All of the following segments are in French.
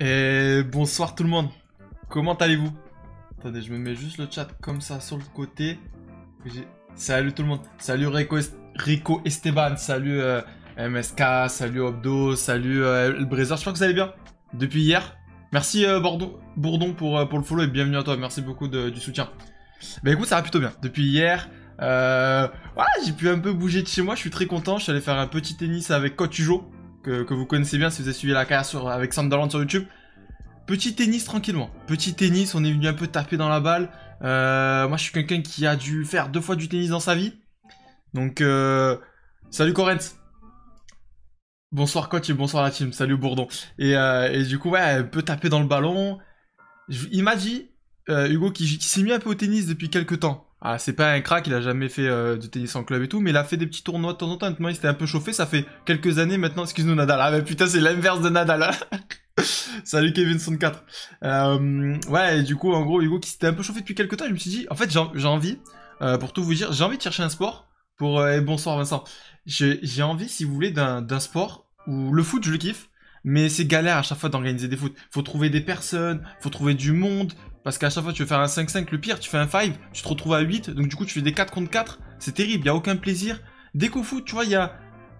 Et bonsoir tout le monde. Comment allez-vous Attendez, je me mets juste le chat comme ça sur le côté. Salut tout le monde. Salut Rico, Rico Esteban. Salut euh, MSK. Salut Obdo. Salut euh, le Brazer. Je crois que vous allez bien depuis hier. Merci euh, Bordeaux... Bourdon pour, pour le follow et bienvenue à toi. Merci beaucoup du soutien. Bah écoute, ça va plutôt bien. Depuis hier, voilà, j'ai pu un peu bouger de chez moi. Je suis très content. Je suis allé faire un petit tennis avec Coach que, vous connaissez bien si vous avez suivi la carrière sur, avec Sunderland sur YouTube. Petit tennis tranquillement. Petit tennis, on est venu un peu taper dans la balle. Euh, moi, je suis quelqu'un qui a dû faire deux fois du tennis dans sa vie. Donc, euh, salut Corentz Bonsoir coach et bonsoir la team. Salut Bourdon. Et, euh, du coup, ouais, un peut taper dans le ballon. Il m'a dit, Hugo, qui, qui s'est mis un peu au tennis depuis quelques temps. Ah, c'est pas un crack, il a jamais fait euh, de tennis en club et tout, mais il a fait des petits tournois de temps en temps. il s'était un peu chauffé, ça fait quelques années maintenant. Excuse-nous, Nadal. Ah, mais putain, c'est l'inverse de Nadal. Hein. Salut Kevin64. Euh, ouais, du coup, en gros, Hugo qui s'était un peu chauffé depuis quelques temps, je me suis dit, en fait, j'ai envie, euh, pour tout vous dire, j'ai envie de chercher un sport. Pour, et bonsoir Vincent. J'ai envie, si vous voulez, d'un sport où le foot, je le kiffe, mais c'est galère à chaque fois d'organiser des foot. Faut trouver des personnes, faut trouver du monde. Parce qu'à chaque fois, tu veux faire un 5-5, le pire, tu fais un 5, tu te retrouves à 8. Donc du coup, tu fais des 4 contre 4. C'est terrible, il n'y a aucun plaisir. Dès qu'au foot, tu vois, il y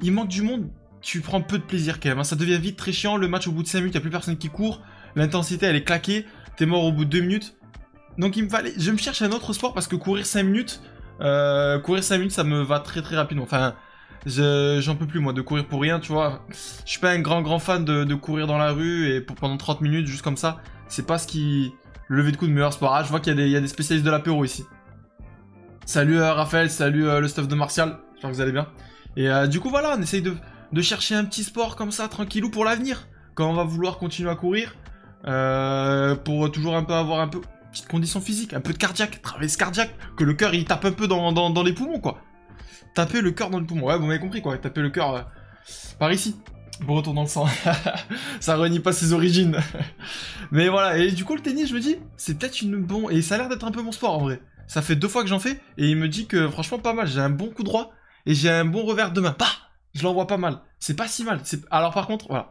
Il manque du monde, tu prends peu de plaisir quand même. Hein. Ça devient vite très chiant. Le match, au bout de 5 minutes, il n'y a plus personne qui court. L'intensité, elle est claquée. T'es mort au bout de 2 minutes. Donc il me fallait... Je me cherche un autre sport parce que courir 5 minutes... Euh, courir 5 minutes, ça me va très très rapidement. Enfin, J'en peux plus, moi, de courir pour rien, tu vois. Je suis pas un grand, grand fan de, courir dans la rue et pour, pendant 30 minutes, juste comme ça. C'est pas ce qui. Le lever de de meilleur sport. Ah, je vois qu'il y, a des spécialistes de l'apéro ici. Salut euh, Raphaël, salut euh, le stuff de Martial. J'espère que vous allez bien. Et euh, du coup, voilà, on essaye de, chercher un petit sport comme ça, tranquillou, pour l'avenir. Quand on va vouloir continuer à courir, pour toujours un peu avoir un peu. Petite condition physique, un peu de cardiaque, travail cardiaque, que le cœur il tape un peu dans les poumons, quoi. Taper le cœur dans le poumon. Ouais, vous m'avez compris quoi. Taper le cœur euh, par ici. Bon retour dans le sang. ça renie pas ses origines. Mais voilà. Et du coup, le tennis, je me dis, c'est peut-être une bonne... Et ça a l'air d'être un peu mon sport en vrai. Ça fait deux fois que j'en fais. Et il me dit que franchement, pas mal. J'ai un bon coup droit. Et j'ai un bon revers de main. Bah Je l'envoie pas mal. C'est pas si mal. Alors par contre, voilà.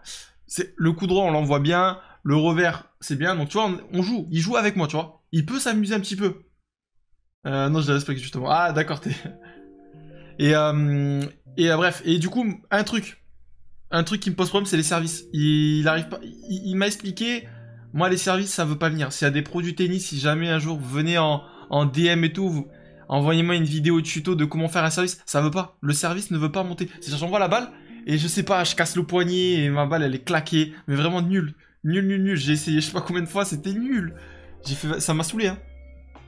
le coup droit, on l'envoie bien. Le revers, c'est bien. Donc tu vois, on, joue. Il joue avec moi, tu vois. Il peut s'amuser un petit peu. Euh, non, je la respecte justement. Ah, d'accord, t'es. Et, euh, et euh, bref, et du coup, un truc, un truc qui me pose problème, c'est les services. Il, arrive pas, il, m'a expliqué, moi les services, ça veut pas venir. S'il y a des produits tennis, si jamais un jour vous venez en, en DM et tout, envoyez-moi une vidéo tuto de comment faire un service, ça veut pas. Le service ne veut pas monter. C'est-à-dire, j'envoie la balle, et je sais pas, je casse le poignet, et ma balle, elle est claquée, mais vraiment nul. Nul, nul, nul. J'ai essayé je sais pas combien de fois, c'était nul. J'ai fait... Ça m'a saoulé, hein.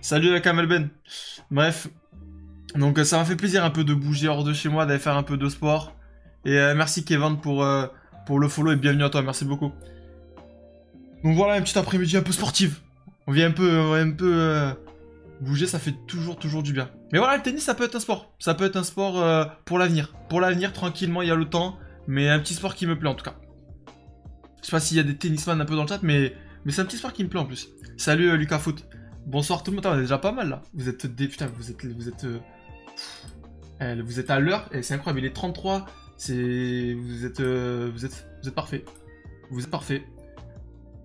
Salut la camel Ben. Bref, donc euh, ça m'a fait plaisir un peu de bouger hors de chez moi, d'aller faire un peu de sport. Et euh, merci Kevin pour, euh, pour le follow et bienvenue à toi, merci beaucoup. Donc voilà, un petit après-midi un peu sportive. On vient un peu, un peu bouger, ça fait toujours, toujours du bien. Mais voilà, le tennis, ça peut être un sport. Ça peut être un sport pour l'avenir. Pour l'avenir, tranquillement, il y a le temps. Mais un petit sport qui me plaît en tout cas. Je sais pas s'il y a des tennismans un peu dans le chat, mais, mais c'est un petit sport qui me plaît en plus. Salut Lucas Foot. Bonsoir tout le monde, ah, on est déjà pas mal là. Vous êtes des... vous êtes... Vous êtes vous êtes à l'heure et c'est incroyable. Il est 33. C'est euh, vous êtes parfait. Vous êtes parfait.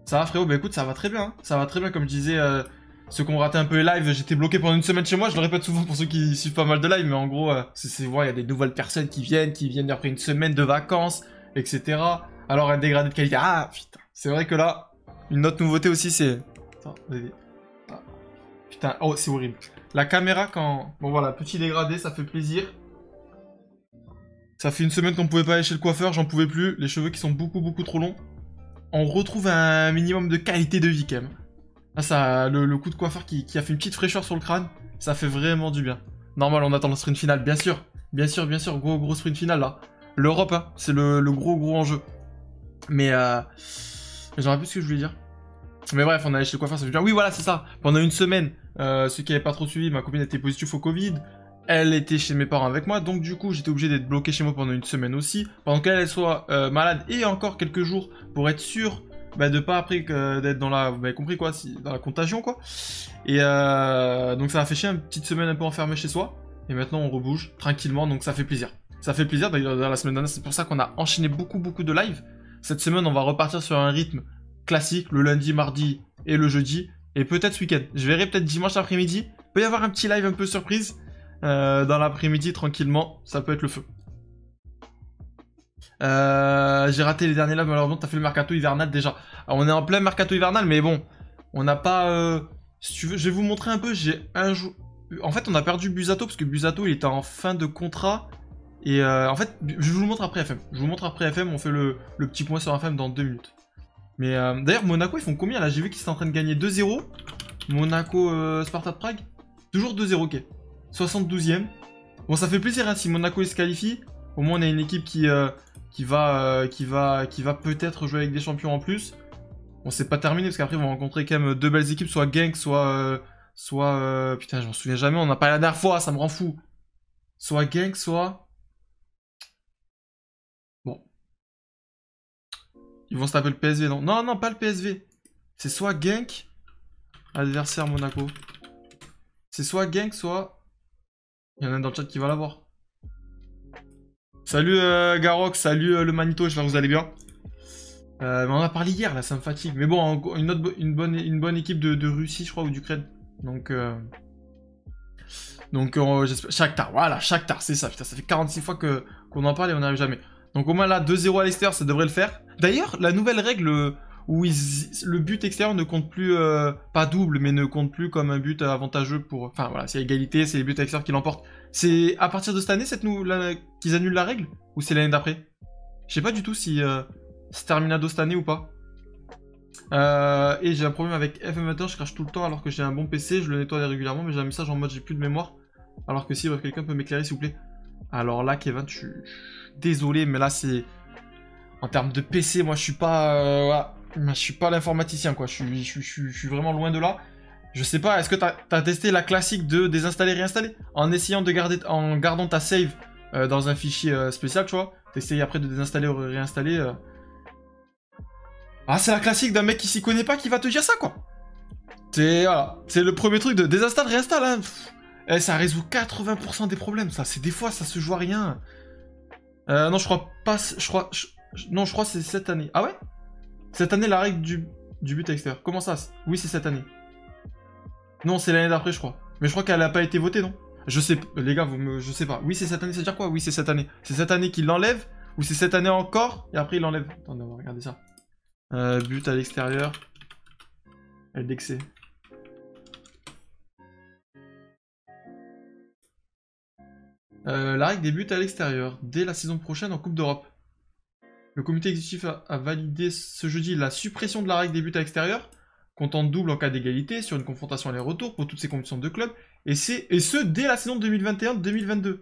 Ça va frérot, bah écoute, ça va très bien. Hein. Ça va très bien comme je disais euh, ceux qui ont raté un peu les lives, j'étais bloqué pendant une semaine chez moi, je le répète souvent pour ceux qui suivent pas mal de lives, mais en gros, euh, c'est voir, il y a des nouvelles personnes qui viennent, qui viennent après une semaine de vacances, etc. Alors un dégradé de qualité. Ah putain, c'est vrai que là, une autre nouveauté aussi, c'est. Ah, putain, oh c'est horrible. La caméra quand... Bon voilà, petit dégradé, ça fait plaisir. Ça fait une semaine qu'on pouvait pas aller chez le coiffeur, j'en pouvais plus. Les cheveux qui sont beaucoup beaucoup trop longs. On retrouve un minimum de qualité de vie quand même. Ah, ça, le, coup de coiffeur qui, a fait une petite fraîcheur sur le crâne, ça fait vraiment du bien. Normal, on attend le sprint final, bien sûr. Bien sûr, bien sûr, gros gros sprint final là. L'Europe, hein, c'est le, gros gros enjeu. Mais, euh... j'en plus ce que je voulais dire. Mais bref, on allait chez le coiffeur, ça fait bien. Oui, voilà, c'est ça. Pendant une semaine, euh, ceux qui n'avaient pas trop suivi, ma copine était positive au Covid. Elle était chez mes parents avec moi, donc du coup j'étais obligé d'être bloqué chez moi pendant une semaine aussi, pendant qu'elle soit euh, malade et encore quelques jours pour être sûr de bah, de pas après euh, d'être dans la, vous compris quoi, si, dans la contagion quoi. Et donc ça a fait chier une petite semaine un peu enfermée chez soi, et maintenant on rebouge tranquillement, donc ça fait plaisir. Ça fait plaisir, d'ailleurs la semaine dernière c'est pour ça qu'on a enchaîné beaucoup beaucoup de lives. Cette semaine on va repartir sur un rythme classique, le lundi, mardi et le jeudi, et peut-être ce week-end. Je verrai peut-être dimanche après-midi. peut y avoir un petit live un peu surprise. Euh, dans l'après-midi, tranquillement. Ça peut être le feu. Euh, j'ai raté les derniers lives, malheureusement. T'as fait le mercato hivernal déjà. on est en plein mercato hivernal, mais bon. On n'a pas. Euh, tu veux, je vais vous montrer un peu. J'ai un jour. En fait, on a perdu Busato parce que Busato il était en fin de contrat. Et en fait, je vous le montre après FM. Je vous montre après FM. On fait le, le petit point sur FM dans deux minutes. Mais euh, d'ailleurs, Monaco, ils font combien là J'ai vu qu'ils sont en train de gagner 2-0. Monaco, euh, Sparta de Prague. Toujours 2-0, ok. 72ème. Bon, ça fait plaisir hein, si Monaco il se qualifie. Au moins, on a une équipe qui, euh, qui va, qui va, qui va peut-être jouer avec des champions en plus. On c'est pas terminé parce qu'après, ils vont rencontrer quand même deux belles équipes, soit Genk, soit. soit. putain, je m'en souviens jamais, on n'a pas la dernière fois, ça me rend fou. Soit Genk, soit. Ils vont se taper le PSV, non Non, non, pas le PSV. C'est soit Genk, adversaire Monaco. C'est soit Genk, soit... Il y en a dans le chat qui va l'avoir. Salut euh, Garok, salut euh, le Manito, j'espère que vous allez bien. Euh, mais on a parlé hier, là, ça me fatigue. Mais bon, une, bonne, une bonne équipe de, Russie, je crois, ou d'Ukraine. Donc, donc j'espère... Shakhtar, voilà, Shakhtar, c'est ça, putain, ça fait 46 fois qu'on en parle et on n'arrive jamais. Donc au moins là, 2-0 à l'extérieur, ça devrait le faire. D'ailleurs, la nouvelle règle euh, où le but extérieur ne compte plus, euh, pas double, mais ne compte plus comme un but avantageux pour... Enfin voilà, c'est égalité, c'est les buts extérieurs qui l'emportent. C'est à partir de cette année cette qu'ils annulent la règle Ou c'est l'année d'après Je sais pas du tout si c'est euh, Terminado cette année ou pas. et j'ai un problème avec FM21, je crache tout le temps alors que j'ai un bon PC, je le nettoie régulièrement, mais j'ai un message en mode j'ai plus de mémoire. Alors que si, quelqu'un peut m'éclairer s'il vous plaît. Alors là, Kevin, tu désolé, mais là, c'est. En termes de PC, moi, je suis pas. Euh, je suis pas l'informaticien, quoi. Je suis, je, suis, vraiment loin de là. Je sais pas, est-ce que t'as testé la classique de désinstaller, réinstaller En essayant de garder. En gardant ta save euh, dans un fichier euh, spécial, tu vois. T'essayes après de désinstaller ou réinstaller. Ah, c'est la classique d'un mec qui s'y connaît pas qui va te dire ça, quoi. C'est C'est le premier truc de désinstalle, réinstalle, hein. Eh, ça résout 80% des problèmes, ça. C'est des fois, ça se joue à rien. Euh, non, je crois pas. Je crois. non, je crois c'est cette année. Ah ouais Cette année, la règle du, du but extérieur. Comment ça Oui, c'est cette année. Non, c'est l'année d'après, je crois. Mais je crois qu'elle a pas été votée, non Je sais, les gars, vous me, je sais pas. Oui, c'est cette année, c'est veut dire quoi Oui, c'est cette année. C'est cette année qu'il l'enlève ou c'est cette année encore et après il l'enlève. Attendez, on va regarder ça. Euh, but à l'extérieur. LDXC. Euh, la règle débute à l'extérieur, dès la saison prochaine en Coupe d'Europe. Le comité exécutif a, validé ce jeudi la suppression de la règle des débute à l'extérieur, comptant double en cas d'égalité sur une confrontation aller-retour pour toutes ces conditions de club, et, et ce dès la saison 2021-2022.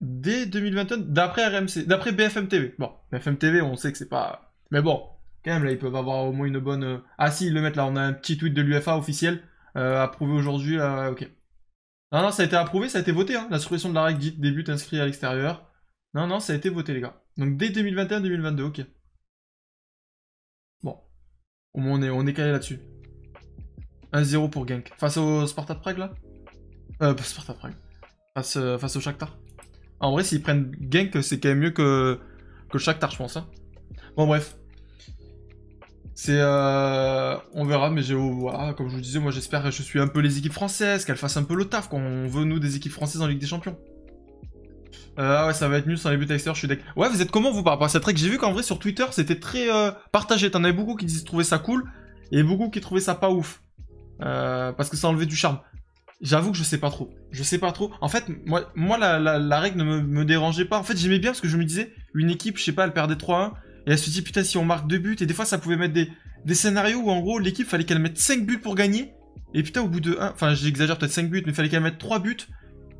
Dès 2021, d'après RMC, d'après BFM TV. Bon, BFM TV, on sait que c'est pas. Mais bon, quand même, là, ils peuvent avoir au moins une bonne. Euh, ah, si, ils le mettent là, on a un petit tweet de l'UFA officiel euh, approuvé aujourd'hui, euh, ok. Non, non, ça a été approuvé, ça a été voté. Hein. La suppression de la règle dite début inscrit à l'extérieur. Non, non, ça a été voté, les gars. Donc dès 2021-2022, ok. Bon. Au moins, on est, on est calé là-dessus. 1-0 pour Gank Face au Sparta Prague, là Euh, Sparta Prague. Face, euh, face au Shakhtar. Ah, en vrai, s'ils prennent Gank, c'est quand même mieux que, que Shakhtar, je pense. Hein. Bon, bref. C'est, euh, on verra, mais ah, comme je vous disais, moi j'espère que je suis un peu les équipes françaises, qu'elles fassent un peu le taf, qu'on veut nous des équipes françaises en Ligue des Champions. Euh, ah ouais, ça va être nul sans les buts extérieurs, je suis Ouais, vous êtes comment vous par rapport à cette règle J'ai vu qu'en vrai sur Twitter c'était très euh, partagé. T'en avais beaucoup qui disaient trouver ça cool et beaucoup qui trouvaient ça pas ouf parce que ça enlevait du charme. J'avoue que je sais pas trop. Je sais pas trop. En fait, moi, moi la, règle ne me, dérangeait pas. En fait, j'aimais bien parce que je me disais, une équipe, je sais pas, elle perdait 3-1. Et elle se dit, putain, si on marque deux buts, et des fois, ça pouvait mettre des, scénarios où, en gros, l'équipe, fallait qu'elle mette 5 buts pour gagner. Et putain, au bout de 1, enfin, j'exagère peut-être 5 buts, mais fallait qu'elle mette 3 buts.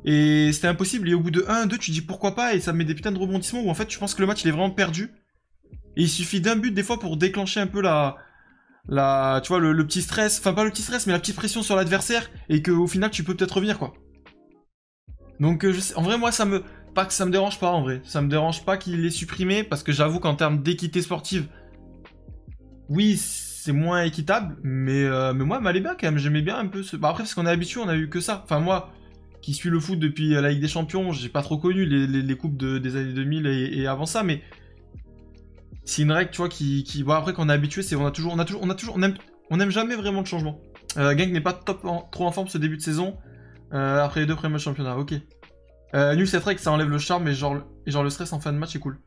Et c'était impossible. Et au bout de 1, 2, tu dis pourquoi pas, et ça met des putains de rebondissements où, en fait, tu penses que le match, il est vraiment perdu. Et il suffit d'un but, des fois, pour déclencher un peu la, la, tu vois, le, petit stress, enfin pas le petit stress, mais la petite pression sur l'adversaire, et qu'au final tu peux peut-être revenir quoi. Donc euh, en vrai moi ça me, pas que ça me dérange pas en vrai. Ça me dérange pas qu'il l'ait supprimé parce que j'avoue qu'en termes d'équité sportive, oui, c'est moins équitable, euh, mais, moi, elle m'allait bien quand même. J'aimais bien un peu ce. Bah, après, parce qu'on est habitué, on a eu que ça. Enfin, moi, qui suis le foot depuis la Ligue des Champions, j'ai pas trop connu les, coupes des années 2000 et, avant ça, mais c'est une règle, tu vois, qui. qui... Bon, après, qu'on est habitué, c'est on a toujours. On a toujours. On a toujours. On aime, on aime jamais vraiment le changement. Euh, n'est pas top trop en forme ce début de saison. Euh, après les deux premiers matchs ok. Euh, nul cette règle, ça enlève le charme et genre, le stress en fin de match, c'est cool.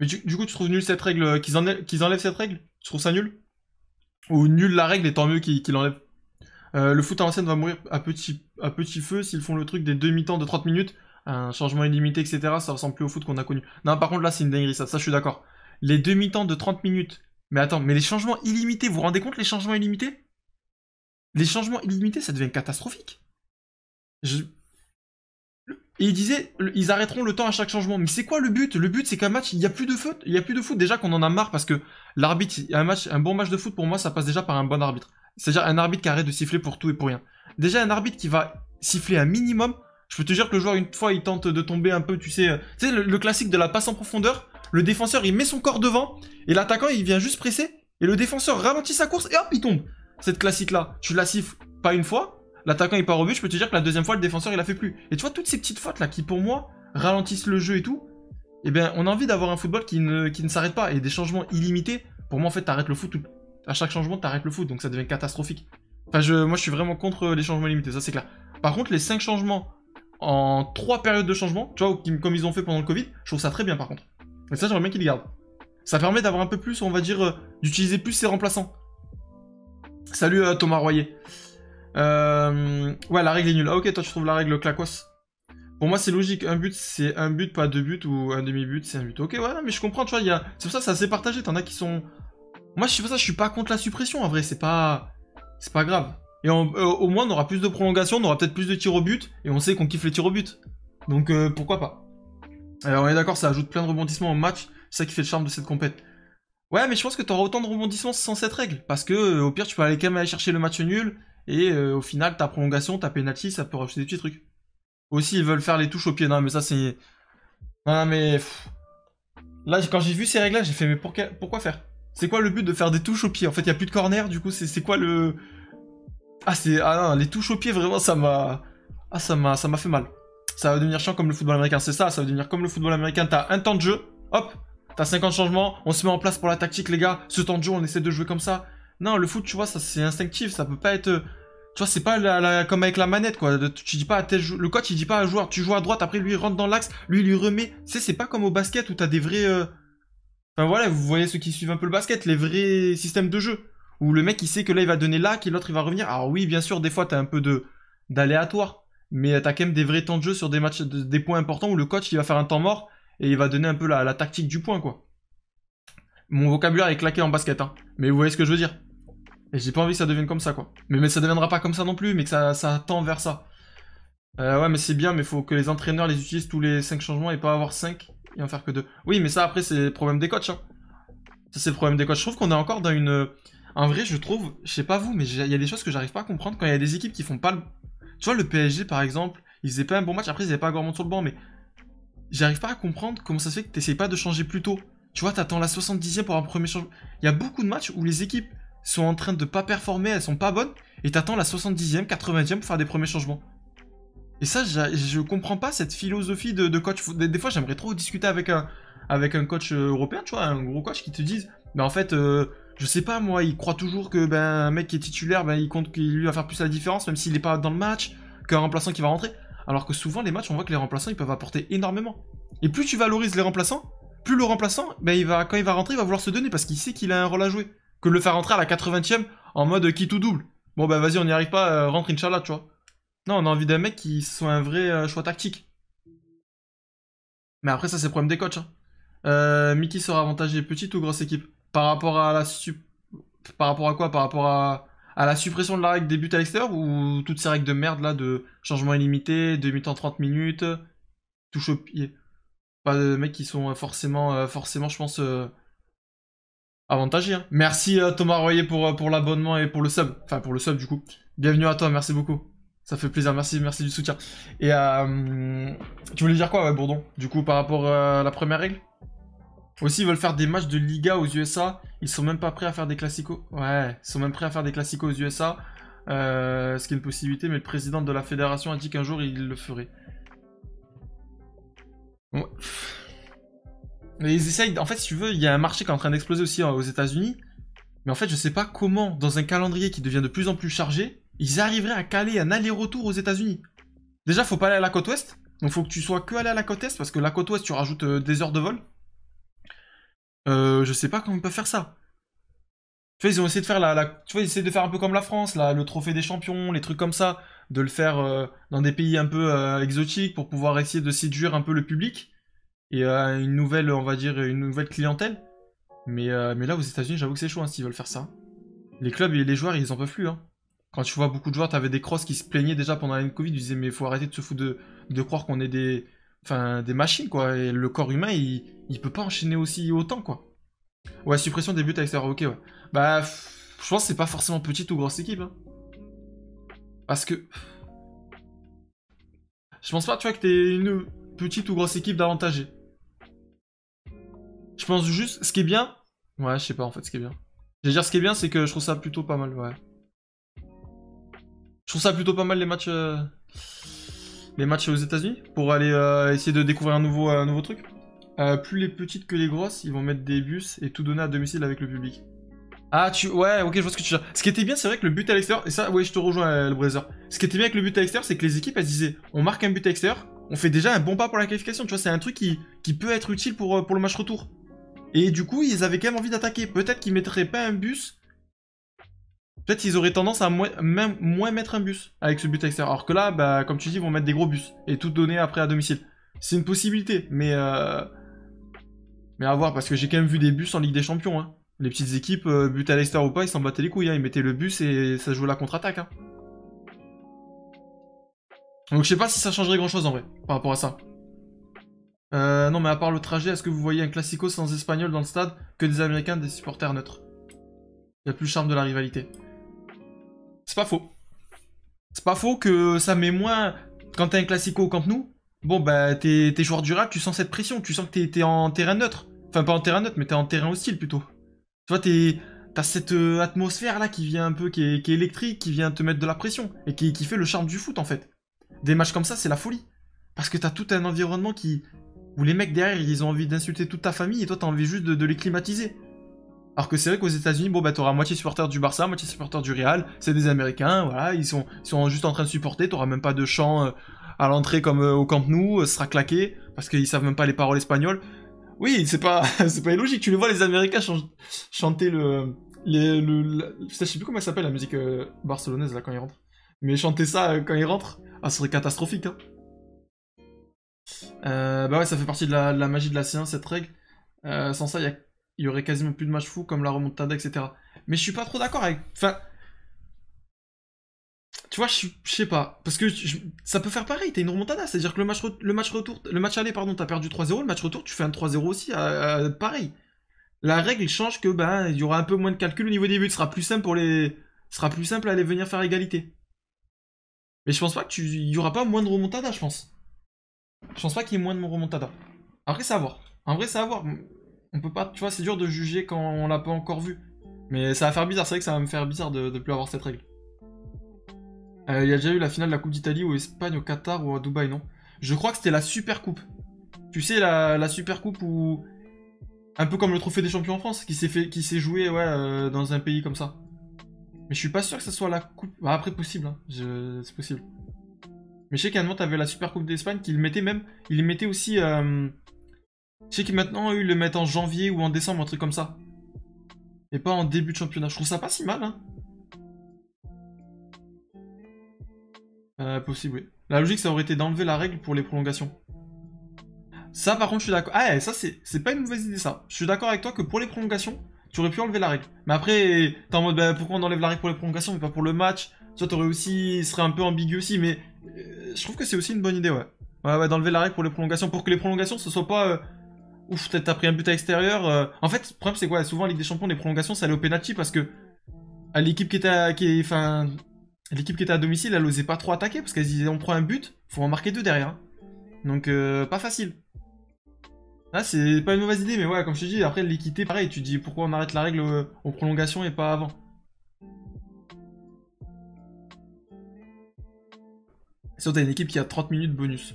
Mais du, coup, tu trouves nul cette règle, euh, qu'ils enlèvent, enlèvent, cette règle Tu trouves ça nul Ou nul la règle et tant mieux qu'ils l'enlèvent euh, Le foot à l'ancienne va mourir à petit, à petit feu s'ils font le truc des demi-temps de 30 minutes, un changement illimité, etc. Ça ressemble plus au foot qu'on a connu. Non, par contre, là, c'est une dinguerie, ça, ça je suis d'accord. Les demi-temps de 30 minutes. Mais attends, mais les changements illimités, vous vous rendez compte les changements illimités Les changements illimités, ça devient catastrophique. Je, et il disait, ils arrêteront le temps à chaque changement. Mais c'est quoi le but Le but, c'est qu'un match, il n'y a plus de foot. Il y a plus de foot. Déjà qu'on en a marre parce que l'arbitre, un match, un bon match de foot pour moi, ça passe déjà par un bon arbitre. C'est-à-dire un arbitre qui arrête de siffler pour tout et pour rien. Déjà un arbitre qui va siffler un minimum. Je peux te dire que le joueur une fois il tente de tomber un peu, tu sais, euh, tu sais le, le classique de la passe en profondeur. Le défenseur il met son corps devant et l'attaquant il vient juste presser et le défenseur ralentit sa course et hop il tombe. Cette classique là, tu la siffles pas une fois, L'attaquant il part au but, je peux te dire que la deuxième fois le défenseur il a fait plus. Et tu vois toutes ces petites fautes là qui pour moi ralentissent le jeu et tout. Eh bien on a envie d'avoir un football qui ne, s'arrête pas et des changements illimités. Pour moi en fait t'arrêtes le foot. À chaque changement t'arrêtes le foot donc ça devient catastrophique. Enfin je, moi je suis vraiment contre euh, les changements illimités, ça c'est clair. Par contre les 5 changements en 3 périodes de changement, tu vois comme ils ont fait pendant le Covid, je trouve ça très bien par contre. Et ça j'aimerais bien qu'ils gardent. Ça permet d'avoir un peu plus, on va dire, euh, d'utiliser plus ses remplaçants. Salut euh, Thomas Royer. Euh, ouais, la règle est nulle. Ah ok, toi tu trouves la règle claquos. Pour moi, c'est logique. Un but, c'est un but, pas deux buts, ou un demi-but, c'est un but. Ok, ouais, mais je comprends, tu vois, c'est pour ça c'est assez partagé. T'en as qui sont... Moi, je suis pas ça, je suis pas contre la suppression, en vrai, c'est pas... C'est pas grave. Et euh, au moins, on aura plus de prolongation, on aura peut-être plus de tirs au but, et on sait qu'on kiffe les tirs au but. Donc, euh, pourquoi pas Alors, on est d'accord, ça ajoute plein de rebondissements au match, c'est ça qui fait le charme de cette compète. Ouais, mais je pense que t'auras autant de rebondissements sans cette règle, parce que, au pire, tu peux aller quand même aller chercher le match nul, et euh, au final, ta prolongation, ta pénalty, ça peut rajouter des petits trucs. Aussi, ils veulent faire les touches au pied. Non, mais ça, c'est. Non, mais. Là, quand j'ai vu ces règles-là, j'ai fait, mais pourquoi faire C'est quoi le but de faire des touches au pied En fait, il n'y a plus de corner, du coup, c'est quoi le. Ah, c'est. Ah non, les touches au pied, vraiment, ça m'a. Ah, ça m'a fait mal. Ça va devenir chiant comme le football américain, c'est ça, ça va devenir comme le football américain. T'as un temps de jeu, hop, t'as 50 changements, on se met en place pour la tactique, les gars. Ce temps de jeu, on essaie de jouer comme ça. Non, le foot, tu vois, ça c'est instinctif, ça peut pas être. Tu vois, c'est pas comme avec la manette, quoi. tu dis pas à le coach, il dit pas à un joueur, tu joues à droite, après lui il rentre dans l'axe, lui il lui remet. Tu sais, c'est pas comme au basket où t'as des vrais. Euh, enfin voilà, vous voyez ceux qui suivent un peu le basket, les vrais systèmes de jeu. Où le mec il sait que là il va donner là, et l'autre il va revenir. Alors oui, bien sûr, des fois t'as un peu de d'aléatoire, mais euh, t'as quand même des vrais temps de jeu sur des matchs, des points importants où le coach il va faire un temps mort et il va donner un peu la, la tactique du point, quoi. Mon vocabulaire est claqué en basket, hein. Mais vous voyez ce que je veux dire. Et j'ai pas envie que ça devienne comme ça, quoi. Mais, mais ça deviendra pas comme ça non plus, mais que ça, ça tend vers ça. Euh, ouais, mais c'est bien, mais faut que les entraîneurs les utilisent tous les 5 changements et pas avoir 5 et en faire que 2. Oui, mais ça, après, c'est le problème des coachs. Hein. Ça, c'est le problème des coachs. Je trouve qu'on est encore dans une... En vrai, je trouve, je sais pas vous, mais il y a des choses que j'arrive pas à comprendre quand il y a des équipes qui font pas le... Tu vois, le PSG, par exemple, ils faisaient pas un bon match. Après, ils avaient pas monde sur le banc, mais... J'arrive pas à comprendre comment ça se fait que t'essayes pas de changer plus tôt. Tu vois, t'attends la 70e pour un premier changement. Il y a beaucoup de matchs où les équipes sont en train de pas performer, elles sont pas bonnes, et t'attends la 70e, 80e pour faire des premiers changements. Et ça, je comprends pas cette philosophie de, coach. Des, fois, j'aimerais trop discuter avec un, avec un coach euh, européen, tu vois, un gros coach qui te dise, mais bah, en fait, euh, je sais pas, moi, il croit toujours que ben, un mec qui est titulaire, ben, il compte qu'il lui va faire plus la différence, même s'il n'est pas dans le match, qu'un remplaçant qui va rentrer. Alors que souvent, les matchs, on voit que les remplaçants, ils peuvent apporter énormément. Et plus tu valorises les remplaçants, plus le remplaçant, ben, il va, quand il va rentrer, il va vouloir se donner parce qu'il sait qu'il a un rôle à jouer que de le faire rentrer à la 80ème en mode qui tout double. Bon bah vas-y, on n'y arrive pas, euh, rentre Inch'Allah, tu vois. Non, on a envie d'un mec qui soit un vrai euh, choix tactique. Mais après, ça c'est le problème des coachs. Hein. Euh, Mickey sera avantagé petite ou grosse équipe Par rapport à la Par rapport à quoi Par rapport à... à... la suppression de la règle des buts à l'extérieur ou toutes ces règles de merde là de changement illimité, de minutes en 30 minutes, touche au pied. Pas de mecs qui sont forcément, forcément je pense, avantagé. Hein. Merci euh, Thomas Royer pour, euh, pour l'abonnement et pour le sub. Enfin, pour le sub du coup. Bienvenue à toi, merci beaucoup. Ça fait plaisir, merci, merci du soutien. Et euh, tu voulais dire quoi, ouais, Bourdon Du coup, par rapport euh, à la première règle Aussi, ils veulent faire des matchs de Liga aux USA. Ils sont même pas prêts à faire des classicos. Ouais, ils sont même prêts à faire des classicos aux USA. ce qui est une possibilité, mais le président de la fédération a dit qu'un jour il le ferait. Ouais. Ils essayent, en fait, si tu veux, il y a un marché qui est en train d'exploser aussi hein, aux États-Unis. Mais en fait, je sais pas comment, dans un calendrier qui devient de plus en plus chargé, ils arriveraient à caler un aller-retour aux États-Unis. Déjà, faut pas aller à la côte ouest. Donc, faut que tu sois que aller à la côte est, parce que la côte ouest, tu rajoutes euh, des heures de vol. Euh, je sais pas comment ils peuvent faire ça. Tu vois, ils ont essayé de faire la, tu vois, ils de faire un peu comme la France, là, le trophée des champions, les trucs comme ça, de le faire euh, dans des pays un peu euh, exotiques pour pouvoir essayer de séduire un peu le public et une nouvelle, on va dire, une nouvelle clientèle. Mais, euh, mais là, aux États-Unis, j'avoue que c'est chaud hein, s'ils veulent faire ça. Les clubs et les joueurs, ils en peuvent plus. Hein. Quand tu vois beaucoup de joueurs, t'avais des crosses qui se plaignaient déjà pendant la Covid. Ils disaient, mais faut arrêter de se foutre de, de croire qu'on est des, enfin, des machines, quoi. Et le corps humain, il, il peut pas enchaîner aussi autant, quoi. Ouais, suppression des buts à l'extérieur, ok, ouais. Bah, je pense que c'est pas forcément petite ou grosse équipe. Hein. Parce que. Je pense pas, tu vois, que t'es une petite ou grosse équipe davantage. Je pense juste, ce qui est bien... Ouais, je sais pas en fait ce qui est bien. Je vais dire, ce qui est bien, c'est que je trouve ça plutôt pas mal, ouais. Je trouve ça plutôt pas mal les matchs... Euh, les matchs aux états unis pour aller euh, essayer de découvrir un nouveau, un nouveau truc. Euh, plus les petites que les grosses, ils vont mettre des bus et tout donner à domicile avec le public. Ah, tu... Ouais, ok, je vois ce que tu veux dire. Ce qui était bien, c'est vrai que le but à l'extérieur... Et ça, ouais, je te rejoins, le Brazer. Ce qui était bien avec le but à l'extérieur, c'est que les équipes, elles disaient, on marque un but à l'extérieur, on fait déjà un bon pas pour la qualification. Tu vois, c'est un truc qui, qui peut être utile pour, pour le match retour. Et du coup, ils avaient quand même envie d'attaquer. Peut-être qu'ils mettraient pas un bus. Peut-être qu'ils auraient tendance à moins, même, moins mettre un bus avec ce but extérieur. Alors que là, bah, comme tu dis, ils vont mettre des gros bus et tout donner après à domicile. C'est une possibilité, mais euh, mais à voir parce que j'ai quand même vu des bus en Ligue des Champions. Hein. Les petites équipes, euh, but à l'extérieur ou pas, ils s'en battaient les couilles. Hein. Ils mettaient le bus et ça jouait la contre-attaque. Hein. Donc je sais pas si ça changerait grand-chose en vrai par rapport à ça. Euh, non, mais à part le trajet, est-ce que vous voyez un classico sans espagnol dans le stade que des américains, des supporters neutres Il a plus le charme de la rivalité. C'est pas faux. C'est pas faux que ça met moins. Quand t'as un classico au nous. bon, bah, t'es joueur du tu sens cette pression, tu sens que t'es en terrain neutre. Enfin, pas en terrain neutre, mais t'es en terrain hostile plutôt. Tu vois, T'as cette euh, atmosphère là qui vient un peu, qui est, électrique, qui vient te mettre de la pression et qui, qui fait le charme du foot en fait. Des matchs comme ça, c'est la folie. Parce que t'as tout un environnement qui, où les mecs derrière, ils ont envie d'insulter toute ta famille et toi, t'as envie juste de, les climatiser. Alors que c'est vrai qu'aux États-Unis, bon, bah, t'auras moitié supporter du Barça, moitié supporter du Real, c'est des Américains, voilà, ils sont, juste en train de supporter, t'auras même pas de chant euh, à l'entrée comme euh, au Camp Nou, euh, ce sera claqué, parce qu'ils savent même pas les paroles espagnoles. Oui, c'est pas, c'est pas illogique, tu le vois, les Américains chanter le. le, je sais plus comment elle s'appelle la musique barcelonaise là quand ils rentrent. Mais chanter ça quand ils rentrent, ça ah, serait catastrophique. Hein. Euh, bah ouais, ça fait partie de la, magie de la C1, cette règle. Euh, sans ça, il y, aurait quasiment plus de matchs fous comme la remontada, etc. Mais je suis pas trop d'accord avec. Enfin. Tu vois, je, sais pas. Parce que ça peut faire pareil, t'as une remontada. C'est-à-dire que le match, le match retour, le match aller, pardon, t'as perdu 3-0, le match retour, tu fais un 3-0 aussi, à, euh, pareil. La règle change que ben il y aura un peu moins de calcul au niveau des buts, ce sera plus simple pour les. sera plus simple à aller venir faire égalité. Mais je pense pas que tu. y aura pas moins de remontada, je pense. Je pense pas qu'il y ait moins de mon remontada. Après, c'est à voir. En vrai, c'est à voir. On peut pas, tu vois, c'est dur de juger quand on l'a pas encore vu. Mais ça va faire bizarre, c'est vrai que ça va me faire bizarre de, plus avoir cette règle. Euh, il y a déjà eu la finale de la Coupe d'Italie ou Espagne, au Qatar ou à Dubaï, non Je crois que c'était la Super Coupe. Tu sais, la, Super Coupe où. Un peu comme le Trophée des Champions en France, qui s'est, fait, qui s'est joué ouais, euh, dans un pays comme ça. Mais je suis pas sûr que ce soit la Coupe. Bah, après, possible, hein. c'est possible. Mais je sais qu'à un moment, t'avais la Super Coupe d'Espagne qu'ils mettaient même. Ils mettaient aussi. Euh, je sais maintenant, eux, ils le mettent en janvier ou en décembre, un truc comme ça. Et pas en début de championnat. Je trouve ça pas si mal, hein. Euh, possible, oui. La logique, ça aurait été d'enlever la règle pour les prolongations. Ça, par contre, je suis d'accord. Ah, eh, ça, c'est pas une mauvaise idée, ça. Je suis d'accord avec toi que pour les prolongations, tu aurais pu enlever la règle. Mais après, t'es en mode, bah, pourquoi on enlève la règle pour les prolongations, mais pas pour le match Toi, t'aurais aussi. ce serait un peu ambigu aussi, mais euh, je trouve que c'est aussi une bonne idée, ouais. Ouais, ouais, d'enlever règle pour les prolongations, pour que les prolongations, ce soit pas... Euh, ouf, peut-être t'as pris un but à l'extérieur euh. En fait, le problème, c'est quoi Souvent, en Ligue des Champions, les prolongations, ça allait au penalty parce que à l'équipe qui était à... qui enfin, l'équipe qui était à domicile, elle osait pas trop attaquer parce qu'elle disait on prend un but, faut en marquer deux derrière. Hein. Donc, pas facile. Là, ah, c'est pas une mauvaise idée, mais ouais, comme je te dis, après l'équité, pareil, tu dis pourquoi on arrête la règle aux prolongations et pas avant. Sinon, t'as une équipe qui a 30 minutes bonus.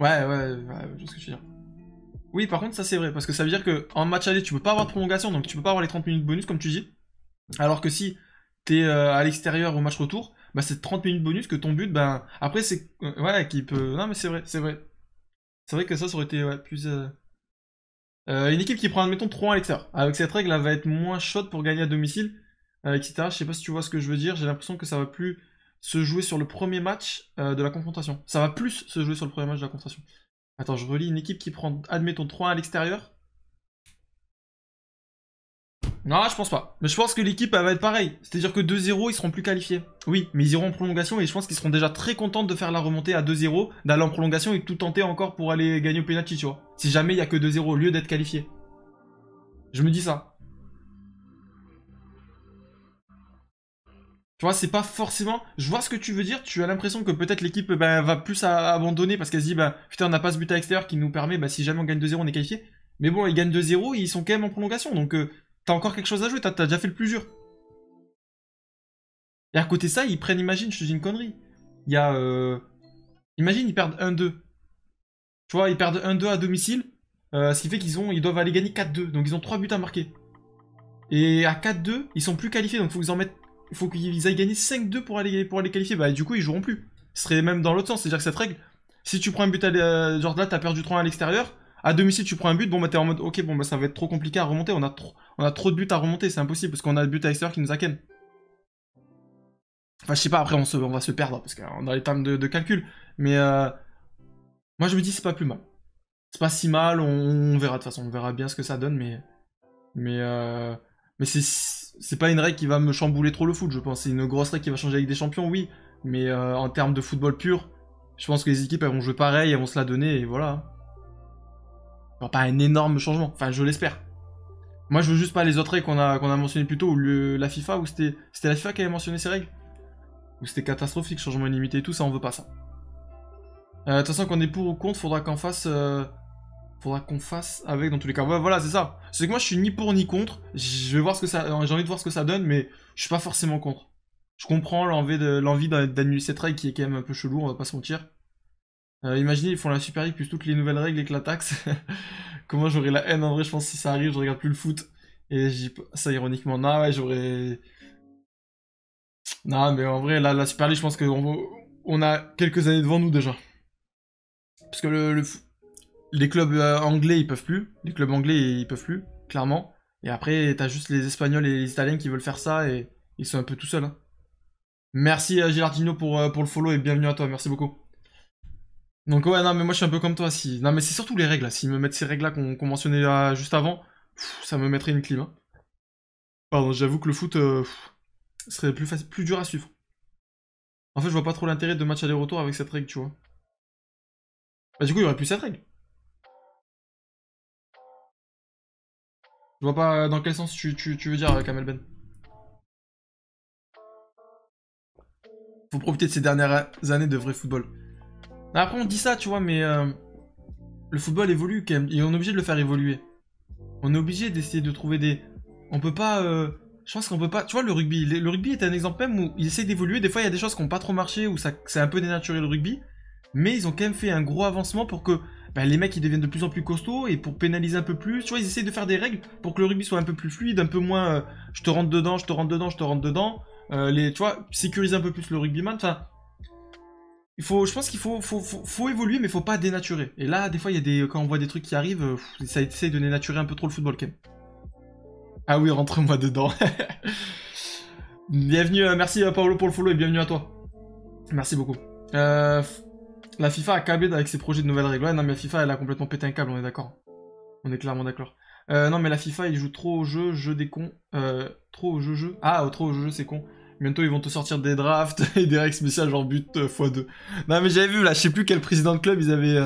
Ouais, ouais, ouais, je vois ce que tu veux dire. Oui, par contre, ça c'est vrai, parce que ça veut dire que en match aller, tu peux pas avoir de prolongation, donc tu peux pas avoir les 30 minutes bonus, comme tu dis. Alors que si t'es euh, à l'extérieur au match retour, bah c'est 30 minutes bonus que ton but, bah après c'est. Euh, ouais, qui peut. Non, mais c'est vrai, c'est vrai. C'est vrai que ça, ça aurait été plus. Euh, une équipe qui prend, admettons, 3 à l'extérieur. Avec cette règle, elle va être moins chaude pour gagner à domicile, etc. Je sais pas si tu vois ce que je veux dire, j'ai l'impression que ça va plus se jouer sur le premier match euh, de la confrontation. Ça va plus se jouer sur le premier match de la confrontation. Attends, je relis une équipe qui prend, admettons, 3 à l'extérieur. Non, je pense pas. Mais je pense que l'équipe va être pareille. C'est-à-dire que 2-0, ils seront plus qualifiés. Oui, mais ils iront en prolongation et je pense qu'ils seront déjà très contents de faire la remontée à 2-0, d'aller en prolongation et tout tenter encore pour aller gagner au penalty, tu vois. Si jamais il y a que 2-0 au lieu d'être qualifié. Je me dis ça. Tu vois, c'est pas forcément. Je vois ce que tu veux dire. Tu as l'impression que peut-être l'équipe ben, va plus abandonner parce qu'elle se dit bah, putain, on n'a pas ce but à l'extérieur qui nous permet, bah, si jamais on gagne 2-0, on est qualifié. Mais bon, ils gagnent 2-0, ils sont quand même en prolongation. Donc, tu euh, t'as encore quelque chose à jouer. T'as as déjà fait le plus dur. Et à côté de ça, ils prennent, imagine, je te dis une connerie. Il y a. Euh... Imagine, ils perdent 1-2. Tu vois, ils perdent 1-2 à domicile. Euh, ce qui fait qu'ils ont, ils doivent aller gagner 4-2. Donc, ils ont 3 buts à marquer. Et à 4-2, ils sont plus qualifiés. Donc, il faut qu'ils en mettent il faut qu'ils aillent gagner 5-2 pour aller, pour aller qualifier. Bah, du coup, ils joueront plus. Ce serait même dans l'autre sens. C'est-à-dire que cette règle, si tu prends un but à euh, genre là, t'as perdu 3 à l'extérieur, à domicile, tu prends un but, bon, bah, t'es en mode, ok, bon, bah, ça va être trop compliqué à remonter. On a trop, on a trop de buts à remonter, c'est impossible parce qu'on a le but à l'extérieur qui nous acquène. Enfin, je sais pas, après, on, se, on va se perdre parce qu'on a les termes de, calcul. Mais euh, moi, je me dis, c'est pas plus mal. C'est pas si mal, on, verra de toute façon, on verra bien ce que ça donne, mais. Mais, euh, mais c'est c'est pas une règle qui va me chambouler trop le foot, je pense. C'est une grosse règle qui va changer avec des champions, oui. Mais euh, en termes de football pur, je pense que les équipes elles vont jouer pareil, elles vont se la donner et voilà. pas un énorme changement, enfin je l'espère. Moi je veux juste pas les autres règles qu'on a, mentionnées plus tôt, le, la FIFA, où c'était la FIFA qui avait mentionné ces règles. Où c'était catastrophique, changement illimité et tout, ça on veut pas ça. Euh, de toute façon qu'on est pour ou contre, faudra qu'en face... Euh, Faudra qu'on fasse avec dans tous les cas. Voilà, c'est ça. C'est que moi, je suis ni pour ni contre. Je vais voir ce que ça. Euh, j'ai envie de voir ce que ça donne, mais je suis pas forcément contre. Je comprends l'envie d'annuler cette règle qui est quand même un peu chelou, on va pas se mentir. Euh, imaginez, ils font la Super League plus toutes les nouvelles règles et que la taxe. Comment j'aurais la haine en vrai, je pense, si ça arrive, je regarde plus le foot. Et je ça ironiquement. Non, ouais, j'aurais. Non, mais en vrai, la, la Super League, je pense qu'on on a quelques années devant nous déjà. Parce que le, le, les clubs euh, anglais, ils peuvent plus. Les clubs anglais, ils peuvent plus, clairement. Et après, t'as juste les Espagnols et les Italiens qui veulent faire ça et ils sont un peu tout seuls. Hein. Merci Merci euh, Gilardino pour, euh, pour le follow et bienvenue à toi, merci beaucoup. Donc ouais, non, mais moi je suis un peu comme toi. Si... Non, mais c'est surtout les règles. S'ils me mettent ces règles-là qu'on mentionnait juste avant, ça me mettrait une clim. Hein. Pardon, j'avoue que le foot serait plus, plus dur à suivre. En fait, je vois pas trop l'intérêt de match aller-retour avec cette règle, tu vois. Bah du coup, il y aurait plus cette règle. Je vois pas euh, dans quel sens tu, veux dire, euh, Kamel Ben. Faut profiter de ces dernières années de vrai football. Bah, après, on dit ça, tu vois, mais euh, le football évolue quand même. Et on est obligé de le faire évoluer. On est obligé d'essayer de trouver des. On peut pas. je pense qu'on peut pas. Tu vois, le rugby, le, rugby est un exemple même où il essaie d'évoluer. Des fois, il y a des choses qui n'ont pas trop marché, où ça, c'est un peu dénaturé le rugby. Mais ils ont quand même fait un gros avancement pour que bah, les mecs ils deviennent de plus en plus costauds et pour pénaliser un peu plus, tu vois, ils essayent de faire des règles pour que le rugby soit un peu plus fluide, un peu moins euh, je te rentre dedans, je te rentre dedans, je te rentre dedans. Euh, les, tu vois, sécuriser un peu plus le rugbyman. Enfin, il faut, je pense qu'il faut, faut, faut, évoluer, mais faut pas dénaturer. Et là, des fois, il y a des, quand on voit des trucs qui arrivent, euh, ça essaie de dénaturer un peu trop le football, quand Ah oui, rentre-moi dedans. bienvenue, merci Paolo pour le follow et bienvenue à toi. Merci beaucoup. Euh, la FIFA a câblé avec ses projets de nouvelles règles. Ouais, non, mais la FIFA, elle a complètement pété un câble, on est d'accord. On est clairement d'accord. Euh, non, mais la FIFA, ils jouent trop au jeu, jeu des cons. Euh, trop au jeu, jeu. Ah, oh, trop au jeu, jeu, c'est con. Bientôt, ils vont te sortir des drafts et des règles spéciales genre but euh, x2. Non, mais j'avais vu, là, je sais plus quel président de club, ils avaient...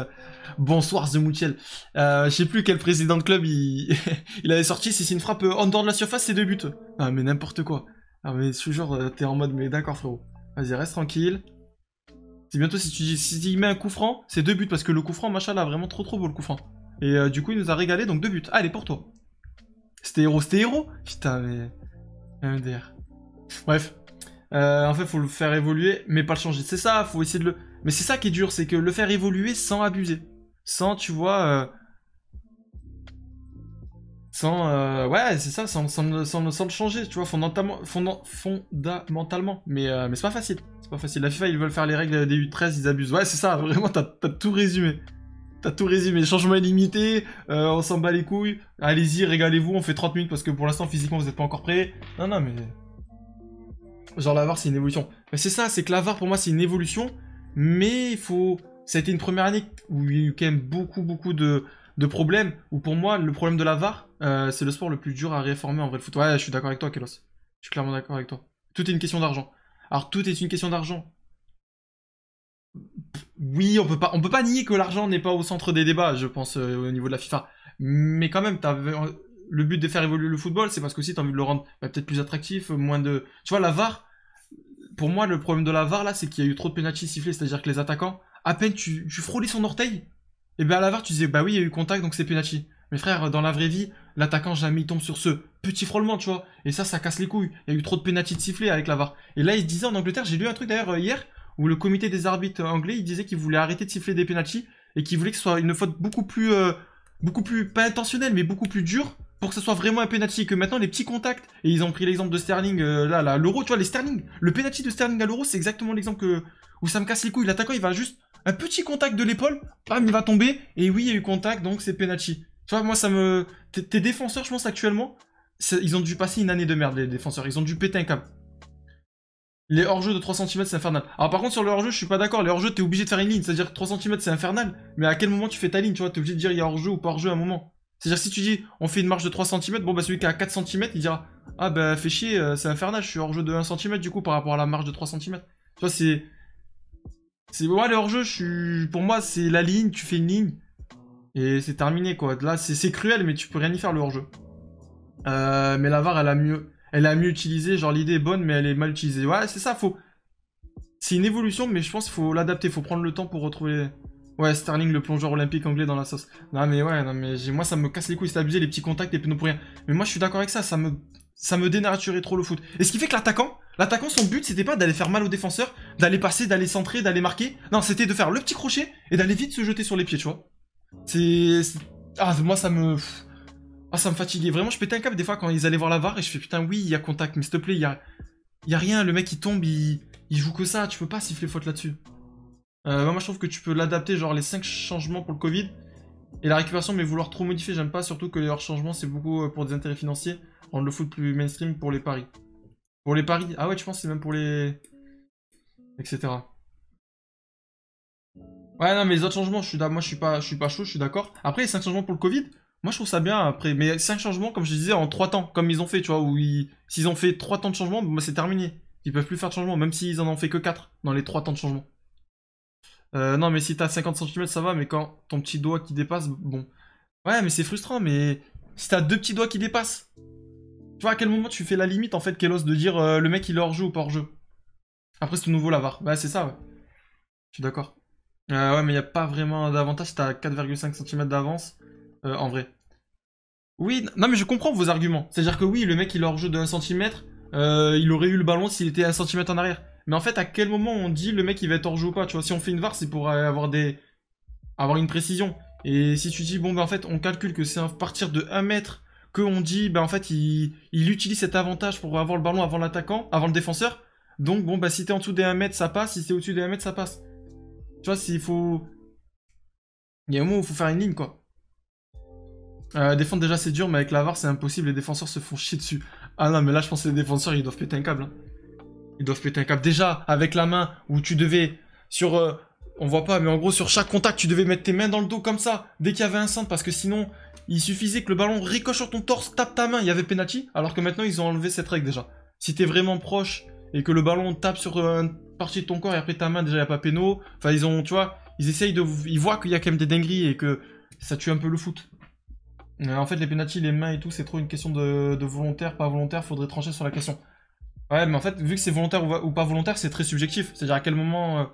Bonsoir, The Moutiel. je sais plus quel président de club, il, avait sorti, si c'est une frappe en dehors de la surface, c'est deux buts. Ah, mais n'importe quoi. Ah, mais ce genre, t'es en mode, mais d'accord, frérot. Vas-y, reste tranquille. C'est bientôt si tu dis, si il met un coup franc, c'est deux buts parce que le coup franc, machin, là, vraiment trop trop beau le coup franc. Et euh, du coup, il nous a régalé, donc deux buts. Allez, pour toi. C'était héros, c'était héros. Putain, mais. dire Bref. Euh, en fait, faut le faire évoluer, mais pas le changer. C'est ça, faut essayer de le. Mais c'est ça qui est dur, c'est que le faire évoluer sans abuser. Sans, tu vois. Euh, sans. Ouais, c'est ça, sans, le changer, tu vois, fondamentalement. fondamentalement mais, mais c'est pas facile. C'est pas facile. La FIFA, ils veulent faire les règles des U13, ils abusent. Ouais, c'est ça, vraiment, t'as tout résumé. T'as tout résumé. Changement illimité, euh, on s'en bat les couilles. Allez-y, régalez-vous, on fait 30 minutes parce que pour l'instant, physiquement, vous n'êtes pas encore prêts. Non, non, mais. Genre, la VAR, c'est une évolution. Mais c'est ça, c'est que la VAR, pour moi, c'est une évolution. Mais il faut. Ça a été une première année où il y a eu quand même beaucoup, beaucoup de, de problèmes. Où pour moi, le problème de la VAR, euh, c'est le sport le plus dur à réformer en vrai foot. Ouais, je suis d'accord avec toi, Kelos. Je suis clairement d'accord avec toi. Tout est une question d'argent. Alors tout est une question d'argent. Oui, on peut pas, on peut pas nier que l'argent n'est pas au centre des débats, je pense, euh, au niveau de la FIFA. Mais quand même, as, euh, le but de faire évoluer le football, c'est parce que si as envie de le rendre bah, peut-être plus attractif, moins de, tu vois, la VAR. Pour moi, le problème de la VAR là, c'est qu'il y a eu trop de penalty sifflés, c'est-à-dire que les attaquants, à peine tu, tu frôlais son orteil, et bien à la VAR tu disais bah oui, il y a eu contact, donc c'est penalty. Mais frère, dans la vraie vie, l'attaquant jamais tombe sur ce petit frôlement, tu vois. Et ça, ça casse les couilles. Il y a eu trop de pénalty de siffler avec la VAR. Et là, il se disait en Angleterre, j'ai lu un truc d'ailleurs euh, hier, où le comité des arbitres anglais, il disait qu'il voulait arrêter de siffler des pénalties et qu'il voulait que ce soit une faute beaucoup plus, euh, beaucoup plus, pas intentionnelle, mais beaucoup plus dure pour que ce soit vraiment un penalty. Que maintenant, les petits contacts, et ils ont pris l'exemple de Sterling, euh, là, là, l'euro, tu vois, les Sterling, le penalty de Sterling à l'euro, c'est exactement l'exemple que, où ça me casse les couilles. L'attaquant, il va juste, un petit contact de l'épaule, bam, il va tomber, et oui, il y a eu contact, donc c'est penalty. Tu vois, moi, ça me. Tes défenseurs, je pense, actuellement, ils ont dû passer une année de merde, les défenseurs. Ils ont dû péter un câble. Les hors-jeux de 3 cm, c'est infernal. Alors, par contre, sur le hors-jeu, je suis pas d'accord. Les hors-jeux, t'es obligé de faire une ligne. C'est-à-dire 3 cm, c'est infernal. Mais à quel moment tu fais ta ligne Tu vois, t'es obligé de dire il y a hors-jeu ou pas hors-jeu à un moment. C'est-à-dire si tu dis on fait une marche de 3 cm, bon bah celui qui a 4 cm il dira ah bah fais chier, euh, c'est infernal, je suis hors jeu de 1 cm du coup par rapport à la marche de 3 cm. Tu vois c'est. C'est ouais les hors jeu, je suis. Pour moi c'est la ligne, tu fais une ligne. Et c'est terminé, quoi. Là, c'est cruel, mais tu peux rien y faire, le hors-jeu. Euh, mais la VAR, elle a mieux, elle a mieux utilisé. Genre, l'idée est bonne, mais elle est mal utilisée. Ouais, c'est ça, faut. C'est une évolution, mais je pense qu'il faut l'adapter. faut prendre le temps pour retrouver. Ouais, Sterling, le plongeur olympique anglais dans la sauce. Non, mais ouais, non, mais moi, ça me casse les couilles. C'est abusé, les petits contacts, les pneus pour rien. Mais moi, je suis d'accord avec ça. Ça me, ça me dénaturait trop le foot. Et ce qui fait que l'attaquant, l'attaquant, son but, c'était pas d'aller faire mal au défenseur, d'aller passer, d'aller centrer, d'aller marquer. Non, c'était de faire le petit crochet et d'aller vite se jeter sur les pieds, tu vois. C'est. Ah, moi, ça me. Ah, ça me fatiguait. Vraiment, je pétais un câble des fois quand ils allaient voir la VAR et je fais putain, oui, il y a contact, mais s'il te plaît, il y a... y a rien. Le mec, il tombe, il... il joue que ça. Tu peux pas siffler faute là-dessus. Euh, moi, je trouve que tu peux l'adapter, genre les 5 changements pour le Covid. Et la récupération, mais vouloir trop modifier, j'aime pas. Surtout que les hors changements, c'est beaucoup euh, pour des intérêts financiers. On le de plus mainstream pour les paris. Pour les paris Ah ouais, tu penses c'est même pour les... Etc. Ouais, non, mais les autres changements, je suis moi je suis pas, je suis pas chaud, je suis d'accord. Après, les 5 changements pour le Covid, moi je trouve ça bien après. Mais 5 changements, comme je disais, en 3 temps, comme ils ont fait, tu vois, où ils... s'ils ont fait 3 temps de changement, bah, c'est terminé. Ils peuvent plus faire de changement, même s'ils en ont fait que 4 dans les 3 temps de changement. Euh, non, mais si t'as 50 cm, ça va, mais quand ton petit doigt qui dépasse, bon. Ouais, mais c'est frustrant, mais si t'as deux petits doigts qui dépassent, tu vois à quel moment tu fais la limite en fait, Kellos de dire euh, le mec il est hors jeu ou pas hors jeu Après, c'est tout nouveau la VAR. Bah, c'est ça, ouais. Je suis d'accord. Euh, ouais, mais il n'y a pas vraiment d'avantage, t'as 4,5 cm d'avance, euh, en vrai. Oui, non mais je comprends vos arguments. C'est-à-dire que oui, le mec il est hors jeu de 1 cm, euh, il aurait eu le ballon s'il était 1 cm en arrière. Mais en fait, à quel moment on dit le mec il va être hors jeu ou pas Tu vois, si on fait une VAR, c'est pour avoir des avoir une précision. Et si tu dis bon ben en fait, on calcule que c'est à partir de 1 mètre que on dit ben en fait, il, il utilise cet avantage pour avoir le ballon avant l'attaquant, avant le défenseur. Donc bon bah si t'es en dessous des 1 mètre, ça passe, si t'es au-dessus des 1 mètre, ça passe. Tu vois, s'il faut... Il y a un moment où il faut faire une ligne, quoi. Euh, défendre déjà c'est dur, mais avec l'avare c'est impossible, les défenseurs se font chier dessus. Ah non, mais là je pense que les défenseurs ils doivent péter un câble. Hein. Ils doivent péter un câble. Déjà, avec la main où tu devais, sur, euh, on voit pas, mais en gros sur chaque contact tu devais mettre tes mains dans le dos comme ça, dès qu'il y avait un centre, parce que sinon il suffisait que le ballon ricoche sur ton torse, tape ta main, il y avait penalty, alors que maintenant ils ont enlevé cette règle déjà. Si t'es vraiment proche et que le ballon tape sur un euh, partie de ton corps et après ta main, déjà, il a pas péno. Enfin, ils ont, tu vois, ils essayent de. Ils voient qu'il y a quand même des dingueries et que ça tue un peu le foot. Euh, en fait, les pénalties, les mains et tout, c'est trop une question de, volontaire, pas volontaire, faudrait trancher sur la question. Ouais, mais en fait, vu que c'est volontaire ou, pas volontaire, c'est très subjectif. C'est-à-dire à quel moment. Euh,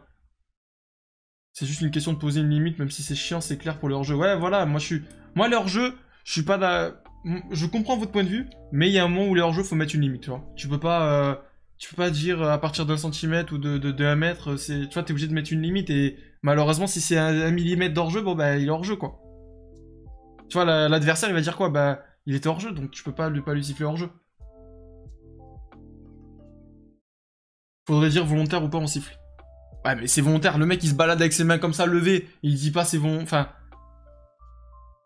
c'est juste une question de poser une limite, même si c'est chiant, c'est clair pour leur jeu. Ouais, voilà, moi je suis. Moi, leur jeu, je suis pas. la... Je comprends votre point de vue, mais il y a un moment où leur jeu, faut mettre une limite, tu vois. Tu peux pas. Euh, tu peux pas dire euh, à partir d'un centimètre ou de, de, mètre, euh, c'est, tu vois, t'es obligé de mettre une limite et malheureusement, si c'est un, millimètre d'hors-jeu, bon bah il est hors-jeu quoi. Tu vois, l'adversaire il va dire quoi Bah il était hors-jeu donc tu peux pas lui, pas lui siffler hors-jeu. Faudrait dire volontaire ou pas en siffle. Ouais mais c'est volontaire, le mec il se balade avec ses mains comme ça levées, il dit pas c'est bon, enfin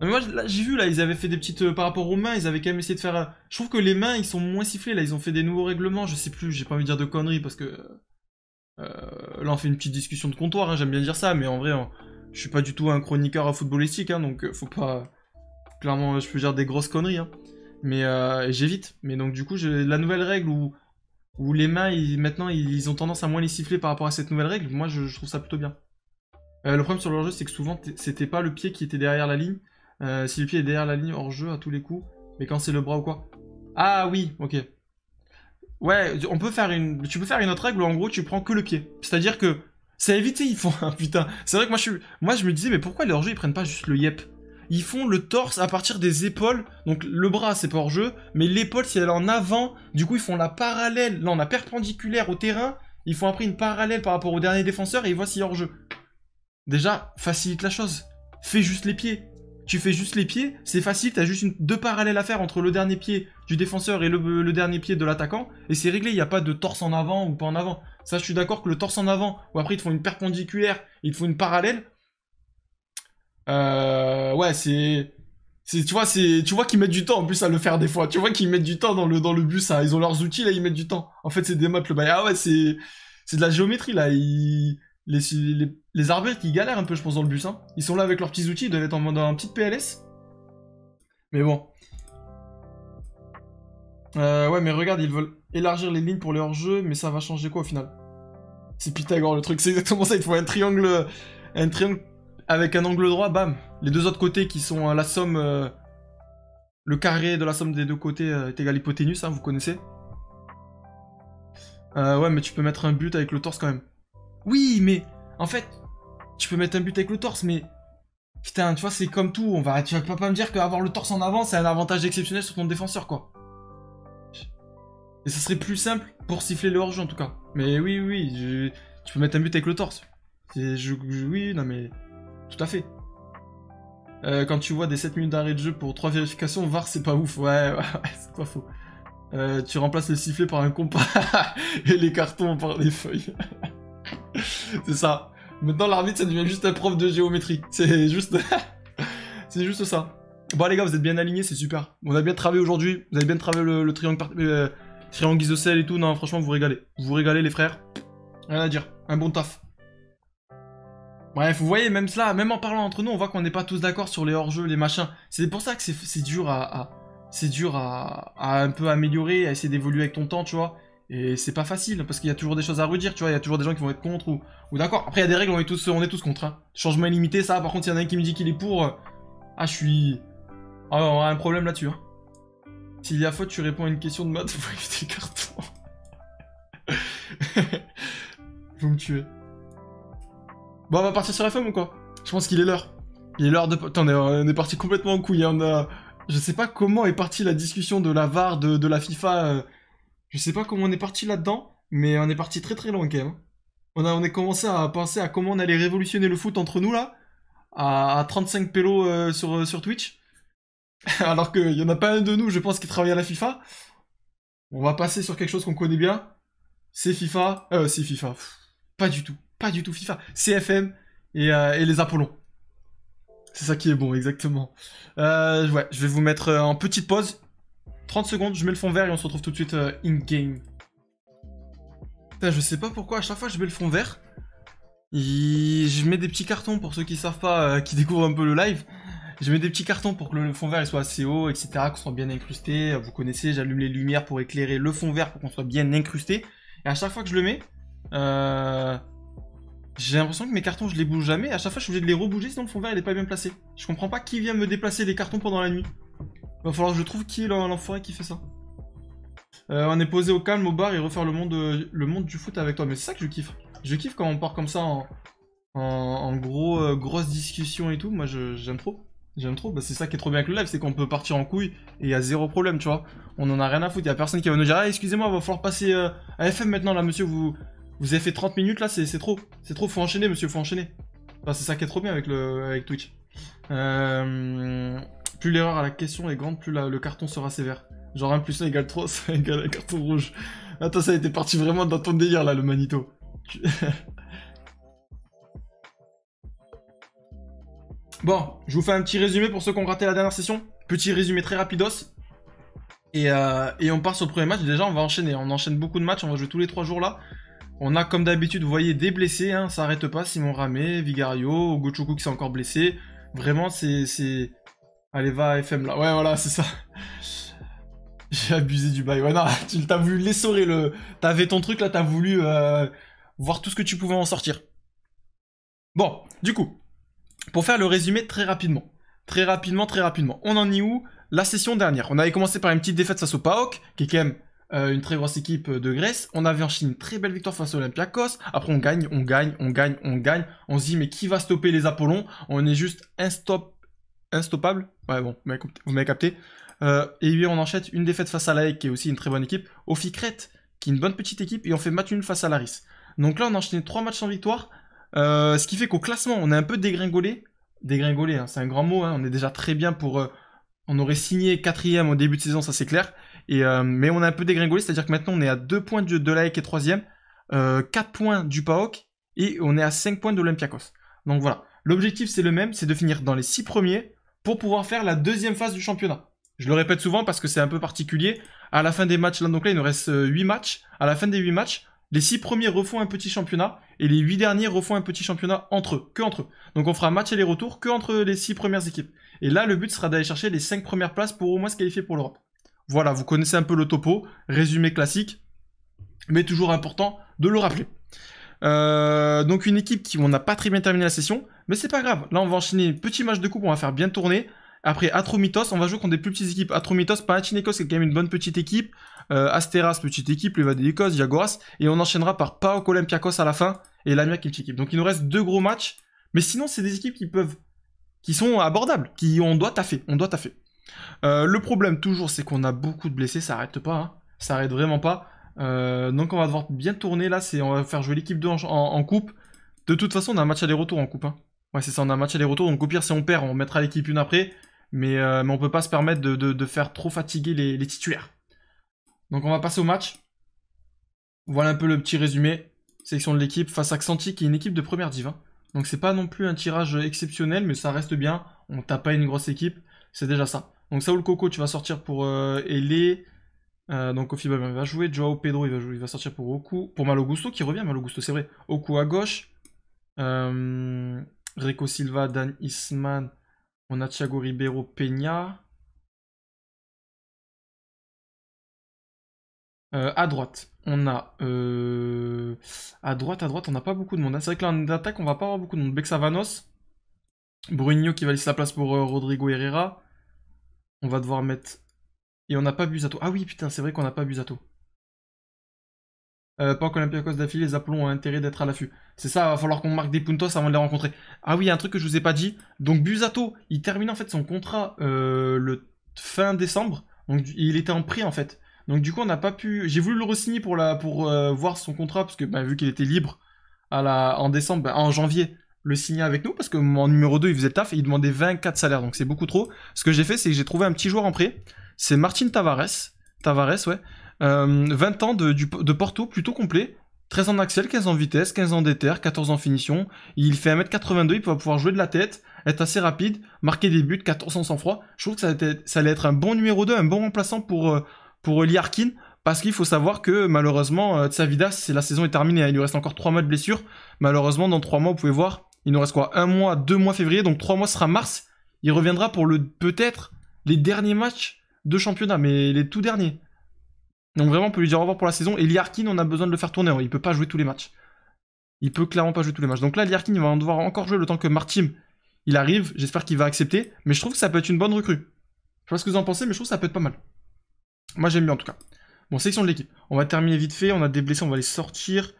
mais moi j'ai vu là ils avaient fait des petites euh, par rapport aux mains ils avaient quand même essayé de faire. Euh, je trouve que les mains ils sont moins sifflés là ils ont fait des nouveaux règlements je sais plus j'ai pas envie de dire de conneries parce que euh, là on fait une petite discussion de comptoir hein, j'aime bien dire ça mais en vrai hein, je suis pas du tout un chroniqueur à footballistique hein, donc faut pas clairement je peux dire des grosses conneries hein. mais euh, j'évite mais donc du coup la nouvelle règle où où les mains maintenant ils ont tendance à moins les siffler par rapport à cette nouvelle règle moi je, trouve ça plutôt bien. le problème sur le jeu c'est que souvent c'était pas le pied qui était derrière la ligne euh, si le pied est derrière la ligne hors jeu à tous les coups, mais quand c'est le bras ou quoi Ah oui, ok. Ouais, on peut faire une. Tu peux faire une autre règle où en gros tu prends que le pied. C'est-à-dire que c'est évité, ils font. Putain, c'est vrai que moi je Moi je me disais, mais pourquoi les hors-jeu ils prennent pas juste le yep Ils font le torse à partir des épaules. Donc le bras c'est pas hors-jeu, mais l'épaule si elle est en avant, du coup ils font la parallèle. Là on a perpendiculaire au terrain. Ils font après une parallèle par rapport au dernier défenseur et ils voient s'il hors-jeu. Déjà, facilite la chose. Fais juste les pieds tu fais juste les pieds, c'est facile, t'as juste deux parallèles à faire entre le dernier pied du défenseur et le, dernier pied de l'attaquant, et c'est réglé, il n'y a pas de torse en avant ou pas en avant. Ça, je suis d'accord que le torse en avant, ou après ils te font une perpendiculaire, ils te font une parallèle. Euh, ouais, c'est. Tu vois, vois qu'ils mettent du temps en plus à le faire des fois. Tu vois qu'ils mettent du temps dans le, dans le bus. Hein. Ils ont leurs outils là, ils mettent du temps. En fait, c'est des maps le bail. Ah ouais, c'est de la géométrie là. Ils, les, les, arbitres qui galèrent un peu, je pense, dans le bus. Hein. Ils sont là avec leurs petits outils, ils doivent être en, dans un petit PLS. Mais bon. Euh, ouais, mais regarde, ils veulent élargir les lignes pour leur jeu mais ça va changer quoi au final C'est Pythagore le truc, c'est exactement ça. Il faut un triangle, un triangle avec un angle droit, bam. Les deux autres côtés qui sont à euh, la somme, euh, le carré de la somme des deux côtés est égal à l'hypoténuse, hein, vous connaissez. ouais, mais tu peux mettre un but avec le torse quand même. Oui, mais en fait, tu peux mettre un but avec le torse, mais putain, tu vois, c'est comme tout. On va, tu vas pas me dire qu'avoir le torse en avant, c'est un avantage exceptionnel sur ton défenseur, quoi. Et ça serait plus simple pour siffler le hors-jeu en tout cas. Mais oui, oui, tu peux mettre un but avec le torse. Oui, non mais. Tout à fait. Euh, quand tu vois des 7 minutes d'arrêt de jeu pour 3 vérifications, VAR c'est pas ouf. Ouais, ouais, c'est pas faux. Euh, tu remplaces le sifflet par un compas et les cartons par des feuilles. c'est ça. Maintenant, l'arbitre, ça devient juste un prof de géométrie. C'est juste... c'est juste ça. Bon, les gars, vous êtes bien alignés, c'est super. On a bien travaillé aujourd'hui. Vous avez bien travaillé le, triangle, euh, et tout. Non, franchement, vous régalez. Vous vous régalez, les frères. Rien à dire. Un bon taf. Bref, vous voyez, même ça même en parlant entre nous, on voit qu'on n'est pas tous d'accord sur les hors-jeux, les machins. C'est pour ça que c'est dur à... c'est dur à, à, un peu améliorer, à essayer d'évoluer avec ton temps, tu vois. Et c'est pas facile, parce qu'il y a toujours des choses à redire, tu vois, il y a toujours des gens qui vont être contre ou, ou d'accord. Après, il y a des règles, on est tous, on est tous contre. Hein. Changement illimité, ça, par contre, il y en a un qui me dit qu'il est pour. Euh, ah, je suis. Ah, on a un problème là-dessus. Hein. S'il y a faute, tu réponds à une question de mode, pour éviter le carton. Vous me tuez. Bon, on va partir sur FM ou quoi Je pense qu'il est l'heure. Il est l'heure de. Attends, on est parti complètement en couille. Hein, on a... Je sais pas comment est partie la discussion de la VAR, de, la FIFA. Euh, je sais pas comment on est parti là-dedans, mais on est parti très très loin quand même. On a, on est commencé à penser à comment on allait révolutionner le foot entre nous là, à, 35 pélos euh, sur, euh, sur Twitch. Alors qu'il y en a pas un de nous, je pense, qui travaille à la FIFA. On va passer sur quelque chose qu'on connaît bien. C'est FIFA. Euh, c'est FIFA. pas du tout. Pas du tout FIFA. CFM et, euh, et les Apollons. C'est ça qui est bon, exactement. ouais, je vais vous mettre en petite pause. 30 secondes, je mets le fond vert et on se retrouve tout de suite euh, in-game. Je sais pas pourquoi, à chaque fois je mets le fond vert, je mets des petits cartons pour ceux qui savent pas, euh, qui découvrent un peu le live. Je mets des petits cartons pour que le fond vert soit assez haut, etc., qu'on soit bien incrusté. Euh, vous connaissez, j'allume les lumières pour éclairer le fond vert pour qu'on soit bien incrusté. Et à chaque fois que je le mets, j'ai l'impression que mes cartons, je les bouge jamais. À chaque fois, je suis obligé de les rebouger, sinon le fond vert, il est pas bien placé. Je comprends pas qui vient me déplacer les cartons pendant la nuit va falloir que je trouve qui est l'enfoiré qui fait ça. Euh, on est posé au calme, au bar et refaire le monde, euh, le monde du foot avec toi. Mais c'est ça que je kiffe. Je kiffe quand on part comme ça en, gros, euh, grosse discussion et tout. Moi, j'aime trop. J'aime trop. Bah, c'est ça qui est trop bien avec le live, c'est qu'on peut partir en couille et il y a zéro problème, tu vois. On en a rien à foutre. Il n'y a personne qui va nous dire, ah, excusez-moi, va falloir passer à FM maintenant, là, monsieur. Vous, vous avez fait 30 minutes, là, c'est trop. C'est trop, faut enchaîner, monsieur, faut enchaîner. c'est ça qui est trop bien avec, le, avec Twitch. Euh. Plus l'erreur à la question est grande, plus le carton sera sévère. Genre 1 plus 1 égale 3, ça égale un carton rouge. Attends, ça a été parti vraiment dans ton délire là, le manito. bon, je vous fais un petit résumé pour ceux qui ont raté la dernière session. Petit résumé très rapidos. Euh, et, on part sur le premier match. Déjà, on va enchaîner. On enchaîne beaucoup de matchs. On va jouer tous les 3 jours là. On a comme d'habitude, vous voyez, des blessés. Hein, ça n'arrête pas. Simon Ramé, Vigario, Ogochoku qui s'est encore blessé. Vraiment, c'est Allez, va FM là. Ouais, voilà, c'est ça. J'ai abusé du bail. Ouais, non, tu t'as voulu l'essorer. Le... T'avais ton truc là, t'as voulu euh, voir tout ce que tu pouvais en sortir. Bon, du coup, pour faire le résumé très rapidement. Très rapidement, très rapidement. On en est où La session dernière. On avait commencé par une petite défaite face au PAOK, qui est quand même euh, une très grosse équipe euh, de Grèce. On avait en Chine une très belle victoire face à Olympiakos. Après, on gagne, on gagne, on gagne, on gagne. On se dit, mais qui va stopper les Apollons On est juste un stop Instoppable. Ouais, bon, vous m'avez capté. Euh, et lui, on enchaîne une défaite face à l'AEC, qui est aussi une très bonne équipe. Au qui est une bonne petite équipe, et on fait match nul face à l'Aris. Donc là, on enchaîne trois 3 matchs sans victoire. Euh, ce qui fait qu'au classement, on est un peu dégringolé. Dégringolé, hein, c'est un grand mot. Hein, on est déjà très bien pour. Euh, on aurait signé quatrième au début de saison, ça c'est clair. Et, mais on a un peu dégringolé, c'est-à-dire que maintenant, on est à 2 points de, de l'AEC et 3ème, 4 points du PAOC... et on est à 5 points de l'Olympiakos. Donc voilà. L'objectif, c'est le même, c'est de finir dans les 6 premiers pour pouvoir faire la deuxième phase du championnat. Je le répète souvent parce que c'est un peu particulier. À la fin des matchs, là, donc là, il nous reste 8 euh, matchs. À la fin des 8 matchs, les 6 premiers refont un petit championnat et les 8 derniers refont un petit championnat entre eux, que entre eux. Donc on fera match et les retours que entre les 6 premières équipes. Et là, le but sera d'aller chercher les 5 premières places pour au moins se qualifier pour l'Europe. Voilà, vous connaissez un peu le topo, résumé classique, mais toujours important de le rappeler. Euh, donc une équipe qui on n'a pas très bien terminé la session, mais c'est pas grave. Là on va enchaîner un petit match de coupe, on va faire bien tourner. Après Atromitos, on va jouer contre des plus petites équipes. Atromitos, Panathinaikos qui est quand même une bonne petite équipe. Euh, Asteras, petite équipe, Levadelikos, Diagoras. Et on enchaînera par Paok Olympiakos à la fin et Lamia qui est petite équipe. Donc il nous reste deux gros matchs. Mais sinon c'est des équipes qui peuvent, qui sont abordables, qui on doit taffer, on doit euh, le problème toujours c'est qu'on a beaucoup de blessés, ça arrête pas, hein. ça arrête vraiment pas. Euh, donc on va devoir bien tourner là, c'est on va faire jouer l'équipe de en, en, coupe. De toute façon, on a un match aller-retour en coupe. Hein. Ouais, c'est ça, on a un match aller-retour. Donc au pire, si on perd, on mettra l'équipe une après. Mais, euh, on peut pas se permettre de, faire trop fatiguer les, titulaires. Donc on va passer au match. Voilà un peu le petit résumé. Sélection de l'équipe face à Xanti, qui est une équipe de première divin. Hein. Donc c'est pas non plus un tirage exceptionnel, mais ça reste bien. On tape pas une grosse équipe, c'est déjà ça. Donc le Coco, tu vas sortir pour euh, euh, donc Kofi va jouer, Joao Pedro il va, il va sortir pour Oku, pour Malo qui revient, Malogusto, c'est vrai, Oku à gauche, euh, Rico Silva, Dan Isman, on a Thiago Ribeiro, Peña, euh, à droite, on a à droite, à droite on n'a pas beaucoup de monde, hein. c'est vrai que là en attaque on va pas avoir beaucoup de monde, Bexavanos, Bruno qui va laisser la place pour Rodrigo Herrera, on va devoir mettre et on n'a pas Busato. Ah oui, putain, c'est vrai qu'on n'a pas Busato. Euh, pas qu'Olympiakos d'affilée, les Apollons ont intérêt d'être à l'affût. C'est ça, va falloir qu'on marque des puntos avant de les rencontrer. Ah oui, un truc que je vous ai pas dit. Donc Busato, il termine en fait son contrat euh, le fin décembre. Donc il était en prix en fait. Donc du coup, on n'a pas pu. J'ai voulu le re pour, la... pour euh, voir son contrat, parce que bah, vu qu'il était libre à la... en décembre, bah, en janvier, le signer avec nous, parce que mon numéro 2, il faisait le taf et il demandait 24 salaires, donc c'est beaucoup trop. Ce que j'ai fait, c'est que j'ai trouvé un petit joueur en prêt c'est Martin Tavares. Tavares, ouais. 20 euh, ans de, Porto, plutôt complet. 13 ans d'axel, 15 ans de vitesse, 15 ans d'éther, 14 ans de finition. Il fait 1m82, il va pouvoir jouer de la tête, être assez rapide, marquer des buts, 14 ans sans froid Je trouve que ça, allait être un bon numéro 2, un bon remplaçant pour, euh, pour Liarkin. Parce qu'il faut savoir que malheureusement, euh, Tsavidas, la saison est terminée. Hein. Il lui reste encore 3 mois de blessure. Malheureusement, dans 3 mois, vous pouvez voir, il nous reste quoi 1 mois, 2 mois février, donc 3 mois sera mars. Il reviendra pour le peut-être les derniers matchs deux championnats mais les tout derniers. Donc vraiment, on peut lui dire au revoir pour la saison. Et Liarkin, on a besoin de le faire tourner. Il peut pas jouer tous les matchs. Il peut clairement pas jouer tous les matchs. Donc là, Liarkin, il va devoir encore jouer le temps que Martim il arrive. J'espère qu'il va accepter. Mais je trouve que ça peut être une bonne recrue. Je sais pas ce que vous en pensez, mais je trouve que ça peut être pas mal. Moi, j'aime bien en tout cas. Bon, sélection de l'équipe. On va terminer vite fait. On a des blessés, on va les sortir.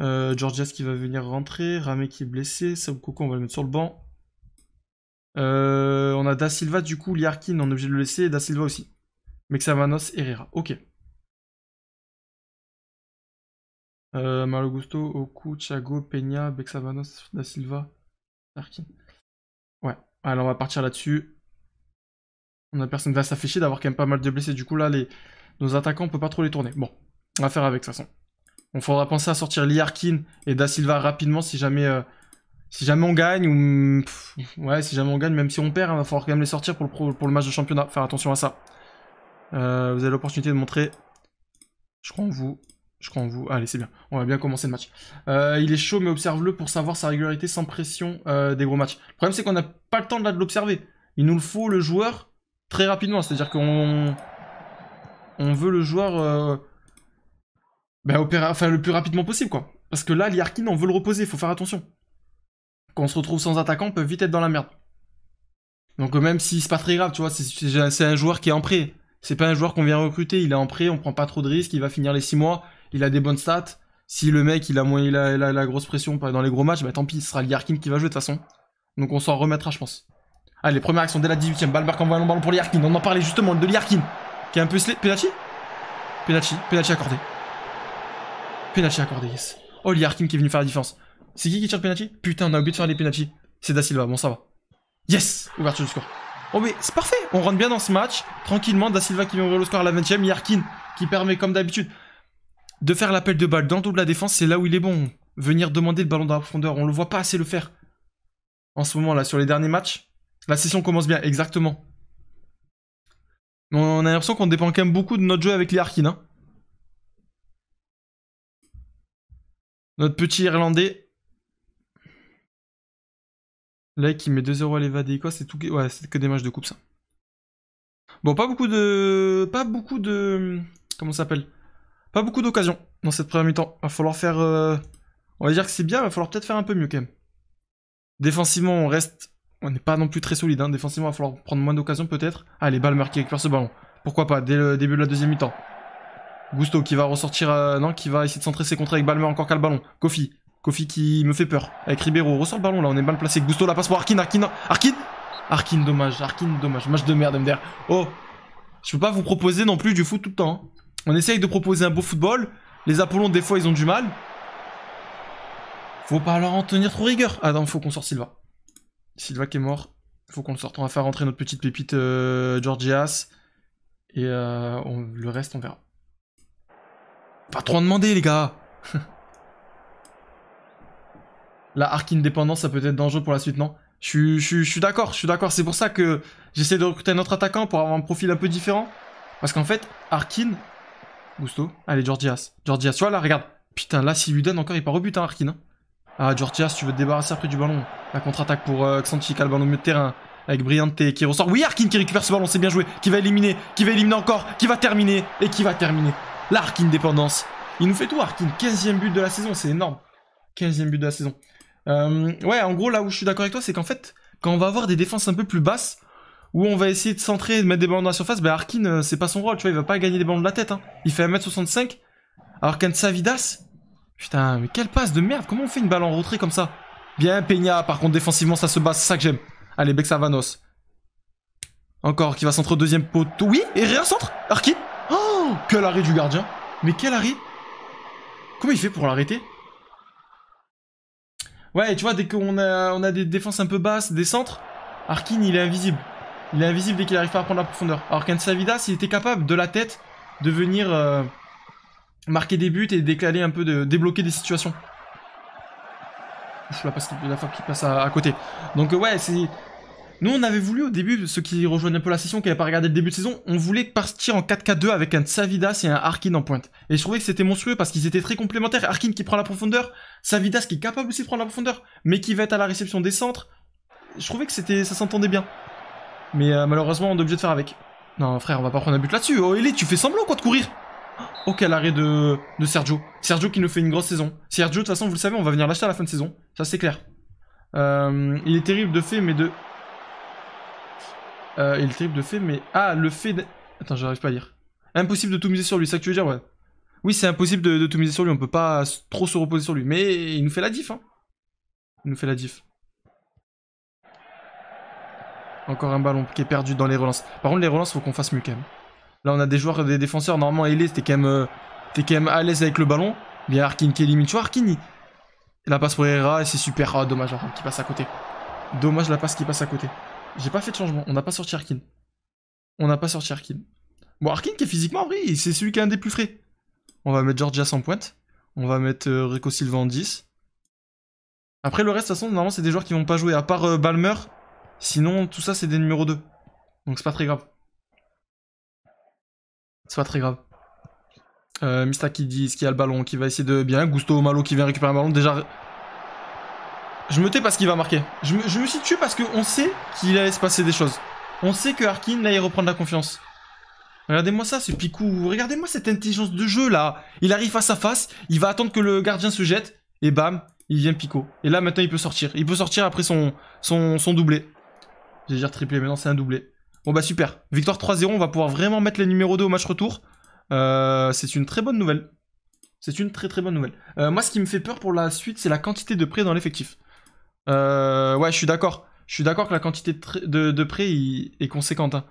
Euh, Georgias qui va venir rentrer. Rame qui est blessé. Coco, on va le mettre sur le banc. Euh, on a Da Silva, du coup, Liarkin, on est obligé de le laisser, et Da Silva aussi. Mexavanos, Herrera. Ok. Euh, Oku, Chago, Peña, Mexavanos, Da Silva, Liarkin. Ouais, alors on va partir là-dessus. On a personne qui va s'afficher d'avoir quand même pas mal de blessés. Du coup, là, nos attaquants, on peut pas trop les tourner. Bon, on va faire avec, de toute façon. On faudra penser à sortir Liarkin et Da Silva rapidement si jamais... Euh, si jamais on gagne, ou. ouais, si jamais on gagne, même si on perd, il hein, va falloir quand même les sortir pour le, match de championnat. Faire attention à ça. Euh, vous avez l'opportunité de montrer. Je crois en vous. Je crois en vous. Allez, c'est bien. On va bien commencer le match. Euh, il est chaud, mais observe-le pour savoir sa régularité sans pression euh, des gros matchs. Le problème, c'est qu'on n'a pas le temps de l'observer. Il nous le faut, le joueur, très rapidement. C'est-à-dire qu'on. On veut le joueur. Ben, enfin, le plus rapidement possible, quoi. Parce que là, Liarkin, on veut le reposer. Il faut faire attention. Quand on se retrouve sans attaquant, on peut vite être dans la merde. Donc euh, même si c'est pas très grave, tu vois, c'est un joueur qui est en prêt. C'est pas un joueur qu'on vient recruter, il est en prêt, on prend pas trop de risques, il va finir les 6 mois, il a des bonnes stats. Si le mec il a moins il a, la grosse pression dans les gros matchs, bah tant pis, ce sera Liarkin qui va jouer de toute façon. Donc on s'en remettra je pense. Allez, première action dès la 18ème, Balberg envoie un ballon pour Yarkin. On en parlait justement de Liarkin, qui est un peu slé. Penachi Penachi, accordé. Penachi accordé, yes. Oh Liarkin qui est venu faire la différence. C'est qui qui tire le penalty Putain, on a oublié de faire les penalty. C'est Da Silva, bon ça va. Yes Ouverture du score. Oh mais c'est parfait, on rentre bien dans ce match. Tranquillement, Da Silva qui vient ouvrir le score à la 20ème, Yarkin qui permet comme d'habitude de faire l'appel de balle dans le dos de la défense, c'est là où il est bon. Venir demander le ballon dans la profondeur, on le voit pas assez le faire. En ce moment là, sur les derniers matchs, la session commence bien, exactement. On a l'impression qu'on dépend quand même beaucoup de notre jeu avec les hein. Notre petit Irlandais Là, qui met 2 0 à l'évadé, quoi, c'est tout. Ouais, c'est que des matchs de coupe, ça. Bon, pas beaucoup de. Pas beaucoup de. Comment ça s'appelle Pas beaucoup d'occasions dans cette première mi-temps. Va falloir faire. Euh, on va dire que c'est bien, va falloir peut-être faire un peu mieux quand même. Défensivement, on reste. On n'est pas non plus très solide. Hein. Défensivement, va falloir prendre moins d'occasions peut-être. Ah, les balles marquées avec ce ballon. Pourquoi pas, dès le début de la deuxième mi-temps. Gusto qui va ressortir. Euh, non, qui va essayer de centrer ses contrats avec Balmer encore qu'à le ballon. Kofi, Kofi qui me fait peur. Avec Ribeiro, ressort le ballon là, on est mal placé. Gusto la passe pour Arkin, Arkin, Arkin Arkin, dommage, Arkin, dommage. Match de merde, MDR. Oh Je peux pas vous proposer non plus du foot tout le temps. Hein. On essaye de proposer un beau football. Les Apollons, des fois, ils ont du mal. Faut pas leur en tenir trop rigueur. Ah non, faut qu'on sorte Silva. Silva qui est mort. Faut qu'on le sorte. On va faire rentrer notre petite pépite euh, Georgias. Et euh, le reste, on verra. Pas trop en demander, les gars la arc dépendance, ça peut être dangereux pour la suite, non je, suis d'accord, je suis d'accord. C'est pour ça que j'essaie de recruter un autre attaquant pour avoir un profil un peu différent. Parce qu'en fait, Arkin... Gusto. Allez, Georgias. Georgias, tu vois là, regarde. Putain, là, s'il lui donne encore, il part au but, hein, Arkin. Hein. Ah, Georgias, tu veux te débarrasser après du ballon. La contre-attaque pour euh, Xanti qui le ballon au milieu de terrain. Avec Briante qui ressort. Oui, Arkin qui récupère ce ballon, c'est bien joué. Qui va éliminer, qui va éliminer encore, qui va terminer, et qui va terminer. La dépendance. Il nous fait tout, Arkin. 15e but de la saison, c'est énorme. 15e but de la saison. Euh, ouais, en gros, là où je suis d'accord avec toi, c'est qu'en fait, quand on va avoir des défenses un peu plus basses, où on va essayer de centrer et de mettre des ballons dans la surface, ben Arkin euh, c'est pas son rôle, tu vois, il va pas gagner des ballons de la tête. Hein. Il fait 1m65, alors qu'un putain, mais quelle passe de merde, comment on fait une balle en retrait comme ça Bien Peña, par contre, défensivement, ça se bat, c'est ça que j'aime. Allez, Bexavanos. Encore, qui va centre deuxième poteau. Oui, et rien centre Arkin Oh Quel arrêt du gardien Mais quel arrêt Comment il fait pour l'arrêter Ouais, tu vois, dès qu'on a, on a des défenses un peu basses, des centres, Arkin, il est invisible. Il est invisible dès qu'il arrive pas à prendre la profondeur. Alors qu'Ansavidas, il était capable, de la tête, de venir euh, marquer des buts et décaler un peu, de, débloquer des situations. Ouf, la, passe, la fois qu'il passe à, côté. Donc euh, ouais, c'est nous, on avait voulu au début, ceux qui rejoignent un peu la session, qui n'avaient pas regardé le début de saison, on voulait partir en 4K2 avec un Savidas et un Arkin en pointe. Et je trouvais que c'était monstrueux parce qu'ils étaient très complémentaires. Arkin qui prend la profondeur, Savidas qui est capable aussi de prendre la profondeur, mais qui va être à la réception des centres. Je trouvais que c'était, ça s'entendait bien. Mais euh, malheureusement, on est obligé de faire avec. Non, frère, on va pas prendre un but là-dessus. Oh, Eli, tu fais semblant quoi de courir Oh, quel arrêt de, Sergio. Sergio qui nous fait une grosse saison. Sergio, de toute façon, vous le savez, on va venir l'acheter à la fin de saison. Ça, c'est clair. Euh, il est terrible de fait, mais de euh, il terrible de fait, mais... Ah, le fait... Attends, j'arrive pas à lire. Impossible de tout miser sur lui, c'est ça que tu veux dire, ouais. Oui, c'est impossible de, tout miser sur lui, on peut pas trop se reposer sur lui. Mais il nous fait la diff, hein. Il nous fait la diff. Encore un ballon qui est perdu dans les relances. Par contre, les relances, faut qu'on fasse mieux quand même. Là, on a des joueurs, des défenseurs. Normalement, ailés. t'es quand, même, euh, quand même à l'aise avec le ballon. Bien, Arkin qui élimine. Tu vois, La passe pour Herrera, c'est super. Ah, dommage, hein, qui passe à côté. Dommage la passe qui passe à côté. J'ai pas fait de changement. On n'a pas sorti Arkin. On n'a pas sorti Arkin. Bon, Arkin qui est physiquement, oui, c'est celui qui a un des plus frais. On va mettre Georgia en pointe. On va mettre euh, Rico Silva en 10. Après, le reste, de toute façon, normalement, c'est des joueurs qui vont pas jouer, à part euh, Balmer. Sinon, tout ça, c'est des numéros 2. Donc, c'est pas très grave. C'est pas très grave. Euh, Mista qui dit ce y a le ballon, qui va essayer de bien. Gusto Malo qui vient récupérer un ballon. Déjà, je me tais parce qu'il va marquer. Je me, suis tué parce qu'on sait qu'il allait se passer des choses. On sait que Harkin, là, reprendre la confiance. Regardez-moi ça, ce picou. Regardez-moi cette intelligence de jeu, là. Il arrive face à face, il va attendre que le gardien se jette, et bam, il vient picot. Et là, maintenant, il peut sortir. Il peut sortir après son, son, doublé. J'ai dire triplé, mais non, c'est un doublé. Bon, bah super. Victoire 3-0, on va pouvoir vraiment mettre les numéros 2 au match retour. Euh, c'est une très bonne nouvelle. C'est une très très bonne nouvelle. Euh, moi, ce qui me fait peur pour la suite, c'est la quantité de prêts dans l'effectif. Euh, ouais, je suis d'accord. Je suis d'accord que la quantité de, de, prêts est conséquente. Hein.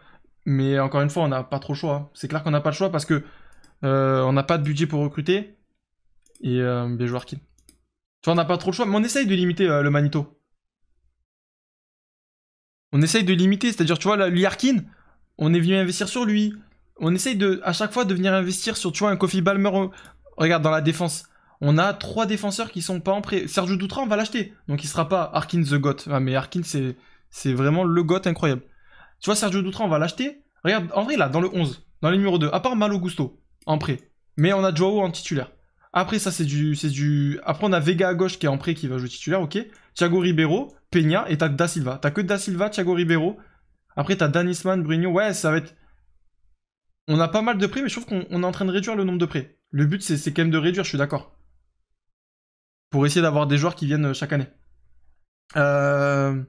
Mais encore une fois, on n'a pas trop le choix. Hein. C'est clair qu'on n'a pas le choix parce que euh, on n'a pas de budget pour recruter. Et euh, des Tu vois, on n'a pas trop le choix. Mais on essaye de limiter euh, le Manito. On essaye de limiter. C'est-à-dire, tu vois, l'IARKIN, on est venu investir sur lui. On essaye de, à chaque fois de venir investir sur, tu vois, un Kofi Balmer. Regarde, dans la défense on a trois défenseurs qui sont pas en prêt. Sergio Doutra, on va l'acheter. Donc il sera pas Arkin the GOAT. Ah, mais Arkin c'est, c'est vraiment le GOAT incroyable. Tu vois, Sergio Doutra, on va l'acheter. Regarde, en vrai, là, dans le 11, dans les numéros 2, à part Malo Gusto, en prêt. Mais on a Joao en titulaire. Après, ça, c'est du, c'est du. Après, on a Vega à gauche qui est en prêt, qui va jouer titulaire, ok. Thiago Ribeiro, Peña, et t'as Da Silva. T'as que Da Silva, Thiago Ribeiro. Après, t'as Danisman, Bruno. Ouais, ça va être. On a pas mal de prêts, mais je trouve qu'on est en train de réduire le nombre de prêts. Le but, c'est quand même de réduire, je suis d'accord pour essayer d'avoir des joueurs qui viennent euh, chaque année. Euh,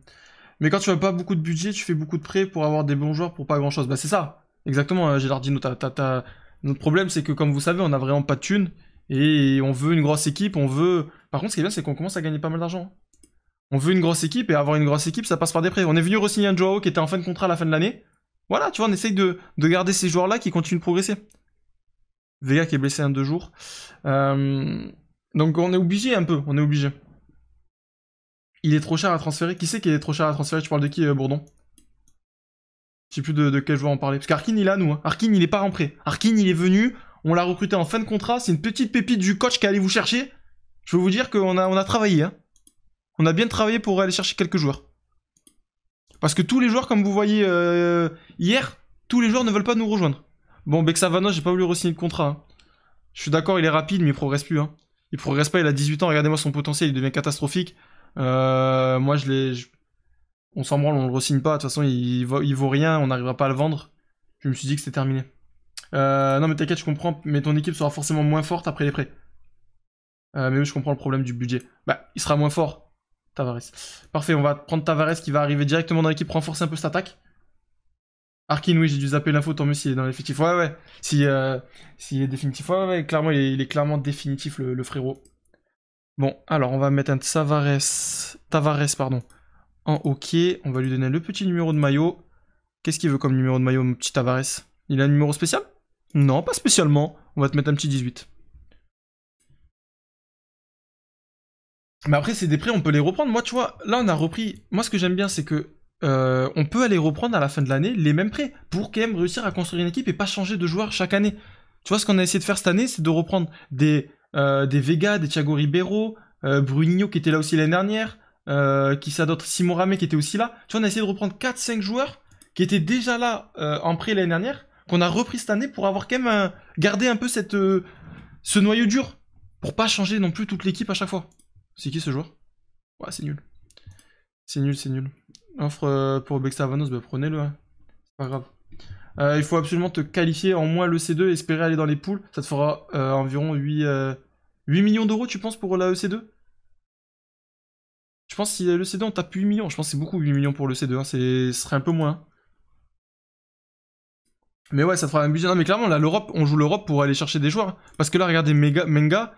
mais quand tu n'as pas beaucoup de budget, tu fais beaucoup de prêts pour avoir des bons joueurs pour pas grand chose. Bah, c'est ça, exactement, j'ai euh, Notre problème, c'est que comme vous savez, on n'a vraiment pas de thunes et on veut une grosse équipe. On veut. Par contre, ce qui est bien, c'est qu'on commence à gagner pas mal d'argent. On veut une grosse équipe et avoir une grosse équipe, ça passe par des prêts. On est venu re un Joao qui était en fin de contrat à la fin de l'année. Voilà, tu vois, on essaye de, de garder ces joueurs-là qui continuent de progresser. Vega qui est blessé un deux jours. Donc on est obligé un peu, on est obligé. Il est trop cher à transférer. Qui c'est qu'il est trop cher à transférer Tu parles de qui, euh, Bourdon Je sais plus de, quel joueur en parler. Parce qu'Arkin, il est là nous. Hein. Arkin, il est pas rentré. Arkin, il est venu. On l'a recruté en fin de contrat. C'est une petite pépite du coach qui est allé vous chercher. Je veux vous dire qu'on a, on a travaillé. Hein. On a bien travaillé pour aller chercher quelques joueurs. Parce que tous les joueurs, comme vous voyez euh, hier, tous les joueurs ne veulent pas nous rejoindre. Bon, je j'ai pas voulu re-signer le contrat. Hein. Je suis d'accord, il est rapide, mais il progresse plus. Hein il progresse pas, il a 18 ans, regardez-moi son potentiel, il devient catastrophique. Euh, moi, je l'ai. On s'en branle, on le re pas, de toute façon, il, vaut, rien, on n'arrivera pas à le vendre. Je me suis dit que c'était terminé. Euh, non, mais t'inquiète, je comprends, mais ton équipe sera forcément moins forte après les prêts. Euh, mais oui, je comprends le problème du budget. Bah, il sera moins fort, Tavares. Parfait, on va prendre Tavares qui va arriver directement dans l'équipe, renforcer un peu cette attaque. Arkin, oui, j'ai dû zapper l'info, tant mieux s'il est dans l'effectif. Ouais, ouais. Euh, s'il est définitif. Ouais, ouais, clairement, il est, clairement définitif, le, frérot. Bon, alors, on va mettre un Tavares, Tavares pardon, en hockey. On va lui donner le petit numéro de maillot. Qu'est-ce qu'il veut comme numéro de maillot, mon petit Tavares Il a un numéro spécial Non, pas spécialement. On va te mettre un petit 18. Mais après, c'est des prix, on peut les reprendre. Moi, tu vois, là, on a repris. Moi, ce que j'aime bien, c'est que euh, on peut aller reprendre à la fin de l'année les mêmes prêts pour quand même réussir à construire une équipe et pas changer de joueur chaque année. Tu vois, ce qu'on a essayé de faire cette année, c'est de reprendre des, euh, des Vega, des Thiago Ribeiro, euh, qui était là aussi l'année dernière, euh, qui ça Simon Ramé qui était aussi là. Tu vois, on a essayé de reprendre 4-5 joueurs qui étaient déjà là en prêt l'année dernière, qu'on a repris cette année pour avoir quand même gardé un peu cette, ce noyau dur, pour pas changer non plus toute l'équipe à chaque fois. C'est qui ce joueur Ouais, c'est nul. C'est nul, c'est nul. Offre euh, pour Bexavanos, bah, prenez-le. Hein. C'est pas grave. Euh, il faut absolument te qualifier en moins le C2 et espérer aller dans les poules. Ça te fera euh, environ 8, millions d'euros, tu penses, pour la EC2 Je pense que si le 2 on tape 8 millions. Je pense que c'est beaucoup 8 millions pour le C2. Hein. Ce serait un peu moins. Hein. Mais ouais, ça te fera un budget. Non, mais clairement, là, l'Europe, on joue l'Europe pour aller chercher des joueurs. Parce que là, regardez, Menga,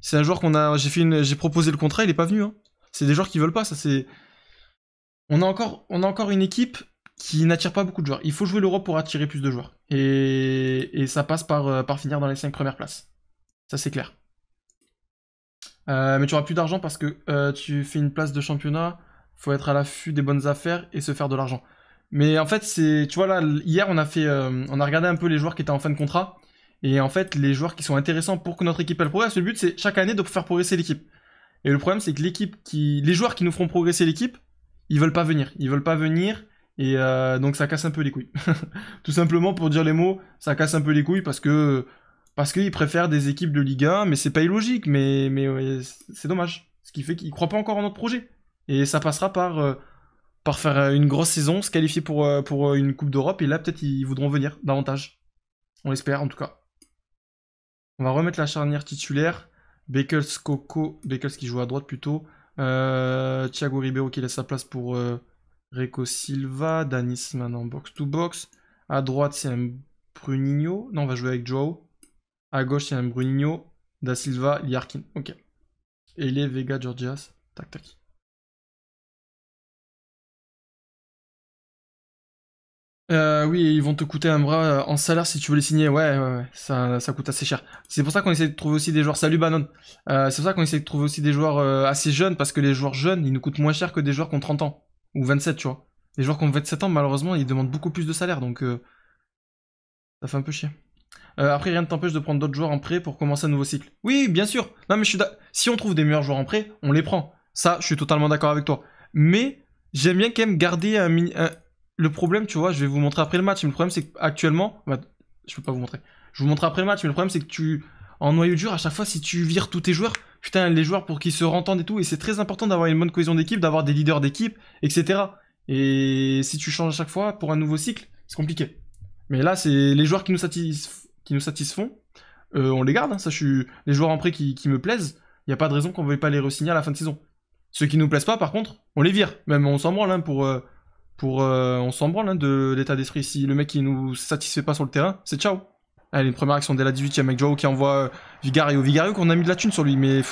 c'est un joueur qu'on a. J'ai proposé le contrat, il est pas venu. C'est des joueurs qui veulent pas, ça c'est on a encore, on a encore une équipe qui n'attire pas beaucoup de joueurs. Il faut jouer l'Europe pour attirer plus de joueurs. Et, ça passe euh, par, finir dans les 5 premières places. Ça, c'est clair. Euh, mais tu auras plus d'argent parce que euh, tu fais une place de championnat. faut être à l'affût des bonnes affaires et se faire de l'argent. Mais en fait, c'est, tu vois, là, hier, on a, fait, on a regardé un peu les joueurs qui étaient en fin de contrat. Et en fait, les joueurs qui sont intéressants pour que notre équipe elle progresse, le but, c'est chaque année de faire progresser l'équipe. Et le problème, c'est que l'équipe qui, les joueurs qui nous feront progresser l'équipe, ils veulent pas venir. Ils veulent pas venir. Et euh, donc ça casse un peu les couilles. Tout simplement pour dire les mots, ça casse un peu les couilles parce que parce qu'ils préfèrent des équipes de Ligue 1, mais c'est pas illogique, mais, mais c'est dommage. Ce qui fait qu'ils croient pas encore en notre projet. Et ça passera par, euh, par faire euh, une grosse saison, se qualifier pour, pour une Coupe d'Europe, et là peut-être ils voudront venir davantage. On l'espère en tout cas. On va remettre la charnière titulaire. Bekels Coco, Bekels qui joue à droite plutôt. Euh, Thiago Ribeiro qui laisse sa place pour euh, Reco Silva. Danis maintenant box-to-box. À droite, c'est un Bruninho. Non, on va jouer avec Joe. À gauche, c'est un Bruninho. Da Silva, Liarkin Ok. Et Vega Georgias. Tac, tac. Euh, oui, ils vont te coûter un bras euh, en salaire si tu veux les signer. Ouais, ouais, Ça, coûte assez cher. C'est pour ça qu'on essaie de trouver aussi des joueurs. Salut Bannon. Euh, c'est pour ça qu'on essaie de trouver aussi des joueurs euh, assez jeunes parce que les joueurs jeunes, ils nous coûtent moins cher que des joueurs qui ont 30 ans ou 27, tu vois. Les joueurs qui ont 27 ans, malheureusement, ils demandent beaucoup plus de salaire donc ça fait un peu chier. après, rien ne t'empêche de prendre d'autres joueurs en prêt pour commencer un nouveau cycle. Oui, bien sûr. Non, mais je suis si on trouve des meilleurs joueurs en prêt, on les prend. Ça, je suis totalement d'accord avec toi. Mais j'aime bien quand même garder un, un, le problème, tu vois, je vais vous montrer après le match, mais le problème c'est qu'actuellement, je bah, je peux pas vous montrer. Je vous montre après le match, mais le problème c'est que tu, en noyau dur, à chaque fois, si tu vires tous tes joueurs, putain, les joueurs pour qu'ils se rentendent et tout, et c'est très important d'avoir une bonne cohésion d'équipe, d'avoir des leaders d'équipe, etc. Et si tu changes à chaque fois pour un nouveau cycle, c'est compliqué. Mais là, c'est les joueurs qui nous, qui nous satisfont, euh, on les garde, hein, ça, je suis... les joueurs en prêt qui, me plaisent, il n'y a pas de raison qu'on ne veuille pas les re à la fin de saison. Ceux qui nous plaisent pas, par contre, on les vire. Même on s'en branle hein, pour. Euh, pour, euh, on s'en branle hein, de l'état d'esprit. Si le mec il nous satisfait pas sur le terrain, c'est ciao. Allez, une première action dès la 18ème avec Joao qui envoie euh, Vigario. Vigario qu'on a mis de la thune sur lui, mais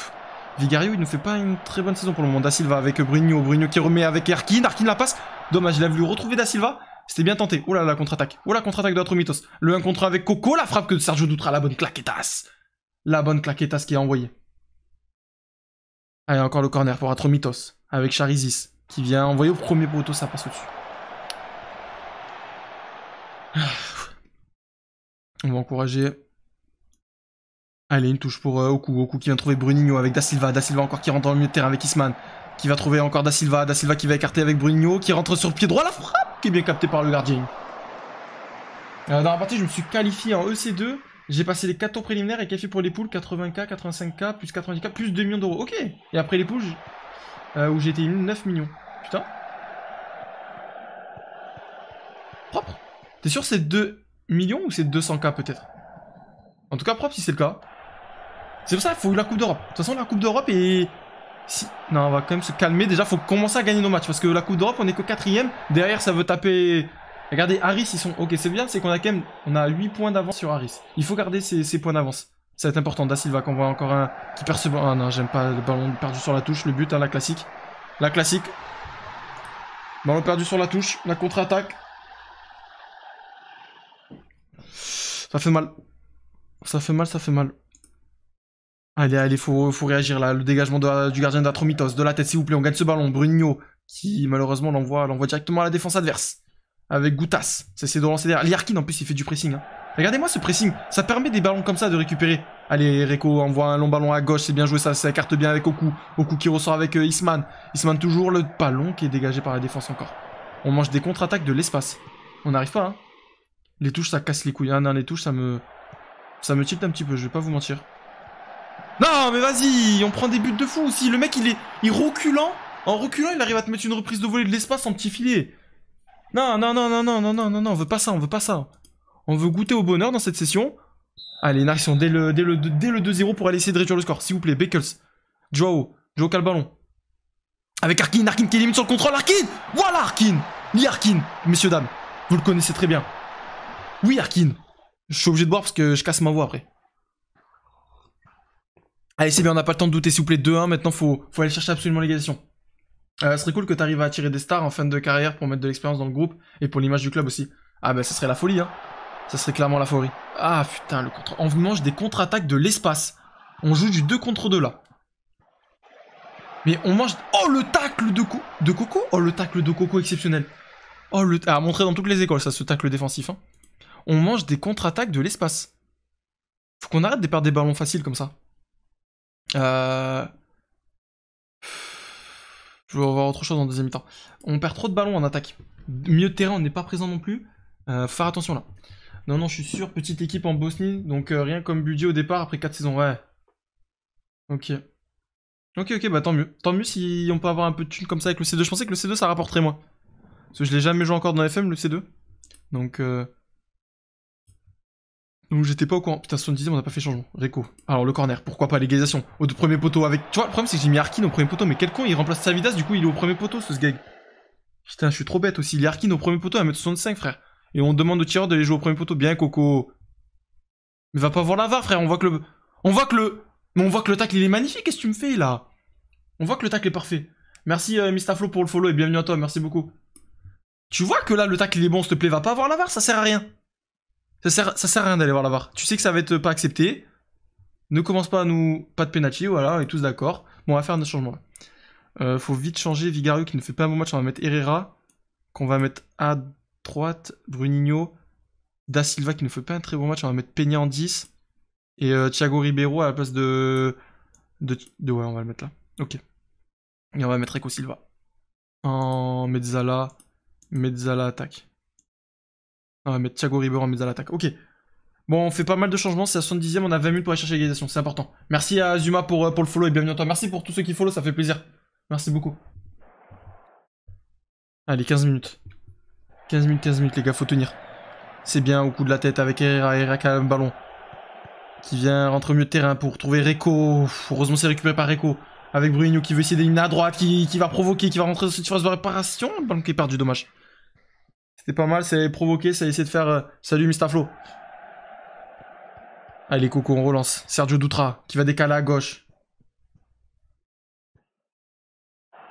Vigario il nous fait pas une très bonne saison pour le moment. Da Silva avec Brigno, Brigno qui remet avec Erkin, Arkin la passe. Dommage, il a voulu retrouver Da Silva. C'était bien tenté. Oh là la contre-attaque. Oh la contre-attaque de Atromitos Le 1 contre 1 avec Coco, la frappe que Sergio Doutra, la bonne claquettasse. La bonne claquettasse qui est envoyée. Allez, encore le corner pour Atromitos avec Charizis qui vient envoyer au premier poteau, ça passe au-dessus. On va encourager. Allez, une touche pour euh, Oku. Oku qui vient trouver Bruninho avec Da Silva. Da Silva encore qui rentre dans le milieu de terrain avec Isman. Qui va trouver encore Da Silva. Da Silva qui va écarter avec Bruninho. Qui rentre sur le pied droit. La frappe qui est bien captée par le gardien. Euh, dans la partie, je me suis qualifié en EC2. J'ai passé les 4 tours préliminaires et qualifié pour les poules 80K, 85K, plus 90K, plus 2 millions d'euros. Ok. Et après les poules, euh, où j'ai été 9 millions. Putain. Propre. T'es sûr c'est 2 millions ou c'est 200K peut-être En tout cas, propre si c'est le cas. C'est pour ça qu'il faut la Coupe d'Europe. De toute façon, la Coupe d'Europe est... Si... Non, on va quand même se calmer. Déjà, faut commencer à gagner nos matchs. Parce que la Coupe d'Europe, on est que quatrième. Derrière, ça veut taper... Regardez, Harris, ils sont... Ok, c'est bien, c'est qu'on a quand même... On a 8 points d'avance sur Harris. Il faut garder ses points d'avance. Ça va être important. Da Silva qu'on voit encore un qui perce... Ah non, j'aime pas le ballon perdu sur la touche. Le but, hein, la classique. La classique. Ballon perdu sur la touche. La contre-attaque. Ça fait mal. Ça fait mal, ça fait mal. Allez, allez, faut, faut réagir là. Le dégagement du gardien d'Atromitos, de la tête, s'il vous plaît. On gagne ce ballon. Bruno, qui malheureusement l'envoie directement à la défense adverse. Avec Goutas. C'est de lancer derrière. Liarkin, en plus, il fait du pressing. Hein. Regardez-moi ce pressing. Ça permet des ballons comme ça de récupérer. Allez, Reco, envoie un long ballon à gauche. C'est bien joué, ça carte bien avec Oku. Oku qui ressort avec euh, Isman. Isman toujours le ballon qui est dégagé par la défense encore. On mange des contre-attaques de l'espace. On n'arrive pas, hein. Les touches, ça casse les couilles. Ah non, les touches, ça me... Ça me tilt un petit peu, je vais pas vous mentir. Non, mais vas-y On prend des buts de fou aussi. Le mec, il est... Il reculant. En reculant, il arrive à te mettre une reprise de volée de l'espace en petit filet. Non, non, non, non, non, non, non, non, non, on veut pas ça, on veut pas ça. On veut goûter au bonheur dans cette session. Allez, nice, dès le, dès le, 2-0 pour aller essayer de réduire le score. S'il vous plaît, Beckles. Joao. Joao calme ballon. Avec Arkin, Arkin qui élimine sur le contrôle. Arkin Voilà Arkin Lee Arkin, messieurs, dames. Vous le connaissez très bien. Oui, Arkin. Je suis obligé de boire parce que je casse ma voix après. Allez, c'est bien, on n'a pas le temps de douter, s'il vous plaît. 2-1, maintenant, faut, faut aller chercher absolument l'égalisation. Euh, ce serait cool que tu arrives à attirer des stars en fin de carrière pour mettre de l'expérience dans le groupe et pour l'image du club aussi. Ah ben, bah, ça serait la folie, hein. Ça serait clairement la folie. Ah putain, le contre... On vous mange des contre-attaques de l'espace. On joue du 2 contre 2 là. Mais on mange... Oh, le tacle de, de Coco Oh, le tacle de Coco exceptionnel. Oh, le... ah, montrer dans toutes les écoles, ça, ce tacle défensif. Hein on mange des contre-attaques de l'espace. Faut qu'on arrête de perdre des ballons faciles comme ça. Euh... Je vais avoir autre chose en deuxième temps. On perd trop de ballons en attaque. Mieux de terrain, on n'est pas présent non plus. Euh, faire attention là. Non, non, je suis sûr, petite équipe en Bosnie, donc euh, rien comme budget au départ après 4 saisons, ouais. Ok. Ok, ok, bah tant mieux. Tant mieux si on peut avoir un peu de thunes comme ça avec le C2. Je pensais que le C2 ça rapporterait moins. Parce que je l'ai jamais joué encore dans FM, le C2. Donc, euh, donc j'étais pas au courant. Putain, 70 on n'a pas fait changement. Réco. Alors le corner, pourquoi pas l'égalisation Au premier poteau avec. Tu vois, le problème c'est que j'ai mis Arkin au premier poteau, mais quel con il remplace Savidas, du coup il est au premier poteau ce gag. Putain, je suis trop bête aussi. Il est Arkin au premier poteau à 1 65 frère. Et on demande au tireur de les jouer au premier poteau. Bien, Coco. Mais va pas voir la VAR, frère. On voit que le. On voit que le. Mais on voit que le tackle, il est magnifique. Qu'est-ce que tu me fais là On voit que le tac est parfait. Merci euh, pour le follow et bienvenue à toi. Merci beaucoup. Tu vois que là le tac il est bon, s'il te plaît. Va pas voir la VAR, ça sert à rien. Ça sert, à rien d'aller voir la VAR. Tu sais que ça va être pas accepté. Ne commence pas à nous. Pas de penalty, voilà, on est tous d'accord. Bon, on va faire un changement euh, faut vite changer Vigario qui ne fait pas un bon match. On va mettre Herrera, qu'on va mettre à droite, Bruninho, Da Silva qui ne fait pas un très bon match. On va mettre Peña en 10 et euh, Thiago Ribeiro à la place de... de, Ouais, on va le mettre là. Ok. Et on va mettre Eco Silva en Mezzala, Mezzala attaque. On va mettre Thiago Ribeiro en mise à l'attaque. Ok. Bon, on fait pas mal de changements. C'est à 70ème, on a 20 minutes pour aller chercher l'égalisation. C'est important. Merci à Zuma pour, euh, pour le follow et bienvenue à toi. Merci pour tous ceux qui follow, ça fait plaisir. Merci beaucoup. Allez, 15 minutes. 15 minutes, 15 minutes, les gars, faut tenir. C'est bien au coup de la tête avec Herrera. ballon. Qui vient rentrer au milieu de terrain pour trouver Reko, Heureusement, c'est récupéré par Reko. Avec Bruno qui veut essayer d'éliminer à droite, qui, va provoquer, qui va rentrer dans cette surface de réparation. Le ballon qui est perdu, dommage. C'était pas mal, c'est provoqué, ça a essayé de faire... Euh, salut Mr. Flo. Allez, Coco, on relance. Sergio Doutra, qui va décaler à gauche.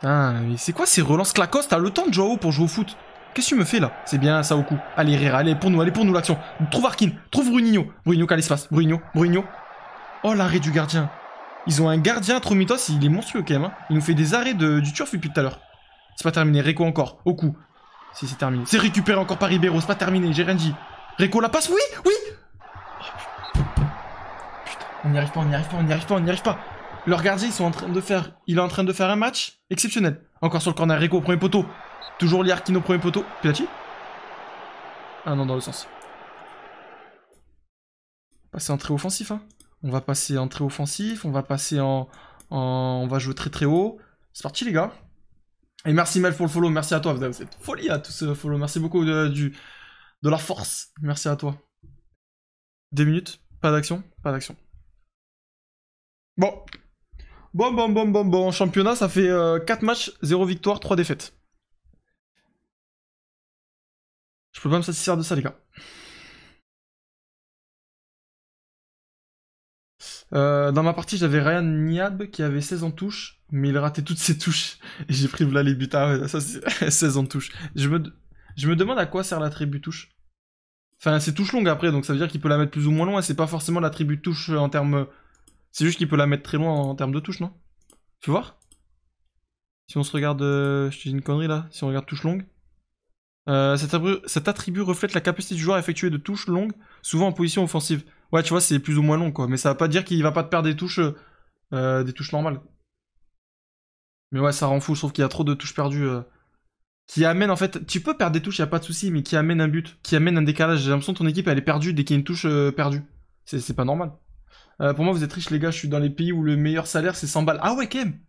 Ah, mais c'est quoi ces relances clacos T'as le temps de Joao pour jouer au foot Qu'est-ce que tu me fais là C'est bien ça au coup. Allez Rira, allez pour nous, allez pour nous l'action. Trouve Arkin, trouve qu'est-ce bruno qu'a l'espace. Bruno, Bruninho. Oh l'arrêt du gardien. Ils ont un gardien, Tromitos, il est monstrueux quand même. Hein. Il nous fait des arrêts de, du turf depuis tout à l'heure. C'est pas terminé, Reco encore, au coup. Si, c'est terminé. C'est récupéré encore par Ribeiro, c'est pas terminé, j'ai rien dit. Rico la passe, oui, oui Putain, on n'y arrive pas, on n'y arrive pas, on n'y arrive pas, on n'y arrive pas. Leur gardien ils sont en train de faire... Il est en train de faire un match exceptionnel. Encore sur le corner, Rico au premier poteau. Toujours Liarkin au premier poteau. Pilati Ah non, dans le sens. Passer en très offensif, hein. On va passer en très offensif, on va passer en... en... On va jouer très très haut. C'est parti les gars et merci Mel pour le follow, merci à toi, vous êtes folie à hein, tous ce follow, merci beaucoup de, du, de la force, merci à toi. Des minutes, pas d'action, pas d'action. Bon. Bon, bon, bon, bon, bon, championnat, ça fait 4 euh, matchs, 0 victoire, 3 défaites. Je peux pas me satisfaire de ça, les gars. Euh, dans ma partie, j'avais Ryan Niab qui avait 16 en touche, mais il a raté toutes ses touches. Et j'ai pris là les buts. Ah ça, 16 ans de touche. Je me, je me demande à quoi sert l'attribut touche. Enfin, c'est touche longue après, donc ça veut dire qu'il peut la mettre plus ou moins loin. C'est pas forcément l'attribut touche euh, en termes. C'est juste qu'il peut la mettre très loin en termes de touche, non Tu vois Si on se regarde. Euh, je dis une connerie là. Si on regarde touche longue. Euh, cet, attribut, attribut reflète la capacité du joueur à effectuer de touches longues, souvent en position offensive. Ouais, tu vois, c'est plus ou moins long, quoi. Mais ça va pas dire qu'il va pas te perdre des touches, euh, des touches normales. Mais ouais, ça rend fou. Je trouve qu'il y a trop de touches perdues. Euh, qui amènent, en fait, tu peux perdre des touches, il a pas de souci, mais qui amène un but, qui amène un décalage. J'ai l'impression que ton équipe, elle est perdue dès qu'il y a une touche euh, perdue. C'est pas normal. Euh, pour moi, vous êtes riches, les gars. Je suis dans les pays où le meilleur salaire, c'est 100 balles. Ah ouais, Kem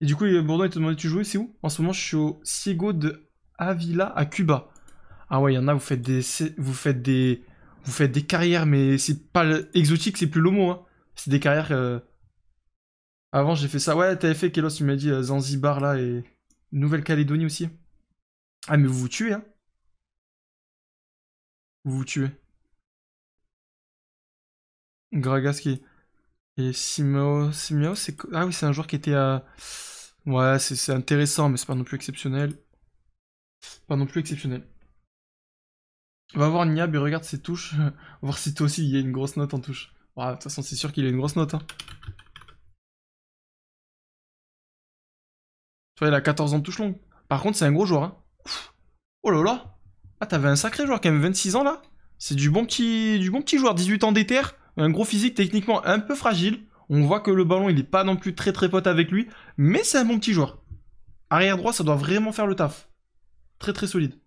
Et du coup, Bourdon, il te demandait, tu jouais, c'est où En ce moment, je suis au Ciego de Avila à Cuba. Ah ouais, il y en a, vous faites des, vous faites des, vous faites des carrières, mais c'est pas exotique, c'est plus l'homo hein. C'est des carrières avant, j'ai fait ça. Ouais, t'avais fait, Kélos, tu m'as dit euh, Zanzibar là et Nouvelle-Calédonie aussi. Ah, mais vous vous tuez, hein Vous vous tuez. Gragaski. Et Simeo, Simeo c'est... Ah oui, c'est un joueur qui était à... Ouais, c'est intéressant, mais c'est pas non plus exceptionnel. Pas non plus exceptionnel. On va voir Niab et regarde ses touches. On va voir si toi aussi il y a une grosse note en touche. de toute façon, c'est sûr qu'il a une grosse note. Hein. Tu vois, il a 14 ans de touche longue. Par contre, c'est un gros joueur. Hein. Oh là là Ah, t'avais un sacré joueur quand même, 26 ans là C'est du, bon petit... du bon petit joueur, 18 ans d'éther, un gros physique techniquement un peu fragile. On voit que le ballon, il n'est pas non plus très très pote avec lui, mais c'est un bon petit joueur. Arrière droit, ça doit vraiment faire le taf. Très très solide.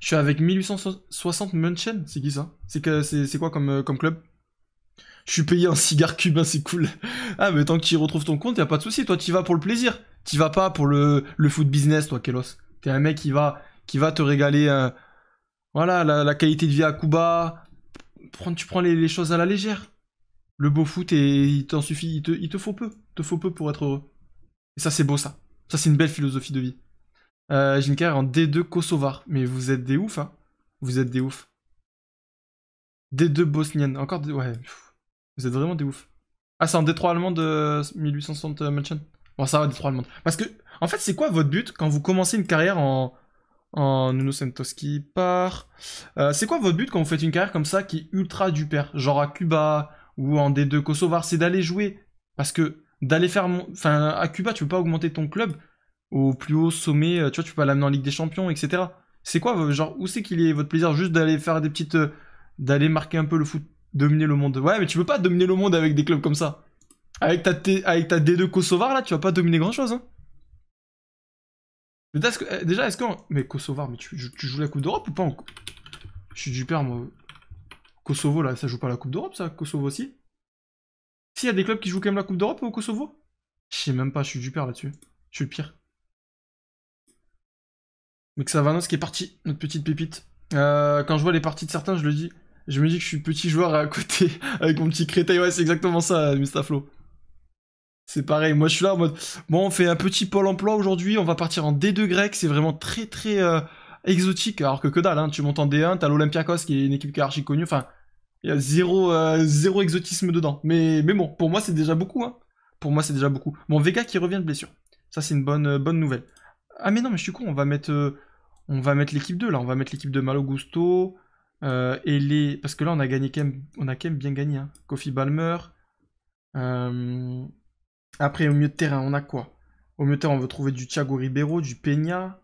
Je suis avec 1860 Munchen, c'est qui ça C'est que c'est quoi comme, euh, comme club Je suis payé en cigare cubain, c'est cool. Ah mais tant que tu retrouves ton compte, y a pas de souci, toi tu vas pour le plaisir. Tu vas pas pour le, foot business, toi, Kelos. T'es un mec qui va, qui va te régaler euh, voilà, la, qualité de vie à Cuba. tu prends les, choses à la légère. Le beau foot, et il t'en suffit, il te, faut peu. Il te faut peu pour être heureux. Et ça, c'est beau, ça. Ça, c'est une belle philosophie de vie. Euh, en D2 Kosovar. Mais vous êtes des oufs, hein. Vous êtes des oufs. D2 bosnienne. Encore des... Ouais. Vous êtes vraiment des oufs. Ah, c'est en D3 allemand de 1860 euh, euh, Mansion. Bon, ça va détruire le monde. Parce que, en fait, c'est quoi votre but quand vous commencez une carrière en, en Nuno qui part euh, C'est quoi votre but quand vous faites une carrière comme ça qui est ultra du père Genre à Cuba ou en D2 Kosovar, c'est d'aller jouer. Parce que d'aller faire. Enfin, à Cuba, tu peux pas augmenter ton club au plus haut sommet. Euh, tu vois, tu peux pas l'amener en Ligue des Champions, etc. C'est quoi, euh, genre, où c'est qu'il est votre plaisir Juste d'aller faire des petites. d'aller marquer un peu le foot, dominer le monde. Ouais, mais tu peux pas dominer le monde avec des clubs comme ça. Avec ta, D2 Kosovar, là, tu vas pas dominer grand-chose. Hein. Eh, déjà, est-ce que... Mais Kosovar, mais tu, joues la Coupe d'Europe ou pas Je suis du père, moi. Kosovo, là, ça joue pas la Coupe d'Europe, ça Kosovo aussi S'il y a des clubs qui jouent quand même la Coupe d'Europe au Kosovo Je sais même pas, je suis du père là-dessus. Je suis le pire. Mais que ce qui est parti, notre petite pépite. Euh, quand je vois les parties de certains, je le dis. Je me dis que je suis petit joueur à côté, avec mon petit Créteil. Ouais, c'est exactement ça, Mustaflo. C'est pareil, moi je suis là en mode, bon on fait un petit pôle emploi aujourd'hui, on va partir en D2 grec, c'est vraiment très très euh, exotique, alors que que dalle, hein. tu montes en D1, t'as l'Olympiakos qui est une équipe qui est archi connue, enfin, il y a zéro, euh, zéro exotisme dedans. Mais, mais bon, pour moi c'est déjà beaucoup, hein. pour moi c'est déjà beaucoup. Bon, Vega qui revient de blessure, ça c'est une bonne, euh, bonne nouvelle. Ah mais non, mais je suis con, on va mettre, on va mettre l'équipe 2 là, on va mettre l'équipe de Malogusto, et les... parce que là on a gagné quand on a quand bien gagné, hein. Kofi Balmer, après, au milieu de terrain, on a quoi Au milieu de terrain, on veut trouver du Thiago Ribeiro, du Peña.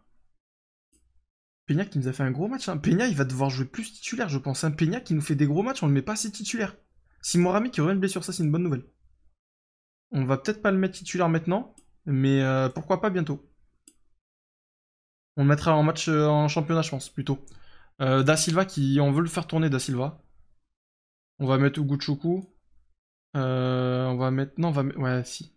Peña qui nous a fait un gros match. Hein. Peña, il va devoir jouer plus titulaire, je pense. un hein. Peña qui nous fait des gros matchs, on le met pas assez titulaire. Si Morami qui aurait une blessure, ça c'est une bonne nouvelle. On va peut-être pas le mettre titulaire maintenant, mais euh, pourquoi pas bientôt. On le mettra en match euh, en championnat, je pense, plutôt. Euh, da Silva qui. On veut le faire tourner Da Silva. On va mettre Uguchuku. on va mettre. Non, on va mettre. Ouais, si.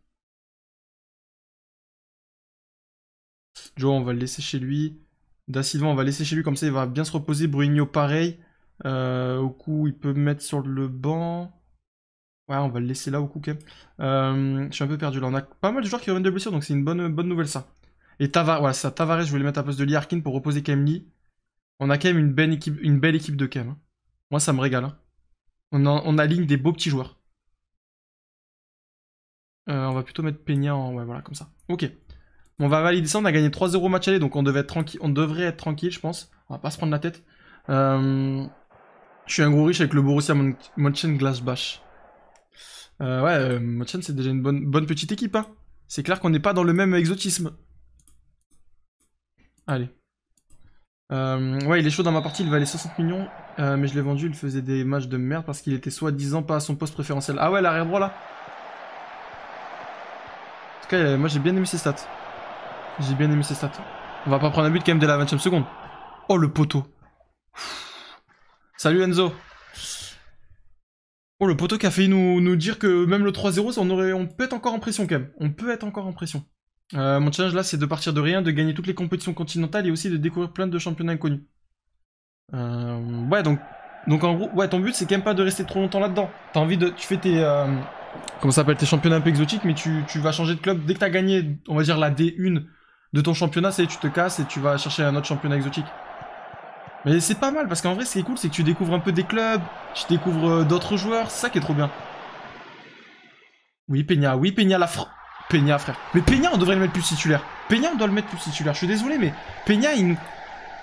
Joe, on va le laisser chez lui. Da on va laisser chez lui, comme ça il va bien se reposer. Bruigno pareil. Euh, au coup, il peut mettre sur le banc. Ouais, on va le laisser là au coup Kem. Euh, je suis un peu perdu là. On a pas mal de joueurs qui reviennent de blessure, donc c'est une bonne, bonne nouvelle ça. Et Tavares, voilà, ça, Tavares, je voulais mettre à poste de Lee pour reposer Lee. On a quand même une belle équipe, une belle équipe de Kem. Hein. Moi, ça me régale. Hein. On, aligne des beaux petits joueurs. Euh, on va plutôt mettre Peña en... Ouais, voilà, comme ça. Ok. On va valider ça, on a gagné 3-0 match aller, donc on, devait être tranquille, on devrait être tranquille, je pense. On va pas se prendre la tête. Euh, je suis un gros riche avec le Borussia Mönchengladbach. Euh, ouais, euh, Mönchengladbach c'est déjà une bonne, petite équipe. Hein. C'est clair qu'on n'est pas dans le même exotisme. Allez. ouais, il est chaud dans ma partie, il valait 60 millions, mais je l'ai vendu, il faisait des matchs de merde parce qu'il était soi-disant pas à son poste préférentiel. Ah ouais, l'arrière droit là En tout cas, moi j'ai bien aimé ses stats. J'ai bien aimé ces stats. On va pas prendre un but quand même dès la 20ème seconde. Oh le poteau. Salut Enzo. Oh le poteau qui a fait nous, nous dire que même le 3-0, on, on peut être encore en pression quand même. On peut être encore en pression. Euh, mon challenge là, c'est de partir de rien, de gagner toutes les compétitions continentales et aussi de découvrir plein de championnats inconnus. Euh, ouais, donc, donc en gros, ouais, ton but c'est quand même pas de rester trop longtemps là-dedans. T'as envie de, tu fais tes, euh, comment ça s'appelle, tes championnats un peu exotiques, mais tu, tu, vas changer de club dès que t'as gagné, on va dire la D1 de ton championnat, c'est tu te casses et tu vas chercher un autre championnat exotique. Mais c'est pas mal parce qu'en vrai, ce qui est cool, c'est que tu découvres un peu des clubs, tu découvres euh, d'autres joueurs, c'est ça qui est trop bien. Oui, Peña, oui, Peña, la fr Peña, frère. Mais Peña, on devrait le mettre plus titulaire. Peña, on doit le mettre plus titulaire. Je suis désolé, mais Peña, il...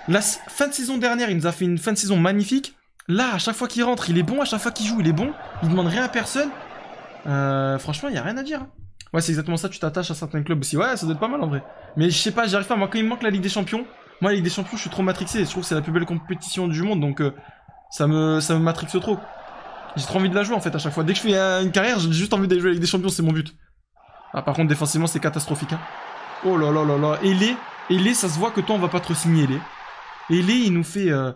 la fin de saison dernière, il nous a fait une fin de saison magnifique. Là, à chaque fois qu'il rentre, il est bon. À chaque fois qu'il joue, il est bon. Il demande rien à personne. Euh, franchement, il n'y a rien à dire. Hein. Ouais, c'est exactement ça, tu t'attaches à certains clubs aussi. Ouais, ça doit être pas mal en vrai. Mais je sais pas, j'arrive pas. Moi, quand il me manque la Ligue des Champions, moi, la Ligue des Champions, je suis trop matrixé. Je trouve que c'est la plus belle compétition du monde, donc euh, ça, me, ça me matrixe trop. J'ai trop envie de la jouer en fait à chaque fois. Dès que je fais euh, une carrière, j'ai juste envie d'aller jouer la Ligue des champions, c'est mon but. Ah, par contre, défensivement, c'est catastrophique. Hein. Oh là là là là. Et Et les ça se voit que toi, on va pas te signer Et les il nous fait. Euh...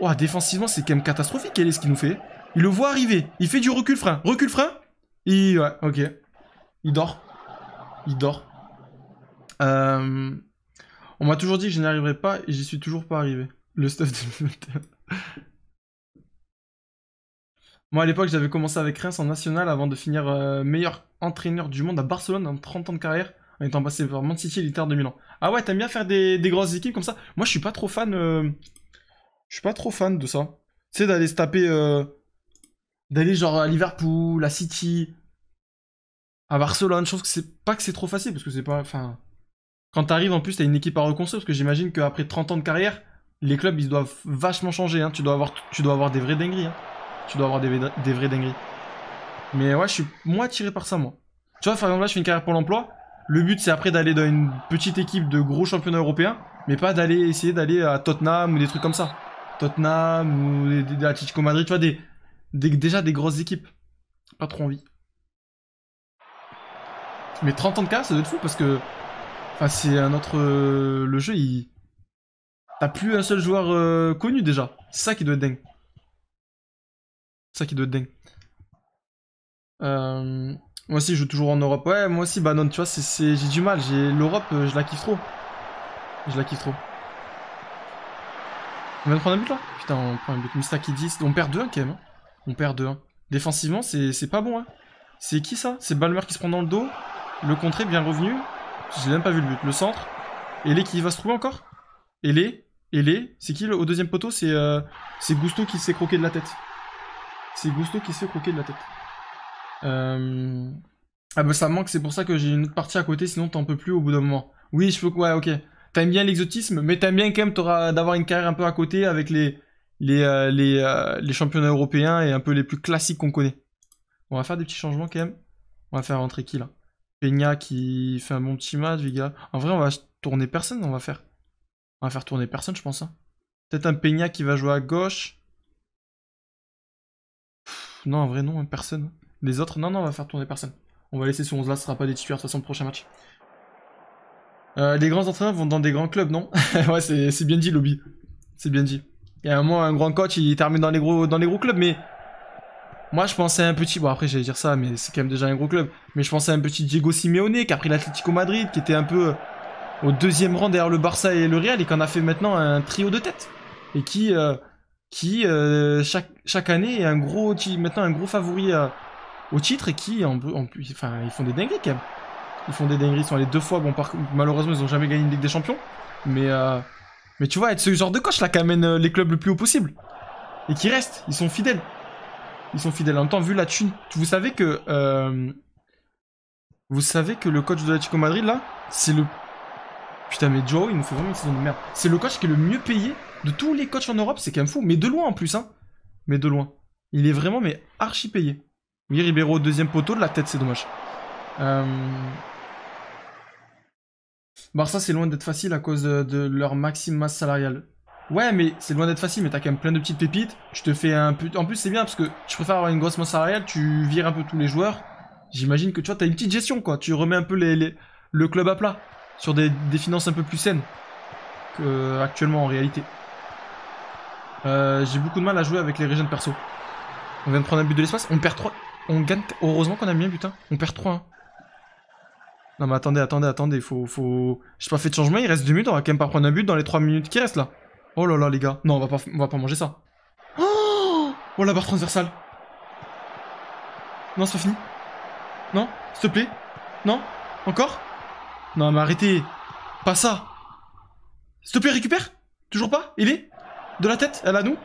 Oh, défensivement, c'est quand même catastrophique, les, ce qu'il nous fait. Il le voit arriver. Il fait du recul frein. Recul frein. Et ouais, ok. Il dort. Il dort. Euh, on m'a toujours dit que je n'y arriverais pas et j'y suis toujours pas arrivé. Le stuff 2021. Moi à l'époque j'avais commencé avec Reims en national avant de finir euh, meilleur entraîneur du monde à Barcelone en 30 ans de carrière en étant passé par Man City et l'Inter de Milan. Ah ouais t'aimes bien faire des, grosses équipes comme ça Moi je suis pas trop fan... Euh, je suis pas trop fan de ça. Tu sais d'aller se taper... D'aller genre à Liverpool, à City, à Barcelone. Je trouve que c'est pas que c'est trop facile parce que c'est pas. Enfin, quand t'arrives en plus, t'as une équipe à reconstruire parce que j'imagine qu'après 30 ans de carrière, les clubs ils doivent vachement changer. Hein. Tu, dois avoir, tu dois avoir des vrais dingueries. Hein. Tu dois avoir des, des vrais dingueries. Mais ouais, je suis moins attiré par ça, moi. Tu vois, par exemple, là, je fais une carrière pour l'emploi. Le but, c'est après d'aller dans une petite équipe de gros championnats européens, mais pas d'aller essayer d'aller à Tottenham ou des trucs comme ça. Tottenham ou Atletico Madrid, tu vois, déjà des grosses équipes. Pas trop envie. Mais 30 ans de cas, ça doit être fou parce que. Enfin, c'est un autre. le jeu, il. T'as plus un seul joueur euh, connu déjà. C'est ça qui doit être dingue. C'est ça qui doit être dingue. Euh, moi aussi, je joue toujours en Europe. Ouais, moi aussi, bah non, tu vois, c'est, j'ai du mal. J'ai, L'Europe, euh, je la kiffe trop. Je la kiffe trop. On vient de prendre un but là Putain, on prend un but. Mista qui dit. On perd 2-1 quand même. Hein. On perd 2-1. Défensivement, c'est, pas bon. Hein. C'est qui ça C'est Balmer qui se prend dans le dos. Le contré bien revenu. J'ai même pas vu le but. Le centre. les qui va se trouver encore Et les C'est qui le, au deuxième poteau C'est euh, Gusto qui s'est croqué de la tête. C'est Gusto qui s'est croqué de la tête. Euh, ah bah ça manque, c'est pour ça que j'ai une autre partie à côté, sinon t'en peux plus au bout d'un moment. Oui, je peux... Ouais, ok. T'aimes bien l'exotisme, mais t'aimes bien quand même d'avoir une carrière un peu à côté avec les, les, euh, les, euh, les championnats européens et un peu les plus classiques qu'on connaît. On va faire des petits changements quand même. On va faire rentrer qui là Peña qui fait un bon petit match, gars. En vrai, on va tourner personne, on va faire. On va faire tourner personne, je pense. Hein. Peut-être un Peña qui va jouer à gauche. non, en vrai, non, hein, personne. Les autres, non, non, on va faire tourner personne. On va laisser ce 11 là, ce sera pas des titulaires de toute façon le prochain match. Euh, les grands entraîneurs vont dans des grands clubs, non Ouais, c'est bien dit, Lobby. C'est bien dit. Et à un moment, un grand coach, il termine dans les gros, dans les gros clubs, mais moi, je pensais à un petit. Bon, après, j'allais dire ça, mais c'est quand même déjà un gros club. Mais je pensais à un petit Diego Simeone qui a pris l'Atlético Madrid, qui était un peu euh, au deuxième rang derrière le Barça et le Real, et qui en a fait maintenant un trio de tête. Et qui, euh, qui euh, chaque, chaque année, est un gros, maintenant un gros favori au titre, et qui, en, en, enfin, ils font des dingueries quand même. Ils font des dingueries, ils sont allés deux fois. Bon, malheureusement, ils n'ont jamais gagné une Ligue des Champions. Mais, mais tu vois, être ce genre de coach là qui amène les clubs le plus haut possible. Et qui reste, ils sont fidèles ils sont fidèles en temps, vu la thune. Vous savez que... Euh, vous savez que le coach de l'Atlético Madrid, là, c'est le... Putain, mais Joe, il nous fait vraiment une saison de merde. C'est le coach qui est le mieux payé de tous les coachs en Europe, c'est quand même fou. Mais de loin en plus, hein. Mais de loin. Il est vraiment, mais archi payé. Oui, Ribeiro, deuxième poteau de la tête, c'est dommage. Euh... Barça, c'est loin d'être facile à cause de, leur maxime masse salariale. Ouais, mais c'est loin d'être facile, mais t'as quand même plein de petites pépites. Je te fais un En plus, c'est bien parce que Tu préfère avoir une grosse masse réelle. tu vires un peu tous les joueurs. J'imagine que tu vois, t'as une petite gestion, quoi. Tu remets un peu les, le club à plat sur des, finances un peu plus saines que euh, actuellement en réalité. Euh, j'ai beaucoup de mal à jouer avec les régions perso. On vient de prendre un but de l'espace. On perd 3. On gagne. Heureusement qu'on a mis un hein. On perd 3. Hein. Non mais attendez, attendez, attendez, faut... faut... J'ai pas fait de changement, il reste 2 minutes, on va quand même pas prendre un but dans les 3 minutes qui restent là. Oh là là, les gars. Non, on va pas, on va pas manger ça. Oh, oh, la barre transversale. Non, c'est pas fini. Non, s'il te plaît. Non, encore. Non, mais arrêtez. Pas ça. S'il te plaît, récupère. Toujours pas Il est De la tête Elle a nous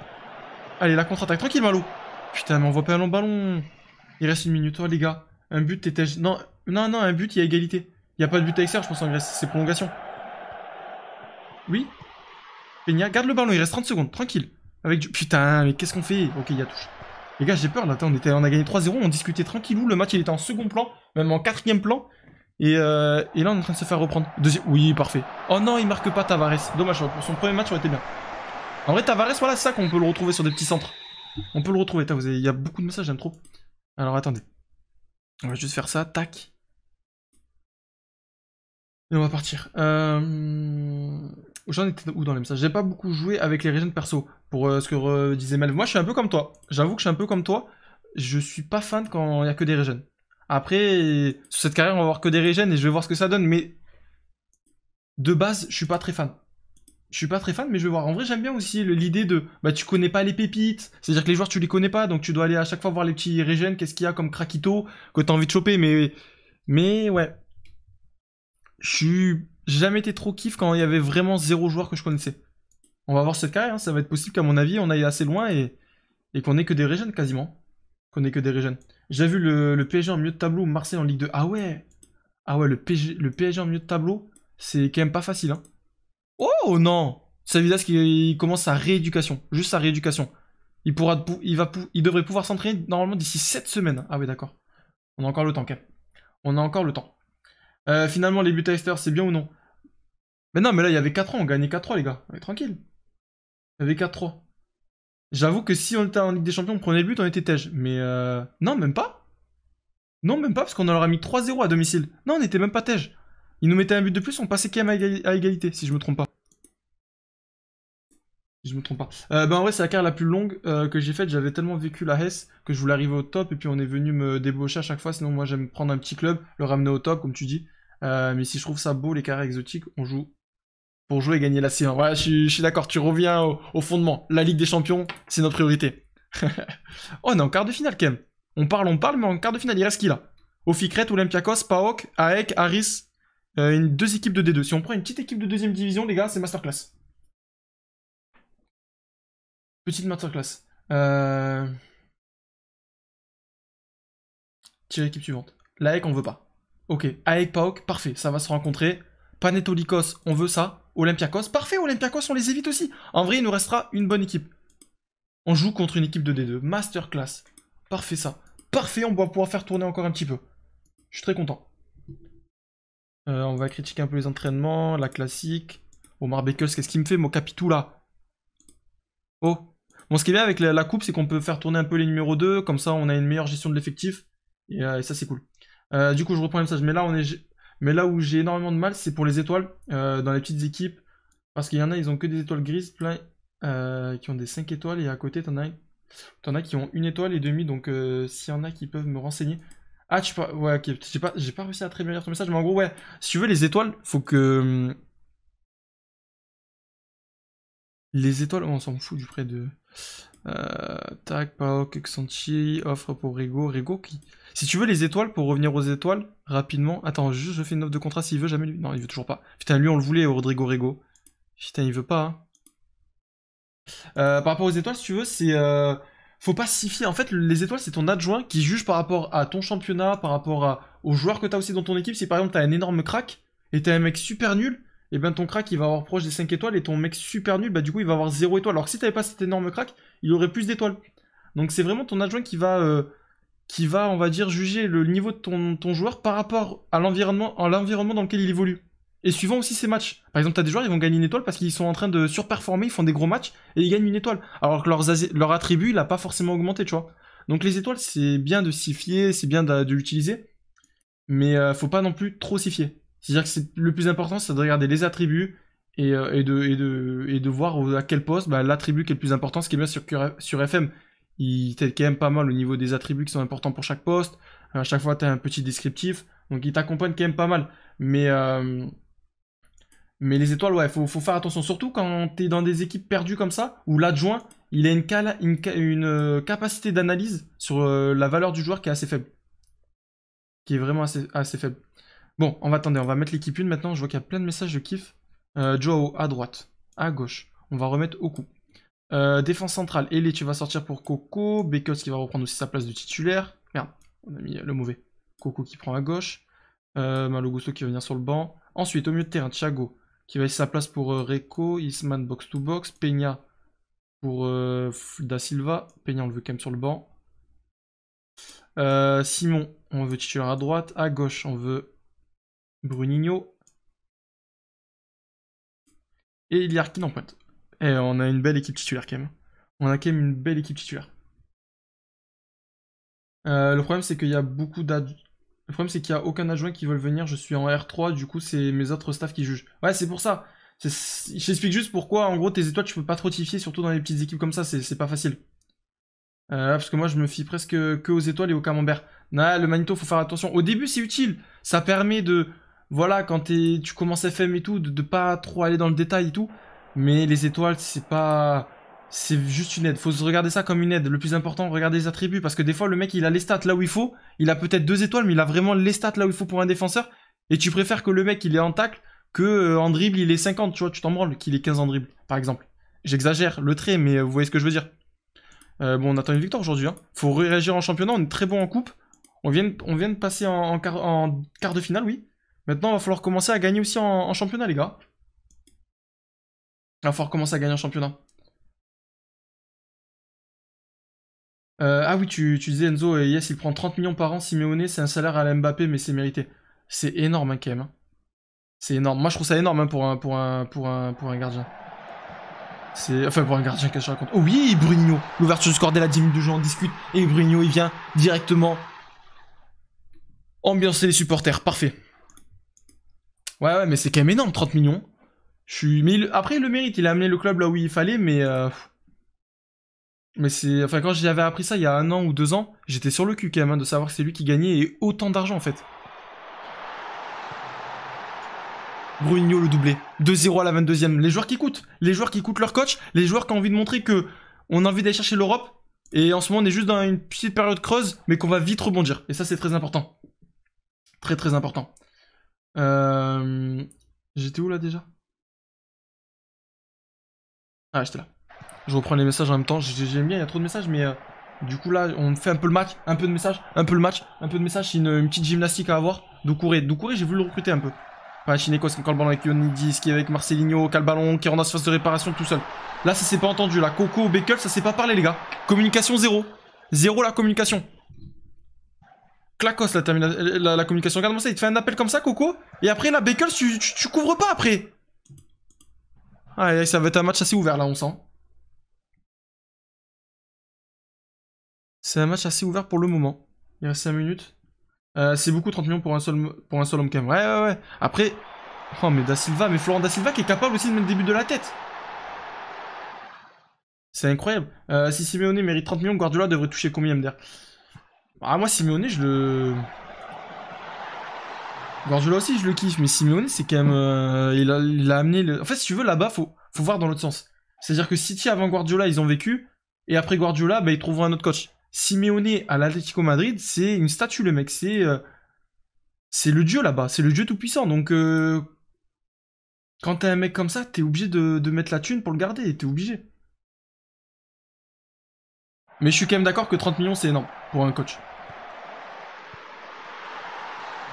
Allez, la contre-attaque. Tranquille, Malo. Putain, mais on voit pas un long ballon. Il reste une minute. toi oh, les gars. Un but, t'étais... Non, non, non, un but, il y a égalité. Il y a pas de but à extérieur, je pense, en Grèce. C'est prolongation. Oui garde le ballon, il reste 30 secondes, tranquille. Avec du... Putain, mais qu'est-ce qu'on fait Ok, il y a touche. Les gars, j'ai peur, là, on, était... on a gagné 3-0, on discutait tranquillou, le match, il était en second plan, même en quatrième plan. Et, euh, là, on est en train de se faire reprendre. Oui, parfait. Oh non, il marque pas Tavares. Dommage, pour son premier match, on était bien. En vrai, Tavares, voilà, ça qu'on peut le retrouver sur des petits centres. On peut le retrouver. Il y a beaucoup de messages, j'aime trop. Alors, attendez. On va juste faire ça, tac. Et on va partir. Euh... J'en étais où dans les messages J'ai pas beaucoup joué avec les régènes perso, pour euh, ce que disait Melv. Moi, je suis un peu comme toi. J'avoue que je suis un peu comme toi. Je suis pas fan quand il y a que des régènes. Après, sur cette carrière, on va voir que des régènes et je vais voir ce que ça donne. Mais de base, je suis pas très fan. Je suis pas très fan, mais je vais voir. En vrai, j'aime bien aussi l'idée de bah tu connais pas les pépites, c'est-à-dire que les joueurs tu les connais pas, donc tu dois aller à chaque fois voir les petits régènes, qu'est-ce qu'il y a comme craquito que t'as envie de choper. Mais mais ouais, je suis jamais été trop kiff quand il y avait vraiment zéro joueur que je connaissais. On va voir cette carrière, hein, ça va être possible qu'à mon avis on aille assez loin et, qu'on ait que des régions quasiment. Qu'on ait que des régions J'ai vu le... PSG en milieu de tableau, Marseille en Ligue 2. Ah ouais Ah ouais, le, PSG, le PSG en milieu de tableau, c'est quand même pas facile. Hein. Oh non Savidas qui commence sa rééducation, juste sa rééducation. Il, pourra, il, va, il devrait pouvoir s'entraîner normalement d'ici 7 semaines. Ah ouais d'accord. On a encore le temps quand On a encore le temps. Euh, finalement, les buts à c'est bien ou non Mais non, mais là, il y avait 4 ans, on gagnait 4-3, les gars. Mais tranquille. Il y avait 4-3. J'avoue que si on était en Ligue des Champions, on prenait le but, on était tège. Mais euh, non, même pas. Non, même pas, parce qu'on leur a mis 3-0 à domicile. Non, on était même pas tège. Ils nous mettaient un but de plus, on passait quand même à, égalité, si je me trompe pas. Si je me trompe pas. Euh, ben, en vrai, c'est la carrière la plus longue euh, que j'ai faite. J'avais tellement vécu la Hesse que je voulais arriver au top, et puis on est venu me débaucher à chaque fois. Sinon, moi, j'aime prendre un petit club, le ramener au top, comme tu dis. Euh, mais si je trouve ça beau, les carrés exotiques, on joue pour jouer et gagner la c Ouais, je, suis, d'accord, tu reviens au, fondement. La Ligue des Champions, c'est notre priorité. oh, on est en quart de finale quand On parle, on parle, mais en quart de finale, il reste qui là Ofikret, Olympiakos, PAOK, AEK, Aris euh, une, deux équipes de D2. Si on prend une petite équipe de deuxième division, les gars, c'est masterclass. Petite masterclass. Euh... équipe suivante. La on veut pas. Ok, avec PAOK, parfait, ça va se rencontrer. Panetolikos, on veut ça. Olympiakos, parfait, Olympiakos, on les évite aussi. En vrai, il nous restera une bonne équipe. On joue contre une équipe de D2. Masterclass. Parfait ça. Parfait, on va pouvoir faire tourner encore un petit peu. Je suis très content. Euh, on va critiquer un peu les entraînements, la classique. Omar Bekos, qu'est-ce qu'il me fait, mon capitou là Oh Bon, ce qui est bien avec la, coupe, c'est qu'on peut faire tourner un peu les numéros 2, comme ça on a une meilleure gestion de l'effectif. et euh, ça, c'est cool. Euh, du coup, je reprends le message. Mais là, on est... mais là où j'ai énormément de mal, c'est pour les étoiles euh, dans les petites équipes. Parce qu'il y en a, ils ont que des étoiles grises, plein euh, qui ont des 5 étoiles. Et à côté, t'en as... as qui ont une étoile et demi. Donc, s'il y en a qui peuvent me renseigner. Ah, tu peux... Ouais, ok. J'ai pas... réussi à très bien lire ton message. Mais en gros, ouais. Si tu veux, les étoiles, faut que. Hum, les étoiles, on s'en fout du près de. Euh, tac, offre pour Rego. Rego qui, si tu veux les étoiles, pour revenir aux étoiles, rapidement. Attends, juste je fais une offre de contrat s'il veut, jamais lui. Non, il veut toujours pas. Putain, lui on le voulait, Rodrigo Rego. Putain, il veut pas. Hein. Euh, par rapport aux étoiles, si tu veux, c'est. Euh, faut pas s'y fier. En fait, les étoiles, c'est ton adjoint qui juge par rapport à ton championnat, par rapport à, aux joueurs que t'as aussi dans ton équipe. Si par exemple t'as un énorme crack et t'as un mec super nul, et eh ben ton crack il va avoir proche des 5 étoiles et ton mec super nul, bah du coup il va avoir 0 étoiles. Alors que si t'avais pas cet énorme crack, il aurait plus d'étoiles. Donc c'est vraiment ton adjoint qui va. Euh, qui va, on va dire, juger le niveau de ton, joueur par rapport à l'environnement, l'environnement dans lequel il évolue. Et suivant aussi ses matchs. Par exemple, tu as des joueurs, ils vont gagner une étoile parce qu'ils sont en train de surperformer, ils font des gros matchs et ils gagnent une étoile. Alors que leur attribut, il n'a pas forcément augmenté, tu vois. Donc les étoiles, c'est bien de s'y fier, c'est bien de, l'utiliser. Mais euh, faut pas non plus trop s'y fier. C'est-à-dire que le plus important, c'est de regarder les attributs et, euh, de, et, de, voir à quel poste bah, l'attribut qui est le plus important. Ce qui est bien sur, sur FM, il t'aide quand même pas mal au niveau des attributs qui sont importants pour chaque poste. Euh, à chaque fois, tu as un petit descriptif. Donc, il t'accompagne quand même pas mal. Mais, euh, mais les étoiles, ouais, faut, faut faire attention. Surtout quand tu es dans des équipes perdues comme ça, où l'adjoint, il a une, une... Euh, capacité d'analyse sur la valeur du joueur qui est assez faible. Qui est vraiment assez, assez faible. Bon, on va attendre. On va mettre l'équipe 1 maintenant. Je vois qu'il y a plein de messages de kiff. Joao à droite, à gauche. On va remettre au coup. Euh, défense centrale, Elé, tu vas sortir pour Coco. Bekos qui va reprendre aussi sa place de titulaire. Merde, on a mis le mauvais. Coco qui prend à gauche. Euh, qui va venir sur le banc. Ensuite, au milieu de terrain, Thiago qui va laisser sa place pour euh, Reco. Isman box to box. Peña pour euh, Da Silva. Peña, on le veut quand même sur le banc. Simon, on veut titulaire à droite. À gauche, on veut Bruninho. Et Iliarkin en pointe. Et eh, on a une belle équipe titulaire quand même. On a quand même une belle équipe titulaire. Euh, le problème c'est qu'il y a beaucoup d'adjoints. Le problème c'est qu'il n'y a aucun adjoint qui veut venir. Je suis en R3, du coup c'est mes autres staffs qui jugent. Ouais, c'est pour ça. Je t'explique juste pourquoi, en gros, tes étoiles, tu peux pas trop t'y surtout dans les petites équipes comme ça, c'est pas facile. Euh, parce que moi, je me fie presque que aux étoiles et aux camembert. Nah, le manito faut faire attention. Au début, c'est utile. Ça permet de, voilà, quand tu commences FM et tout, de, ne pas trop aller dans le détail et tout. Mais les étoiles, c'est pas... C'est juste une aide. Faut regarder ça comme une aide. Le plus important, regardez les attributs. Parce que des fois, le mec, il a les stats là où il faut. Il a peut-être deux étoiles, mais il a vraiment les stats là où il faut pour un défenseur. Et tu préfères que le mec, il est en tacle, que euh, en dribble, il est 50. Tu vois, tu t'en branles qu'il est 15 en dribble, par exemple. J'exagère le trait, mais euh, vous voyez ce que je veux dire. Euh, bon, on attend une victoire aujourd'hui. Hein. Faut réagir en championnat. On est très bon en coupe. On vient, on vient de passer en, quart, en quart, de finale, oui. Maintenant, il va falloir commencer à gagner aussi en championnat, les gars. Il va falloir à gagner un championnat. Euh, ah oui, tu, disais Enzo, et yes, il prend 30 millions par an. Simeone, c'est un salaire à la Mbappé, mais c'est mérité. C'est énorme hein, quand même. Hein. C'est énorme. Moi, je trouve ça énorme hein, pour, un, pour, un, pour, un, pour un gardien. C'est... Enfin, pour un gardien, qu'est-ce que je raconte Oh oui, Bruno L'ouverture du score dès la 10 minutes de jeu, on discute. Et Bruno, il vient directement ambiancer les supporters. Parfait. Ouais, ouais, mais c'est quand même énorme, 30 millions suis... Mais après, il le mérite. Il a amené le club là où il fallait, mais. Euh, mais c'est. Enfin, quand j'avais appris ça il y a un an ou deux ans, j'étais sur le cul quand même hein, de savoir que c'est lui qui gagnait et autant d'argent en fait. Bruno le doublé. 2-0 à la 22 ème Les joueurs qui coûtent. Les joueurs qui coûtent leur coach. Les joueurs qui ont envie de montrer que on a envie d'aller chercher l'Europe. Et en ce moment, on est juste dans une petite période creuse, mais qu'on va vite rebondir. Et ça, c'est très important. Très, très important. Euh... J'étais où là déjà ah, là. Je reprends les messages en même temps. J'aime bien, il y a trop de messages, mais euh, du coup, là, on fait un peu le match, un peu de messages, un peu le match, un peu de messages. une, petite gymnastique à avoir. Doucouré, Doucouré, j'ai voulu le recruter un peu. Enfin, Chinecos qui le ballon avec Ionidis, qui est avec Marcelinho, qui a le ballon, qui est en de réparation tout seul. Là, ça s'est pas entendu. Là, Coco, Beckel, ça s'est pas parlé, les gars. Communication zéro. Zéro la communication. Clacos, la, la communication. Regarde-moi ça, il te fait un appel comme ça, Coco. Et après, la Beckel, tu couvres pas après. Ah, ça va être un match assez ouvert là, on sent. C'est un match assez ouvert pour le moment. Il reste 5 minutes. Euh, c'est beaucoup 30 millions pour un seul, pour un seul homme quand Ouais, ouais, ouais. Après, oh mais Da Silva, mais Florent Da Silva qui est capable aussi de mettre des buts de la tête. C'est incroyable. Euh, si Simeone mérite 30 millions, Guardiola devrait toucher combien MDR Ah moi Simeone, je le... Guardiola aussi, je le kiffe, mais Simeone, c'est quand même. Euh, il, a, amené. Le... En fait, si tu veux, là-bas, faut, faut voir dans l'autre sens. C'est-à-dire que City, avant Guardiola, ils ont vécu, et après Guardiola, bah, ils trouveront un autre coach. Simeone à l'Atlético Madrid, c'est une statue, le mec. C'est. Euh, c'est le dieu là-bas, c'est le dieu tout-puissant. Donc. Euh, quand t'as un mec comme ça, t'es obligé de, de, mettre la thune pour le garder, t'es obligé. Mais je suis quand même d'accord que 30 millions, c'est énorme pour un coach.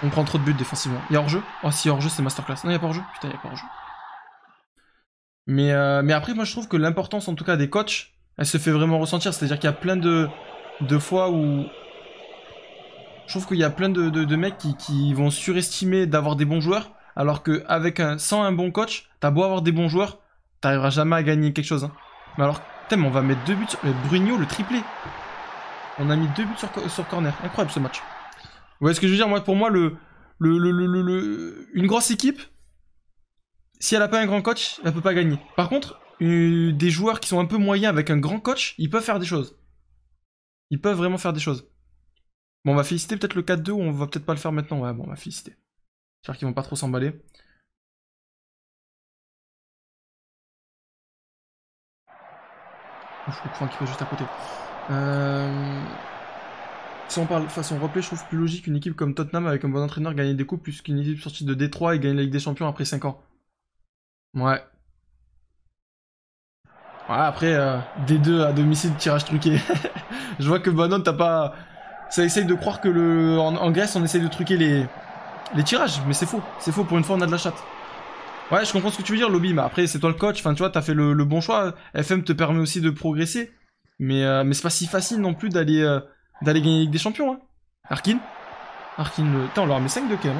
On prend trop de buts défensivement. Il y a hors-jeu Oh, si, hors-jeu, c'est masterclass. Non, il a pas hors-jeu. Putain, il a pas hors-jeu. Mais, euh, mais après, moi, je trouve que l'importance, en tout cas, des coachs, elle se fait vraiment ressentir. C'est-à-dire qu'il y a plein de, fois où. Je trouve qu'il y a plein de, mecs qui, vont surestimer d'avoir des bons joueurs, alors que avec un, sans un bon coach, t'as beau avoir des bons joueurs, t'arriveras jamais à gagner quelque chose. Hein. Mais alors, on va mettre deux buts sur... Euh, Brugno, le triplé. On a mis deux buts sur, sur corner. Incroyable ce match. Ouais ce que je veux dire Moi, pour moi, le, le, une grosse équipe, si elle n'a pas un grand coach, elle peut pas gagner. Par contre, euh, des joueurs qui sont un peu moyens avec un grand coach, ils peuvent faire des choses. Ils peuvent vraiment faire des choses. Bon, on va féliciter peut-être le 4-2, on va peut-être pas le faire maintenant. Ouais, bon, on va féliciter. J'espère qu'ils vont pas trop s'emballer. Je le qu'il qui juste à côté. Euh sans parler façon replay, je trouve plus logique une équipe comme Tottenham avec un bon entraîneur gagner des coupes plus qu'une équipe sortie de Détroit et gagner la Ligue des Champions après 5 ans. Ouais. Ouais, après, euh, D2 à domicile, tirage truqué. je vois que Banon t'as pas. Ça essaye de croire que le. En, Grèce, on essaye de truquer les, les tirages, mais c'est faux. C'est faux, pour une fois, on a de la chatte. Ouais, je comprends ce que tu veux dire, Lobby, mais après, c'est toi le coach. Enfin, tu vois, t'as fait le, bon choix. FM te permet aussi de progresser. Mais, euh, mais c'est pas si facile non plus d'aller. Euh, d'aller gagner la Ligue des Champions. Hein. Arkin Arkin... le... Euh, putain, on leur mis 5 de Hein.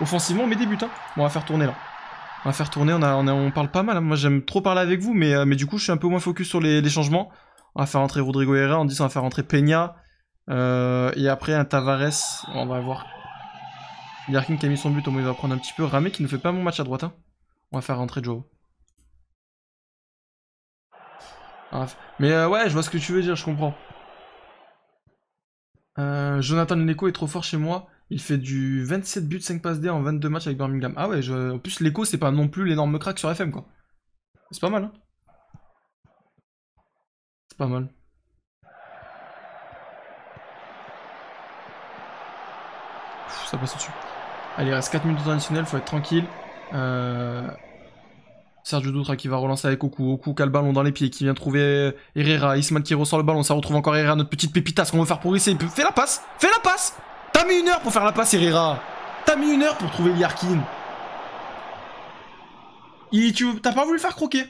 Offensivement, on met des buts. Hein. Bon, on va faire tourner là. On va faire tourner, on, a, on, on parle pas mal. Hein. Moi, j'aime trop parler avec vous, mais, euh, mais du coup, je suis un peu moins focus sur les, changements. On va faire rentrer Rodrigo Herrera, on dit on va faire rentrer Peña. Euh, et après, un Tavares. On va voir. Yarkin qui a mis son but, au moins il va prendre un petit peu. Ramé qui ne fait pas mon match à droite. Hein. On va faire rentrer Joe. Ah, mais ouais, je vois ce que tu veux dire, je comprends. Euh, Jonathan Leco est trop fort chez moi. Il fait du 27 buts, 5 passes D en 22 matchs avec Birmingham. Ah ouais, je... en plus l'écho c'est pas non plus l'énorme crack sur FM, quoi. C'est pas mal, hein C'est pas mal. ça passe dessus Allez, il reste 4 minutes de additionnel, faut être tranquille. Euh... Sergio Doutra qui va relancer avec Oku. Oku qui a le ballon dans les pieds, qui vient trouver euh, Herrera. Isman qui ressort le ballon. Ça retrouve encore Herrera, notre petite pépita. Ce qu'on veut faire pour il Fais la passe Fais la passe T'as mis une heure pour faire la passe, Herrera T'as mis une heure pour trouver Liarkin T'as pas voulu le faire croquer.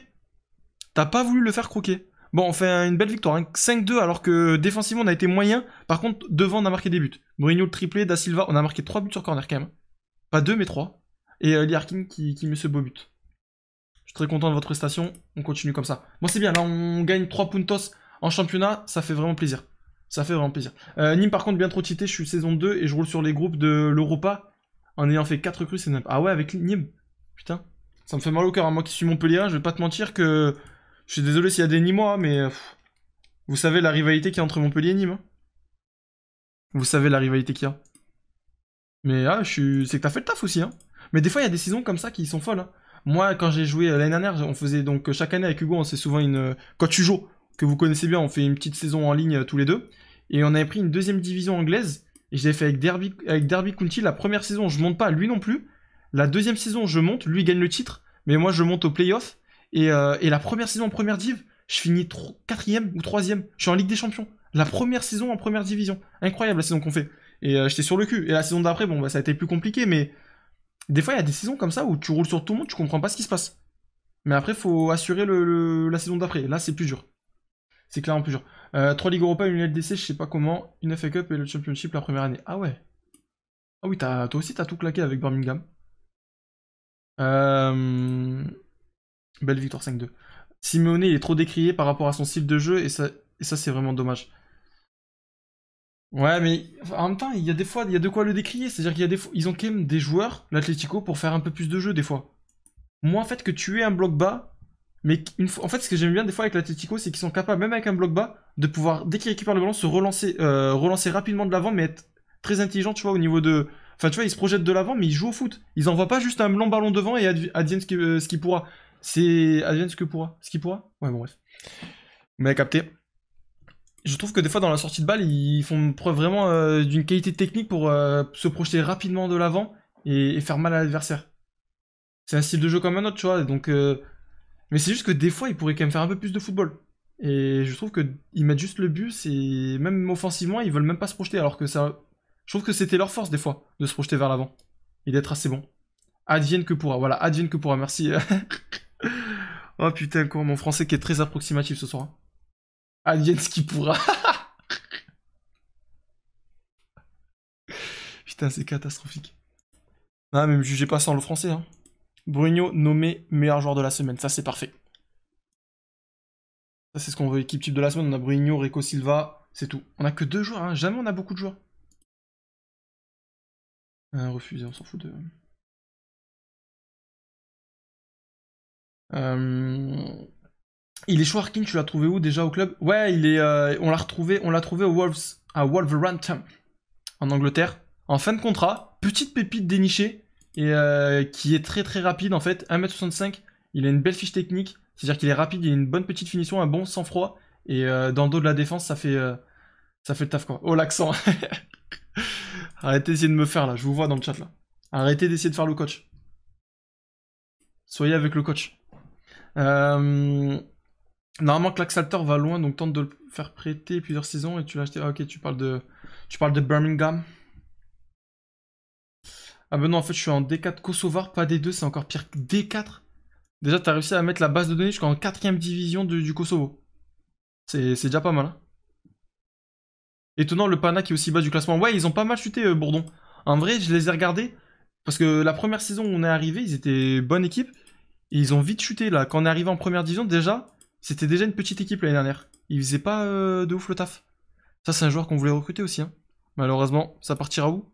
T'as pas voulu le faire croquer. Bon, on fait une belle victoire. 5-2 hein. alors que défensivement on a été moyen. Par contre, devant on a marqué des buts. Bruno le triplé, Da Silva, on a marqué 3 buts sur corner quand même. Pas 2 mais 3. Et euh, Liarkin qui met ce beau but très content de votre prestation. On continue comme ça. Moi c'est bien. Là, on gagne 3 puntos en championnat. Ça fait vraiment plaisir. Ça fait vraiment plaisir. Euh, Nîmes, par contre, bien trop tité. Je suis saison 2 et je roule sur les groupes de l'Europa en ayant fait 4 crues. Ah ouais, avec Nîmes. Putain. Ça me fait mal au cœur. Hein. Moi qui suis Montpellier, je vais pas te mentir que. Je suis désolé s'il y a des Nîmois, mais. vous savez la rivalité qu'il y a entre Montpellier et Nîmes. Hein. vous savez la rivalité qu'il y a. Mais ah, je suis... c'est que t'as fait le taf aussi. Hein. Mais des fois, il y a des saisons comme ça qui sont folles. Hein. Moi, quand j'ai joué euh, l'année dernière, on faisait donc euh, chaque année avec Hugo, on s'est souvent une. Euh, quand tu joues, que vous connaissez bien, on fait une petite saison en ligne tous les deux. Et on avait pris une deuxième division anglaise. Et je l'ai fait avec Derby, avec Derby County. La première saison, je monte pas, lui non plus. La deuxième saison, je monte, lui gagne le titre. Mais moi, je monte au playoff. Et, et la première saison en première div, je finis quatrième ou troisième. Je suis en Ligue des Champions. La première saison en première division. Incroyable la saison qu'on fait. Et j'étais sur le cul. Et la saison d'après, bon, bah, ça a été plus compliqué, mais des fois, il y a des saisons comme ça où tu roules sur tout le monde, tu comprends pas ce qui se passe. Mais après, faut assurer le, la saison d'après. Là, c'est plus dur. C'est clairement plus dur. Euh, 3 Ligue une LDC, je sais pas comment, une FA Cup et le Championship la première année. Ah ouais. Ah oui, toi aussi, t'as tout claqué avec Birmingham. Euh, belle victoire 5-2. Simeone, il est trop décrié par rapport à son style de jeu et et ça c'est vraiment dommage. Ouais, mais en même temps, il y a des fois, il y a de quoi le décrier. C'est-à-dire qu'il y des fois, ils ont quand même des joueurs, l'Atlético, pour faire un peu plus de jeu des fois. Moi, en fait, que tu aies un bloc bas, mais une fois, en fait, ce que j'aime bien des fois avec l'Atlético, c'est qu'ils sont capables, même avec un bloc bas, de pouvoir, dès qu'ils récupèrent le ballon, se relancer, euh, relancer rapidement de l'avant, mais être très intelligent, tu vois, au niveau de. Enfin, tu vois, ils se projettent de l'avant, mais ils jouent au foot. Ils envoient pas juste un long ballon devant et adviennent ce euh, qui, pourra. C'est adviennent ce que pourra. Ce qui pourra Ouais, bon, bref. Mais capté je trouve que des fois dans la sortie de balle, ils font preuve vraiment euh, d'une qualité technique pour euh, se projeter rapidement de l'avant et, faire mal à l'adversaire. C'est un style de jeu comme un autre, tu vois. Donc, euh, Mais c'est juste que des fois, ils pourraient quand même faire un peu plus de football. Et je trouve qu'ils mettent juste le but, et même offensivement, ils veulent même pas se projeter. Alors que ça. Je trouve que c'était leur force des fois, de se projeter vers l'avant et d'être assez bon. Advienne que pourra, voilà, advienne que pourra, merci. oh putain, mon français qui est très approximatif ce soir. Aliens qui pourra. Putain, c'est catastrophique. Ah mais me jugez pas sans le français. Hein. Bruno nommé meilleur joueur de la semaine. Ça, c'est parfait. Ça, c'est ce qu'on veut. Équipe type de la semaine. On a Bruno, Rico Silva. C'est tout. On n'a que deux joueurs. Hein. Jamais on a beaucoup de joueurs. refusé, on s'en fout de. Euh, il est chaud, tu l'as trouvé où déjà au club Ouais, il est, euh, on l'a retrouvé, on l'a trouvé au Wolves, à Wolverhampton, en Angleterre, en fin de contrat. Petite pépite dénichée et euh, qui est très très rapide en fait, 1m65. Il a une belle fiche technique, c'est-à-dire qu'il est rapide, il a une bonne petite finition, un bon sang-froid et euh, dans le dos de la défense, ça fait ça fait le taf quoi. Oh l'accent. Arrêtez d'essayer de me faire là, je vous vois dans le chat là. Arrêtez d'essayer de faire le coach. Soyez avec le coach. Euh, Normalement, Claxalter va loin, donc tente de le faire prêter plusieurs saisons et tu l'as acheté. Ah, ok, tu parles de, tu parles de Birmingham. Ah ben non, en fait, je suis en D4 Kosovar, pas D2, c'est encore pire. que D4 Déjà, t'as réussi à mettre la base de données jusqu'en 4ème division du, Kosovo. C'est déjà pas mal. Hein. Étonnant, le Pana qui est aussi bas du classement. Ouais, ils ont pas mal chuté, euh, Bourdon. En vrai, je les ai regardés. Parce que la première saison où on est arrivé, ils étaient bonne équipe. Et ils ont vite chuté, là. Quand on est arrivé en première division, déjà, c'était déjà une petite équipe l'année dernière. Il faisait pas euh, de ouf le taf. Ça, c'est un joueur qu'on voulait recruter aussi. Hein. Malheureusement, ça partira où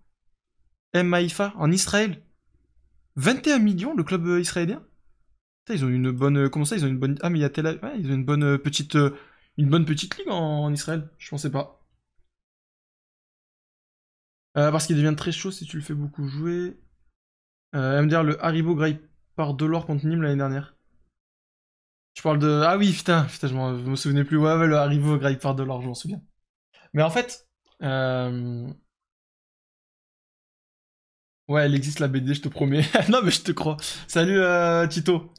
M. Maïfa, en Israël. 21 millions, le club euh, israélien ils ont une bonne. Euh, comment ça Ils ont une bonne. Ah, mais il y a Tel ils ont une bonne petite. Une bonne petite ligue en, Israël. Je pensais pas. parce qu'il devient très chaud si tu le fais beaucoup jouer. Euh, MDR, le Haribo graille par Delors contre Nîmes l'année dernière. Je parle de. Ah oui, putain, putain je, me souvenais plus. Ouais, ouais le au Grave part de l'or, je m'en souviens. Mais en fait. Euh, ouais, elle existe la BD, je te promets. non, mais je te crois. Salut euh, Tito.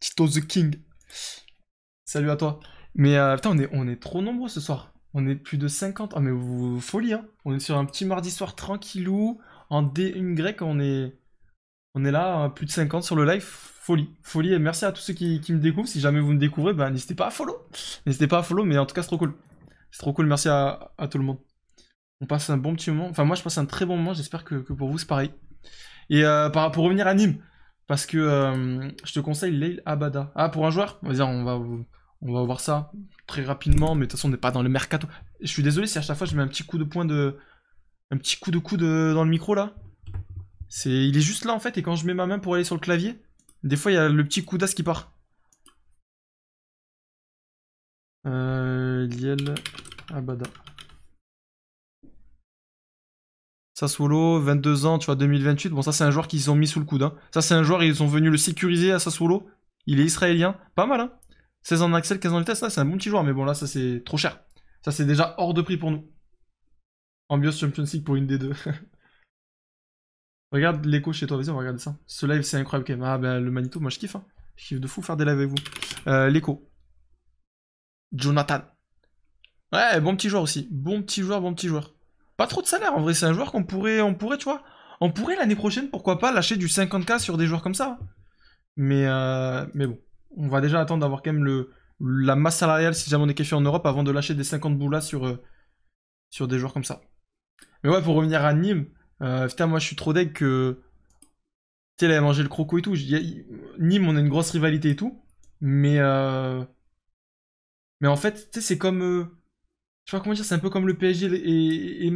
Tito the King. Salut à toi. Mais euh, putain, on est, on est trop nombreux ce soir. On est plus de 50. Ah, mais vous, folie, hein. On est sur un petit mardi soir tranquillou. En D1 grec, on est. On est là, hein, plus de 50 sur le live, folie, folie, et merci à tous ceux qui, me découvrent, si jamais vous me découvrez, bah, n'hésitez pas à follow, n'hésitez pas à follow, mais en tout cas c'est trop cool, c'est trop cool, merci à, tout le monde. On passe un bon petit moment, enfin moi je passe un très bon moment, j'espère que, pour vous c'est pareil. Et euh, pour revenir à Nîmes, parce que euh, je te conseille Leil Abada. Ah pour un joueur, on va on va, on va voir ça très rapidement, mais de toute façon on n'est pas dans le mercato. Je suis désolé si à chaque fois je mets un petit coup de poing de, un petit coup de coude euh, dans le micro là. C'est, il est juste là en fait, et quand je mets ma main pour aller sur le clavier, des fois il y a le petit coup d'as qui part. Euh, Liel Abada. Sassuolo, 22 ans, tu vois, 2028. Bon, ça, c'est un joueur qu'ils ont mis sous le coude. Hein. Ça, c'est un joueur, ils sont venus le sécuriser à Sassuolo. Il est israélien. Pas mal, hein. 16 ans axel, 15 ans de vitesse. c'est un bon petit joueur, mais bon, là, ça, c'est trop cher. Ça, c'est déjà hors de prix pour nous. Ambios Champions League pour une des deux. Regarde l'écho chez toi, vas-y, on va regarder ça. Ce live, c'est incroyable quand Ah, ben le Manito, moi je kiffe. Hein. Je kiffe de fou faire des lives avec vous. Euh, l'écho. Jonathan. Ouais, bon petit joueur aussi. Bon petit joueur, bon petit joueur. Pas trop de salaire en vrai, c'est un joueur qu'on pourrait, on pourrait, tu vois. On pourrait l'année prochaine, pourquoi pas, lâcher du 50k sur des joueurs comme ça. Hein. Mais, euh, mais bon, on va déjà attendre d'avoir quand même le, la masse salariale si jamais on est qualifié en Europe avant de lâcher des 50 boulas sur, euh, sur des joueurs comme ça. Mais ouais, pour revenir à Nîmes, euh, putain, moi je suis trop deg que. Tu sais, elle a mangé le croco et tout. Nîmes, on a une grosse rivalité et tout. Mais. Euh, mais en fait, tu sais, c'est comme. Euh, je sais pas comment dire, c'est un peu comme le PSG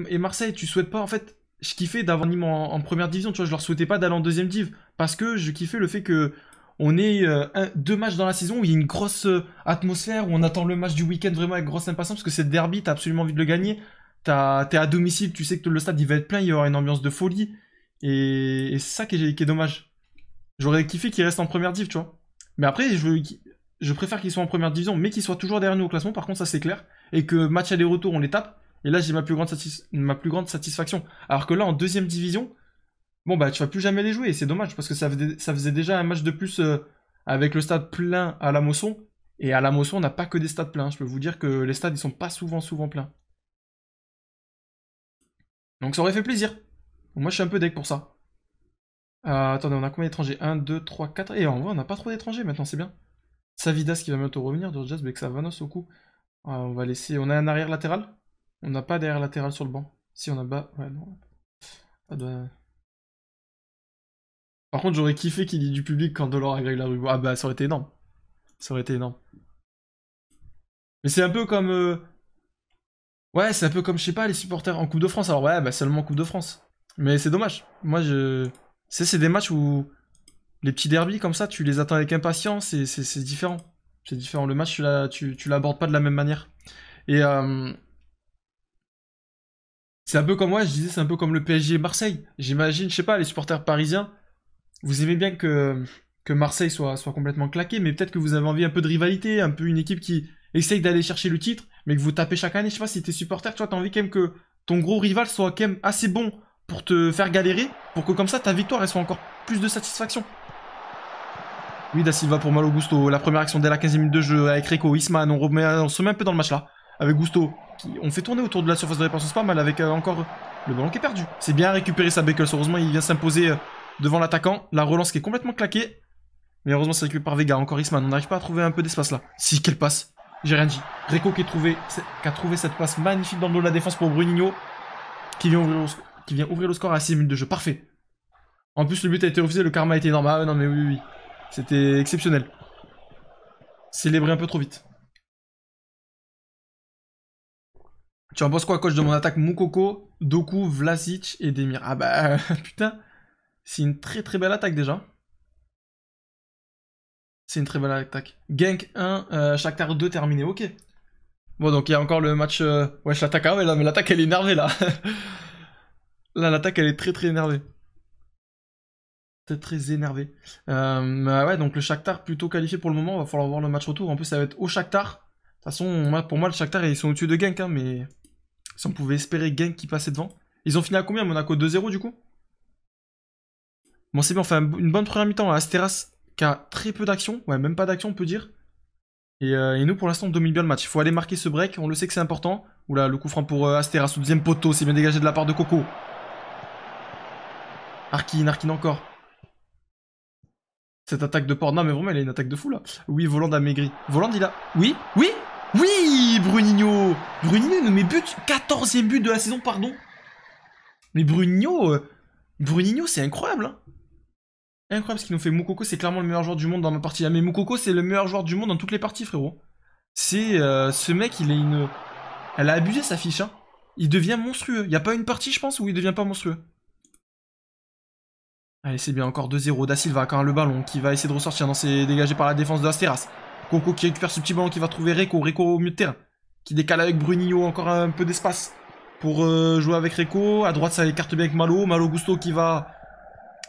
et, Marseille. Tu souhaites pas. En fait, je kiffais d'avoir Nîmes en, première division. Tu vois, je leur souhaitais pas d'aller en deuxième div. Parce que je kiffais le fait que. On est deux matchs dans la saison où il y a une grosse atmosphère, où on attend le match du week-end vraiment avec grosse impatience, parce que c'est derby, t'as absolument envie de le gagner t'es à domicile, tu sais que le stade il va être plein, il y aura une ambiance de folie. Et, c'est ça qui est, dommage. J'aurais kiffé qu'il reste en première div, tu vois. Mais après, je, préfère qu'il soit en première division, mais qu'il soit toujours derrière nous au classement, par contre, ça c'est clair. Et que match aller-retour, on les tape. Et là, j'ai ma, plus grande satisfaction. Alors que là, en deuxième division, bon, bah, tu vas plus jamais les jouer. Et c'est dommage, parce que ça faisait, déjà un match de plus euh, avec le stade plein à la Mosson. Et à la Mosson, on n'a pas que des stades pleins. Je peux vous dire que les stades, ils sont pas souvent, souvent pleins. Donc ça aurait fait plaisir. Moi je suis un peu deck pour ça. Euh, attendez, on a combien d'étrangers 1, 2, 3, 4. Et en vrai, on n'a pas trop d'étrangers maintenant, c'est bien. Savidas qui va bientôt revenir, Dorjas, Savanos au coup. Euh, on va laisser. On a un arrière latéral On n'a pas d'arrière latéral sur le banc. Si on a bas. Ouais, non. Ah Par contre, j'aurais kiffé qu'il y ait du public quand Dolor agrègue la rue. Ah bah, ça aurait été énorme. Ça aurait été énorme. Mais c'est un peu comme. Euh, Ouais, c'est un peu comme, je sais pas, les supporters en Coupe de France. Alors ouais, bah seulement Coupe de France. Mais c'est dommage. Moi, je... C'est, c'est des matchs où les petits derbies comme ça, tu les attends avec impatience c'est, différent. C'est différent. Le match, tu, l'abordes pas de la même manière. Et euh, c'est un peu comme moi, ouais, je disais, c'est un peu comme le PSG Marseille. J'imagine, je sais pas, les supporters parisiens, vous aimez bien que, que Marseille soit, soit complètement claqué, mais peut-être que vous avez envie un peu de rivalité, un peu une équipe qui essaye d'aller chercher le titre mais que vous tapez chaque année. Je sais pas si t'es supporter, tu vois, t'as envie quand même que ton gros rival soit quand même assez bon pour te faire galérer, pour que comme ça ta victoire elle soit encore plus de satisfaction. Oui, Da Silva pour Malo Gusto. La première action dès la 15e minute de jeu avec Rico, Isman. On, remet, se met un peu dans le match là. Avec Gusto. Qui, on fait tourner autour de la surface de réponse, C'est pas mal avec euh, encore le ballon qui est perdu. C'est bien récupéré sa Beckles. Heureusement, il vient s'imposer euh, devant l'attaquant. La relance qui est complètement claquée. Mais heureusement, c'est récupéré par Vega. Encore Isman. On n'arrive pas à trouver un peu d'espace là. Si, quelle passe. J'ai rien dit. trouvé, qui a trouvé cette place magnifique dans le dos de la défense pour Bruninho. Qui vient ouvrir le, qui vient ouvrir le score à 6 minutes de jeu. Parfait. En plus, le but a été refusé, le karma a été énorme. Ah non, mais oui, oui, oui. C'était exceptionnel. Célébrer un peu trop vite. Tu en penses quoi, coach, de mon attaque Mukoko, Doku, Vlasic et Demir Ah bah, putain. C'est une très très belle attaque déjà. C'est une très belle attaque. Gank 1, euh, Shakhtar 2 terminé, ok. Bon, donc il y a encore le match... Euh, ouais, je l'attaque, ah ouais, là, mais l'attaque, elle est énervée, là. là, l'attaque, elle est très, très énervée. Très, très énervée. Euh, bah ouais, donc le Shakhtar plutôt qualifié pour le moment. Va falloir voir le match retour. En plus, ça va être au Shakhtar. De toute façon, pour moi, le Shakhtar, ils sont au-dessus de Genk, hein, mais... Si on pouvait espérer Genk qui passait devant. Ils ont fini à combien, Monaco 2-0, du coup Bon, c'est bien, on fait une bonne première mi-temps à Asteras qui a très peu d'action, ouais, même pas d'action, on peut dire. Euh, et, nous, pour l'instant, on domine bien le match. Il faut aller marquer ce break, on le sait que c'est important. Oula, le coup franc pour Asteras. Euh, Astera sous deuxième poteau, c'est bien dégagé de la part de Coco. Arkin, Arkin encore. Cette attaque de port, non mais vraiment, elle est une attaque de fou là. Oui, Voland a maigri. Voland, il a... Oui Oui Oui Bruninho Bruninho, il met but, 14 e but de la saison, pardon. Mais Bruninho, euh... Bruninho, c'est incroyable. Hein Incroyable ce qu'il nous fait. Moukoko, c'est clairement le meilleur joueur du monde dans ma partie. Ah, mais Moukoko, c'est le meilleur joueur du monde dans toutes les parties, frérot. C'est. Euh, ce mec, il est une. Elle a abusé sa fiche, hein. Il devient monstrueux. Il n'y a pas une partie, je pense, où il devient pas monstrueux. Allez, c'est bien, encore 2-0. Da Silva, quand le ballon, qui va essayer de ressortir. Non, c'est dégagé par la défense de Asteras. Coco qui récupère ce petit ballon, qui va trouver Reco. Reco au milieu de terrain. Qui décale avec Brunillo. encore un peu d'espace pour euh, jouer avec Reco. À droite, ça écarte bien avec Malo. Malo Gusto qui va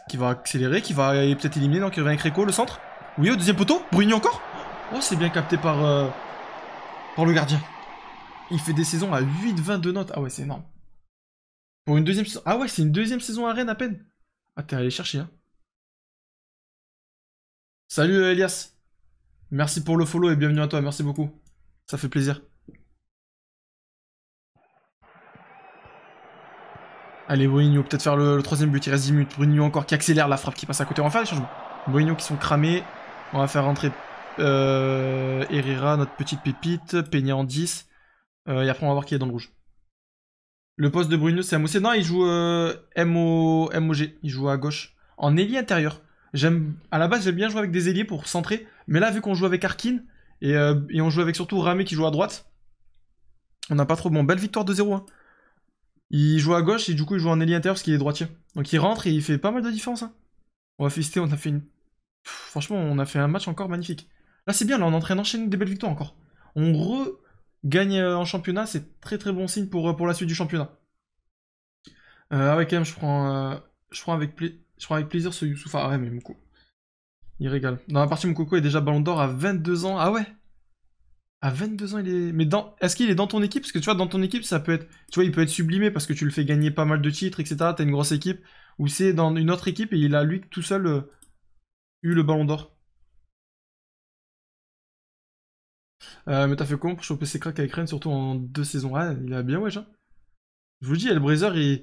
qui va accélérer, qui va peut-être éliminer, donc il revient avec le centre. Oui, au deuxième poteau, Bruni encore Oh, c'est bien capté par, euh, par le gardien. Il fait des saisons à 8-20 de notes. Ah ouais, c'est énorme. Pour une deuxième saison. Ah ouais, c'est une deuxième saison à Rennes à peine. Ah, t'es allé chercher, hein. Salut euh, Elias. Merci pour le follow et bienvenue à toi, merci beaucoup. Ça fait plaisir. Allez, Brunio, peut-être faire le, troisième but. Il reste 10 minutes. Bruno encore qui accélère la frappe qui passe à côté. On va faire les changements. qui sont cramés. On va faire rentrer euh, Herrera, notre petite pépite. Peña en 10. Euh, et après, on va voir qui est dans le rouge. Le poste de Bruno, c'est MOC. Non, il joue euh, MO, MOG. Il joue à gauche. En ailier intérieur. J'aime, à la base, j'aime bien jouer avec des ailiers pour centrer. Mais là, vu qu'on joue avec Arkin euh, et, on joue avec surtout Ramé qui joue à droite, on n'a pas trop bon. Belle victoire de 0 hein. Il joue à gauche et du coup il joue en ailier intérieur parce qu'il est droitier. Donc il rentre et il fait pas mal de différence. Hein. On va féliciter, on a fait une. franchement, on a fait un match encore magnifique. Là c'est bien, là on entraîne en train des belles victoires encore. On regagne euh, en championnat, c'est très très bon signe pour, euh, pour la suite du championnat. Euh, ah ouais quand même, je prends, euh, je prends avec, je prends avec plaisir ce Youssoufa. Ah ouais mais Moukou. Il régale. Dans la partie Moukoko est déjà ballon d'or à 22 ans. Ah ouais à 22 ans, il est. Mais est-ce qu'il est dans ton équipe Parce que tu vois, dans ton équipe, ça peut être. Tu vois, il peut être sublimé parce que tu le fais gagner pas mal de titres, etc. T'as une grosse équipe. Ou c'est dans une autre équipe et il a lui tout seul euh, eu le ballon d'or. Euh, mais t'as fait comment pour choper ses cracks avec Rennes, surtout en deux saisons Ah, il a bien wesh. Hein Je vous dis, El Brazer, il...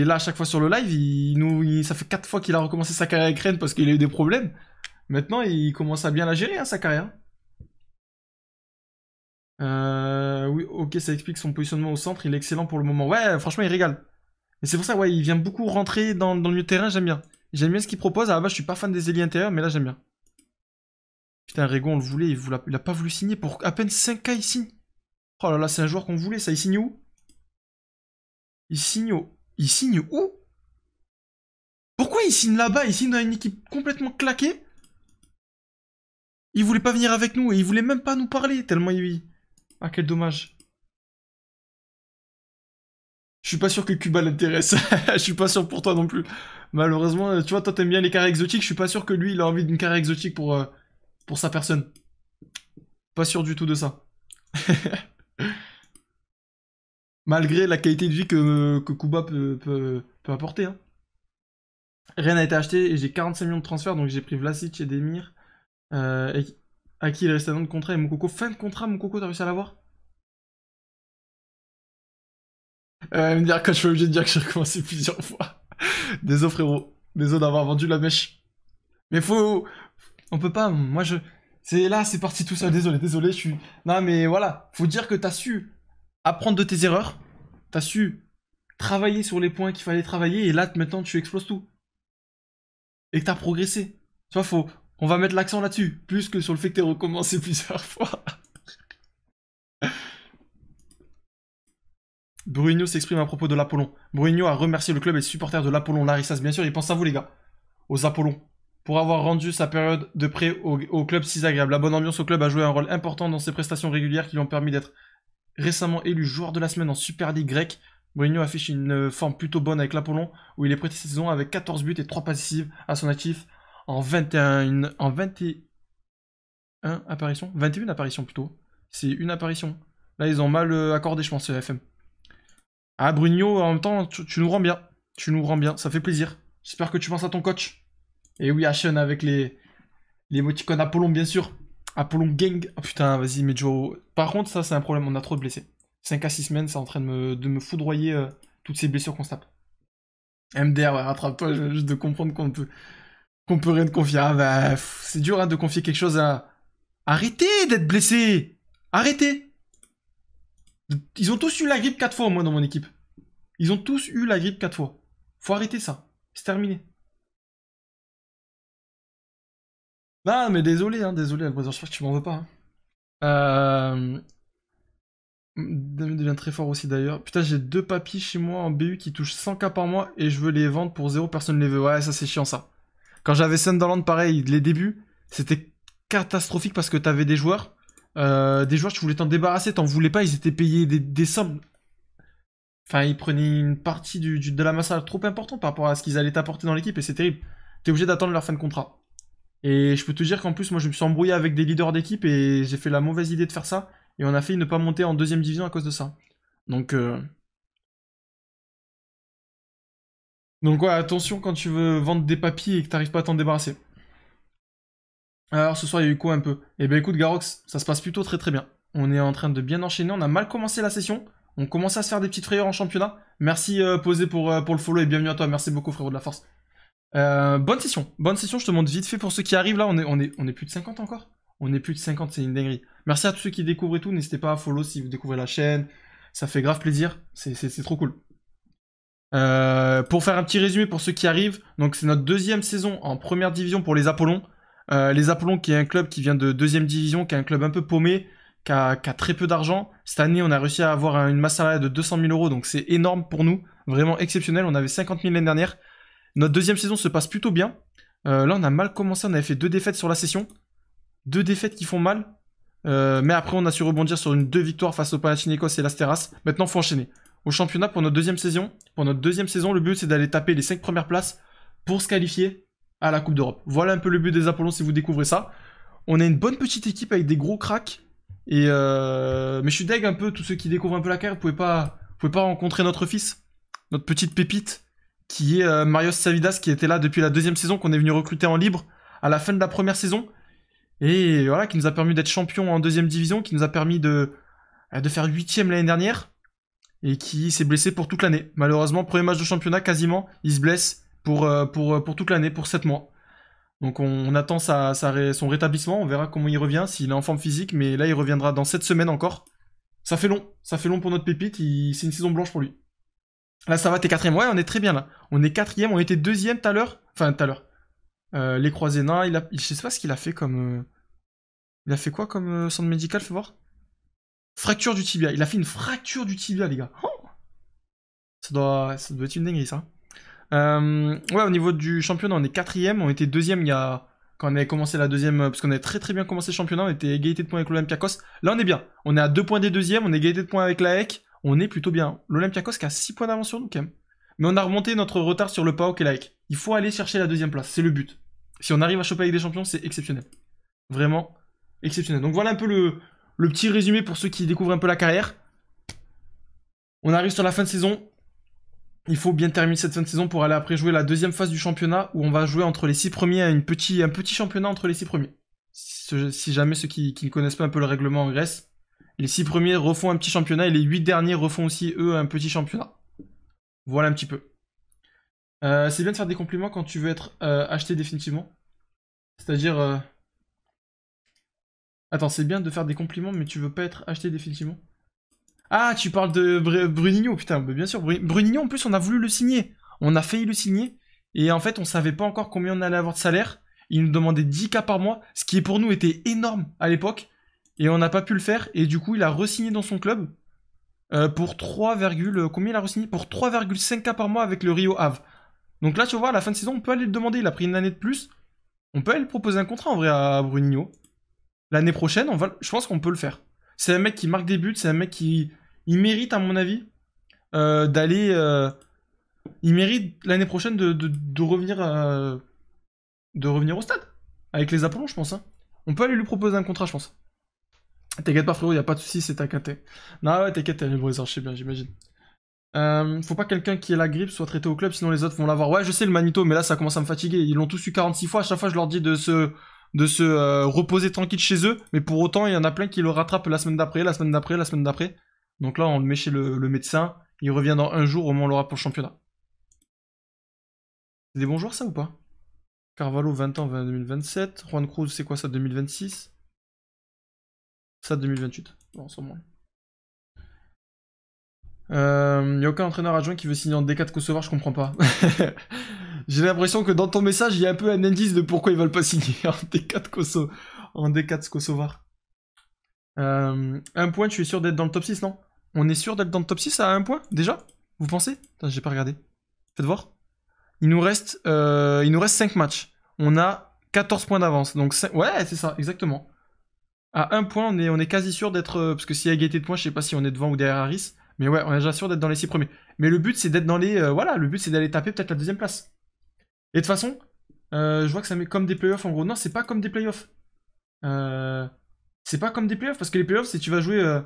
est là à chaque fois sur le live. Il, nous, ça fait 4 fois qu'il a recommencé sa carrière avec Rennes parce qu'il a eu des problèmes. Maintenant, il commence à bien la gérer, hein, sa carrière. Euh, oui, ok, ça explique son positionnement au centre. Il est excellent pour le moment. Ouais, franchement, il régale. Et c'est pour ça, ouais, il vient beaucoup rentrer dans, le milieu terrain. J'aime bien. J'aime bien ce qu'il propose. À la base, je suis pas fan des ailiers intérieurs, mais là, j'aime bien. Putain, Régon, on le voulait. Il, a, pas voulu signer pour à peine 5K, ici. Oh là là, c'est un joueur qu'on voulait, ça. Il signe où Il signe où Il signe où Pourquoi il signe là-bas Il signe dans une équipe complètement claquée il voulait pas venir avec nous et il voulait même pas nous parler tellement il, ah, quel dommage. Je suis pas sûr que Cuba l'intéresse. Je suis pas sûr pour toi non plus. Malheureusement, euh, tu vois, toi t'aimes bien les carrés exotiques. Je suis pas sûr que lui, il a envie d'une carrière exotique pour, euh, pour sa personne. Pas sûr du tout de ça. Malgré la qualité de vie que, Cuba peut, peut, apporter. Hein. Rien n'a été acheté et j'ai 45 millions de transferts, donc j'ai pris Vlasic et Demir. Euh, et à qui il reste un an de contrat et coco fin de contrat, mon coco t'as réussi à l'avoir euh, me dire, quand je suis obligé de dire que j'ai recommencé plusieurs fois. Désolé frérot, désolé d'avoir vendu la mèche. Mais faut... On peut pas, moi je... C'est là, c'est parti tout seul, désolé, désolé, je suis... Non mais voilà, faut dire que t'as su apprendre de tes erreurs, t'as su travailler sur les points qu'il fallait travailler, et là maintenant tu exploses tout. Et que t'as progressé. Tu vois, faut, on va mettre l'accent là-dessus, plus que sur le fait que t'aies recommencé plusieurs fois. Bruno s'exprime à propos de l'Apollon. Bruno a remercié le club et supporters de l'Apollon Larissas, bien sûr, il pense à vous les gars, aux Apollons, pour avoir rendu sa période de prêt au, club si agréable. La bonne ambiance au club a joué un rôle important dans ses prestations régulières qui lui ont permis d'être récemment élu joueur de la semaine en Super League grecque. Bruno affiche une forme plutôt bonne avec l'Apollon, où il est prêt cette saison avec 14 buts et 3 passives à son actif, en 21, en 21 apparitions 21 apparitions plutôt. C'est une apparition. Là, ils ont mal euh, accordé, je pense, FM. Ah, Bruno, en même temps, tu, nous rends bien. Tu nous rends bien, ça fait plaisir. J'espère que tu penses à ton coach. Et oui, Ashen avec les, les moticons Apollon, bien sûr. Apollon Gang. Oh, putain, vas-y, mais Joe. Par contre, ça, c'est un problème, on a trop de blessés. 5 à 6 semaines, c'est en train de me, foudroyer euh, toutes ces blessures qu'on se tape. MDR, rattrape-toi, juste de comprendre qu'on peut, qu'on peut rien te confier. Ah bah, c'est dur hein, de confier quelque chose à. Arrêtez d'être blessé Arrêtez Ils ont tous eu la grippe 4 fois, moi, dans mon équipe. Ils ont tous eu la grippe 4 fois. Faut arrêter ça. C'est terminé. Bah mais désolé, hein, désolé, Alors je crois que tu m'en veux pas. Hein. Euh, devient très fort aussi d'ailleurs. Putain, j'ai deux papis chez moi en BU qui touchent 100k par mois et je veux les vendre pour zéro, personne ne les veut. Ouais, ça c'est chiant ça. Quand j'avais Sunderland, pareil, les débuts, c'était catastrophique parce que t'avais des joueurs. Euh, des joueurs, tu voulais t'en débarrasser, t'en voulais pas, ils étaient payés des, sommes. Enfin, ils prenaient une partie du, de la masse trop importante par rapport à ce qu'ils allaient t'apporter dans l'équipe et c'est terrible. T'es obligé d'attendre leur fin de contrat. Et je peux te dire qu'en plus, moi, je me suis embrouillé avec des leaders d'équipe et j'ai fait la mauvaise idée de faire ça. Et on a failli ne pas monter en deuxième division à cause de ça. Donc, euh, Donc ouais, attention quand tu veux vendre des papiers et que t'arrives pas à t'en débarrasser. Alors ce soir, il y a eu quoi un peu Eh ben écoute, Garox, ça se passe plutôt très très bien. On est en train de bien enchaîner, on a mal commencé la session, on commence à se faire des petites frayeurs en championnat. Merci euh, Posé pour, euh, pour le follow et bienvenue à toi, merci beaucoup frérot de la force. Euh, bonne session, bonne session, je te montre vite fait pour ceux qui arrivent là, on est, on est, on est plus de 50 encore On est plus de 50, c'est une dinguerie. Merci à tous ceux qui découvrent et tout, n'hésitez pas à follow si vous découvrez la chaîne, ça fait grave plaisir, c'est trop cool. Euh, pour faire un petit résumé pour ceux qui arrivent, donc c'est notre deuxième saison en première division pour les Apollons. Euh, les Apollons qui est un club qui vient de deuxième division, qui est un club un peu paumé, qui a, très peu d'argent. Cette année, on a réussi à avoir une masse salariale de 200 000 euros, donc c'est énorme pour nous, vraiment exceptionnel. On avait 50 000 l'année dernière. Notre deuxième saison se passe plutôt bien. Euh, là, on a mal commencé, on avait fait deux défaites sur la session, deux défaites qui font mal. mais après, on a su rebondir sur une deux victoires face au Panathinaikos et l'Asteras. Maintenant, faut enchaîner au championnat pour notre deuxième saison. Pour notre deuxième saison, le but c'est d'aller taper les 5 premières places pour se qualifier à la Coupe d'Europe. Voilà un peu le but des Apollons si vous découvrez ça. On a une bonne petite équipe avec des gros cracks. Et euh, Mais je suis deg un peu, tous ceux qui découvrent un peu la carrière, vous pouvez pas, pouvez pas rencontrer notre fils, notre petite pépite, qui est euh, Marios Savidas, qui était là depuis la deuxième saison, qu'on est venu recruter en libre à la fin de la première saison. Et voilà, qui nous a permis d'être champion en deuxième division, qui nous a permis de, euh, de faire huitième l'année dernière et qui s'est blessé pour toute l'année. Malheureusement, premier match de championnat quasiment, il se blesse pour, euh, pour, euh, pour toute l'année, pour 7 mois. Donc on, attend son rétablissement, on verra comment il revient, s'il est en forme physique, mais là il reviendra dans 7 semaines encore. Ça fait long, ça fait long pour notre pépite, c'est une saison blanche pour lui. Là ça va, t'es quatrième, ouais on est très bien là. On est quatrième, on était deuxième tout à l'heure, enfin tout à l'heure. Euh, les croisés nains, il a, je sais pas ce qu'il a fait comme... Il a fait quoi comme centre médical, Faut voir Fracture du tibia. Il a fait une fracture du tibia, les gars. Oh. ça, doit, être une dinguerie, ça. Euh, ouais, au niveau du championnat, on est quatrième. On était deuxième il y a... Quand on avait commencé la deuxième... Parce qu'on avait très très bien commencé le championnat. On était égalité de points avec l'Olympiakos. Là, on est bien. On est à deux points des deuxièmes. On est égalité de points avec la HEC. On est plutôt bien. L'Olympiakos qui a six points d'avance sur nous, quand même. Mais on a remonté notre retard sur le PAOK et la HEC. Il faut aller chercher la deuxième place. C'est le but. Si on arrive à choper avec des champions, c'est exceptionnel. Vraiment exceptionnel. Donc voilà un peu le, le petit résumé pour ceux qui découvrent un peu la carrière. On arrive sur la fin de saison. Il faut bien terminer cette fin de saison pour aller après jouer la deuxième phase du championnat où on va jouer entre les six premiers une petit, un petit championnat entre les six premiers. Si jamais ceux qui, ne connaissent pas un peu le règlement en Grèce, les six premiers refont un petit championnat et les huit derniers refont aussi eux un petit championnat. Voilà un petit peu. Euh, c'est bien de faire des compliments quand tu veux être euh, acheté définitivement. C'est-à-dire, euh, Attends, c'est bien de faire des compliments, mais tu veux pas être acheté définitivement Ah, tu parles de Bruninho, putain, bah, bien sûr. Bruninho, en plus, on a voulu le signer. On a failli le signer. Et en fait, on savait pas encore combien on allait avoir de salaire. Il nous demandait 10K par mois, ce qui pour nous était énorme à l'époque. Et on n'a pas pu le faire. Et du coup, il a re-signé dans son club. Euh, pour 3, euh, combien a Pour 3,5K par mois avec le Rio Ave. Donc là, tu vois, à la fin de saison, on peut aller le demander. Il a pris une année de plus. On peut aller proposer un contrat en vrai à Bruninho l'année prochaine, on va, je pense qu'on peut le faire. C'est un mec qui marque des buts, c'est un mec qui il mérite, à mon avis, euh, d'aller. Euh, il mérite l'année prochaine de, de, revenir, euh, de revenir au stade. Avec les Apollons, je pense. Hein. On peut aller lui proposer un contrat, je pense. T'inquiète pas, frérot, y a pas de soucis, c'est ta Non, ouais, t'inquiète, t'es je sais bien, j'imagine. faut pas que quelqu'un qui ait la grippe soit traité au club, sinon les autres vont l'avoir. Ouais, je sais le Manito, mais là ça commence à me fatiguer. Ils l'ont tous eu 46 fois. À chaque fois, je leur dis de se, de se euh, reposer tranquille chez eux, mais pour autant, il y en a plein qui le rattrapent la semaine d'après, la semaine d'après, la semaine d'après. Donc là, on le met chez le, médecin, il revient dans un jour, au moins on l'aura pour championnat. C'est des bons joueurs, ça ou pas Carvalho, 20 ans, 2027. Juan Cruz, c'est quoi ça, 2026 Ça, 2028. Il n'y a aucun entraîneur adjoint qui veut signer en D4 Kosovo je comprends pas. J'ai l'impression que dans ton message, il y a un peu un indice de pourquoi ils veulent pas signer en D4 Kosovo. En D4 Kosovar. Euh, un point, je suis sûr d'être dans le top 6, non On est sûr d'être dans le top 6 à un point, déjà Vous pensez Attends, j'ai pas regardé. Faites voir. Il nous reste, euh, il nous reste 5 matchs. On a 14 points d'avance. Donc Ouais, c'est ça, exactement. À un point, on est, on est quasi sûr d'être... Euh, parce que s'il y a égalité de points, je sais pas si on est devant ou derrière Harris. Mais ouais, on est déjà sûr d'être dans les 6 premiers. Mais le but, c'est d'être dans les... voilà, le but, c'est d'aller taper peut-être la deuxième place. Et de toute façon, euh, je vois que ça met comme des playoffs en gros. Non, c'est pas comme des playoffs. Euh, c'est pas comme des playoffs parce que les playoffs, c'est tu vas jouer. Euh,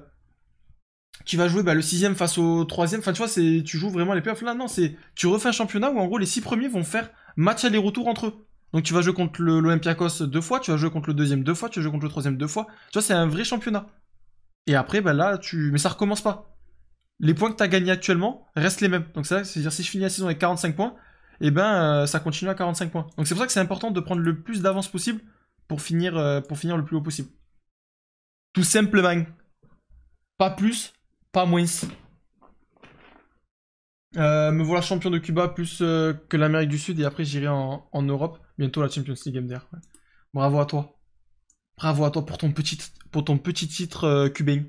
tu vas jouer bah, le sixième face au troisième. Enfin, tu vois, c'est, tu joues vraiment les playoffs. Là, non, c'est. Tu refais un championnat où en gros, les six premiers vont faire match aller-retour entre eux. Donc, tu vas jouer contre l'Olympiakos deux fois, tu vas jouer contre le deuxième deux fois, tu vas jouer contre le troisième deux fois. Tu vois, c'est un vrai championnat. Et après, bah là, tu. Mais ça recommence pas. Les points que tu as gagnés actuellement restent les mêmes. Donc, ça, c'est-à-dire, si je finis la saison avec 45 points, et eh ben euh, ça continue à 45 points. Donc c'est pour ça que c'est important de prendre le plus d'avance possible pour finir, euh, pour finir le plus haut possible. Tout simplement. Pas plus, pas moins. Euh, me voilà champion de Cuba plus que l'Amérique du Sud et après j'irai en, en, Europe. Bientôt la Champions League MDR. Bravo à toi. Bravo à toi pour ton petit, pour ton petit titre cubain.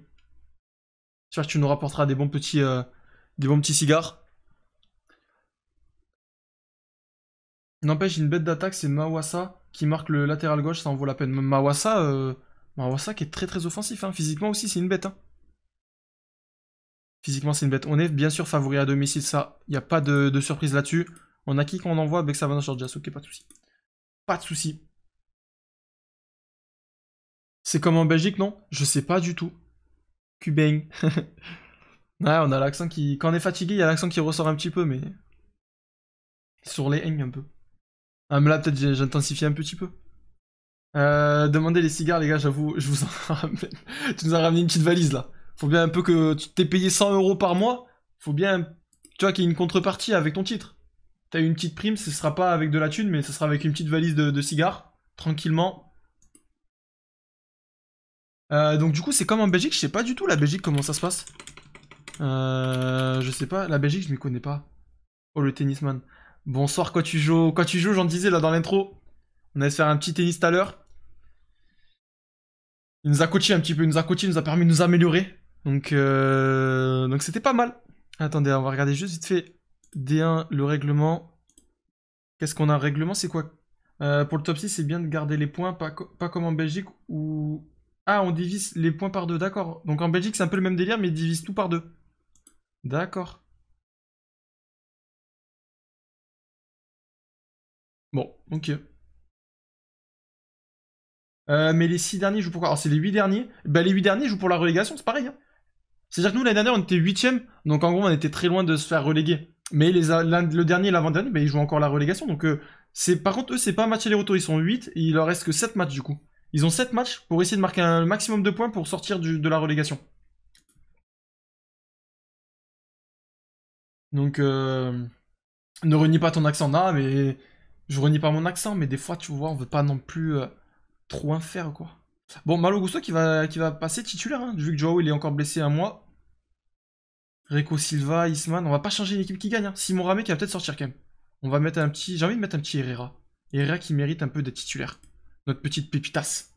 J'espère que tu nous rapporteras des bons petits, des bons petits cigares. N'empêche, une bête d'attaque, c'est Mawasa qui marque le latéral gauche, ça en vaut la peine. Mawasa, euh... Mawasa qui est très très offensif, hein. physiquement aussi, c'est une bête. Hein. Physiquement, c'est une bête. On est bien sûr favori à domicile, ça, il n'y a pas de, surprise là-dessus. On a qui qu'on envoie avec Savannah Georgias Ok, pas de soucis Pas de soucis C'est comme en Belgique, non Je sais pas du tout. Cubain. ouais, on a l'accent qui... Quand on est fatigué, il y a l'accent qui ressort un petit peu, mais... Sur les haines, un peu. Ah, mais là, peut-être j'intensifie un petit peu. Euh, demandez les cigares, les gars, j'avoue, je vous en ramène. tu nous as ramené une petite valise là. Faut bien un peu que tu t'es payé 100 euros par mois. Faut bien, tu vois, qu'il y ait une contrepartie avec ton titre. T'as eu une petite prime, ce sera pas avec de la thune, mais ce sera avec une petite valise de, cigares, tranquillement. Euh, donc du coup, c'est comme en Belgique, je sais pas du tout la Belgique comment ça se passe. Euh, je sais pas, la Belgique, je m'y connais pas. Oh, le tennisman. Bonsoir, quoi tu joues Quoi tu joues, j'en disais là dans l'intro. On allait se faire un petit tennis tout à l'heure. Il nous a coaché un petit peu, il nous a coaché, il nous a permis de nous améliorer. Donc, euh, donc c'était pas mal. Attendez, on va regarder juste vite fait. D1, le règlement. Qu'est-ce qu'on a Règlement, c'est quoi euh, Pour le top 6, c'est bien de garder les points, pas, pas comme en Belgique où... Ah, on divise les points par deux, d'accord. Donc en Belgique, c'est un peu le même délire, mais divise tout par deux. D'accord. Ok. Euh, mais les 6 derniers jouent pour quoi Alors c'est les 8 derniers. Bah les 8 derniers jouent pour la relégation, c'est pareil. Hein. C'est-à-dire que nous l'année dernière on était 8ème, donc en gros on était très loin de se faire reléguer. Mais euh, le dernier et l'avant-dernier, bah, ils jouent encore la relégation. Donc euh, c'est par contre eux c'est pas un match aller-retour, ils sont 8 et il leur reste que 7 matchs du coup. Ils ont 7 matchs pour essayer de marquer un maximum de points pour sortir de la relégation. Donc ne renie pas ton accent, là mais je renie pas mon accent, mais des fois, tu vois, on veut pas non plus euh, trop en faire, quoi. Bon, Malo Gusto qui va, qui va passer titulaire, hein. vu que Joao, il est encore blessé à mois. Rico Silva, Isman, on va pas changer équipe qui gagne. Hein. Simon Ramé qui va peut-être sortir quand même. On va mettre un petit... J'ai envie de mettre un petit Herrera. Herrera qui mérite un peu d'être titulaire. Notre petite pépitas.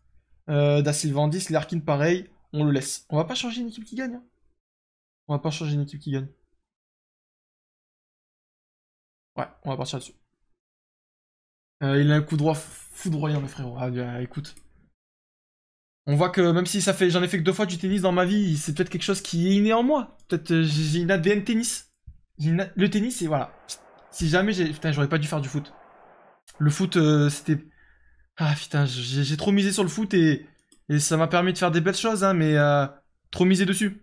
Euh, da Silva en 10, Larkin pareil, on le laisse. On va pas changer une équipe qui gagne. Hein. On va pas changer une équipe qui gagne. Ouais, on va partir dessus euh, il a un coup droit foudroyant, le frérot. Ah, euh, écoute. On voit que même si ça fait, j'en ai fait que deux fois du tennis dans ma vie, c'est peut-être quelque chose qui est inné en moi. Peut-être euh, j'ai une ADN tennis. Le tennis, et voilà. Si jamais j'ai. Putain, j'aurais pas dû faire du foot. Le foot, c'était. Ah putain, j'ai trop misé sur le foot et, ça m'a permis de faire des belles choses, hein, mais trop misé dessus.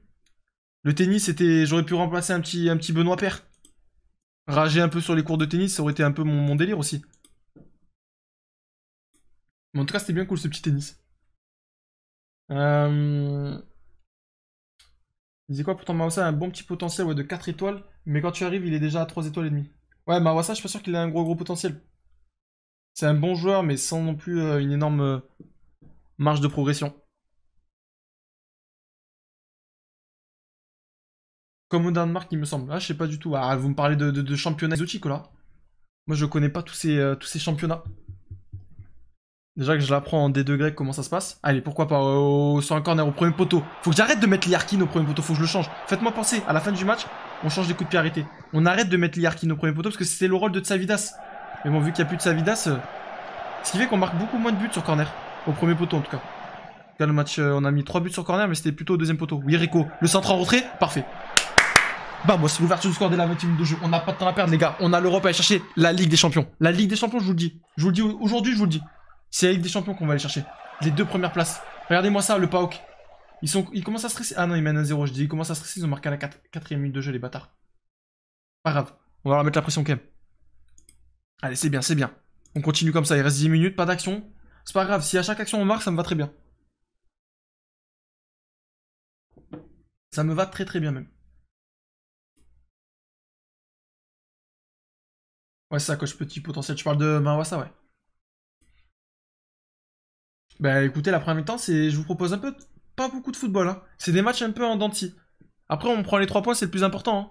Le tennis, c'était. J'aurais pu remplacer un petit, un petit Benoît Père. Rager un peu sur les cours de tennis, ça aurait été un peu mon délire aussi. Mais en tout cas, c'était bien cool ce petit tennis. Euh, il disait quoi Pourtant, Mawasa a un bon petit potentiel ouais, de 4 étoiles, mais quand tu arrives, il est déjà à 3 étoiles et demie. Ouais, ça je suis pas sûr qu'il ait un gros gros potentiel. C'est un bon joueur, mais sans non plus euh, une énorme euh, marge de progression. Comme au Danemark, il me semble. Ah, je sais pas du tout. Ah, vous me parlez de, de, de championnat là Moi, je connais pas tous tous ces championnats. Déjà que je l'apprends en D2 comment ça se passe Allez, pourquoi pas euh, sur un corner au premier poteau. Faut que j'arrête de mettre Liarkin au premier poteau, faut que je le change. Faites-moi penser, à la fin du match, on change les coups de pied arrêtés. On arrête de mettre Liarkin au premier poteau parce que c'était le rôle de Tsavidas. Mais bon, vu qu'il n'y a plus de Tsavidas, euh, ce qui fait qu'on marque beaucoup moins de buts sur corner. Au premier poteau en tout cas. le match, euh, on a mis 3 buts sur corner, mais c'était plutôt au deuxième poteau. Oui, Rico, le centre en retrait, parfait. Bah, moi, c'est l'ouverture du score dès la 21 de jeu. On n'a pas de temps à perdre, les gars. On a l'Europe à chercher. La Ligue des Champions. La Ligue des Champions, je vous le dis. Je vous le dis aujourd'hui, je vous le dis. C'est la Ligue des Champions qu'on va aller chercher. Les deux premières places. Regardez-moi ça, le PAOK. Ils, sont, ils commencent à stresser. Ah non, ils mènent à 0, je dis. Ils commencent à stresser, ils ont marqué à la quatrième minute de jeu, les bâtards. Pas grave. On va leur mettre la pression quand même. Allez, c'est bien, c'est bien. On continue comme ça. Il reste 10 minutes, pas d'action. C'est pas grave. Si à chaque action on marque, ça me va très bien. Ça me va très très bien même. Ouais, ça coche petit potentiel. Tu parles de ça, ouais. Bah écoutez, la première mi-temps, c'est, je vous propose un peu, pas beaucoup de football. Hein. C'est des matchs un peu en denti. Après, on prend les trois points, c'est le plus important. Hein.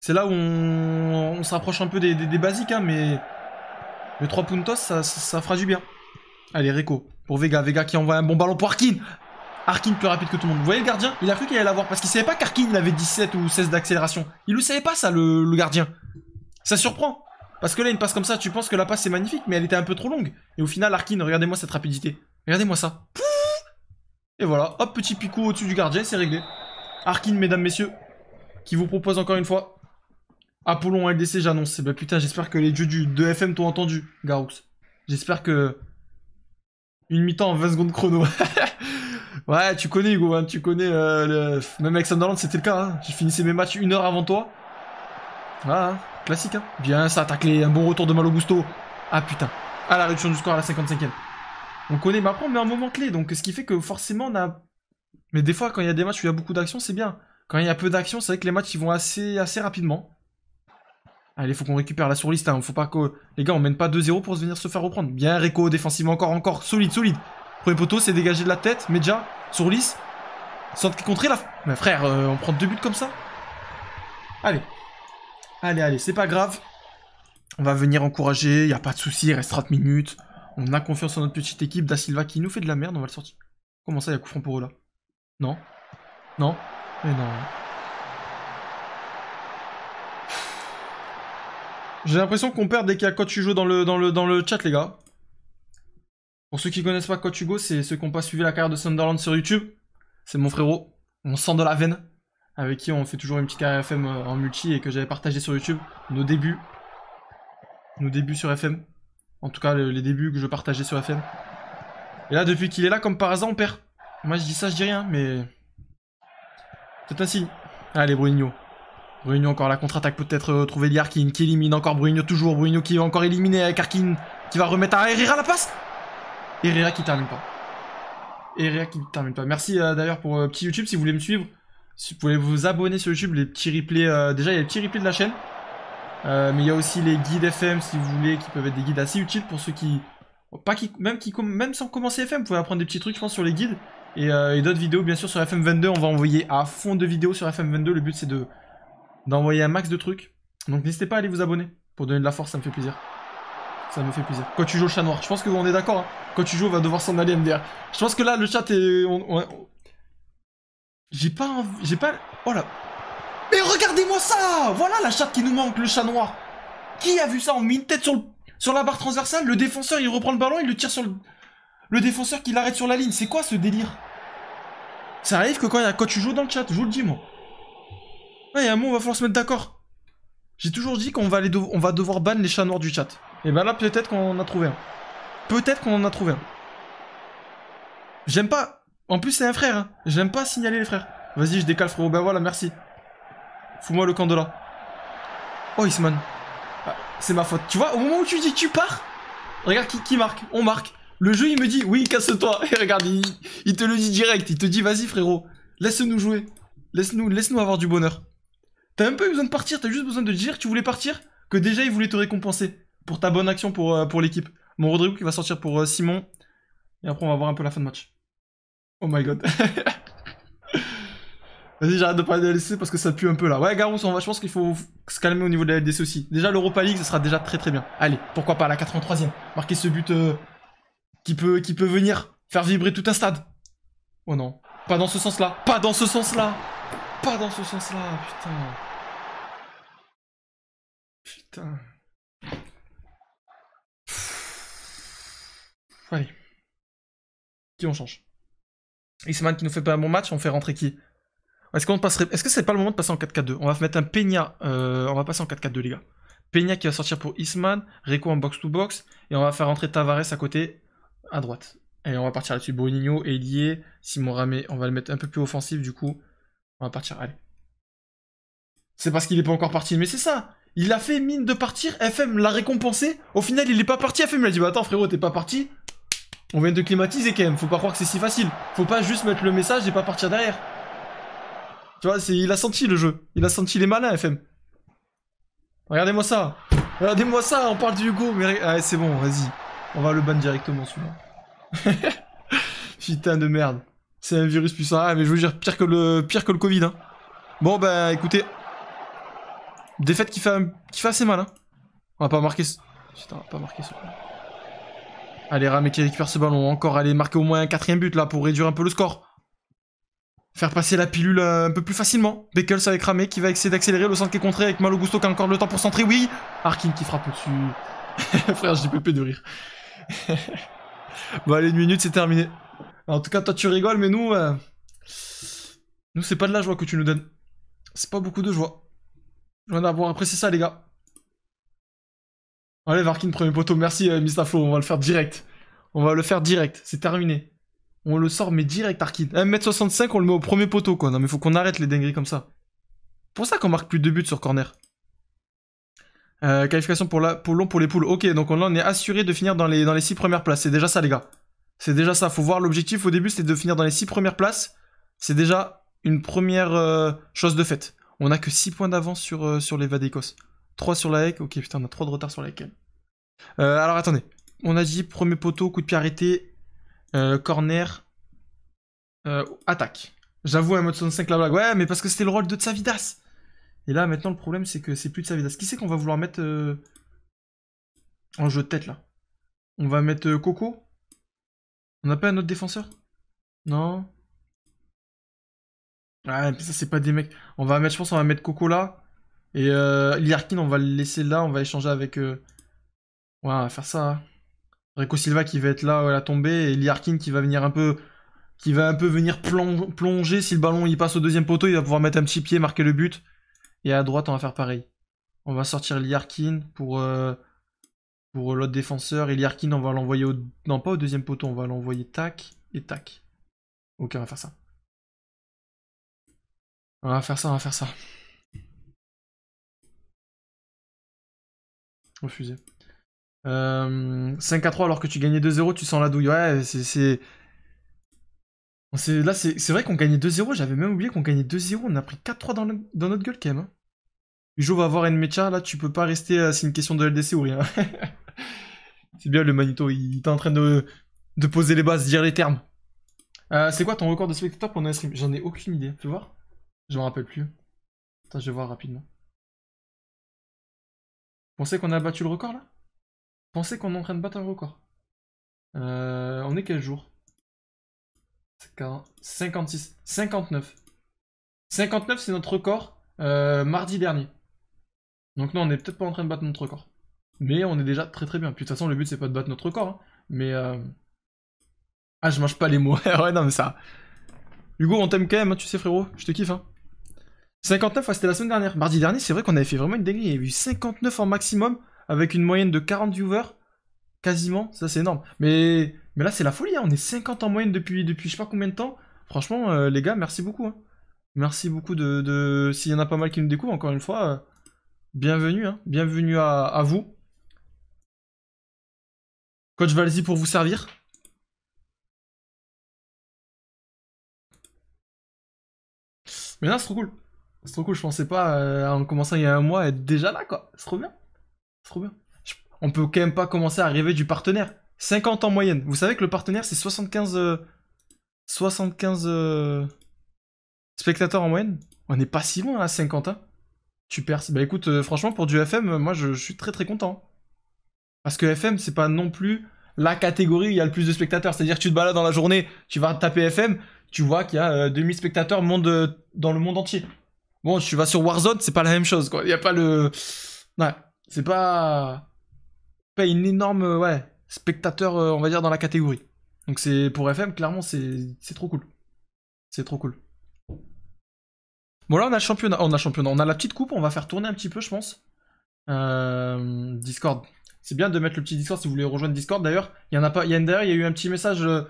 C'est là où on, on se rapproche un peu des, basiques, hein, mais le 3 puntos, ça, fera du bien. Allez, Rico pour Vega. Vega qui envoie un bon ballon pour Arkin. Arkin plus rapide que tout le monde. Vous voyez le gardien Il a cru qu'il allait l'avoir parce qu'il savait pas qu'Arkin avait 17 ou 16 d'accélération. Il ne savait pas ça, le gardien. Ça surprend. Parce que là, une passe comme ça, tu penses que la passe est magnifique, mais elle était un peu trop longue. Et au final, Arkin, regardez-moi cette rapidité. Regardez-moi ça. et voilà, hop, petit picot au-dessus du gardien, c'est réglé. Arkin, mesdames, messieurs, qui vous propose encore une fois Apollon LDC, j'annonce. Bah putain, j'espère que les dieux du 2FM t'ont entendu, Garoux. J'espère que... Une mi-temps en 20 secondes chrono. ouais, tu connais, Hugo, hein, tu connais... Euh, le... Même avec Sunderland, c'était le cas. Hein. J'ai fini mes matchs une heure avant toi. Ah, ah, classique, hein. Bien, ça attaque les... un bon retour de Malogusto. Ah putain. Ah, la réduction du score à la 55e. On connaît on met un moment clé. Donc, ce qui fait que forcément, on a. Mais des fois, quand il y a des matchs où il y a beaucoup d'action, c'est bien. Quand il y a peu d'action, c'est vrai que les matchs ils vont assez, assez rapidement. Allez, faut qu'on récupère la surliste. Hein. Faut pas que. Les gars, on mène pas 2-0 pour se venir se faire reprendre. Bien, Rico défensivement encore, encore. Solide, solide. Premier poteau, c'est dégagé de la tête. Medja, surliste. Centre qui est contré là. Mais frère, euh, on prend deux buts comme ça. Allez, Allez, allez, c'est pas grave. On va venir encourager, il n'y a pas de souci, il reste 30 minutes. On a confiance en notre petite équipe. Da Silva qui nous fait de la merde, on va le sortir. Comment ça, il coup franc pour eux là Non Non Mais eh non. J'ai l'impression qu'on perd dès qu'il y a Coach dans le, dans, le, dans le chat, les gars. Pour ceux qui connaissent pas Coach Hugo, c'est ceux qui n'ont pas suivi la carrière de Sunderland sur YouTube. C'est mon frérot. On sent de la veine avec qui on fait toujours une petite carrière FM euh, en multi et que j'avais partagé sur YouTube nos débuts, nos débuts sur FM. En tout cas, les débuts que je partageais sur FM. Et là, depuis qu'il est là, comme par hasard, on perd. Moi, je dis ça, je dis rien, mais... C'est ainsi. signe. Allez, Bruno. Bruno encore la contre-attaque, peut-être euh, trouver Liarkin qui élimine encore Bruno, toujours Bruno qui est encore éliminé avec Arkin qui va remettre à Herrera la passe. Herrera qui termine pas. Herrera qui termine pas. Merci euh, d'ailleurs pour petit YouTube si vous voulez me suivre. Si vous pouvez vous abonner sur YouTube, les petits replays. Euh, déjà, il y a les petits replays de la chaîne. Euh, mais il y a aussi les guides FM, si vous voulez, qui peuvent être des guides assez utiles pour ceux qui. Pas qui même, qui même sans commencer FM, vous pouvez apprendre des petits trucs, je pense, sur les guides. Et, euh, d'autres vidéos, bien sûr, sur FM22. On va envoyer à fond de vidéos sur FM22. Le but, c'est de d'envoyer un max de trucs. Donc n'hésitez pas à aller vous abonner pour donner de la force, ça me fait plaisir. Ça me fait plaisir. Quand tu joues au chat noir, je pense que est d'accord. Hein. Quand tu joues, on va devoir s'en aller MDR. Je pense que là, le chat est. J'ai pas J'ai pas... Oh Mais regardez-moi ça Voilà la chatte qui nous manque, le chat noir Qui a vu ça On met une tête sur, le... sur la barre transversale, le défenseur il reprend le ballon, il le tire sur le... Le défenseur qui l'arrête sur la ligne, c'est quoi ce délire Ça arrive que quand, y a... quand tu joues dans le chat, je vous le dis moi. Ouais, il y a un mot, on va falloir se mettre d'accord. J'ai toujours dit qu'on va, aller on va devoir ban les chats noirs du chat. Et ben là peut-être qu'on en a trouvé un. Peut-être qu'on en a trouvé un. J'aime pas en plus, c'est un frère, hein. J'aime pas signaler les frères. Vas-y, je décale, frérot. Ben voilà, merci. Fous-moi le camp Oh, Isman. Ah, c'est ma faute. Tu vois, au moment où tu dis tu pars, regarde qui, qui marque. On marque. Le jeu, il me dit, oui, casse-toi. Et regarde, il, te le dit direct. Il te dit, vas-y, frérot. Laisse-nous jouer. Laisse-nous laisse -nous avoir du bonheur. T'as même pas eu besoin de partir. T'as juste besoin de dire que tu voulais partir. Que déjà, il voulait te récompenser pour ta bonne action pour, euh, pour l'équipe. Mon Rodrigo qui va sortir pour euh, Simon. Et après, on va voir un peu la fin de match. Oh my god. Vas-y, j'arrête de parler la LDC parce que ça pue un peu là. Ouais, Garou, on va, je pense qu'il faut se calmer au niveau de la LDC aussi. Déjà, l'Europa League, ce sera déjà très très bien. Allez, pourquoi pas, la 83ème. Marquer ce but euh, qui, peut, qui peut venir faire vibrer tout un stade. Oh non. Pas dans ce sens-là. Pas dans ce sens-là. Pas dans ce sens-là, putain. Putain. Allez. Qui on change Isman qui nous fait pas un bon match, on fait rentrer qui Est-ce qu'on passerait Est-ce que c'est pas le moment de passer en 4-4-2 On va mettre un Peña, euh, on va passer en 4-4-2 les gars. Peña qui va sortir pour Isman, Rico en box-to-box, et on va faire rentrer Tavares à côté, à droite. Et on va partir là-dessus. bonigno Elie, Simon Ramé, on va le mettre un peu plus offensif du coup. On va partir, allez. C'est parce qu'il est pas encore parti, mais c'est ça Il a fait mine de partir, FM l'a récompensé, au final il est pas parti, FM a dit bah attends frérot t'es pas parti, on vient de climatiser quand même, faut pas croire que c'est si facile. Faut pas juste mettre le message et pas partir derrière. Tu vois, il a senti le jeu. Il a senti les malins, FM. Regardez-moi ça. Regardez-moi ça, on parle du Hugo. Mais... Ah, c'est bon, vas-y. On va le ban directement, celui-là. Putain de merde. C'est un virus puissant. Ah, mais je veux dire, pire que le, pire que le Covid. Hein. Bon, bah, écoutez. Défaite qui fait, qui fait assez mal. Hein. On va pas marquer ce... Putain, on va pas marquer ce... Allez, Ramé qui récupère ce ballon. Encore, allez, marquer au moins un quatrième but là pour réduire un peu le score. Faire passer la pilule euh, un peu plus facilement. Beckles avec Ramé qui va essayer d'accélérer le centre qui est contré avec Malo Gusto qui a encore le temps pour centrer. Oui Arkin qui frappe au-dessus. Frère, j'ai pépé de rire. bon, allez, une minute, c'est terminé. En tout cas, toi tu rigoles, mais nous. Euh, nous, c'est pas de la joie que tu nous donnes. C'est pas beaucoup de joie. Je viens d'avoir apprécié ça, les gars. Allez, Varkin, premier poteau. Merci, euh, Flo. On va le faire direct. On va le faire direct. C'est terminé. On le sort, mais direct, Arkin, 1m65, eh, on le met au premier poteau, quoi. Non, mais faut qu'on arrête les dingueries comme ça. Pour ça qu'on marque plus de buts sur corner. Euh, qualification pour, la, pour long pour les poules. Ok, donc on, est assuré de finir dans les, dans les 6 premières places. C'est déjà ça, les gars. C'est déjà ça. Faut voir l'objectif au début, c'est de finir dans les 6 premières places. C'est déjà une première euh, chose de faite. On n'a que 6 points d'avance sur, euh, sur les Vadecos. 3 sur la hack. Ok, putain, on a 3 de retard sur la hack. Euh, alors attendez. On a dit premier poteau, coup de pied arrêté, euh, corner, euh, attaque. J'avoue, mode 5 la blague. Ouais, mais parce que c'était le rôle de Tsavidas. Et là, maintenant, le problème, c'est que c'est plus Tsavidas. Qui c'est qu'on va vouloir mettre en jeu de tête, là On va mettre Coco On n'a pas un autre défenseur Non Ouais, ah, mais ça, c'est pas des mecs. On va mettre, je pense, on va mettre Coco là. Et euh, Liarkin, on va le laisser là, on va échanger avec... Euh... Ouais, on va faire ça. Hein. Rekosilva Silva qui va être là à la tombée, et Liarkin qui va venir un peu... Qui va un peu venir plonger, si le ballon il passe au deuxième poteau, il va pouvoir mettre un petit pied, marquer le but. Et à droite, on va faire pareil. On va sortir Liarkin pour, euh, pour l'autre défenseur, et Liarkin, on va l'envoyer au... Non, pas au deuxième poteau, on va l'envoyer tac et tac. Ok, on va faire ça. On va faire ça, on va faire ça. Refusé. 5 euh, à 3 alors que tu gagnais 2-0, tu sens la douille. Ouais, c'est. c'est Là, c'est vrai qu'on gagnait 2-0, j'avais même oublié qu'on gagnait 2-0, on a pris 4-3 dans, dans, notre gueule quand même. Hein. va avoir Nmecha, là tu peux pas rester, euh, c'est une question de LDC ou rien. c'est bien le Manito, il est en train de, de poser les bases, dire les termes. Euh, c'est quoi ton record de spectateur pendant un stream J'en ai aucune idée, tu vois Je m'en rappelle plus. Attends, je vais voir rapidement. Pensez qu'on a battu le record là Pensez qu'on est en train de battre un record. Euh, on est quel jour 56. 59. 59 c'est notre record euh, mardi dernier. Donc non, on est peut-être pas en train de battre notre record. Mais on est déjà très très bien. Puis de toute façon, le but c'est pas de battre notre record. Hein. mais... Euh... Ah, je mange pas les mots. ouais, non mais ça... Hugo, on t'aime quand même, hein, tu sais frérot. Je te kiffe. Hein. 59, c'était la semaine dernière. Mardi dernier, c'est vrai qu'on avait fait vraiment une dinguerie. Il y a eu 59 en maximum, avec une moyenne de 40 viewers. Quasiment, ça c'est énorme. Mais, mais là, c'est la folie, hein. on est 50 en moyenne depuis, depuis je sais pas combien de temps. Franchement, euh, les gars, merci beaucoup. Hein. Merci beaucoup de. S'il y en a pas mal qui nous découvrent, encore une fois, euh, bienvenue. Hein. Bienvenue à, vous. Coach Valzi pour vous servir. Mais là c'est trop cool. C'est trop cool, je pensais pas, euh, en commençant il y a un mois, être déjà là, quoi. C'est trop bien. C'est trop bien. On peut quand même pas commencer à arriver du partenaire. 50 en moyenne. Vous savez que le partenaire, c'est 75... 75... Euh, euh, spectateurs en moyenne. On n'est pas si loin, à 50, hein. Tu perds. Bah écoute, franchement, pour du FM, moi, je, suis très très content. Hein. Parce que FM, c'est pas non plus la catégorie où il y a le plus de spectateurs. C'est-à-dire que tu te balades dans la journée, tu vas taper FM, tu vois qu'il y a 2000 spectateurs dans le monde entier. Bon, tu vas sur Warzone, c'est pas la même chose, quoi. Il n'y a pas le. Ouais, c'est pas. Pas une énorme. Ouais, spectateur, euh, on va dire, dans la catégorie. Donc c'est pour FM, clairement, c'est trop cool. C'est trop cool. Bon, là, on a le championnat. on a le championnat. On a la petite coupe, on va faire tourner un petit peu, je pense. Euh, Discord. C'est bien de mettre le petit Discord si vous voulez rejoindre Discord. D'ailleurs, il y en a pas. Il y a derrière, il y a eu un petit message euh,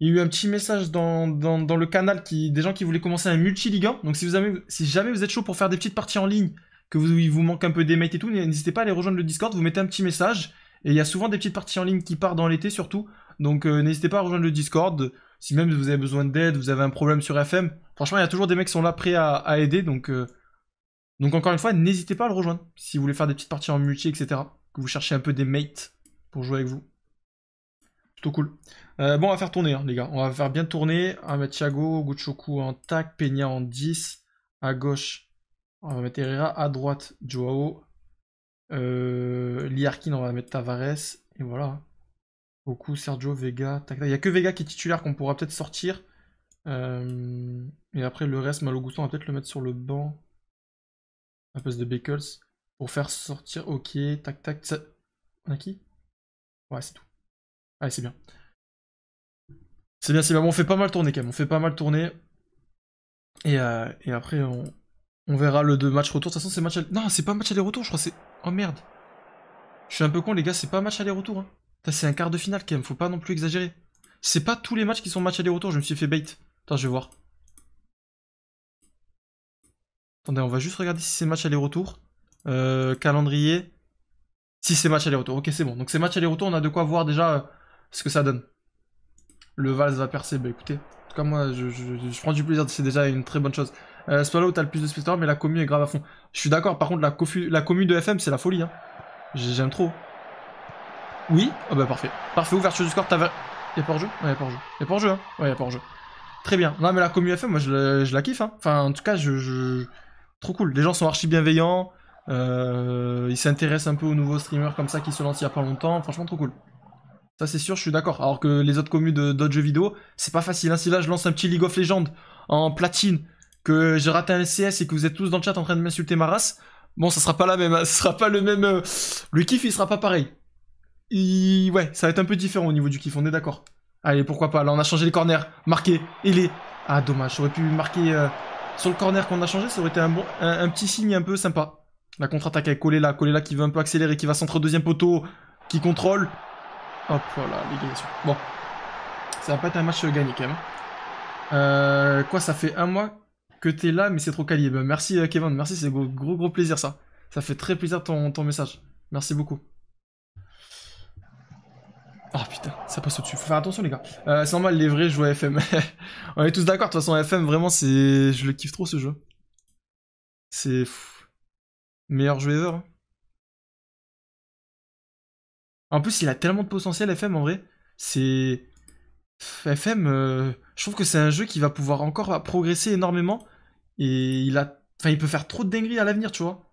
il y a eu un petit message dans, le canal qui, des gens qui voulaient commencer un multi multiligant. Donc si, jamais vous êtes chaud pour faire des petites parties en ligne, que vous, il manque un peu des mates et tout, n'hésitez pas à aller rejoindre le Discord, vous mettez un petit message. Et il y a souvent des petites parties en ligne qui partent dans l'été surtout. Donc euh, n'hésitez pas à rejoindre le Discord. Si même vous avez besoin d'aide, vous avez un problème sur FM. Franchement, il y a toujours des mecs qui sont là prêts à, aider. Donc, euh, donc encore une fois, n'hésitez pas à le rejoindre. Si vous voulez faire des petites parties en multi, etc. Que vous cherchez un peu des mates pour jouer avec vous. Plutôt cool. Euh, bon, on va faire tourner, hein, les gars. On va faire bien tourner. On va mettre Thiago, Guchoku en tac, Peña en 10. À gauche, on va mettre Herrera. À droite, Joao. Euh, Liarkin, on va mettre Tavares. Et voilà. Goku, Sergio, Vega. Tac, tac. Il n'y a que Vega qui est titulaire qu'on pourra peut-être sortir. Euh, et après, le reste, Malogusto, on va peut-être le mettre sur le banc. à place de Beckles. Pour faire sortir, ok, tac, tac. On a qui Ouais, c'est tout. Allez, c'est bien. C'est bien, c'est bien. Bon, on fait pas mal tourner quand même. On fait pas mal tourner. Et, euh, après, on, verra le match retour. De toute façon, c'est match aller... Non, c'est pas match aller-retour, je crois. C'est... Oh merde. Je suis un peu con, les gars. C'est pas match aller-retour. Hein. C'est un quart de finale quand même. Faut pas non plus exagérer. C'est pas tous les matchs qui sont match aller-retour. Je me suis fait bait. Attends, je vais voir. Attendez, on va juste regarder si c'est match aller-retour. Euh, calendrier. Si c'est match aller-retour. Ok, c'est bon. Donc c'est match aller-retour. On a de quoi voir déjà euh, ce que ça donne le Vals va percer. Bah écoutez, en tout cas, moi, je, prends du plaisir, c'est déjà une très bonne chose. Euh, où t'as le plus de spectateurs, mais la commu est grave à fond. Je suis d'accord, par contre, la, la commu de FM, c'est la folie. Hein. J'aime trop. Oui Ah bah parfait. Parfait, ouverture du score, t'as... Y'a pas hors-jeu Ouais, y'a pas hors-jeu. Y'a pas hors-jeu, hein Ouais, y'a pas hors-jeu. Très bien. Non, mais la commu FM, moi, je, la kiffe, hein. Enfin, en tout cas, je, Trop cool. Les gens sont archi bienveillants. Euh, ils s'intéressent un peu aux nouveaux streamers comme ça qui se lancent il y a pas longtemps. Franchement, trop cool. Ça c'est sûr, je suis d'accord. Alors que les autres communes d'autres jeux vidéo, c'est pas facile. Hein. Si là je lance un petit League of Legends en platine, que j'ai raté un CS et que vous êtes tous dans le chat en train de m'insulter ma race, bon ça sera pas la même, ce hein. sera pas le même. Euh, le kiff il sera pas pareil. Ouais, ça va être un peu différent au niveau du kiff, on est d'accord. Allez, pourquoi pas, là on a changé les corners, marqué, Et les... Ah dommage, j'aurais pu marquer euh, sur le corner qu'on a changé, ça aurait été un, bon... un, petit signe un peu sympa. La contre-attaque avec collé là, qui veut un peu accélérer, qui va centre deuxième poteau, qui contrôle. Hop, voilà, gars Bon. Ça va pas être un match gagné quand même. quoi, ça fait un mois que t'es là, mais c'est trop calibre. Merci euh, Kevin, merci, c'est gros, gros, plaisir ça. Ça fait très plaisir ton, message. Merci beaucoup. oh, putain, ça passe au-dessus. Faut faire attention les gars. Euh, c'est normal, les vrais jouent à FM. On est tous d'accord, de toute façon FM, vraiment, c'est... Je le kiffe trop ce jeu. C'est... Meilleur jeu ever. Hein. En plus, il a tellement de potentiel, FM, en vrai. C'est... FM, euh, je trouve que c'est un jeu qui va pouvoir encore progresser énormément. Et il a... Enfin, il peut faire trop de dingueries à l'avenir, tu vois.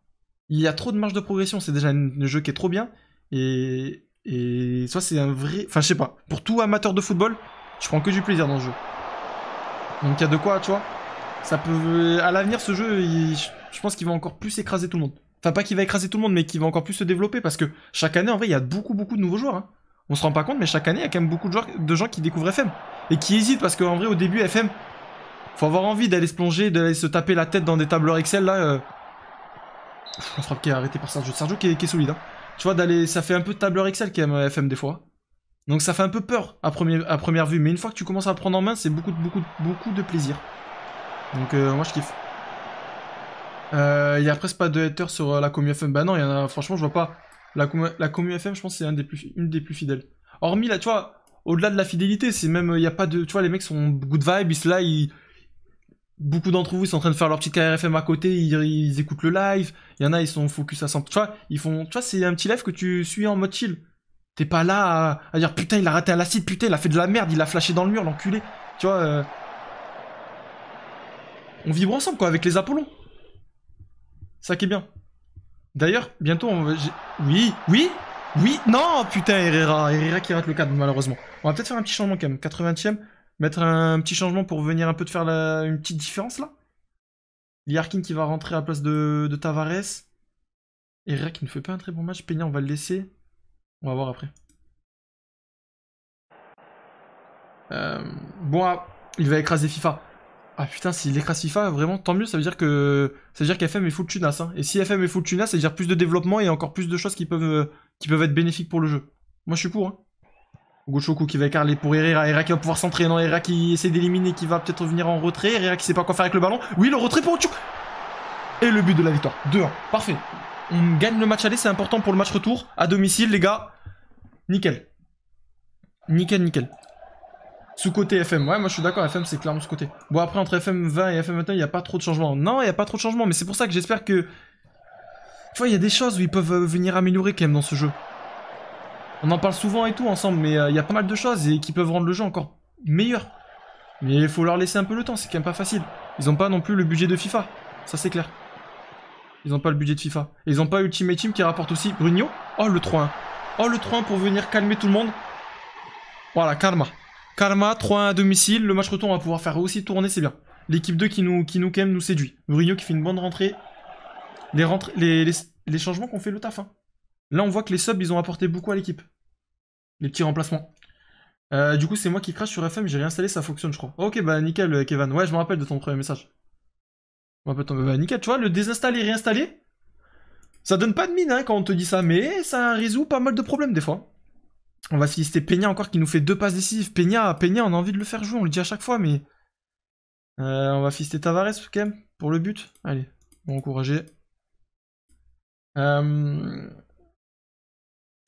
Il y a trop de marge de progression. C'est déjà un, jeu qui est trop bien. Et... Et soit c'est un vrai... Enfin, je sais pas. Pour tout amateur de football, je prends que du plaisir dans le jeu. Donc il y a de quoi, tu vois. Ça peut... À l'avenir, ce jeu, je pense qu'il va encore plus écraser tout le monde. Enfin, pas qui va écraser tout le monde, mais qui va encore plus se développer parce que chaque année, en vrai, il y a beaucoup, beaucoup de nouveaux joueurs. Hein. On se rend pas compte, mais chaque année, il y a quand même beaucoup de, de gens qui découvrent FM et qui hésitent parce qu'en vrai, au début, FM, faut avoir envie d'aller se plonger, d'aller se taper la tête dans des tableurs Excel là. la euh, frappe qui est arrêtée par Sergio. Sergio qui est, solide. Hein. Tu vois, d'aller, ça fait un peu tableur Excel quand même euh, FM des fois. Donc ça fait un peu peur à, première vue, mais une fois que tu commences à prendre en main, c'est beaucoup, beaucoup, beaucoup de plaisir. Donc euh, moi je kiffe. Euh, il y a presque pas de haters sur euh, la commu FM. Bah non, il y en a, franchement, je vois pas. La commu, la commu FM, je pense, c'est une des plus fidèles. Hormis là, tu vois, au-delà de la fidélité, c'est même, euh, il y a pas de, tu vois, les mecs sont good vibes, ils, là, ils, beaucoup d'entre vous, ils sont en train de faire leur petite FM à côté, ils, écoutent le live. Il y en a, ils sont focus à 100. Tu vois, ils font, tu vois, c'est un petit live que tu suis en mode chill. T'es pas là à, dire putain, il a raté un lacide, putain, il a fait de la merde, il a flashé dans le mur, l'enculé. Tu vois. On vibre ensemble, quoi, avec les Apollons. Ça qui est bien. D'ailleurs, bientôt, on va... Oui, oui, oui, non, putain, Herrera. Herrera qui rate le cadre, malheureusement. On va peut-être faire un petit changement quand même. 80 e mettre un petit changement pour venir un peu de faire une petite différence, là. Liarkin qui va rentrer à la place de, Tavares. Herrera qui ne fait pas un très bon match. Peña, on va le laisser. On va voir après. Euh, bon, ah, il va écraser FIFA. Ah putain, si écrase FIFA, vraiment, tant mieux, ça veut dire que ça veut dire qu'FM est full tunas. Hein. Et si FM est full tunas, ça veut dire plus de développement et encore plus de choses qui peuvent, euh, qui peuvent être bénéfiques pour le jeu. Moi, je suis pour. Hein. Gochoku qui va écarler pour Herrera, à qui va pouvoir s'entraîner, non, qui essaie d'éliminer, qui va peut-être venir en retrait, Herrera qui sait pas quoi faire avec le ballon. Oui, le retrait pour Ochoku Et le but de la victoire, 2-1, parfait. On gagne le match aller, c'est important pour le match retour, à domicile les gars. Nickel. Nickel, nickel. Sous-côté FM, ouais, moi je suis d'accord, FM c'est clairement sous-côté. Bon, après, entre FM 20 et FM 21, il n'y a pas trop de changements. Non, il n'y a pas trop de changements, mais c'est pour ça que j'espère que. Tu vois, il y a des choses où ils peuvent euh, venir améliorer quand même dans ce jeu. On en parle souvent et tout ensemble, mais euh, il y a pas mal de choses et qui peuvent rendre le jeu encore meilleur. Mais il faut leur laisser un peu le temps, c'est quand même pas facile. Ils ont pas non plus le budget de FIFA, ça c'est clair. Ils ont pas le budget de FIFA. ils ont pas Ultimate Team qui rapporte aussi Bruno. Oh le 3-1. Oh le 3-1 pour venir calmer tout le monde. Voilà, calma. Karma, 3 à domicile. Le match retour, on va pouvoir faire aussi tourner, c'est bien. L'équipe 2 qui nous, qui nous, nous séduit. Mourinho qui fait une bonne rentrée. Les, les, les, changements qu'on fait le taf. Hein. Là, on voit que les subs, ils ont apporté beaucoup à l'équipe. Les petits remplacements. Euh, du coup, c'est moi qui crache sur FM, j'ai réinstallé, ça fonctionne, je crois. Ok, bah nickel, euh, Kevin. Ouais, je me rappelle de ton premier message. Bah nickel, tu vois, le désinstaller, et réinstaller, ça donne pas de mine hein, quand on te dit ça, mais ça résout pas mal de problèmes des fois. On va fister Peña encore qui nous fait deux passes décisives. Peña, Peña, on a envie de le faire jouer, on le dit à chaque fois, mais... Euh, on va fister Tavares quand même pour le but. Allez, bon encourager. Euh,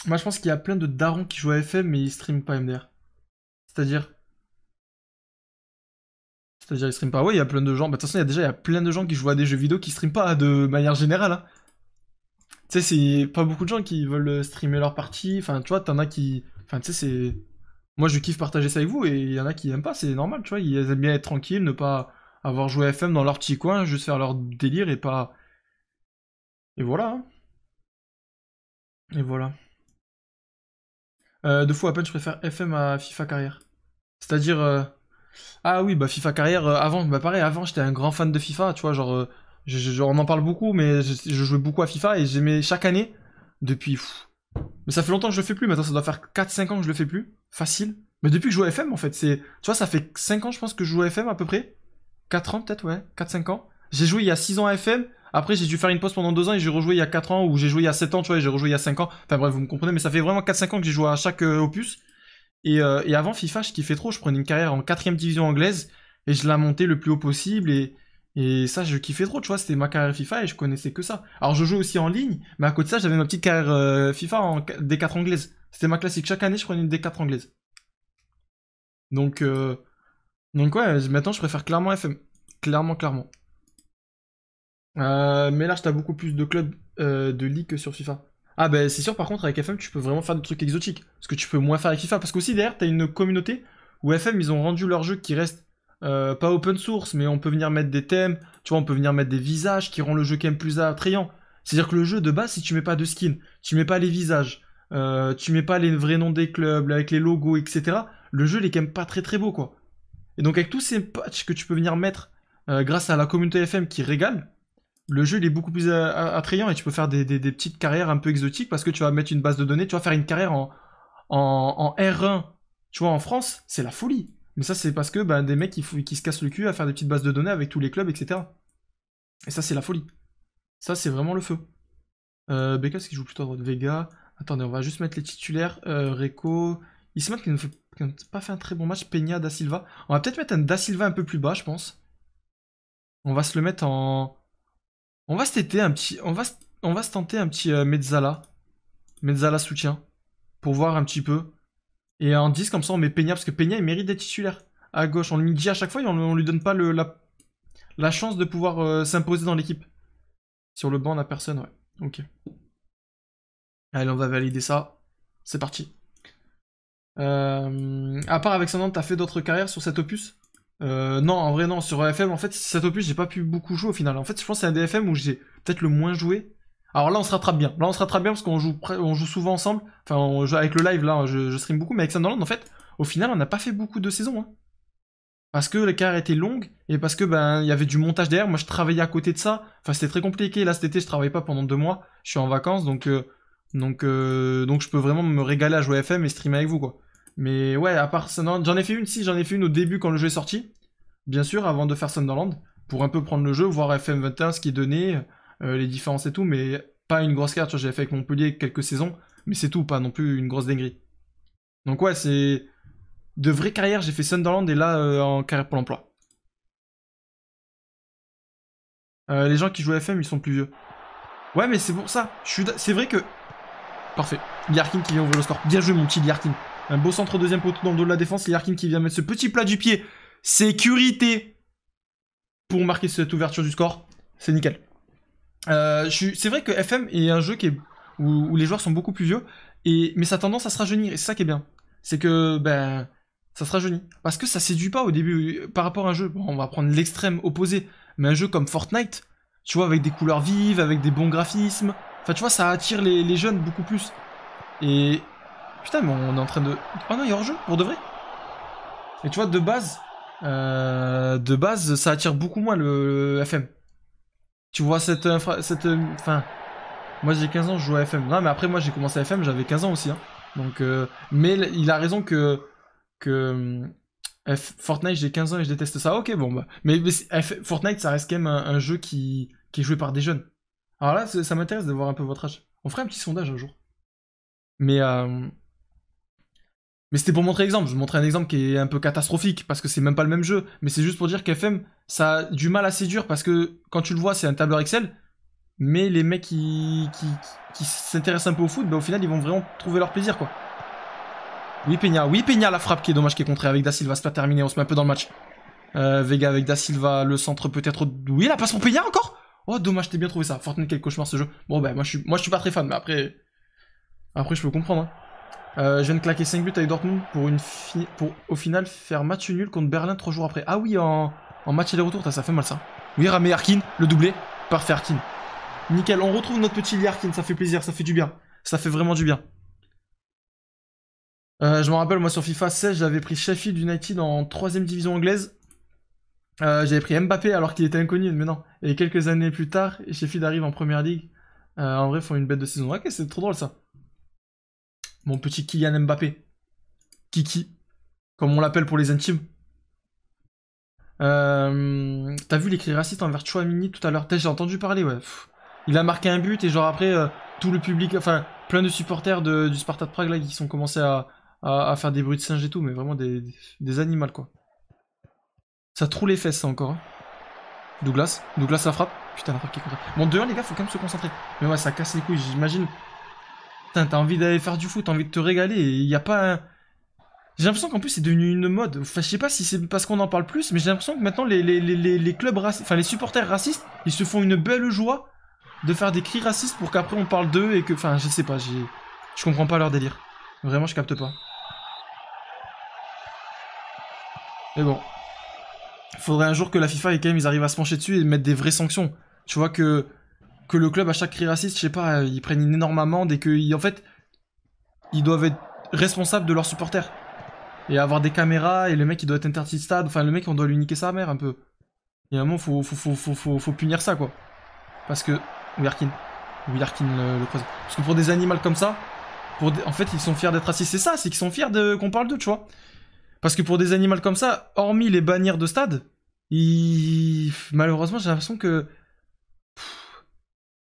moi je pense qu'il y a plein de darons qui jouent à FM mais ils streament pas MDR. C'est-à-dire c'est-à-dire, ils streament pas. Ouais, il y a plein de gens. Bah, de toute façon, il y a déjà plein de gens qui jouent à des jeux vidéo qui streament pas de manière générale. Hein. Tu sais, c'est pas beaucoup de gens qui veulent euh, streamer leur partie. Enfin, tu vois, t'en as qui. Enfin, tu sais, c'est. Moi, je kiffe partager ça avec vous, et il y en a qui aiment pas, c'est normal, tu vois. Ils aiment bien être tranquilles, ne pas avoir joué FM dans leur petit coin, juste faire leur délire et pas. Et voilà. Hein. Et voilà. Euh, de fois à peine, je préfère FM à FIFA Carrière. C'est-à-dire. Euh, ah oui, bah FIFA Carrière, euh, avant, bah pareil, avant, j'étais un grand fan de FIFA, tu vois, genre. Je, on en parle beaucoup, mais je, jouais beaucoup à FIFA et j'aimais chaque année depuis. mais ça fait longtemps que je le fais plus. Maintenant, ça doit faire 4-5 ans que je le fais plus. Facile. Mais depuis que je joue à FM, en fait, c'est. Tu vois, ça fait 5 ans, je pense, que je joue à FM à peu près. 4 ans, peut-être, ouais. 4-5 ans. J'ai joué il y a 6 ans à FM. Après, j'ai dû faire une pause pendant 2 ans et j'ai rejoué il y a 4 ans, ou j'ai joué il y a 7 ans, tu vois, et j'ai rejoué il y a 5 ans. Enfin bref, vous me comprenez, mais ça fait vraiment 4-5 ans que j'ai joué à chaque euh, opus. Et, euh, et, avant FIFA, je kiffais trop. Je prenais une carrière en 4 division anglaise et je la montais le plus haut possible. Et, et ça, je kiffais trop, tu vois, c'était ma carrière FIFA et je connaissais que ça. Alors, je jouais aussi en ligne, mais à côté de ça, j'avais ma petite carrière euh, FIFA en D4 anglaise. C'était ma classique. Chaque année, je prenais une D4 anglaise. Donc, euh, donc ouais, maintenant, je préfère clairement FM. Clairement, clairement. Euh, mais là, t'as beaucoup plus de clubs de ligue que sur FIFA. Ah ben c'est sûr par contre avec FM tu peux vraiment faire des trucs exotiques. Ce que tu peux moins faire avec FIFA. Parce qu'aussi derrière t'as une communauté où FM ils ont rendu leur jeu qui reste euh, pas open source, mais on peut venir mettre des thèmes, tu vois, on peut venir mettre des visages qui rend le jeu quand même plus attrayant. C'est-à-dire que le jeu de base, si tu mets pas de skin, tu mets pas les visages, euh, tu mets pas les vrais noms des clubs avec les logos, etc., le jeu il est quand même pas très très beau quoi. Et donc avec tous ces patchs que tu peux venir mettre euh, grâce à la communauté FM qui régale, le jeu il est beaucoup plus attrayant et tu peux faire des, des, petites carrières un peu exotiques parce que tu vas mettre une base de données, tu vas faire une carrière en, en R1, tu vois, en France, c'est la folie. Mais ça, c'est parce que ben des mecs qui, qui se cassent le cul à faire des petites bases de données avec tous les clubs, etc. Et ça, c'est la folie. Ça, c'est vraiment le feu. Euh, ce qui joue plutôt à Vega. Attendez, on va juste mettre les titulaires. Euh, Reco. Ismail qu'il n'a pas fait un très bon match. Peña, Da Silva. On va peut-être mettre un Da Silva un peu plus bas, je pense. On va se le mettre en. On va se tenter un petit. On va on va se tenter un petit euh, Mezzala. Mezzala soutien. Pour voir un petit peu. Et en 10, comme ça, on met Peña, parce que Peña, il mérite d'être titulaire à gauche. On lui dit à chaque fois et on, lui donne pas la, chance de pouvoir euh, s'imposer dans l'équipe. Sur le banc, on a personne, ouais. Ok. Allez, on va valider ça. C'est parti. Euh, à part avec tu t'as fait d'autres carrières sur cet opus euh, non, en vrai, non. Sur FM, en fait, cet opus, j'ai pas pu beaucoup jouer au final. En fait, je pense que c'est un DFM où j'ai peut-être le moins joué. Alors là, on se rattrape bien. Là, on se rattrape bien parce qu'on joue, on joue souvent ensemble. Enfin, on joue avec le live, là, je, stream beaucoup. Mais avec Sunderland, en fait, au final, on n'a pas fait beaucoup de saisons. Hein. Parce que les carrières étaient longues et parce que ben il y avait du montage derrière. Moi, je travaillais à côté de ça. Enfin, c'était très compliqué. Là, cet été, je travaillais pas pendant deux mois. Je suis en vacances, donc euh, donc euh, donc je peux vraiment me régaler à jouer FM et streamer avec vous, quoi. Mais ouais, à part Sunderland, j'en ai fait une. Si, j'en ai fait une au début quand le jeu est sorti, bien sûr, avant de faire Sunderland, pour un peu prendre le jeu, voir FM21 ce qui est euh, les différences et tout, mais pas une grosse carte. j'ai fait avec Montpellier quelques saisons, mais c'est tout, pas non plus une grosse dinguerie. Donc ouais, c'est de vraie carrières J'ai fait Sunderland et là euh, en carrière pour l'emploi. Euh, les gens qui jouent à FM, ils sont plus vieux. Ouais, mais c'est pour ça. C'est vrai que... Parfait. Liarkin qui vient ouvrir le score. Bien joué, mon petit Liarkin. Un beau centre deuxième poteau dans le dos de la défense. Liarkin qui vient mettre ce petit plat du pied. Sécurité pour marquer cette ouverture du score. C'est nickel. Euh, c'est vrai que FM est un jeu où, les joueurs sont beaucoup plus vieux, et, mais ça tendance à se rajeunir, et c'est ça qui est bien. C'est que, ben, ça se rajeunit. Parce que ça séduit pas au début, euh, par rapport à un jeu, on va prendre l'extrême opposé, mais un jeu comme Fortnite, tu vois, avec des couleurs vives, avec des bons graphismes, enfin, tu vois, ça attire les, jeunes beaucoup plus. Et, putain, mais on est en train de... Oh non, il y a hors-jeu, pour de vrai Et tu vois, de base, euh, de base, ça attire beaucoup moins le FM tu vois cette euh, cette euh, enfin moi j'ai 15 ans je joue à FM non mais après moi j'ai commencé à FM j'avais 15 ans aussi hein. donc euh, mais il a raison que que Fortnite j'ai 15 ans et je déteste ça ok bon bah mais, Fortnite ça reste quand même un, jeu qui, qui est joué par des jeunes alors là ça m'intéresse de voir un peu votre âge on ferait un petit sondage un jour mais mais c'était pour montrer l'exemple. Je vous montrais un exemple qui est un peu catastrophique parce que c'est même pas le même jeu. Mais c'est juste pour dire qu'FM, ça a du mal à dur, parce que quand tu le vois, c'est un tableur Excel. Mais les mecs qui, qui, s'intéressent un peu au foot, bah au final, ils vont vraiment trouver leur plaisir, quoi. Oui, Peña. Oui, Peña, la frappe qui est dommage qui est contrée avec Da Silva. C'est pas terminé, on se met un peu dans le match. Euh, Vega avec Da Silva, le centre peut-être. Oui, la passe pour Peña encore Oh, dommage, t'es bien trouvé ça. Fortnite, quel cauchemar ce jeu. Bon, bah, moi je suis, moi, je suis pas très fan, mais après. Après, je peux comprendre. Hein. Euh, je viens de claquer 5 buts avec Dortmund pour, une au final faire match nul contre Berlin 3 jours après. Ah oui, en, match aller-retour, ça fait mal ça. Oui, Ramé Harkin, le doublé. Parfait Harkin. Nickel, on retrouve notre petit Harkin, ça fait plaisir, ça fait du bien. Ça fait vraiment du bien. Euh, je me rappelle, moi sur FIFA 16, j'avais pris Sheffield United en 3ème division anglaise. Euh, j'avais pris Mbappé alors qu'il était inconnu, mais non. Et quelques années plus tard, Sheffield arrive en première ligue. en vrai, font une bête de saison. Ok, c'est trop drôle ça. Mon petit Kylian Mbappé. Kiki, comme on l'appelle pour les intimes. Euh, t'as vu l'écrit raciste racistes envers Chouamini tout à l'heure J'ai entendu parler, ouais. Il a marqué un but et genre après, euh, tout le public, enfin, plein de supporters du Sparta de Prague là qui sont commencés à, faire des bruits de singes et tout, mais vraiment des, des, animaux quoi. Ça troue les fesses ça encore. Hein. Douglas, Douglas ça frappe. Putain la frappe qui est contre. Bon dehors les gars, faut quand même se concentrer. Mais ouais, ça casse les couilles, j'imagine. Putain, t'as envie d'aller faire du foot, t'as envie de te régaler, et il n'y a pas un... J'ai l'impression qu'en plus c'est devenu une mode. Enfin, je sais pas si c'est parce qu'on en parle plus, mais j'ai l'impression que maintenant les, clubs enfin les supporters racistes, ils se font une belle joie de faire des cris racistes pour qu'après on parle d'eux et que. Enfin, je sais pas, Je comprends pas leur délire. Vraiment, je capte pas. Mais bon. Faudrait un jour que la FIFA et quand même ils arrivent à se pencher dessus et mettre des vraies sanctions. Tu vois que que le club à chaque cri raciste, je sais pas, euh, ils prennent une énorme amende et en fait ils doivent être responsables de leurs supporters et avoir des caméras et le mec il doit être interdit de stade. Enfin le mec on doit lui niquer sa mère un peu. Il un faut faut, faut, punir ça quoi. Parce que Yarkin, Yarkin le, le Parce que pour des animaux comme ça, pour en fait ils sont fiers d'être racistes. C'est ça, c'est qu'ils sont fiers de qu'on parle d'eux, tu vois. Parce que pour des animaux comme ça, hormis les bannières de stade, ils... malheureusement j'ai l'impression que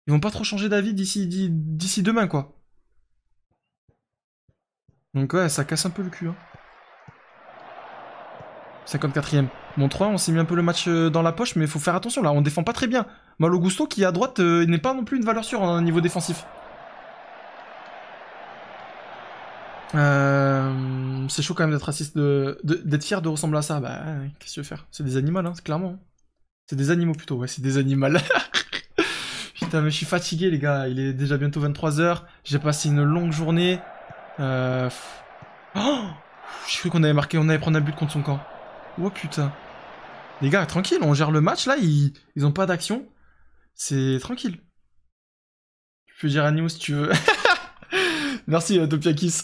ils vont pas trop changer d'avis d'ici d'ici demain, quoi. Donc ouais, ça casse un peu le cul. Hein. 54ème. Bon 3, on s'est mis un peu le match euh, dans la poche, mais il faut faire attention là, on défend pas très bien. Malo Gusto qui à droite euh, n'est pas non plus une valeur sûre hein, au niveau défensif. Euh, c'est chaud quand même d'être de, fier de ressembler à ça. Bah, qu'est-ce que tu veux faire C'est des animaux, hein, clairement. Hein. C'est des animaux plutôt, ouais, c'est des animaux. Putain, mais je suis fatigué, les gars. Il est déjà bientôt 23h. J'ai passé une longue journée. Euh... Oh J'ai cru qu'on avait marqué, on allait prendre un but contre son camp. Oh putain. Les gars, tranquille, on gère le match là. Ils, ils ont pas d'action. C'est tranquille. Tu peux dire à si tu veux. Merci, euh, Topiakis.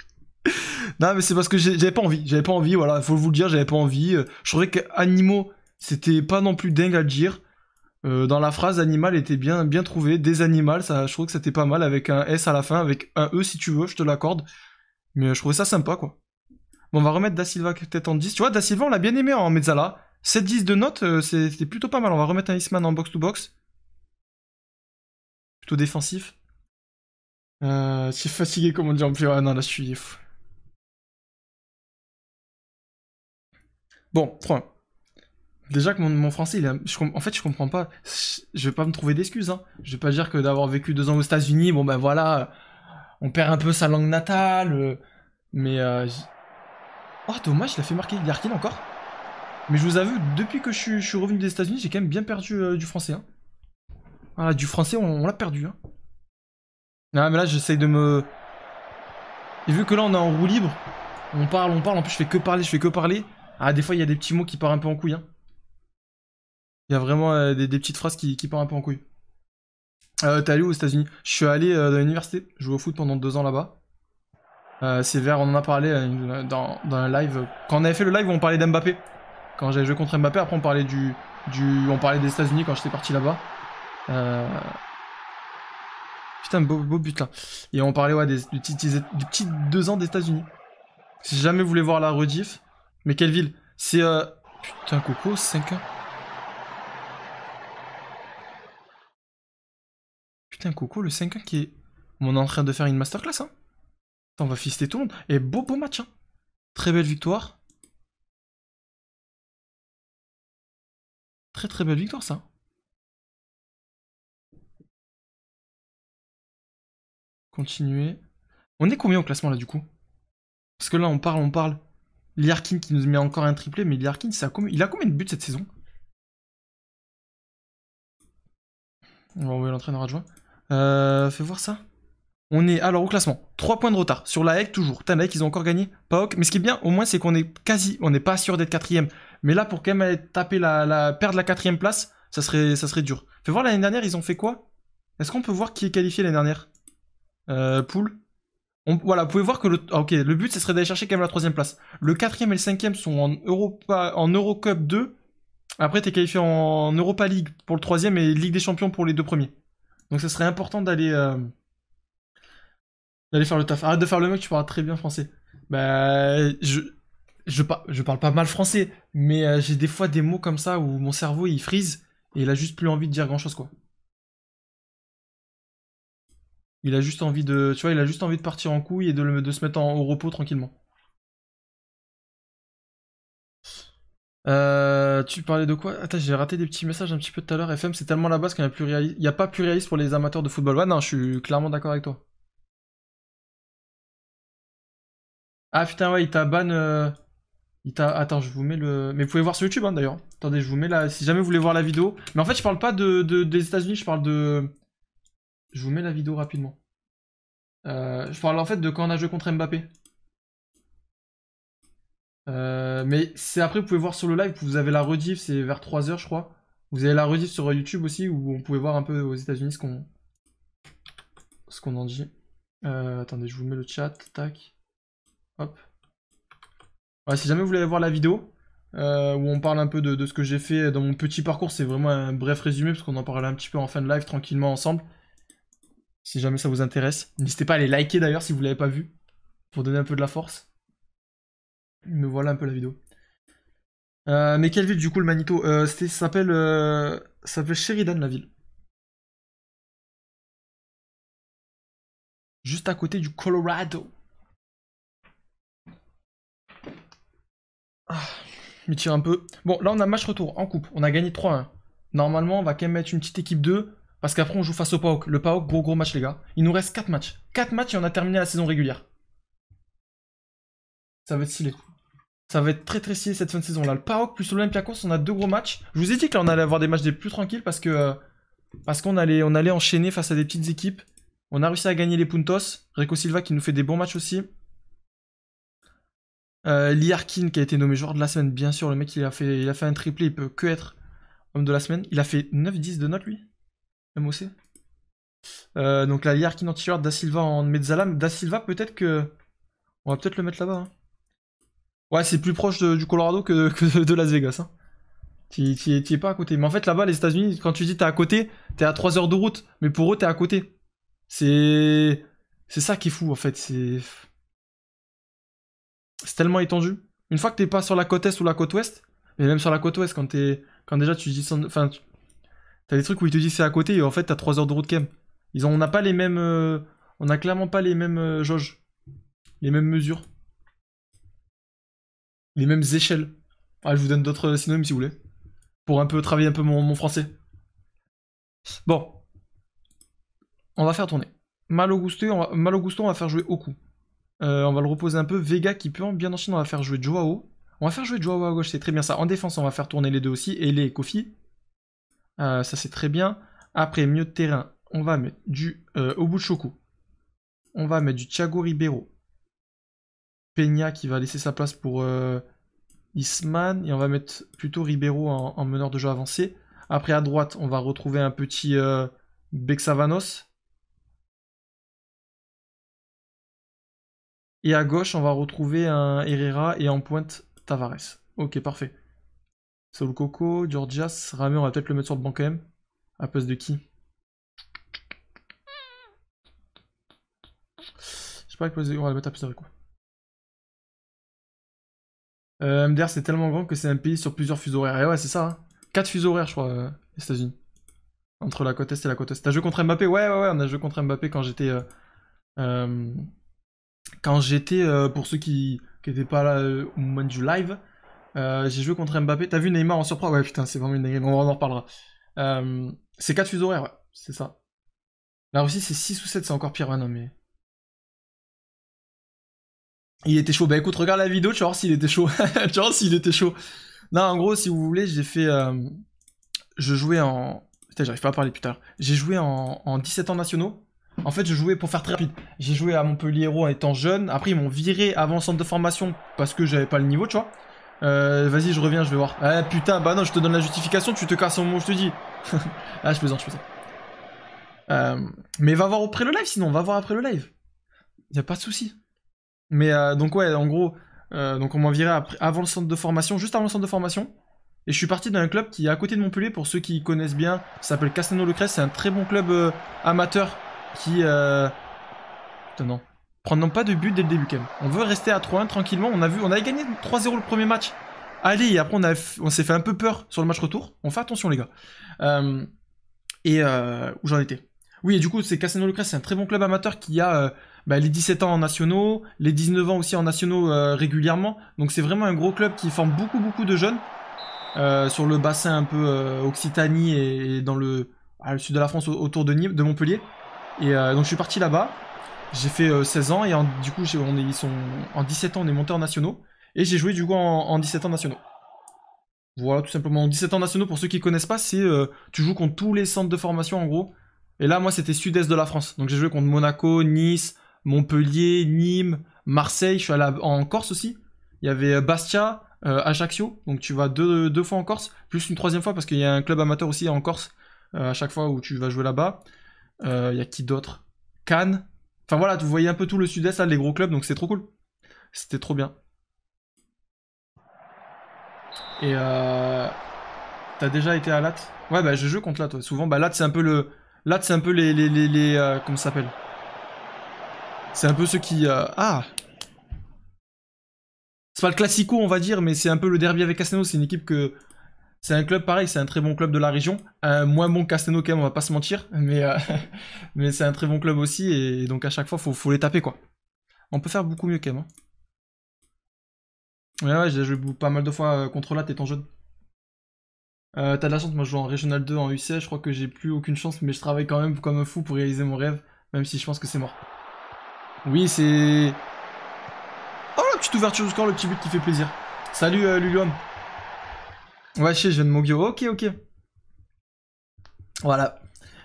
non, mais c'est parce que j'avais pas envie. J'avais pas envie, voilà. Faut vous le dire, j'avais pas envie. Euh, je trouvais animaux c'était pas non plus dingue à dire. Euh, dans la phrase animal était bien bien trouvé des animaux ça je trouve que c'était pas mal avec un s à la fin avec un e si tu veux je te l'accorde mais euh, je trouvais ça sympa quoi bon on va remettre da Silva peut-être en 10 tu vois da Silva on l'a bien aimé en mezzala 7 10 de notes euh, c'était plutôt pas mal on va remettre un Isman en box to box plutôt défensif C'est fatigué comme on dit en plus ah non là je suis bon point Déjà que mon, français, il en fait, je comprends pas. Je vais pas me trouver d'excuses. Hein. Je vais pas dire que d'avoir vécu deux ans aux États-Unis, bon ben voilà, euh, on perd un peu sa langue natale. Euh, mais. Euh, oh, dommage, il a fait marquer Larkin encore. Mais je vous avoue, depuis que je suis, revenu des États-Unis, j'ai quand même bien perdu euh, du français. Hein. Ah, du français, on, l'a perdu. Hein. Ah, mais là, j'essaye de me. Et vu que là, on est en roue libre, on parle, on parle. En plus, je fais que parler, je fais que parler. Ah, des fois, il y a des petits mots qui partent un peu en couille. Hein. Il y a vraiment euh, des, petites phrases qui, partent un peu en couille. Euh, T'es allé aux États-Unis Je suis allé euh, dans l'université, jouer au foot pendant deux ans là-bas. Euh, c'est vert, on en a parlé dans, dans live. Quand on avait fait le live, on parlait d'Mbappé. Quand j'avais joué contre Mbappé, après on parlait du, du on parlait des États-Unis quand j'étais parti là-bas. Putain, beau, but là. Et on parlait ouais, des, du, petit, deux ans des États-Unis. Si jamais vous voulez voir la rediff, mais quelle ville C'est putain Coco 5 ans. un Coco, le 5-1 qui est... On est en train de faire une masterclass, hein On va fister tout le monde. Et beau, beau match, hein. Très belle victoire. Très, très belle victoire, ça. Continuer. On est combien au classement, là, du coup Parce que là, on parle, on parle. Liarkin qui nous met encore un triplé, mais Liarkin, ça a combien... il a combien de buts cette saison On va envoyer l'entraîneur adjoint. Euh, fais voir ça. On est alors au classement. 3 points de retard. Sur la HEC, toujours. T'as la ils ont encore gagné. Pas HOC, Mais ce qui est bien, au moins, c'est qu'on est quasi. On n'est pas sûr d'être quatrième. Mais là, pour quand même taper la, la, perdre la quatrième place, ça serait, ça serait dur. Fais voir l'année dernière, ils ont fait quoi Est-ce qu'on peut voir qui est qualifié l'année dernière euh, Poule on, voilà, vous pouvez voir que le, ah, ok, le but, ce serait d'aller chercher quand même la troisième place. Le quatrième et le cinquième sont en Europa, en Eurocup 2. Après, es qualifié en Europa League pour le troisième et Ligue des Champions pour les deux premiers. Donc ce serait important d'aller euh, d'aller faire le taf. Arrête de faire le mec, tu parles très bien français. Bah, je, je, je parle pas mal français, mais euh, j'ai des fois des mots comme ça où mon cerveau il frise et il a juste plus envie de dire grand chose quoi. Il a juste envie de, tu vois, il a juste envie de partir en couille et de, de se mettre en, au repos tranquillement. Euh, tu parlais de quoi Attends, j'ai raté des petits messages un petit peu tout à l'heure. FM, c'est tellement la base qu'il n'y a, a, pas plus réaliste pour les amateurs de football. Ouais, non, je suis clairement d'accord avec toi. Ah putain, ouais, il t'a ban. Euh, il Attends, je vous mets le. Mais vous pouvez voir sur YouTube hein, d'ailleurs. Attendez, je vous mets là. La... Si jamais vous voulez voir la vidéo. Mais en fait, je parle pas de, des États-Unis, je parle de. Je vous mets la vidéo rapidement. Euh, je parle en fait de quand on a joué contre Mbappé. Euh, mais c'est après, vous pouvez voir sur le live, vous avez la rediff, c'est vers 3h, je crois. Vous avez la rediff sur YouTube aussi, où on pouvait voir un peu aux États-Unis ce qu'on en dit. Euh, attendez, je vous mets le chat, tac. Hop. si jamais vous voulez voir la vidéo, euh, où on parle un peu de, ce que j'ai fait dans mon petit parcours, c'est vraiment un bref résumé, parce qu'on en parlera un petit peu en fin de live, tranquillement ensemble. Si jamais ça vous intéresse. N'hésitez pas à les liker d'ailleurs si vous ne l'avez pas vu, pour donner un peu de la force me voilà un peu la vidéo. Euh, mais quelle ville du coup le Manito euh, Ça s'appelle euh, Ça Sheridan la ville. Juste à côté du Colorado. Ah, me tire un peu. Bon, là on a match retour en coupe. On a gagné 3-1. Normalement, on va quand même mettre une petite équipe 2. Parce qu'après, on joue face au PAOK. Le PAOK, gros gros match, les gars. Il nous reste 4 matchs. 4 matchs et on a terminé la saison régulière. Ça va être stylé. Ça va être très très stylé cette fin de saison là. Le Paroc plus l'Olympiakos, on a deux gros matchs. Je vous ai dit que là on allait avoir des matchs des plus tranquilles parce que euh, parce qu'on allait on allait enchaîner face à des petites équipes. On a réussi à gagner les Puntos, Rico Silva qui nous fait des bons matchs aussi. Euh, Liarkin qui a été nommé joueur de la semaine, bien sûr, le mec il a fait, il a fait un triplé, il peut que être homme de la semaine. Il a fait 9-10 de notes lui, MOC. Euh, donc la Liarkin en t Da Silva en mezzala. Da Silva peut-être que... On va peut-être le mettre là-bas. Hein. Ouais, c'est plus proche du Colorado que, de Las Vegas. Hein. Tu es pas à côté. Mais en fait, là-bas, les États-Unis, quand tu dis t'es à côté, t'es à 3 heures de route. Mais pour eux, t'es à côté. C'est. C'est ça qui est fou, en fait. C'est. C'est tellement étendu. Une fois que t'es pas sur la côte est ou la côte ouest, mais même sur la côte ouest, quand Quand déjà tu dis. Enfin, tu... t'as des trucs où ils te disent c'est à côté et en fait, t'as 3 heures de route quand même. Ils On n'a pas les mêmes. Euh, on n'a clairement pas les mêmes euh, jauges. Les mêmes mesures les mêmes échelles. Ah, je vous donne d'autres synonymes si vous voulez. Pour un peu travailler un peu mon, français. Bon. On va faire tourner. Mal Augusto, on va, va faire jouer Oku. Euh, on va le reposer un peu. Vega qui peut bien enchaîner, on va faire jouer Joao. On va faire jouer Joao à gauche, c'est très bien ça. En défense, on va faire tourner les deux aussi. Et les Kofi. Euh, ça, c'est très bien. Après, mieux de terrain, on va mettre du euh, de Obuchoku. On va mettre du Thiago Ribeiro. Peña qui va laisser sa place pour euh, Isman. Et on va mettre plutôt Ribeiro en, meneur de jeu avancé. Après, à droite, on va retrouver un petit euh, Bexavanos. Et à gauche, on va retrouver un Herrera et en pointe, Tavares. Ok, parfait. Saul Coco, Georgias, Ramé, on va peut-être le mettre sur le banc quand même. À poste de qui Je sais pas On va le mettre à poste de quoi euh, MDR, c'est tellement grand que c'est un pays sur plusieurs fuseaux horaires. Et ouais, c'est ça. Hein. 4 fuseaux horaires, je crois, les euh, États-Unis. Entre la côte Est et la côte Ouest. T'as joué contre Mbappé Ouais, ouais, ouais, on a joué contre Mbappé quand j'étais. Euh, euh quand j'étais. Euh, pour ceux qui n'étaient pas là au moment du live, j'ai joué contre Mbappé. T'as vu Neymar en surprise Ouais, putain, c'est vraiment une dinguerie. On en reparlera. c'est 4 fuseaux horaires, ouais, c'est ça. La Russie, c'est 6 ou 7, c'est encore pire. Ouais, non, mais. Il était chaud. Bah écoute, regarde la vidéo, tu vas voir s'il était chaud. tu vas voir s'il était chaud. Non, en gros, si vous voulez, j'ai fait. Euh, je jouais en. Putain, j'arrive pas à parler plus tard. J'ai joué en, 17 ans nationaux. En fait, je jouais pour faire très rapide. J'ai joué à Montpellier en étant jeune. Après, ils m'ont viré avant le centre de formation parce que j'avais pas le niveau, tu vois. Euh, vas-y, je reviens, je vais voir. Eh, putain, bah non, je te donne la justification, tu te casses au moment je te dis. ah, je plaisante, je plaisante. Euh, mais va voir après le live, sinon, va voir après le live. Y a pas de souci. Mais euh, donc ouais, en gros, euh, donc on m'a viré avant le centre de formation, juste avant le centre de formation. Et je suis parti d'un club qui est à côté de Montpellier, pour ceux qui connaissent bien, ça s'appelle castelnau le c'est un très bon club euh, amateur qui... Putain, non. Prenons pas de but dès le début quand même. On veut rester à 3-1 tranquillement, on a vu, on avait gagné 3-0 le premier match. Allez, et après on, s'est fait un peu peur sur le match retour. On fait attention les gars. et où j'en étais. Oui, du coup, c'est castelnau le c'est un très bon club amateur qui a bah, les 17 ans en nationaux, les 19 ans aussi en nationaux euh, régulièrement. Donc c'est vraiment un gros club qui forme beaucoup beaucoup de jeunes euh, sur le bassin un peu euh, Occitanie et, dans le, sud de la France autour de, de Montpellier. Et donc je suis parti là-bas. J'ai fait 16 ans et du coup ils sont en 17 ans on est monté en nationaux et j'ai joué du coup en, 17 ans nationaux. Voilà, tout simplement. 17 ans nationaux, pour ceux qui connaissent pas, c'est tu joues contre tous les centres de formation en gros. Et là, moi, c'était sud-est de la France. Donc j'ai joué contre Monaco, Nice, Montpellier, Nîmes, Marseille, je suis allé en Corse aussi. Il y avait euh, Bastia, euh, Ajaccio, donc tu vas deux, deux, fois en Corse, plus une troisième fois parce qu'il y a un club amateur aussi en Corse euh, à chaque fois où tu vas jouer là-bas. il y a qui d'autre Cannes. Enfin voilà, tu voyais un peu tout le sud-est, les gros clubs, donc c'est trop cool. C'était trop bien. Et t'as déjà été à Latte Ouais, bah je joue contre Lat Souvent, bah c'est un peu le, Latte c'est un peu les, les, les, les comment ça s'appelle c'est un peu ce qui... Euh, ah C'est pas le classico, on va dire, mais c'est un peu le derby avec Castano C'est une équipe que... C'est un club pareil, c'est un très bon club de la région. Euh, moins bon Castano quand on va pas se mentir. Mais, euh, mais c'est un très bon club aussi, et donc à chaque fois, faut, les taper, quoi. On peut faire beaucoup mieux quand même. Hein. Ouais, ouais, j'ai joué pas mal de fois contre là, t'es en jaune. T'as de la chance, moi je joue en Régional 2 en UCL, je crois que j'ai plus aucune chance, mais je travaille quand même comme un fou pour réaliser mon rêve, même si je pense que c'est mort. Oui, c'est... Oh, la petite ouverture du score, le petit but qui fait plaisir. Salut, euh, Ouais, sais, je viens de Mogio, Ok, ok. Voilà.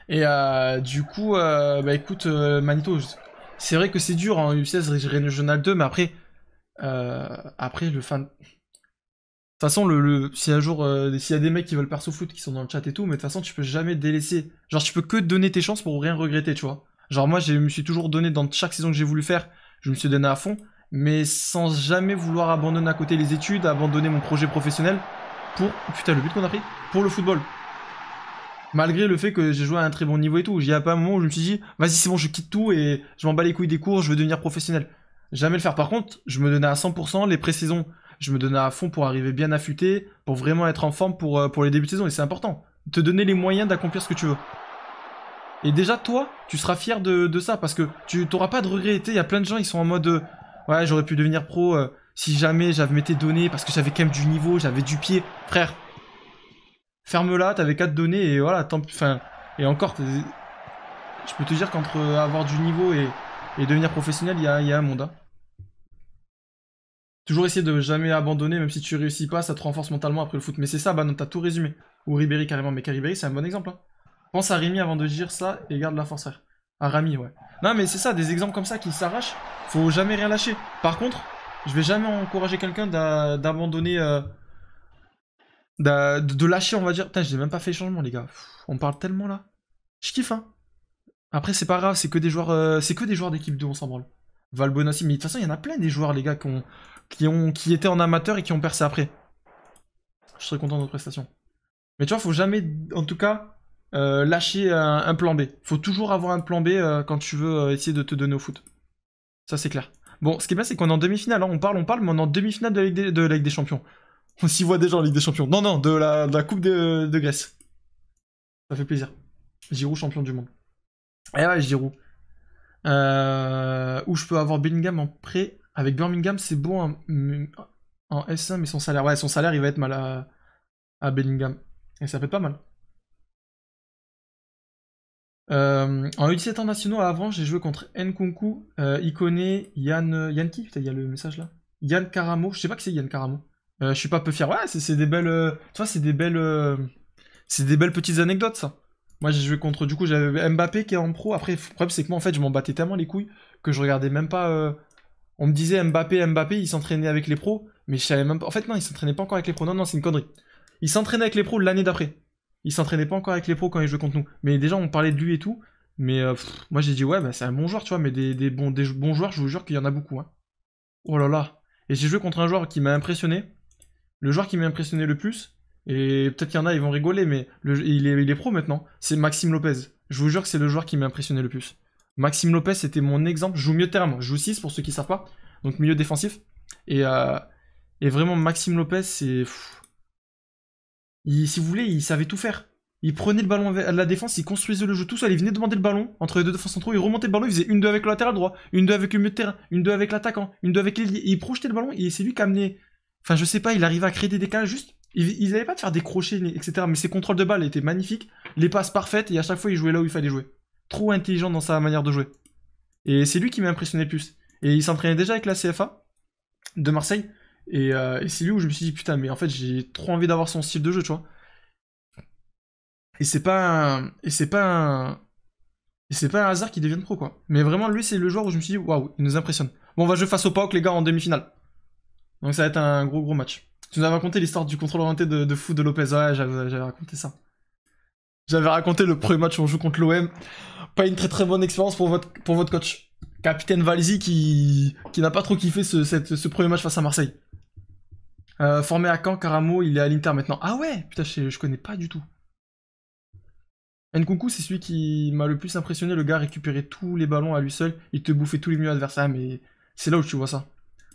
Et euh, du coup, euh, bah écoute, euh, Manito, c'est vrai que c'est dur en hein, UCS U16 Régional 2, mais après, après le fan... De toute façon, le, si un jour, s'il y a des mecs qui veulent perso foot qui sont dans le chat et tout, mais de toute façon, tu peux jamais te délaisser. Genre, tu peux que donner tes chances pour rien regretter, tu vois. Genre moi, je me suis toujours donné dans chaque saison que j'ai voulu faire, je me suis donné à fond, mais sans jamais vouloir abandonner à côté les études, abandonner mon projet professionnel pour putain le but qu'on a pris pour le football. Malgré le fait que j'ai joué à un très bon niveau et tout, j'y pas un moment où je me suis dit vas-y c'est bon je quitte tout et je m'en bats les couilles des cours, je veux devenir professionnel. Jamais le faire. Par contre, je me donnais à 100% les pré-saisons, je me donnais à fond pour arriver bien affûté, pour vraiment être en forme pour, euh, pour les débuts de saison et c'est important. Te donner les moyens d'accomplir ce que tu veux. Et déjà, toi, tu seras fier de, ça parce que tu n'auras pas de regret. Il y a plein de gens, qui sont en mode euh, Ouais, j'aurais pu devenir pro euh, si jamais j'avais m'étais donné parce que j'avais quand même du niveau, j'avais du pied. Frère, ferme là t'avais qu'à données donner et voilà, tant Enfin, et encore, je peux te dire qu'entre euh, avoir du niveau et, devenir professionnel, il y a, un monde. Hein. Toujours essayer de jamais abandonner, même si tu réussis pas, ça te renforce mentalement après le foot. Mais c'est ça, bah non, t'as tout résumé. Ou Ribéry carrément, mais Caribéry, c'est un bon exemple. Hein. Pense à Rémi avant de dire ça et garde la force À Rami, ouais. Non, mais c'est ça, des exemples comme ça qui s'arrachent, faut jamais rien lâcher. Par contre, je vais jamais encourager quelqu'un d'abandonner. Euh, de lâcher, on va dire. Putain, j'ai même pas fait changement, les gars. on parle tellement là. Je kiffe, hein. Après, c'est pas grave, c'est que des joueurs euh, c'est que des joueurs d'équipe 2, on s'en branle. Valbonassi, mais de toute façon, il y en a plein des joueurs, les gars, qui, ont, qui, ont, qui étaient en amateur et qui ont percé après. Je serais content de notre prestation. Mais tu vois, faut jamais, en tout cas, euh, lâcher un, plan B. Faut toujours avoir un plan B euh, quand tu veux euh, essayer de te donner au foot. Ça c'est clair. Bon, ce qui est bien, c'est qu'on est en demi-finale. Hein. On parle, on parle, mais on est en demi-finale de, de, la Ligue des Champions. On s'y voit déjà en Ligue des Champions. Non, non, de la, Coupe de, Grèce. Ça fait plaisir. Giroud, champion du monde. Eh ouais, Giroud. où je peux avoir Bellingham en prêt. Avec Birmingham, c'est bon hein. en, S1, mais son salaire. Ouais, son salaire, il va être mal à, à Bellingham. Et ça peut être pas mal. Euh, en U17 nationaux avant, j'ai joué contre Nkunku, euh, Ikone, Yann, Yann qui Putain, il y a le message là. Yann Caramo, je sais pas qui c'est Yann Caramo. Euh, je suis pas peu fier. Ouais, c'est des belles. Euh, tu vois, c'est des belles. c'est des belles petites anecdotes ça. Moi j'ai joué contre, du coup j'avais Mbappé qui est en pro. Après, le problème c'est que moi en fait je m'en battais tellement les couilles que je regardais même pas. on me disait Mbappé, Mbappé, il s'entraînait avec les pros, mais je savais même pas. En fait, non, il s'entraînait pas encore avec les pros. Non, non, c'est une connerie. Il s'entraînait avec les pros l'année d'après il s'entraînait pas encore avec les pros quand il jouait contre nous. Mais déjà, on parlait de lui et tout. Mais euh, moi, j'ai dit, ouais, bah, c'est un bon joueur, tu vois, mais des, bons, des bons, joueurs, je vous jure qu'il y en a beaucoup. Hein. Oh là là. Et j'ai joué contre un joueur qui m'a impressionné. Le joueur qui m'a impressionné le plus, et peut-être qu'il y en a, ils vont rigoler, mais il, est, pro maintenant, c'est Maxime Lopez. Je vous jure que c'est le joueur qui m'a impressionné le plus. Maxime Lopez, c'était mon exemple. Je joue mieux terme, je joue 6 pour ceux qui savent pas, donc milieu défensif. Et, euh, et vraiment, Maxime Lopez, c'est si vous voulez, il savait tout faire. Il prenait le ballon à la défense, il construisait le jeu tout seul, il venait demander le ballon entre les deux défenses centraux, il remontait le ballon, il faisait une deux avec le latéral droit, une deux avec le milieu de terrain, une deux avec l'attaquant, une deux avec l'ailier. Il projetait le ballon et c'est lui qui amenait. Enfin, je sais pas, il arrivait à créer des décalages juste. Il n'allait pas de faire des crochets, etc. Mais ses contrôles de balles étaient magnifiques, les passes parfaites et à chaque fois il jouait là où il fallait jouer. Trop intelligent dans sa manière de jouer. Et c'est lui qui m'a impressionné le plus. Et il s'entraînait déjà avec la CFA de Marseille. Euh, et, c'est lui où je me suis dit, putain, mais en fait, j'ai trop envie d'avoir son style de jeu, tu vois. Et c'est pas un, Et c'est pas Et c'est pas un hasard qu'il devienne pro, quoi. Mais vraiment, lui, c'est le joueur où je me suis dit, waouh, il nous impressionne. Bon, on va jouer face au POC, les gars, en demi-finale. Donc ça va être un gros, gros match. Tu nous avais raconté l'histoire du contrôle orienté de, foot de Lopez. Ouais, j'avais, raconté ça. J'avais raconté le premier match où on joue contre l'OM. Pas une très très bonne expérience pour votre, pour votre coach. Capitaine Valzi qui, n'a pas trop kiffé ce premier match face à Marseille. Euh, formé à Caen, Caramo, il est à l'Inter maintenant. Ah ouais Putain, je, connais pas du tout. Nkunku, c'est celui qui m'a le plus impressionné. Le gars récupérait tous les ballons à lui seul. Il te bouffait tous les milieux adversaires. Mais c'est là où tu vois ça.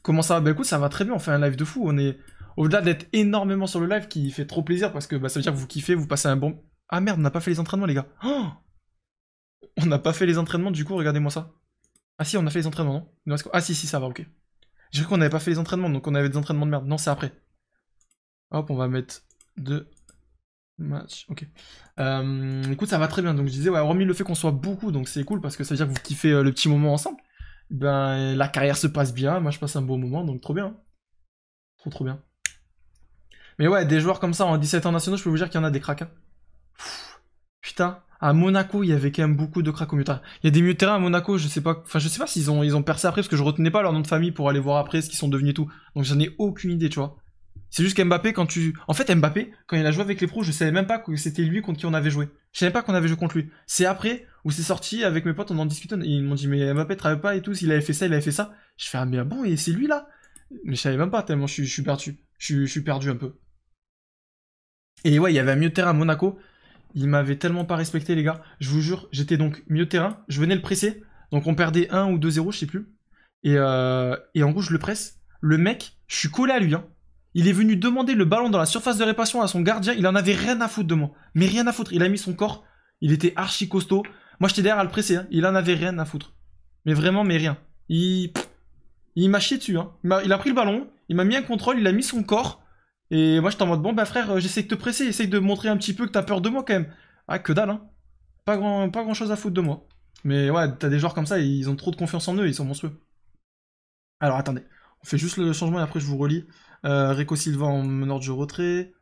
Comment ça va Bah écoute, ça va très bien. On fait un live de fou. On est au-delà d'être énormément sur le live qui fait trop plaisir parce que bah, ça veut dire que vous kiffez, vous passez un bon. Ah merde, on n'a pas fait les entraînements, les gars. Oh on n'a pas fait les entraînements. Du coup, regardez-moi ça. Ah si, on a fait les entraînements, non Ah si, si, ça va, ok. J'ai cru qu'on n'avait pas fait les entraînements, donc on avait des entraînements de merde. Non, c'est après. Hop, on va mettre deux matchs. Ok. Euh, écoute, ça va très bien. Donc je disais, ouais, hormis le fait qu'on soit beaucoup, donc c'est cool parce que ça veut dire que vous kiffez euh, le petit moment ensemble. Ben, la carrière se passe bien. Moi, je passe un beau moment, donc trop bien. Trop, trop bien. Mais ouais, des joueurs comme ça en 17 ans nationaux, je peux vous dire qu'il y en a des craques. Putain à Monaco, il y avait quand même beaucoup de cracks au milieu terrain. Il y a des milieux de terrain à Monaco, je sais pas, enfin je sais pas s'ils ont ils ont percé après parce que je retenais pas leur nom de famille pour aller voir après ce qu'ils sont devenus et tout. Donc j'en ai aucune idée, tu vois. C'est juste qu'Mbappé quand tu en fait Mbappé quand il a joué avec les pros, je savais même pas que c'était lui contre qui on avait joué. Je savais pas qu'on avait joué contre lui. C'est après où c'est sorti avec mes potes, on en discutait, ils m'ont dit mais Mbappé travaille pas et tout, il avait fait ça, il avait fait ça. Je fais ah mais ah bon et c'est lui là. Mais je savais même pas tellement je suis, perdu. Je perdu un peu. Et ouais, il y avait un milieu terrain à Monaco. Il m'avait tellement pas respecté, les gars. Je vous jure, j'étais donc mieux terrain. Je venais le presser. Donc on perdait 1 ou 2-0, je sais plus. Euh, et, en gros, je le presse. Le mec, je suis collé à lui. Hein. Il est venu demander le ballon dans la surface de réparation à son gardien. Il en avait rien à foutre de moi. Mais rien à foutre. Il a mis son corps. Il était archi costaud. Moi, j'étais derrière à le presser. Hein. Il en avait rien à foutre. Mais vraiment, mais rien. Il, il m'a chié dessus. Hein. il a pris le ballon. Il m'a mis un contrôle. Il a mis son corps. Et moi, j'étais en mode, bon, bah frère, euh, j'essaie de te presser, essaye de montrer un petit peu que t'as peur de moi quand même. Ah, que dalle, hein. Pas grand, pas grand chose à foutre de moi. Mais ouais, t'as des joueurs comme ça, ils ont trop de confiance en eux, ils sont monstrueux. Alors attendez, on fait juste le changement et après je vous relis. Euh, Rico Silva en meneur du retrait.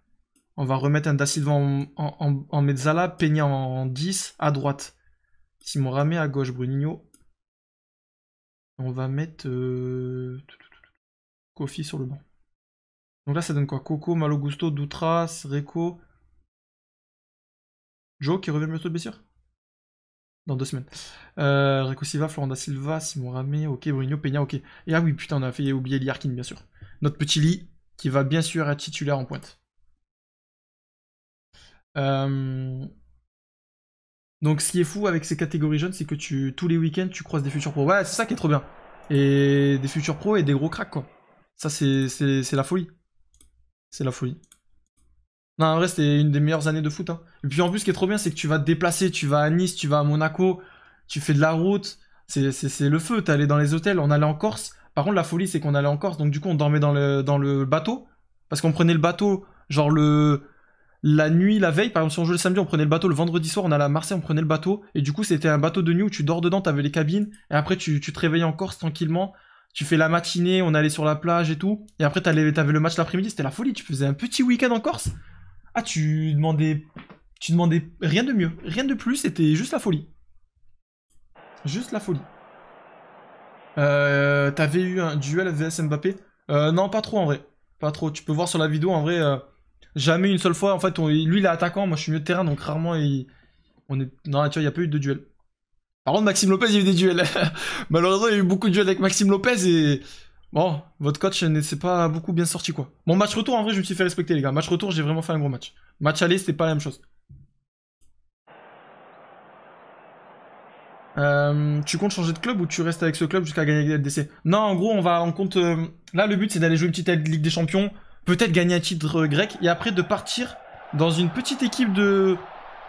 On va remettre un Da en, en, en Mezzala, en 10 à droite. Simon Ramé à gauche, Bruninho. On va mettre euh, Kofi sur le banc. Donc là, ça donne quoi Coco, Malo Gusto, Doutras, Reco. Joe qui revient bientôt de blessure Dans deux semaines. Euh, Reco Silva, Floranda Silva, Simon Ramé, ok, Bruno, Peña, ok. Et ah oui, putain, on a fait oublier Liarkin, bien sûr. Notre petit Lee qui va bien sûr être titulaire en pointe. Euh, donc ce qui est fou avec ces catégories jeunes, c'est que tu, tous les week-ends, tu croises des futurs pros. Ouais, c'est ça qui est trop bien. Et des futurs pros et des gros cracks, quoi. Ça, c'est la folie. C'est la folie. Non, en vrai, c'était une des meilleures années de foot. Hein. Et puis en plus, ce qui est trop bien, c'est que tu vas te déplacer, tu vas à Nice, tu vas à Monaco, tu fais de la route. C'est le feu. Tu allé dans les hôtels, on allait en Corse. Par contre, la folie, c'est qu'on allait en Corse. Donc du coup, on dormait dans le, dans le bateau. Parce qu'on prenait le bateau, genre le la nuit, la veille. Par exemple, si on jouait le samedi, on prenait le bateau. Le vendredi soir, on allait à Marseille, on prenait le bateau. Et du coup, c'était un bateau de nuit où tu dors dedans, t'avais les cabines. Et après, tu, tu te réveillais en Corse tranquillement tu fais la matinée, on allait sur la plage et tout. Et après, t'avais le match l'après-midi, c'était la folie. Tu faisais un petit week-end en Corse. Ah, tu demandais, tu demandais rien de mieux, rien de plus. C'était juste la folie. Juste la folie. Euh, t'avais eu un duel vs Mbappé euh, Non, pas trop en vrai. Pas trop. Tu peux voir sur la vidéo en vrai. Euh, jamais une seule fois. En fait, lui il est attaquant, moi je suis mieux de terrain, donc rarement on est. Non, tu vois, il n'y a pas eu de duel. Par contre, Maxime Lopez, il y a eu des duels. Malheureusement, il y a eu beaucoup de duels avec Maxime Lopez et... Bon, votre coach ne s'est pas beaucoup bien sorti, quoi. Mon match retour, en vrai, je me suis fait respecter, les gars. Match retour, j'ai vraiment fait un gros match. Match aller, c'était pas la même chose. Euh, tu comptes changer de club ou tu restes avec ce club jusqu'à gagner la LDC Non, en gros, on va, en compte. Euh, là, le but, c'est d'aller jouer une petite Ligue des Champions, peut-être gagner un titre euh, grec, et après de partir dans une petite équipe de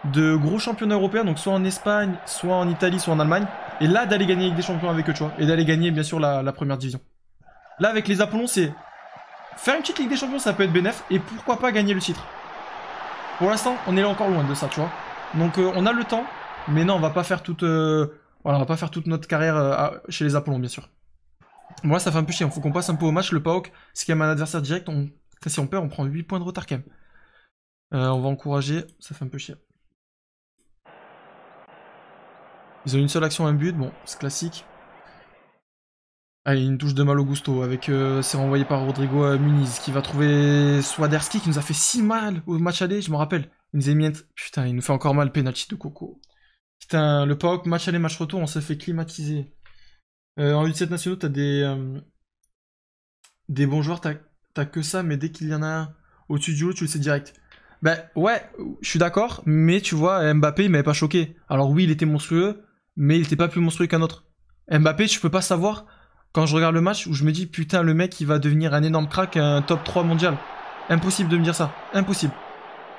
de gros championnats européens, donc soit en Espagne, soit en Italie, soit en Allemagne, et là d'aller gagner Ligue des champions avec eux, tu vois, et d'aller gagner bien sûr la, première division. Là avec les Apollons, c'est faire une petite Ligue des Champions, ça peut être bénéf, et pourquoi pas gagner le titre. Pour l'instant, on est encore loin de ça, tu vois. Donc euh, on a le temps, mais non, on va pas faire toute, euh, voilà, on va pas faire toute notre carrière euh, chez les Apollons, bien sûr. Bon là ça fait un peu chier. Il hein. faut qu'on passe un peu au match. Le PAOK, c'est quand même un adversaire direct. On... Si on perd, on prend 8 points de retard quand même. on va encourager. Ça fait un peu chier. Ils ont une seule action, un but, bon, c'est classique. Allez, une touche de mal au gusto, avec euh, c'est renvoyé par Rodrigo Muniz, qui va trouver Swaderski, qui nous a fait si mal au match aller, je me rappelle. Il nous émiette. Putain, il nous fait encore mal, penalty de coco. Putain, le POC, match aller, match retour, on s'est fait climatiser. Euh, en u 7 nationaux, t'as des, euh, des bons joueurs, t'as que ça, mais dès qu'il y en a un au-dessus du lot, tu le sais direct. Ben ouais, je suis d'accord, mais tu vois, Mbappé, il m'avait pas choqué. Alors oui, il était monstrueux, mais il était pas plus monstrueux qu'un autre. Mbappé, je peux pas savoir quand je regarde le match où je me dis putain le mec il va devenir un énorme crack, un top 3 mondial. Impossible de me dire ça, impossible.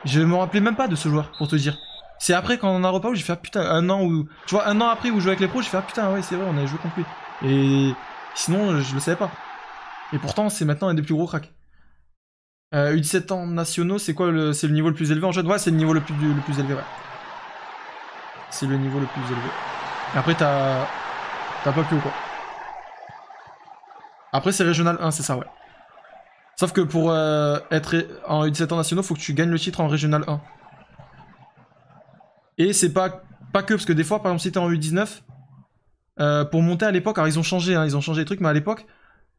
Je me rappelais même pas de ce joueur pour te dire. C'est après quand on a repas où j'ai fait ah, putain un an où tu vois un an après où je jouais avec les pros, j'ai fait ah, putain ouais c'est vrai on a joué contre lui. Et sinon je le savais pas. Et pourtant c'est maintenant un des plus gros cracks. Euh, U17 ans nationaux, c'est quoi le, c'est le niveau le plus élevé en jeu Ouais, c'est le niveau le plus, le plus élevé, ouais. C'est le niveau le plus élevé après, t'as. pas que quoi. Après, c'est régional 1, c'est ça, ouais. Sauf que pour euh, être en U17 nationaux, faut que tu gagnes le titre en régional 1. Et c'est pas, pas que, parce que des fois, par exemple, si t'es en U19, euh, pour monter à l'époque, alors ils ont changé, hein, ils ont changé les trucs, mais à l'époque,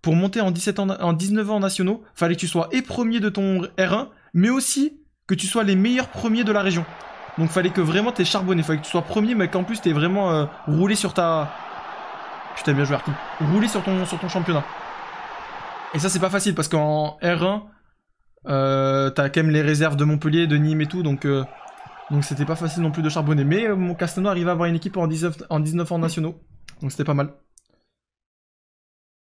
pour monter en, 17 ans, en 19 ans nationaux, fallait que tu sois et premier de ton R1, mais aussi que tu sois les meilleurs premiers de la région. Donc fallait que vraiment t'es charbonné, fallait que tu sois premier mais qu'en plus t'es vraiment euh, roulé sur ta... Putain bien joué Arthur, Roulé sur ton, sur ton championnat. Et ça c'est pas facile parce qu'en R1, euh, t'as quand même les réserves de Montpellier, de Nîmes et tout, donc euh, donc c'était pas facile non plus de charbonner. Mais mon Castano arrive à avoir une équipe en 19 en, 19 ans nationaux, donc c'était pas mal.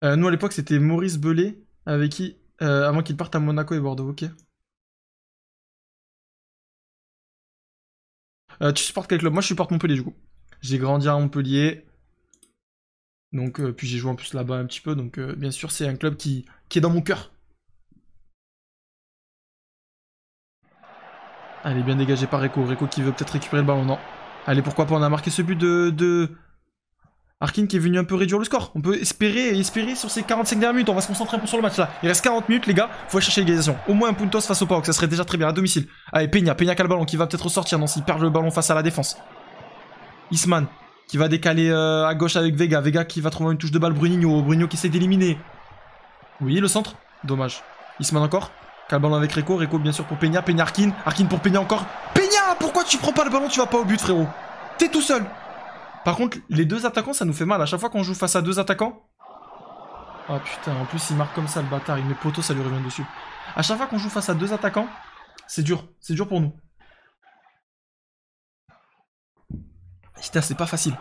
nous à l'époque c'était Maurice Belay avec qui... avant qu'il parte à Monaco et Bordeaux, ok. Euh, tu supportes quel club Moi, je supporte Montpellier, du coup. J'ai grandi à Montpellier. Donc, euh, puis j'ai joué en plus là-bas un petit peu. Donc, euh, bien sûr, c'est un club qui, qui est dans mon cœur. Allez, bien dégagé par Rico. Rico qui veut peut-être récupérer le ballon. Non. Allez, pourquoi pas On a marqué ce but de, de, Arkin qui est venu un peu réduire le score. On peut espérer espérer sur ces 45 dernières minutes. On va se concentrer un peu sur le match là. Il reste 40 minutes, les gars. Faut aller chercher l'égalisation. Au moins un puntos face au PAOK. Ça serait déjà très bien à domicile. Allez, Peña. Peña qui le ballon qui va peut-être ressortir. Non, s'il perd le ballon face à la défense. Isman qui va décaler euh, à gauche avec Vega. Vega qui va trouver une touche de balle. Bruninho. Bruninho qui essaie d'éliminer. Oui, le centre. Dommage. Isman encore. Qui le ballon avec Rico. Rico bien sûr pour Peña. Peña Arkin. Arkin pour Peña encore. Peña, pourquoi tu prends pas le ballon Tu vas pas au but, frérot. T'es tout seul. Par contre, les deux attaquants, ça nous fait mal. À chaque fois qu'on joue face à deux attaquants... Oh putain, en plus il marque comme ça le bâtard, il met poteau, ça lui revient dessus. À chaque fois qu'on joue face à deux attaquants, c'est dur, c'est dur pour nous. c'est pas facile.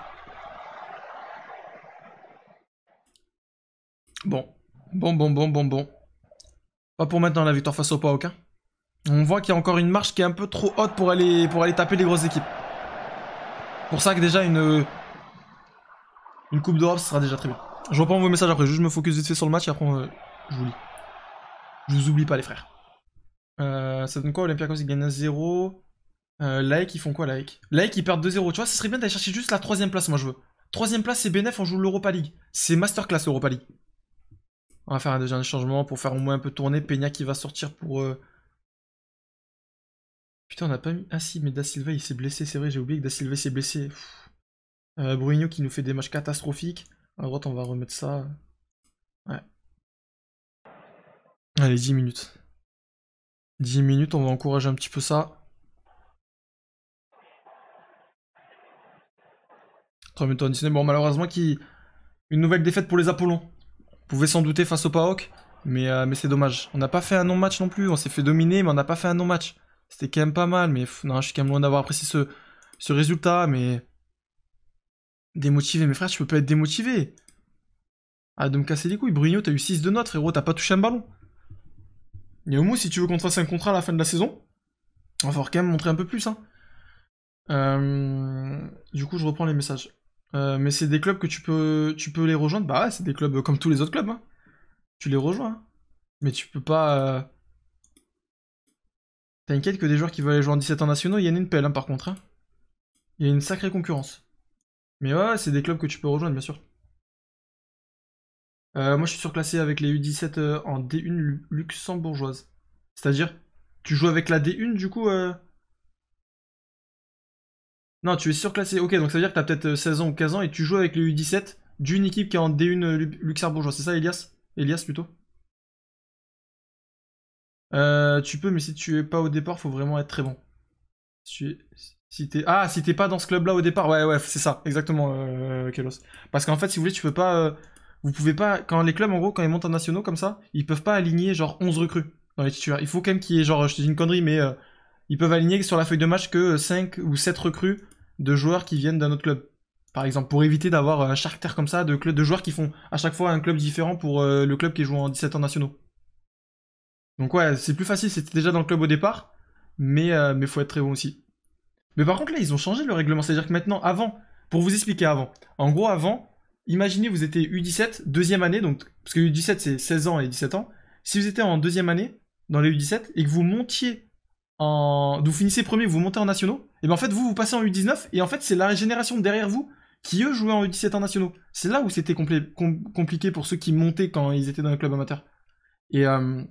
Bon, bon, bon, bon, bon, bon. Pas pour maintenant la victoire face au pas hein. On voit qu'il y a encore une marche qui est un peu trop haute pour aller, pour aller taper les grosses équipes. Pour ça que déjà une, une Coupe d'Europe, ce sera déjà très bien. Je reprends vos messages après, juste je me focus vite fait sur le match et après euh, je vous lis. Je vous oublie pas les frères. Euh, ça donne quoi Olympiakos ils gagnent à 0. Euh, like ils font quoi Like Like ils perdent 2-0. Tu vois, ce serait bien d'aller chercher juste la troisième place, moi je veux. Troisième place c'est Benef, on joue l'Europa League. C'est masterclass l'Europa League. On va faire un deuxième changement pour faire au moins un peu tourner. Peña qui va sortir pour euh, Putain, on a pas mis... Ah si, mais Da Silva, il s'est blessé, c'est vrai, j'ai oublié que Da Silva s'est blessé. Brugno euh, Bruno qui nous fait des matchs catastrophiques. À droite, on va remettre ça. Ouais. Allez, 10 minutes. 10 minutes, on va encourager un petit peu ça. Bon, malheureusement, qui... une nouvelle défaite pour les Apollons. Vous pouvait s'en douter face au PAOK, mais, euh, mais c'est dommage. On n'a pas fait un non-match non plus. On s'est fait dominer, mais on n'a pas fait un non-match. C'était quand même pas mal, mais non, je suis quand même loin d'avoir apprécié ce, ce résultat, mais... Démotivé, mais frère, tu peux pas être démotivé. Ah, de me casser les couilles. Bruno, t'as eu 6 de notes, frérot, t'as pas touché un ballon. moins, si tu veux qu'on te fasse un contrat à la fin de la saison, on va falloir quand même montrer un peu plus. Hein. Euh, du coup, je reprends les messages. Euh, mais c'est des clubs que tu peux, tu peux les rejoindre. Bah ouais, c'est des clubs comme tous les autres clubs. Hein. Tu les rejoins. Hein. Mais tu peux pas... Euh, T'inquiète que des joueurs qui veulent aller jouer en 17 ans nationaux, il y en a une pelle hein, par contre. Hein. Il y a une sacrée concurrence. Mais ouais, c'est des clubs que tu peux rejoindre, bien sûr. Euh, moi, je suis surclassé avec les U17 euh, en D1 luxembourgeoise. C'est-à-dire, tu joues avec la D1 du coup euh... Non, tu es surclassé. Ok, donc ça veut dire que t'as peut-être 16 euh, ans ou 15 ans et tu joues avec les U17 d'une équipe qui est en D1 luxembourgeoise. C'est ça, Elias Elias plutôt euh, tu peux, mais si tu es pas au départ, faut vraiment être très bon. Si tu es... ah si t'es pas dans ce club là au départ ouais ouais c'est ça exactement euh, Kelos parce qu'en fait si vous voulez tu peux pas euh, vous pouvez pas quand les clubs en gros quand ils montent en nationaux comme ça ils peuvent pas aligner genre 11 recrues dans les titulaires il faut quand même qu'il y ait genre je te dis une connerie mais euh, ils peuvent aligner sur la feuille de match que 5 ou 7 recrues de joueurs qui viennent d'un autre club par exemple pour éviter d'avoir un charactère comme ça de club de joueurs qui font à chaque fois un club différent pour le club qui joue en 17 ans nationaux donc ouais, c'est plus facile, c'était déjà dans le club au départ, mais euh, mais faut être très bon aussi. Mais par contre là, ils ont changé le règlement, c'est-à-dire que maintenant, avant, pour vous expliquer avant, en gros avant, imaginez vous étiez U17, deuxième année, donc parce que U17 c'est 16 ans et 17 ans, si vous étiez en deuxième année dans les U17 et que vous montiez en, vous finissez premier, vous montez en nationaux, et bien en fait vous vous passez en U19 et en fait c'est la génération derrière vous qui eux jouaient en U17 en nationaux. C'est là où c'était compliqué pour ceux qui montaient quand ils étaient dans le club amateur. Et euh,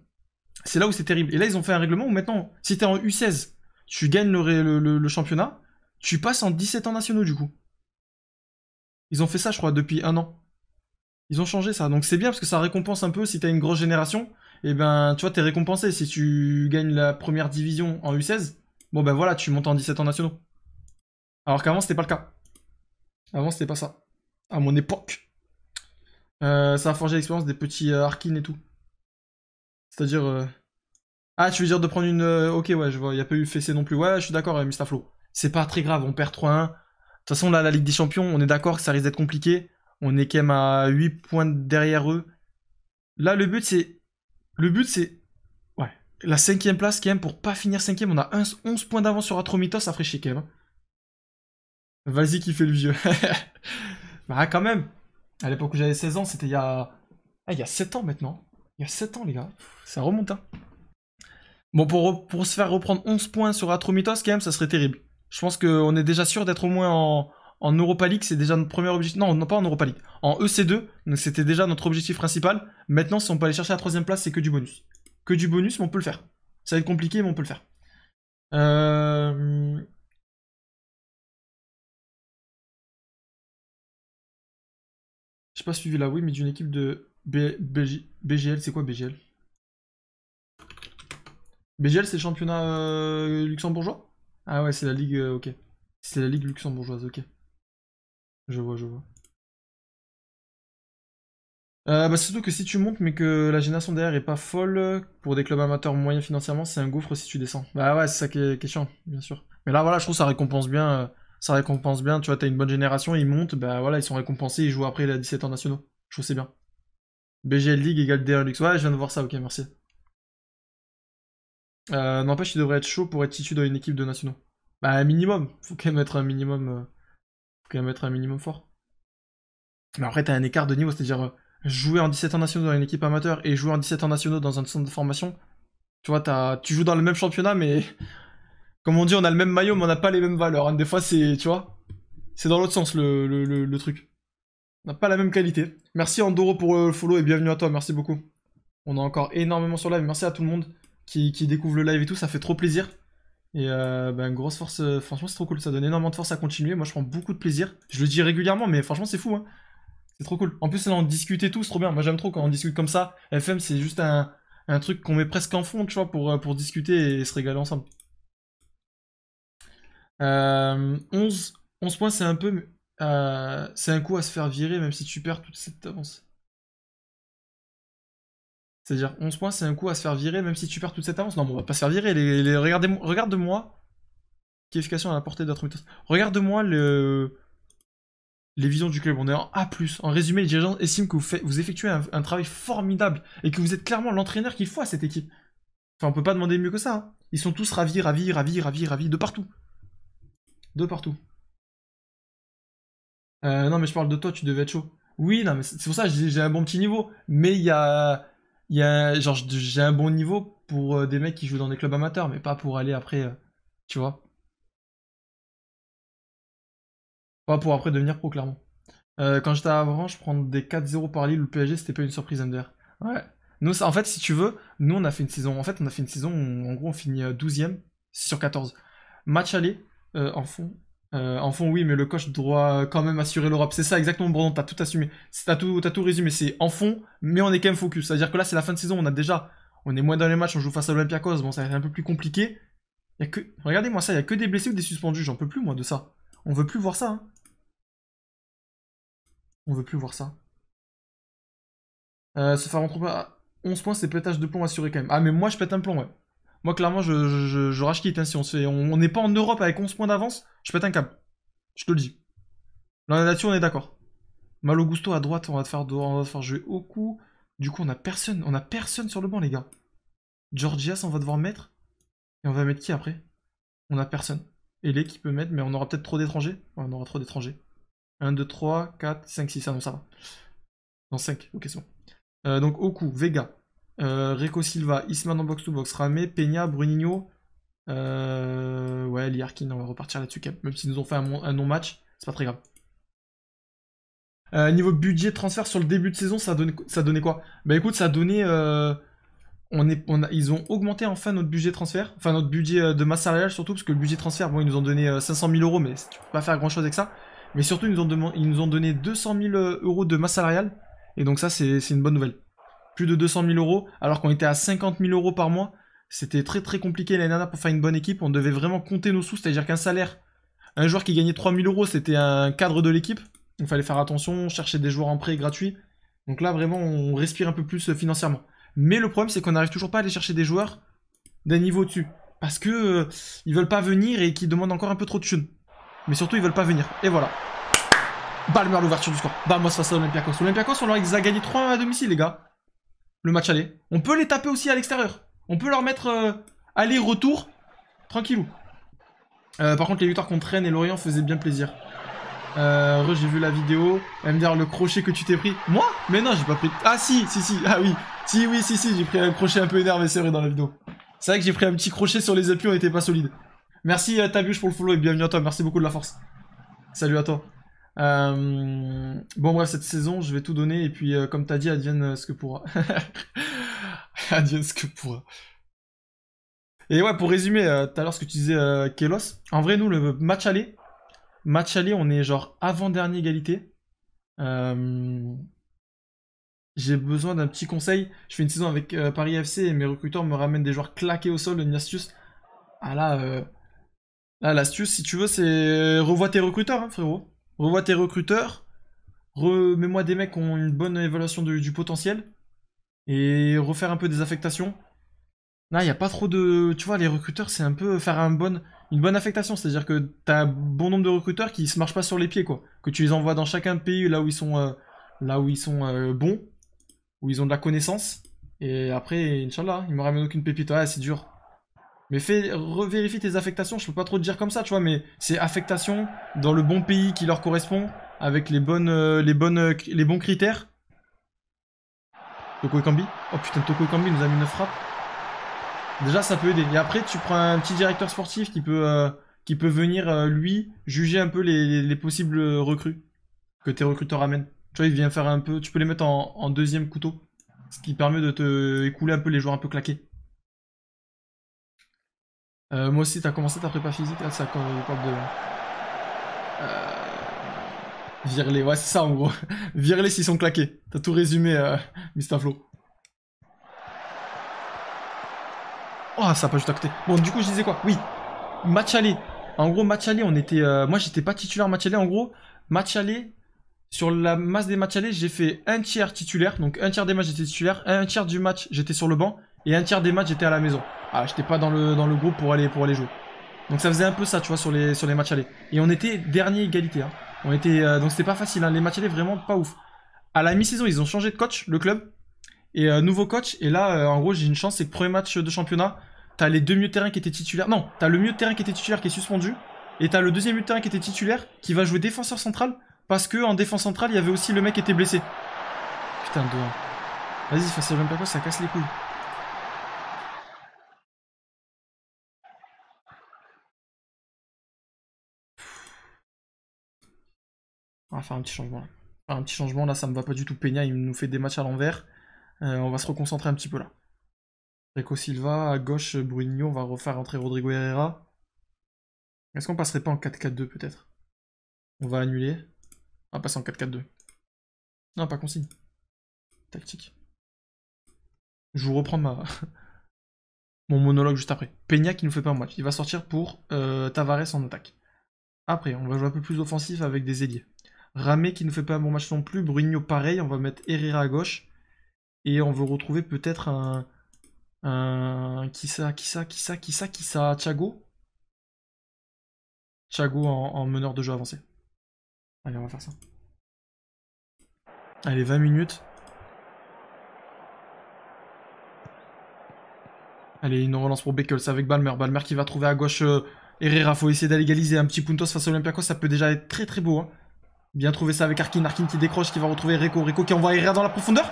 c'est là où c'est terrible. Et là, ils ont fait un règlement où maintenant, si t'es en U16, tu gagnes le, championnat, tu passes en 17 ans nationaux du coup. Ils ont fait ça, je crois, depuis un an. Ils ont changé ça. Donc c'est bien parce que ça récompense un peu si t'as une grosse génération. Et eh ben, tu vois, t'es récompensé. Si tu gagnes la première division en U16, bon ben voilà, tu montes en 17 ans nationaux. Alors qu'avant, c'était pas le cas. Avant, c'était pas ça. À mon époque. Euh, ça a forgé l'expérience des petits euh, et tout. C'est-à-dire... Euh, ah, tu veux dire de prendre une... Euh, ok, ouais, je vois, il n'y a pas eu fessé non plus. Ouais, je suis d'accord, avec Mr. C'est pas très grave, on perd 3-1. De toute façon, là, la Ligue des Champions, on est d'accord que ça risque d'être compliqué. On est quand même à 8 points derrière eux. Là, le but, c'est... Le but, c'est... Ouais. La cinquième place, quand même, pour pas finir cinquième. On a 11 points d'avance sur Atromitos, à chier, quand même. Hein. Vas-y qui fait le vieux. bah quand même. À l'époque où j'avais 16 ans, c'était il y a... Ah, il y a 7 ans maintenant. Il y a 7 ans, les gars. Ça remonte, hein. Bon, pour, pour se faire reprendre 11 points sur Atromitos, quand même, ça serait terrible. Je pense qu'on est déjà sûr d'être au moins en, en Europa League. C'est déjà notre premier objectif. Non, non, pas en Europa League. En EC2, c'était déjà notre objectif principal. Maintenant, si on peut aller chercher la troisième place, c'est que du bonus. Que du bonus, mais on peut le faire. Ça va être compliqué, mais on peut le faire. Euh... Je pas suivi la oui, mais d'une équipe de BGL, c'est quoi BGL BGL, c'est le championnat euh, luxembourgeois Ah ouais, c'est la ligue, euh, ok. C'est la ligue luxembourgeoise, ok. Je vois, je vois. Euh, bah, surtout que si tu montes, mais que la génération derrière est pas folle, pour des clubs amateurs moyens financièrement, c'est un gouffre si tu descends. Bah ouais, c'est ça qui est, chiant, bien sûr. Mais là, voilà, je trouve ça récompense bien. Euh, ça récompense bien, tu vois, t'as une bonne génération, ils montent, bah voilà, ils sont récompensés, ils jouent après les 17 ans nationaux. Je trouve c'est bien. BGL League égale d Ouais, je viens de voir ça, ok, merci. Euh, n'empêche, il devrait être chaud pour être situé dans une équipe de nationaux. Bah, minimum. Faut quand même un minimum. faut quand même euh, un minimum fort. Mais après, t'as un écart de niveau, c'est-à-dire euh, jouer en 17 ans nationaux dans une équipe amateur et jouer en 17 ans nationaux dans un centre de formation. Tu vois, as... tu joues dans le même championnat, mais comme on dit, on a le même maillot, mais on n'a pas les mêmes valeurs. Hein, des fois, c'est, tu vois, c'est dans l'autre sens le, le truc n'a pas la même qualité. Merci Andoro pour euh, le follow et bienvenue à toi, merci beaucoup. On a encore énormément sur live, merci à tout le monde qui, découvre le live et tout, ça fait trop plaisir. Et ben, grosse force, euh, franchement c'est trop cool, ça donne énormément de force à continuer, moi je prends beaucoup de plaisir. Je le dis régulièrement, mais franchement c'est fou, hein. c'est trop cool. En plus là on discute et tout, c'est trop bien, moi j'aime trop quand on discute comme ça. FM c'est juste un, truc qu'on met presque en fond, tu vois, pour, discuter et se régaler ensemble. 11, 11 points c'est un peu c'est un coup à se faire virer même si tu perds toute cette avance. C'est-à-dire 11 points, c'est un coup à se faire virer même si tu perds toute cette avance. Non, on va pas se faire virer. Les, Regarde-moi regarde qualification à la portée d'autres Regarde-moi le, les visions du club. On est en A. En résumé, les dirigeants estiment que vous, faites, vous effectuez un, travail formidable et que vous êtes clairement l'entraîneur qu'il faut à cette équipe. Enfin, on peut pas demander mieux que ça. Hein. Ils sont tous ravis, ravis, ravis, ravis, ravis, de partout. De partout. Euh, non, mais je parle de toi, tu devais être chaud. Oui, non, mais c'est pour ça, j'ai un bon petit niveau. Mais il y a, y a. Genre, j'ai un bon niveau pour euh, des mecs qui jouent dans des clubs amateurs, mais pas pour aller après. Euh, tu vois Pas pour après devenir pro, clairement. quand j'étais à je prendre des 4-0 par Lille ou le PSG, c'était pas une surprise, MDR. Ouais. Nous, en fait, si tu veux, nous, on a fait une saison. En fait, on a fait une saison où, en gros, on finit 12ème sur 14. Match aller, en fond, euh, en fond, oui, mais le coach doit quand même assurer l'Europe. C'est ça, exactement, Brandon, t'as tout assumé. T'as tout, tout résumé. C'est en fond, mais on est quand même focus. C'est-à-dire que là, c'est la fin de saison, on a déjà. On est moins dans les matchs, on joue face à l'Olympiakos. Bon, ça va être un peu plus compliqué. Y a que... Regardez-moi ça, il n'y a que des blessés ou des suspendus. J'en peux plus, moi, de ça. On veut plus voir ça. Hein. On veut plus voir ça. Euh, se faire rentrer à 11 points, c'est pétage de plomb assuré quand même. Ah, mais moi, je pète un plomb, ouais. Moi, clairement, je, je, je hein, si on n'est pas en Europe avec 11 points d'avance, je pète un câble. Je te le dis. Là-dessus, on est d'accord. Malo Gusto à droite, on va te faire, on va te faire jouer au Du coup, on n'a personne, on a personne sur le banc, les gars. Georgias, on va devoir mettre. Et on va mettre qui après On a personne. les qui peut mettre, mais on aura peut-être trop d'étrangers. On aura trop d'étrangers. 1, 2, 3, 4, 5, 6. Ah non, ça va. Non, 5. Ok, c'est bon. Euh, donc, Oku, Vega, euh, Rico Silva, Isman en box-to-box, Ramé, Peña, Bruninho. Euh, ouais, Liarkin, on va repartir là-dessus, même s'ils nous ont fait un, non-match, c'est pas très grave. Euh, niveau budget transfert sur le début de saison, ça donnait, ça quoi Bah écoute, ça a On est, ils ont augmenté enfin notre budget transfert, enfin notre budget de masse salariale surtout, parce que le budget transfert, bon, ils nous ont donné 500 000 euros, mais tu peux pas faire grand chose avec ça. Mais surtout, ils nous ont, ils nous ont donné 200 000 euros de masse salariale, et donc ça, c'est une bonne nouvelle plus de 200 000 euros, alors qu'on était à 50 000 euros par mois. C'était très très compliqué l'année dernière pour faire une bonne équipe. On devait vraiment compter nos sous, c'est-à-dire qu'un salaire, un joueur qui gagnait 3 000 euros, c'était un cadre de l'équipe. Il fallait faire attention, chercher des joueurs en prêt gratuit. Donc là, vraiment, on respire un peu plus euh, financièrement. Mais le problème, c'est qu'on n'arrive toujours pas à aller chercher des joueurs d'un niveau dessus Parce que euh, ils veulent pas venir et qu'ils demandent encore un peu trop de thunes. Mais surtout, ils veulent pas venir. Et voilà. Balmer l'ouverture du score. Bah, moi, face à Olympiakos. Olympiakos, on leur a gagné 3 à domicile, les gars le match aller. On peut les taper aussi à l'extérieur. On peut leur mettre euh, aller-retour, tranquillou. Euh, par contre, les victoires contre Rennes et Lorient faisaient bien plaisir. Euh, j'ai vu la vidéo. Elle me dire le crochet que tu t'es pris. Moi Mais non, j'ai pas pris. Ah si, si, si. Ah oui. Si, oui, si, si. J'ai pris un crochet un peu énervé, c'est vrai, dans la vidéo. C'est vrai que j'ai pris un petit crochet sur les appuis, on était pas solide. Merci euh, Tabuche pour le follow et bienvenue à toi. Merci beaucoup de la force. Salut à toi. Euh, bon, bref, cette saison, je vais tout donner. Et puis, euh, comme t'as dit, advienne euh, ce que pourra. advienne ce que pourra. Et ouais, pour résumer, tout à l'heure ce que tu disais, Kelos. en vrai, nous, le match aller, match aller, on est genre avant-dernier égalité. J'ai besoin d'un petit conseil. Je fais une saison avec Paris FC et mes recruteurs me ramènent des joueurs claqués au sol, une astuce. Ah là, là l'astuce, si tu veux, c'est revois tes recruteurs, hein, frérot revois tes recruteurs, remets-moi des mecs qui ont une bonne évaluation du potentiel, et refaire un peu des affectations. Là, il n'y a pas trop de... Tu vois, les recruteurs, c'est un peu faire un une bonne affectation, c'est-à-dire que tu as un bon nombre de recruteurs qui se marchent pas sur les pieds, quoi. Que tu les envoies dans chacun pays là où ils sont, euh, là où ils sont euh, bons, où ils ont de la connaissance, et après, Inch'Allah, ils me ramènent aucune pépite. Ouais, c'est dur. Mais fais, revérifie tes affectations, je peux pas trop te dire comme ça, tu vois, mais c'est affectation dans le bon pays qui leur correspond, avec les bonnes, euh, les bonnes, euh, les bons critères. Toko Ekambi Oh putain, Toko Ekambi nous a mis 9 frappes. Déjà, ça peut aider. Et après, tu prends un petit directeur sportif qui peut, euh, qui peut venir, lui, juger un peu les, possibles recrues que tes recruteurs amènent. Tu vois, il vient faire un peu... Tu peux les mettre en, en deuxième couteau, ce qui permet de te écouler un peu les joueurs un peu claqués. Euh, moi aussi, t'as commencé ta prépa physique, là, ça quand de... Euh... Virler, ouais, c'est ça en gros. vire-les s'ils sont claqués. T'as tout résumé, euh, Mr. Flo. Oh, ça a pas juste à côté. Bon, du coup, je disais quoi Oui, match aller. En gros, match aller, on était. Euh, moi, j'étais pas titulaire match aller. En gros, match aller, sur la masse des matchs aller, j'ai fait un tiers titulaire. Donc, un tiers des matchs, j'étais titulaire. Un tiers du match, j'étais sur le banc. Et un tiers des matchs, j'étais à la maison. Ah, j'étais pas dans le, dans le groupe pour aller, pour aller jouer. Donc ça faisait un peu ça, tu vois, sur les, sur les matchs aller. Et on était dernier égalité. Hein. On était, euh, donc c'était pas facile. Hein. Les matchs allés, vraiment pas ouf. À la mi-saison, ils ont changé de coach, le club. Et euh, nouveau coach. Et là, euh, en gros, j'ai une chance. C'est que premier match de championnat. T'as les deux mieux terrains qui étaient titulaires. Non, t'as le mieux terrain qui était titulaire qui est suspendu. Et t'as le deuxième mieux terrain qui était titulaire qui va jouer défenseur central. Parce que en défense centrale, il y avait aussi le mec qui était blessé. Putain, de. Vas-y, ça même pas ça casse les couilles. On va faire un petit changement. Là. un petit changement, là, ça me va pas du tout. Peña, il nous fait des matchs à l'envers. Euh, on va se reconcentrer un petit peu, là. Rico Silva, à gauche, Bruno, on va refaire entrer Rodrigo Herrera. Est-ce qu'on passerait pas en 4-4-2, peut-être On va annuler. On va passer en 4-4-2. Non, pas consigne. Tactique. Je vous reprends ma... mon monologue juste après. Peña qui nous fait pas un match. Il va sortir pour euh, Tavares en attaque. Après, on va jouer un peu plus offensif avec des ailiers. Ramé qui ne fait pas un bon match non plus. Brugno pareil. On va mettre Herrera à gauche. Et on veut retrouver peut-être un, un. Qui ça Qui ça Qui ça Qui ça Qui ça Thiago Thiago en, meneur de jeu avancé. Allez, on va faire ça. Allez, 20 minutes. Allez, une relance pour Beckles avec Balmer. Balmer qui va trouver à gauche euh, Herrera. Faut essayer d'allégaliser un petit Puntos face à Olympiakos. Ça peut déjà être très très beau. Hein. Bien trouvé ça avec Arkin. Arkin qui décroche, qui va retrouver Rico. Rico qui envoie Herrera dans la profondeur.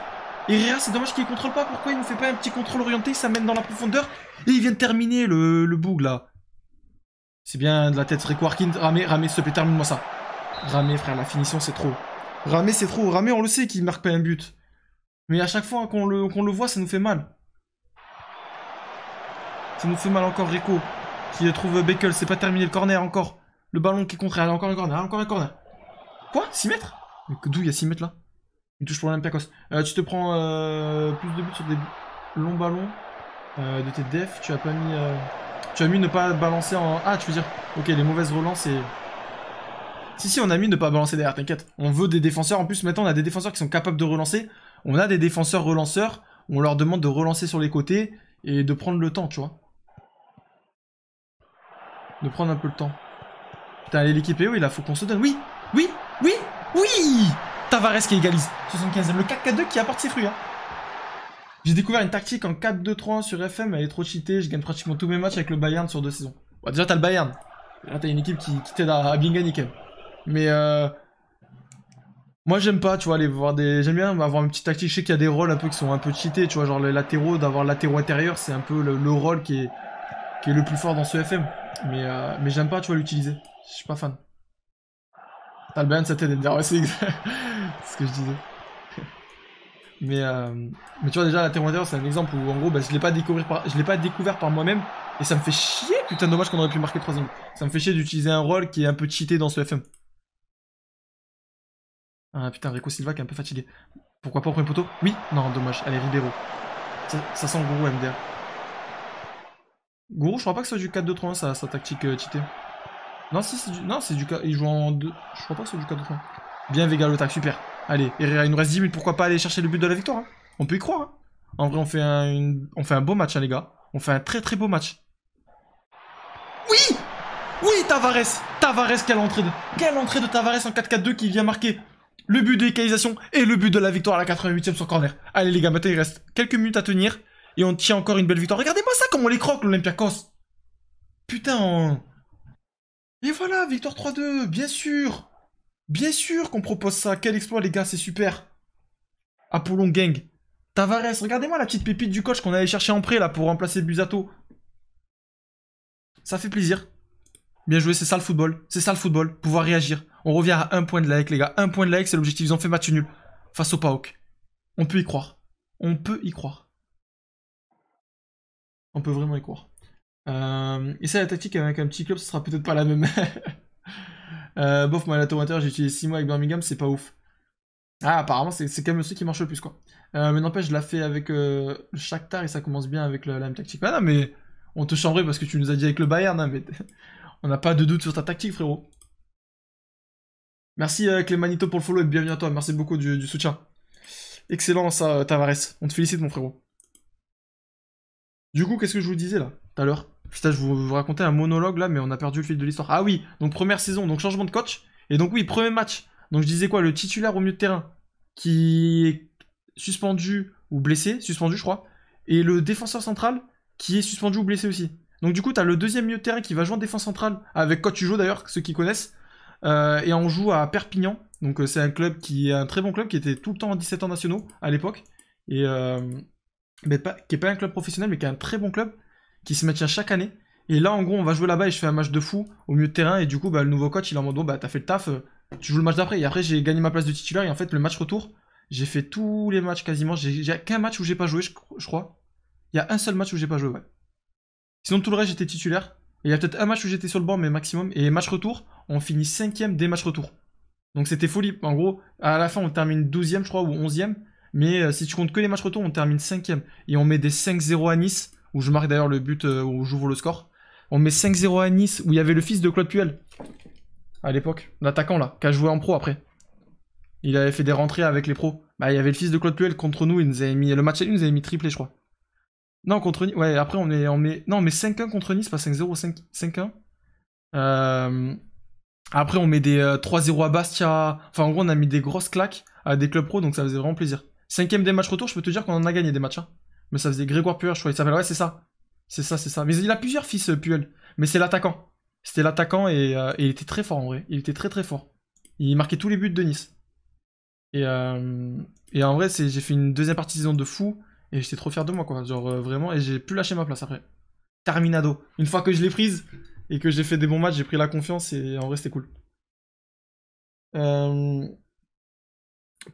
Herrera, c'est dommage qu'il ne contrôle pas. Pourquoi il ne fait pas un petit contrôle orienté Ça mène dans la profondeur. Et il vient de terminer le, le là. C'est bien de la tête Rico Arkin. Ramé, Ramé, s'il te plaît, termine-moi ça. Ramé, frère, la finition, c'est trop. Ramé, c'est trop. Ramé, on le sait qu'il marque pas un but. Mais à chaque fois qu'on le, voit, ça nous fait mal. Ça nous fait mal encore Rico. Qui trouve Beckel. C'est pas terminé le corner encore. Le ballon qui est contre. Allez, encore le corner. encore un corner. Quoi 6 mètres D'où il y a 6 mètres là Une touche pour euh, tu te prends euh, plus de buts sur des longs ballons euh, de tes def. Tu as pas mis. Tu as mis ne pas balancer en. Ah, tu veux dire. Ok, les mauvaises relances et. Si, si, on a mis ne pas balancer derrière, t'inquiète. On veut des défenseurs. En plus, maintenant, on a des défenseurs qui sont capables de relancer. On a des défenseurs relanceurs. On leur demande de relancer sur les côtés et de prendre le temps, tu vois. De prendre un peu le temps. Putain, l'équipe PO, e il a faut qu'on se donne. Oui! Oui! Oui Oui Tavares qui égalise. 75 Le 4-4-2 qui apporte ses fruits. Hein. J'ai découvert une tactique en 4-2-3 sur FM. Elle est trop cheatée. Je gagne pratiquement tous mes matchs avec le Bayern sur deux saisons. déjà, t'as le Bayern. Là, t'as une équipe qui, t'aide à, bien gagner quand même. Mais euh, moi, j'aime pas, tu vois, aller voir des. J'aime bien avoir une petite tactique. Je sais qu'il y a des rôles un peu qui sont un peu cheatés, tu vois, genre les latéraux, d'avoir latéraux intérieur, c'est un peu le, rôle qui est, le plus fort dans ce FM. Mais, euh, mais j'aime pas, tu vois, l'utiliser. Je suis pas fan. T'as ça t'aide c'est ce que je disais. Mais, euh, mais tu vois, déjà, la Terminator, c'est un exemple où, en gros, bah, je l'ai pas découvert par, l'ai pas découvert par moi-même. Et ça me fait chier, putain, dommage qu'on aurait pu marquer troisième. Ça me fait chier d'utiliser un rôle qui est un peu cheaté dans ce FM. Ah putain, Rico Silva qui est un peu fatigué. Pourquoi pas au premier poteau Oui Non, dommage, allez, Ribeiro. Ça, ça sent gourou MDR. Gourou, je crois pas que ce soit du 4-2-3-1, sa, tactique euh, cheatée. Non, c'est du... Non, Il joue en deux. Je crois pas que c'est du de Bien, Vega, le super. Allez, il nous reste 10 minutes. Pourquoi pas aller chercher le but de la victoire hein. On peut y croire. Hein. en vrai, on fait, un, on fait un beau match, hein, les gars. On fait un très très beau match. Oui Oui, Tavares Tavares, quelle entrée de... Quelle entrée de Tavares en 4-4-2 qui vient marquer le but de l'équalisation et le but de la victoire à la 88 ème sur corner. Allez, les gars, maintenant, il reste quelques minutes à tenir. Et on tient encore une belle victoire. Regardez-moi ça, comment on les croque, l'Olympiakos Putain, et voilà, victoire 3-2, bien sûr Bien sûr qu'on propose ça, quel exploit les gars, c'est super Apollon Gang, Tavares, regardez-moi la petite pépite du coach qu'on allait chercher en prêt là pour remplacer Busato. Ça fait plaisir. Bien joué, c'est ça le football. C'est ça le football, pouvoir réagir. On revient à un point de like les gars. Un point de like c'est l'objectif. Ils ont fait match nul face au PAOK. On peut y croire. On peut y croire. On peut vraiment y croire. Euh, et ça, la tactique avec un petit club, ce sera peut-être pas la même. Euh, bof, moi, la tomateur, j'ai utilisé 6 mois avec Birmingham, c'est pas ouf. Ah, apparemment, c'est quand même celui qui marche le plus, quoi. Euh, mais n'empêche, je l'ai fait avec le Shakhtar et ça commence bien avec la même tactique. Ah mais on te chambrait parce que tu nous as dit avec le Bayern, mais on n'a pas de doute sur ta tactique, frérot. Merci Clémanito pour le follow et bienvenue à toi. Merci beaucoup du, du soutien. Excellent ça, Tavares. On te félicite, mon frérot. Du coup, qu'est-ce que je vous disais là, tout à l'heure Putain, je vous, vous racontais un monologue là, mais on a perdu le fil de l'histoire. Ah oui, donc première saison, donc changement de coach. Et donc oui, premier match. Donc je disais quoi Le titulaire au milieu de terrain qui est suspendu ou blessé, suspendu je crois, et le défenseur central qui est suspendu ou blessé aussi. Donc du coup, tu as le deuxième milieu de terrain qui va jouer en défense centrale, avec Coach Ujo d'ailleurs, ceux qui connaissent. Euh, et on joue à Perpignan. Donc euh, c'est un club qui est un très bon club, qui était tout le temps en 17 ans nationaux à l'époque. Et euh, mais pas, qui n'est pas un club professionnel, mais qui est un très bon club qui se maintient chaque année. Et là, en gros, on va jouer là-bas et je fais un match de fou au milieu de terrain. Et du coup, bah, le nouveau coach, il est en mode, oh, bah, t'as fait le taf, euh, tu joues le match d'après. Et après, j'ai gagné ma place de titulaire. Et en fait, le match retour, j'ai fait tous les matchs quasiment. J'ai qu'un match où j'ai pas joué, je, crois. Il y a un seul match où j'ai pas joué, ouais. Sinon, tout le reste, j'étais titulaire. Et il y a peut-être un match où j'étais sur le banc, mais maximum. Et match retour, on finit cinquième des matchs retour. Donc c'était folie. En gros, à la fin, on termine 12 je crois, ou 11 Mais euh, si tu comptes que les matchs retour, on termine cinquième Et on met des 5-0 à Nice où je marque d'ailleurs le but euh, où j'ouvre le score. On met 5-0 à Nice, où il y avait le fils de Claude Puel, à l'époque, l'attaquant là, qui a joué en pro après. Il avait fait des rentrées avec les pros. Bah, il y avait le fils de Claude Puel contre nous, il nous avait mis. Le match à lui, nous avait mis triplé, je crois. Non, contre Nice. Ouais, après, on est. On met Non, mais 5-1 contre Nice, pas 5-0, 5-1. Euh, après, on met des 3-0 euh, à Bastia. Enfin, en gros, on a mis des grosses claques à des clubs pros. donc ça faisait vraiment plaisir. Cinquième des matchs retours, je peux te dire qu'on en a gagné des matchs. Hein. Mais ça faisait Grégoire Puel, je crois Il s'appelle. Ouais, c'est ça. C'est ça, c'est ça. Mais il a plusieurs fils, euh, Puel. Mais c'est l'attaquant. C'était l'attaquant euh, et, il était très fort en vrai. Il était très très fort. Il marquait tous les buts de Nice. Et, euh, et en vrai, j'ai fait une deuxième partie de saison de fou. Et j'étais trop fier de moi, quoi. Genre vraiment. Et j'ai plus lâché ma place après. Terminado. Une fois que je l'ai prise et que j'ai fait des bons matchs, j'ai pris la confiance et en vrai, c'était cool.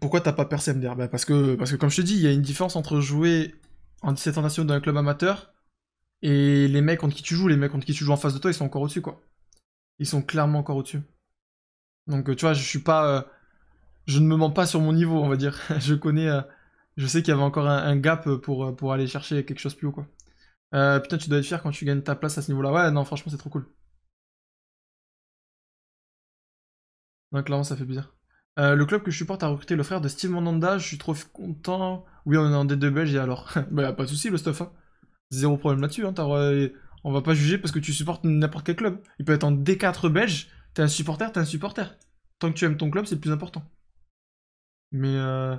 Pourquoi t'as pas percé MDR bah parce, que, parce que comme je te dis, il y a une différence entre jouer en 17 ans nationaux dans un club amateur. Et les mecs contre qui tu joues, les mecs contre qui tu joues en face de toi, ils sont encore au-dessus, quoi. Ils sont clairement encore au-dessus. Donc, euh, tu vois, je suis pas. Euh, je ne me mens pas sur mon niveau, on va dire. je connais. Euh, je sais qu'il y avait encore un, gap pour, pour aller chercher quelque chose plus haut, quoi. Euh, putain, tu dois être fier quand tu gagnes ta place à ce niveau-là. Ouais, non, franchement, c'est trop cool. Donc, clairement, ça fait plaisir. Euh, le club que je supporte a recruté le frère de Steve Mandanda, je suis trop content. Oui, on est en D2 belge et alors Bah, pas de soucis, le stuff. Hein. Zéro problème là-dessus. Hein, on va pas juger parce que tu supportes n'importe quel club. Il peut être en D4 belge, t'es un supporter, t'es un supporter. Tant que tu aimes ton club, c'est le plus important. Mais. Euh...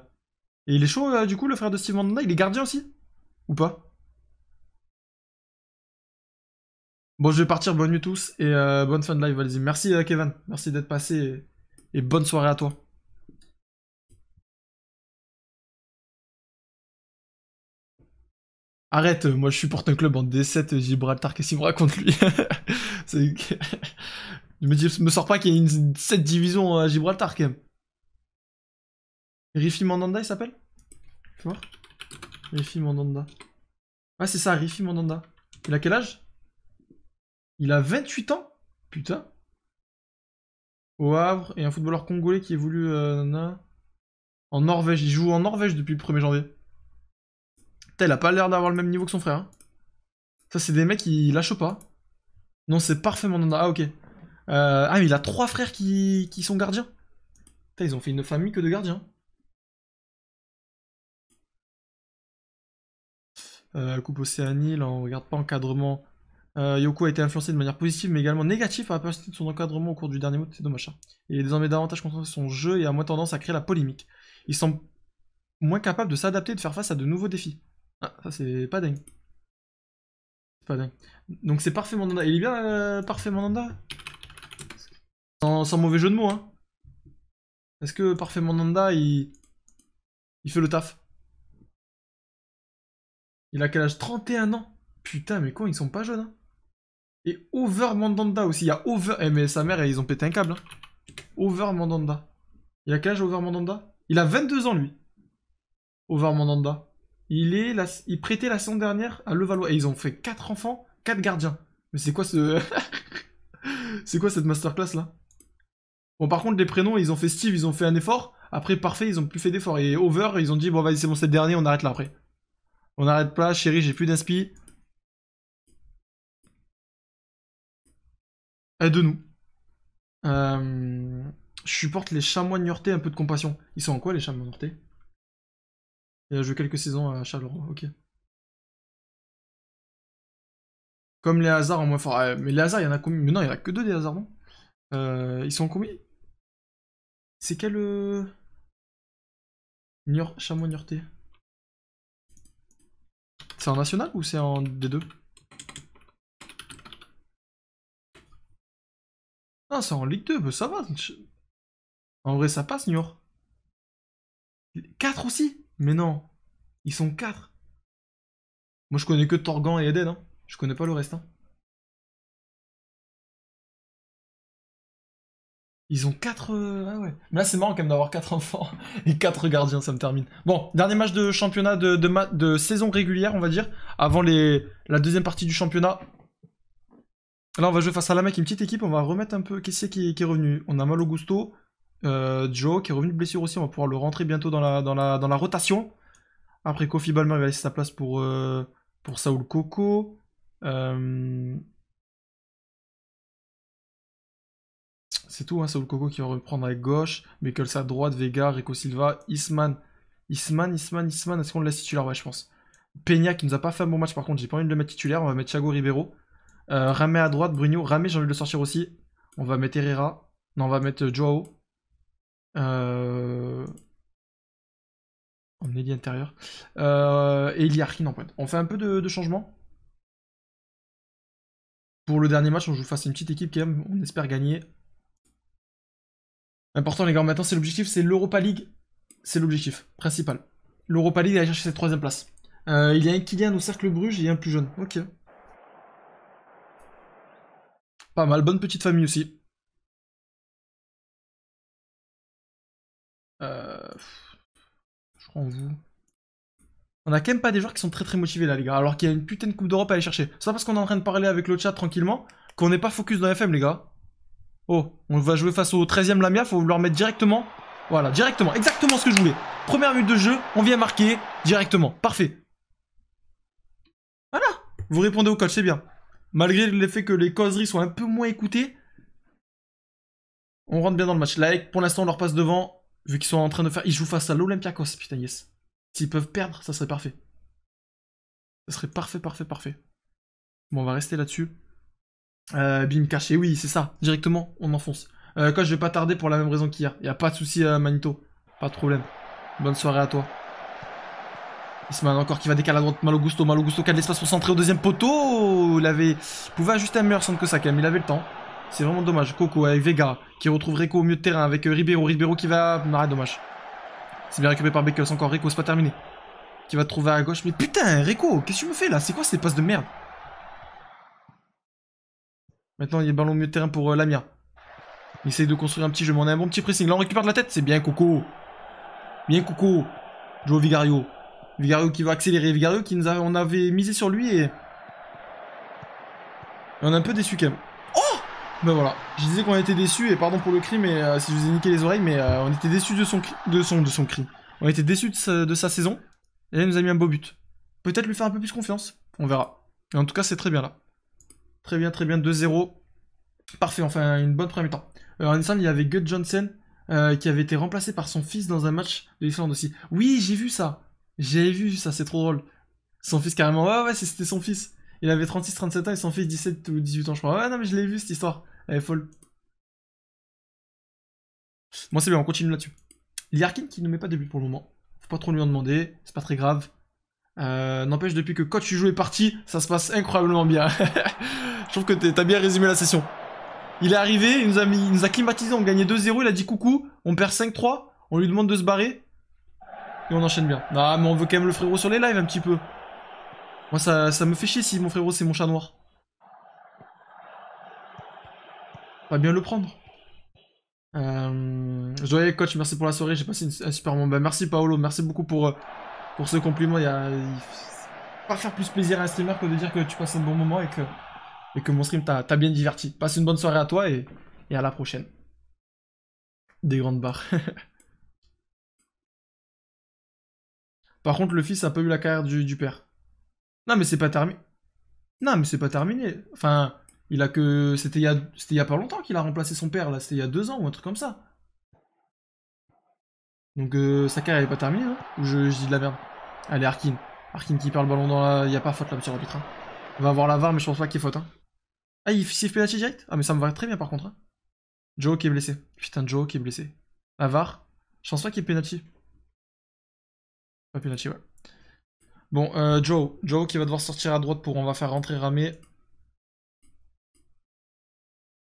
Et il est chaud, euh, du coup, le frère de Steve Mandanda, il est gardien aussi Ou pas Bon, je vais partir, bonne nuit tous et euh, bonne fin de live, allez-y. Merci Kevin, merci d'être passé et bonne soirée à toi. Arrête, euh, moi je supporte un club en D7 euh, Gibraltar, qu'est-ce qu'il me raconte lui Je me, dis, me sors pas qu'il y ait une 7 division euh, à Gibraltar quand même. Rifi Mandanda il s'appelle Tu vois Rifi Mandanda. Ah c'est ça, Rifi Mandanda. Il a quel âge Il a 28 ans Putain. Au Havre, et un footballeur congolais qui évolue euh, en Norvège. Il joue en Norvège depuis le 1er janvier il a pas l'air d'avoir le même niveau que son frère. Hein. Ça, c'est des mecs qui lâchent pas. Non, c'est parfaitement Ah, ok. Euh, ah, mais il a trois frères qui, sont gardiens. Putain, ils ont fait une famille que de gardiens. Euh, coupe Océanie, là, on regarde pas encadrement. Euh, Yoko a été influencé de manière positive mais également négative par la personnalité de son encadrement au cours du dernier mot, c'est dommage ça. Il est désormais davantage contre sur son jeu et a moins tendance à créer la polémique. Il semble moins capable de s'adapter et de faire face à de nouveaux défis. Ah, ça c'est pas dingue. C'est pas dingue. Donc c'est parfait Mandanda. Il est bien euh, parfait Mandanda sans, mauvais jeu de mots, hein. Est-ce que parfait Mandanda, il... il fait le taf Il a quel âge 31 ans Putain, mais quoi, ils sont pas jeunes, hein. Et Over Mandanda aussi, il y a Over... Eh mais sa mère, ils ont pété un câble, hein. Over Mandanda. Il a quel âge Over Mandanda Il a 22 ans, lui. Over Mandanda. Il, est il prêtait la saison dernière à Levallois. Et ils ont fait 4 enfants, 4 gardiens. Mais c'est quoi ce... c'est quoi cette masterclass là Bon par contre les prénoms, ils ont fait Steve, ils ont fait un effort. Après parfait, ils ont plus fait d'effort. Et over, ils ont dit bon vas-y c'est bon cette le dernier, on arrête là après. On arrête pas, chérie, j'ai plus d'inspi. Aide-nous. Eh, euh, je supporte les chamois un peu de compassion. Ils sont en quoi les chamois il a joué quelques saisons à Charleroi, ok. Comme les hasards en moins fort. mais les hasards, il y en a combien Mais non, il n'y en a que deux des hasards, non euh, Ils sont combien C'est quel. Euh... Niort... chamois Niorté C'est en national ou c'est en D2 Non, c'est en Ligue 2, ça va. En vrai, ça passe, Nior. 4 aussi mais non, ils sont quatre. Moi je connais que Torgan et Eden, hein. je connais pas le reste. Hein. Ils ont quatre. Euh, ah ouais. Mais là, c'est marrant quand même d'avoir quatre enfants et quatre gardiens, ça me termine. Bon, dernier match de championnat de, saison régulière, on va dire, avant la deuxième partie du championnat. Là, on va jouer face à la mec, une petite équipe, on va remettre un peu... Qu'est-ce qui, est... qui est revenu On a au Gusto, euh, Joe qui est revenu de blessure aussi, on va pouvoir le rentrer bientôt dans la, dans la, dans la rotation. Après Kofi Balmer, il va laisser sa place pour, euh, pour Saul Coco. Euh, c'est tout, hein, Saul Coco qui va reprendre à gauche, ça à droite, Vega, Rico Silva, Isman. Isman, Isman, Isman, est-ce qu'on le laisse titulaire Ouais, je pense. Peña qui nous a pas fait un bon match par contre, j'ai pas envie de le mettre titulaire, on va mettre Thiago Ribeiro. Euh, Ramé à droite, Bruno, Ramé j'ai envie de le sortir aussi. On va mettre Herrera, non on va mettre Joao. On est dit intérieur. Euh, et il y a en pointe. On fait un peu de, changement. Pour le dernier match, on joue face à une petite équipe quand On espère gagner. Important les gars, maintenant c'est l'objectif, c'est l'Europa League. C'est l'objectif principal. L'Europa League, a chercher cette troisième place. Euh, il y a un Kylian au cercle Bruges et un plus jeune. Ok. Pas mal, bonne petite famille aussi. je crois en vous. On a quand même pas des joueurs qui sont très très motivés là, les gars. Alors qu'il y a une putain de Coupe d'Europe à aller chercher. C'est pas parce qu'on est en train de parler avec le chat tranquillement qu'on n'est pas focus dans FM, les gars. Oh, on va jouer face au 13ème Lamia. Faut leur mettre directement. Voilà, directement. Exactement ce que je voulais. Première minute de jeu, on vient marquer directement. Parfait. Voilà. Vous répondez au coach, c'est bien. Malgré l'effet que les causeries soient un peu moins écoutées, on rentre bien dans le match. Like, pour l'instant, on leur passe devant. Vu qu'ils sont en train de faire. Ils jouent face à l'Olympiakos, putain, yes. S'ils peuvent perdre, ça serait parfait. Ça serait parfait, parfait, parfait. Bon, on va rester là-dessus. Euh, bim caché, oui, c'est ça. Directement, on enfonce. Euh, je vais pas tarder pour la même raison qu'hier. Y a pas de souci, euh, Manito. Pas de problème. Bonne soirée à toi. Isman encore qui va décaler à droite. Malogusto. Malogusto qui a de l'espace pour centrer au deuxième poteau. Il avait. Il pouvait ajuster un meilleur centre que ça quand même. Il avait le temps. C'est vraiment dommage. Coco avec Vega qui retrouve Rico au milieu de terrain avec euh, Ribeiro. Ribeiro qui va... Non, dommage. C'est bien récupéré par Beckles encore. Rico c'est pas terminé. Qui va trouver à gauche. Mais putain Rico qu'est-ce que tu me fais là C'est quoi ces passes de merde Maintenant il y a le ballon au milieu de terrain pour euh, Lamia. Il essaye de construire un petit jeu mais on a un bon petit pressing. Là on récupère de la tête. C'est bien Coco. Bien Coco. Joe Vigario. Vigario qui va accélérer. Vigario qui nous a... on avait misé sur lui et... et on est un peu déçu quand même. Ben voilà, je disais qu'on était déçus, et pardon pour le cri, mais euh, si je vous ai niqué les oreilles, mais euh, on était déçus de son, cri, de son, de son cri. On était déçus de sa, saison, et là il nous a mis un beau but. Peut-être lui faire un peu plus confiance, on verra. Et en tout cas, c'est très bien là. Très bien, très bien, 2-0. Parfait, enfin une bonne première temps. Euh, Alors, en il y avait Gut Johnson, qui avait été remplacé par son fils dans un match de l'Islande aussi. Oui, j'ai vu ça. J'ai vu ça, c'est trop drôle. Son fils carrément, ouais, ouais, c'était son fils. Il avait 36-37 ans et son fils 17 ou 18 ans, je crois. Ouais, non, mais je l'ai vu cette histoire. Elle eh, faut folle. Bon, c'est bien, on continue là-dessus. Liarkin qui ne met pas de but pour le moment. Faut pas trop lui en demander, c'est pas très grave. Euh, n'empêche, depuis que Coach joue est parti, ça se passe incroyablement bien. Je trouve que t'as bien résumé la session. Il est arrivé, il nous a, il nous a climatisé, on gagnait 2-0, il a dit coucou, on perd 5-3, on lui demande de se barrer, et on enchaîne bien. Ah, mais on veut quand même le frérot sur les lives un petit peu. Moi, ça, ça me fait chier si mon frérot c'est mon chat noir. va bien le prendre. Euh, Joyeux coach, merci pour la soirée, j'ai passé un super moment. Ben, merci Paolo, merci beaucoup pour, euh, pour ce compliment. Il, y a, pas faire plus plaisir à un streamer que de dire que tu passes un bon moment et que, et que mon stream t'a bien diverti. Passe une bonne soirée à toi et, et à la prochaine. Des grandes barres. Par contre, le fils a pas eu la carrière du, du père. Non, mais c'est pas terminé. Non, mais c'est pas terminé. Enfin, il a que. C'était il, y a... pas longtemps qu'il a remplacé son père, là. C'était il y a deux ans ou un truc comme ça. Donc euh, sa carrière est pas terminée, hein. Ou je, dis de la merde Allez, Arkin. Arkin qui perd le ballon dans la... Il y a pas faute là monsieur l'arbitre. Hein. On va avoir la VAR, mais je pense pas qu'il y ait faute. Hein. Ah, il siffle penalty direct Ah, mais ça me va très bien par contre. Hein. Joe qui est blessé. Putain, Joe qui est blessé. La VAR, je pense pas qu'il y ait penalty. Pas penalty, ouais. Bon, euh, Joe. Joe qui va devoir sortir à droite pour on va faire rentrer Ramé.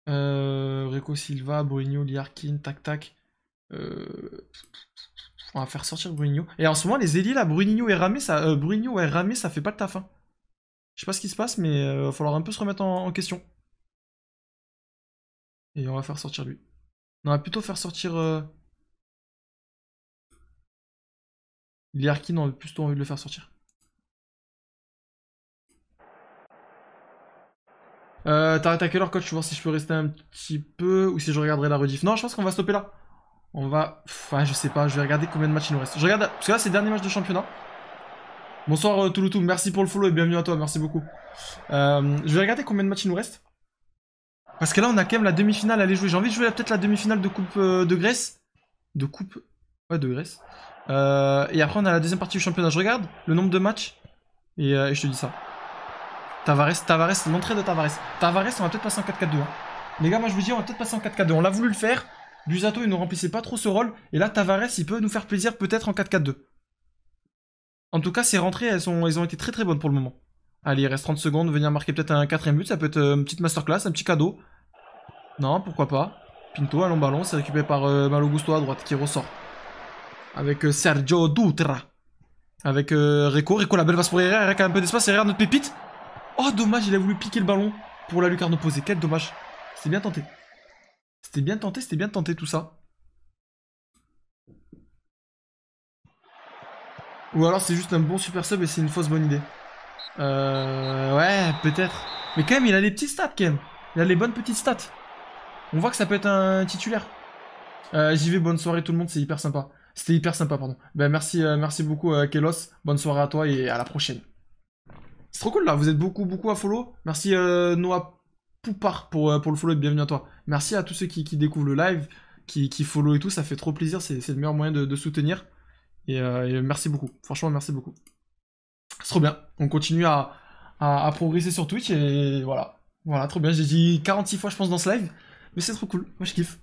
Euh, Rico Silva, Bruno, Liarkin, tac tac. Euh, on va faire sortir Brunio Et en ce moment, les ailiers là, Brunio et Ramé, ça, euh, et Ramé, ça fait pas le taf. Hein. Je sais pas ce qui se passe, mais il euh, va falloir un peu se remettre en, question. Et on va faire sortir lui. On va plutôt faire sortir. Euh, Liarkin, on a plutôt envie de le faire sortir. Euh, T'arrêtes à quelle heure, coach Je si je peux rester un petit peu ou si je regarderai la rediff. Non, je pense qu'on va stopper là. On va... enfin je sais pas. Je vais regarder combien de matchs il nous reste. Je regarde... Parce que là, c'est le dernier match de championnat. Bonsoir euh, Touloutou. Merci pour le follow et bienvenue à toi. Merci beaucoup. Euh, je vais regarder combien de matchs il nous reste. Parce que là, on a quand même la demi-finale à aller jouer. J'ai envie de jouer peut-être la demi-finale de Coupe euh, de Grèce. De Coupe... Ouais, de Grèce. et après, on a la deuxième partie du championnat. Je regarde le nombre de matchs et je te dis ça. Tavares, Tavares, l'entrée de Tavares. Tavares, on va peut-être passer en 4-4-2. Hein. Les gars, moi je vous dis, on va peut-être passer en 4-4-2. On l'a voulu le faire. Busato il ne remplissait pas trop ce rôle. Et là, Tavares, il peut nous faire plaisir peut-être en 4-4-2. En tout cas, ces rentrées, elles, ont été très très bonnes pour le moment. Allez, il reste 30 secondes. Venir marquer peut-être un 4ème but. Ça peut être euh, une petite masterclass, un petit cadeau. Non, pourquoi pas. Pinto, à long ballon. C'est récupéré par euh, Malogusto Malo à droite qui ressort. Avec euh, Sergio Dutra. Avec Rico. Rico, la belle passe pour Herrera. avec un peu d'espace. Herrera, notre pépite. Oh, dommage, il a voulu piquer le ballon pour la lucarne opposée. Quel dommage. C'était bien tenté. C'était bien tenté, c'était bien tenté tout ça. Ou alors c'est juste un bon super sub et c'est une fausse bonne idée. Euh, ouais, peut-être. Mais quand même, il a les petites stats Ken. Il a les bonnes petites stats. On voit que ça peut être un titulaire. Euh, j'y vais, bonne soirée tout le monde, c'est hyper sympa. C'était hyper sympa, pardon. Ben, merci, euh, merci beaucoup, euh, Kelos. Bonne soirée à toi et à la prochaine. C'est trop cool là, vous êtes beaucoup, beaucoup à follow. Merci euh, Noah Poupard pour, euh, pour le follow et bienvenue à toi. Merci à tous ceux qui, découvrent le live, qui, qui, follow et tout, ça fait trop plaisir, c'est le meilleur moyen de, soutenir. Euh, et, merci beaucoup, franchement merci beaucoup. C'est trop bien, on continue à, à, progresser sur Twitch et voilà. Voilà, trop bien, j'ai dit 46 fois je pense dans ce live, mais c'est trop cool, moi je kiffe.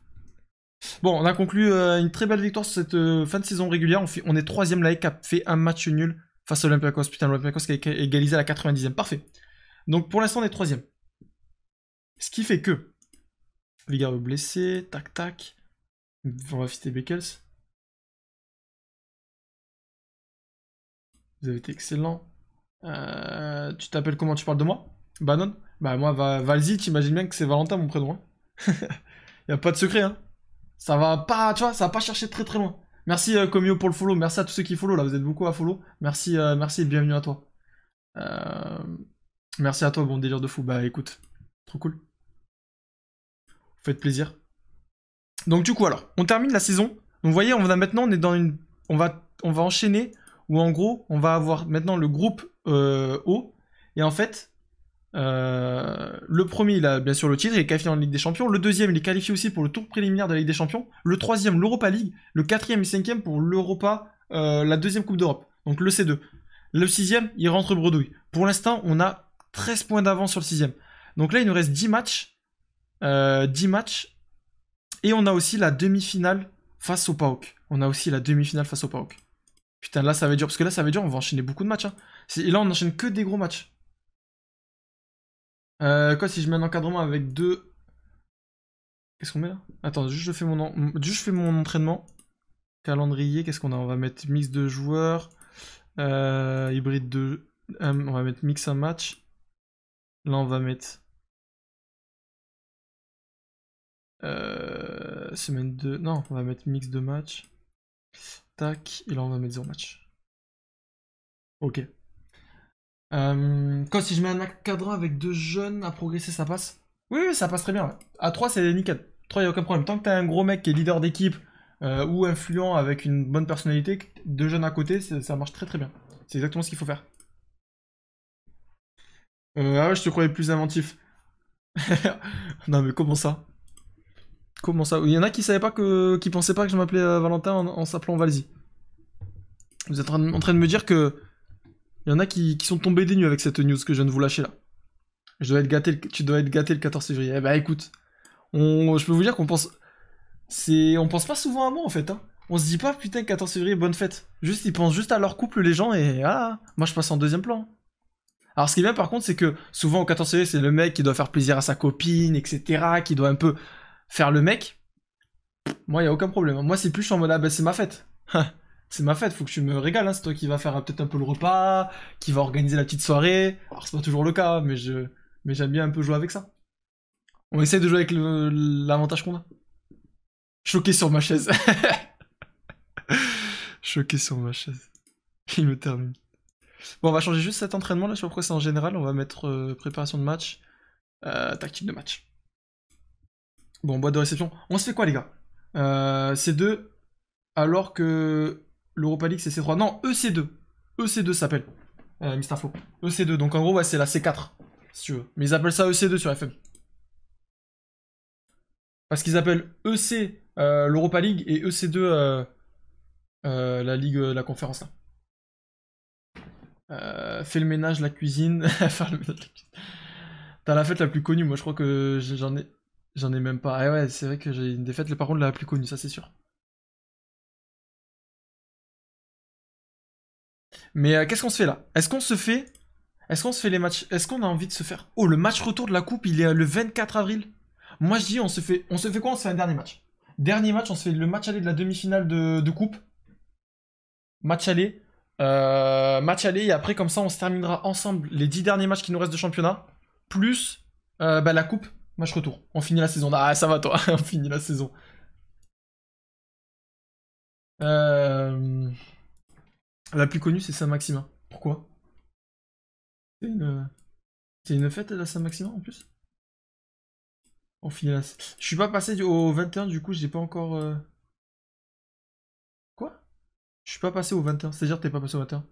Bon, on a conclu une très belle victoire sur cette fin de saison régulière, on, on est troisième, qui a fait un match nul face à l'Olympiakos. Putain, l'Olympiakos qui a égalisé à la 90e. Parfait. Donc pour l'instant, on est troisième. Ce qui fait que. Vigaro blessé, tac tac. On va fister Beckels. Vous avez été excellent. Euh, tu t'appelles comment Tu parles de moi Bannon Bah moi, va, Valzi, t'imagines bien que c'est Valentin mon prénom. il hein. y a pas de secret, hein. Ça va pas, tu vois, ça va pas chercher très très loin. Merci euh, Comio pour le follow, merci à tous ceux qui follow, là vous êtes beaucoup à follow. Merci, euh, merci et bienvenue à toi. Euh, merci à toi, bon délire de fou. Bah écoute, trop cool. faites plaisir. Donc du coup alors, on termine la saison. Donc vous voyez, on va maintenant, on est dans une... On va, on va enchaîner, ou en gros, on va avoir maintenant le groupe O. Et en fait, euh, le premier, il a bien sûr le titre, il est qualifié en Ligue des Champions. Le deuxième, il est qualifié aussi pour le tour préliminaire de la Ligue des Champions. Le troisième, l'Europa League. Le quatrième et cinquième pour l'Europa, euh, la deuxième Coupe d'Europe. Donc le C2. Le sixième, il rentre bredouille. Pour l'instant, on a 13 points d'avance sur le sixième. Donc là, il nous reste 10 matchs. 10 euh, matchs. Et on a aussi la demi-finale face au PAOK. On a aussi la demi-finale face au PAOK. Putain, là, ça va être dur. Parce que là, ça va être dur. On va enchaîner beaucoup de matchs. Et hein. là, on enchaîne que des gros matchs. Euh, quoi si je mets un encadrement avec deux... Qu'est-ce qu'on met là Attends, juste je fais mon, je fais mon entraînement. Calendrier, qu'est-ce qu'on a On va mettre mix de joueurs, euh, hybride de... Euh, on va mettre mix un match. Là on va mettre... semaine 2... Non, on va mettre mix de match. Tac, et là on va mettre zéro match. Ok. Euh, Quand si je mets un cadran avec deux jeunes à progresser, ça passe Oui, ça passe très bien. A À 3, c'est nickel. 3, il a aucun problème. Tant que t'as un gros mec qui est leader d'équipe euh, ou influent avec une bonne personnalité, deux jeunes à côté, ça marche très très bien. C'est exactement ce qu'il faut faire. Euh, ah ouais, je te croyais plus inventif. non mais comment ça Comment ça Il y en a qui savaient pas que, qui pensaient pas que je m'appelais Valentin en, en s'appelant Valzy. Vous êtes en train de me dire que il y en a qui, sont tombés des nues avec cette news que je viens de vous lâcher là. Je dois être gâté tu dois être gâté le 14 février. Eh bah écoute, je peux vous dire qu'on pense. C'est, on pense pas souvent à moi en fait. Hein. On se dit pas putain 14 février, bonne fête. Juste, ils pensent juste à leur couple les gens et ah, moi je passe en deuxième plan. Alors ce qui est bien par contre, c'est que souvent au 14 février, c'est le mec qui doit faire plaisir à sa copine, etc. Qui doit un peu faire le mec. Moi, y a aucun problème. Moi, c'est plus je ah, ben, c'est ma fête. c'est ma fête, faut que tu me régales, hein, c'est toi qui va faire peut-être un peu le repas, qui va organiser la petite soirée. Alors c'est pas toujours le cas, mais je, mais j'aime bien un peu jouer avec ça. On essaie de jouer avec l'avantage qu'on a. Choqué sur ma chaise. Choqué sur ma chaise. Il me termine. Bon, on va changer juste cet entraînement là sur pourquoi c'est en général. On va mettre euh, préparation de match, euh, tactique de match. Bon, boîte de réception. On se fait quoi les gars euh, C'est deux alors que L'Europa League, c'est C3. Non, EC2. EC2 s'appelle. Mr. Euh, Mister EC2. Donc en gros, ouais, c'est la C4. Si tu veux. Mais ils appellent ça EC2 sur FM. Parce qu'ils appellent EC euh, l'Europa League et EC2 euh, la Ligue, la conférence. Là. fais le ménage, la cuisine. Faire le T'as la fête la plus connue. Moi, je crois que j'en ai, j'en ai même pas. Ah ouais, c'est vrai que j'ai une des fêtes, par contre, la plus connue, ça c'est sûr. Mais euh, qu'est-ce qu'on se fait là Est-ce qu'on se fait... Est-ce qu'on se fait les matchs Est-ce qu'on a envie de se faire... Oh, le match retour de la coupe, il est euh, le 24 avril. Moi, je dis, on se fait, on se fait quoi On se fait un dernier match. Dernier match, on se fait le match aller de la demi-finale de, coupe. Match aller. Euh, match aller, et après, comme ça, on se terminera ensemble les 10 derniers matchs qui nous restent de championnat, plus bah, la coupe, match retour. On finit la saison. Ah, ça va, toi, on finit la saison. Euh... La plus connue, c'est Saint-Maximin. Pourquoi C'est une... fête, à Saint-Maximin, en plus oh, finit là. Euh, je suis pas passé au 21, du coup, j'ai pas encore... Quoi Je suis pas passé au 21, c'est-à-dire t'es pas passé au 21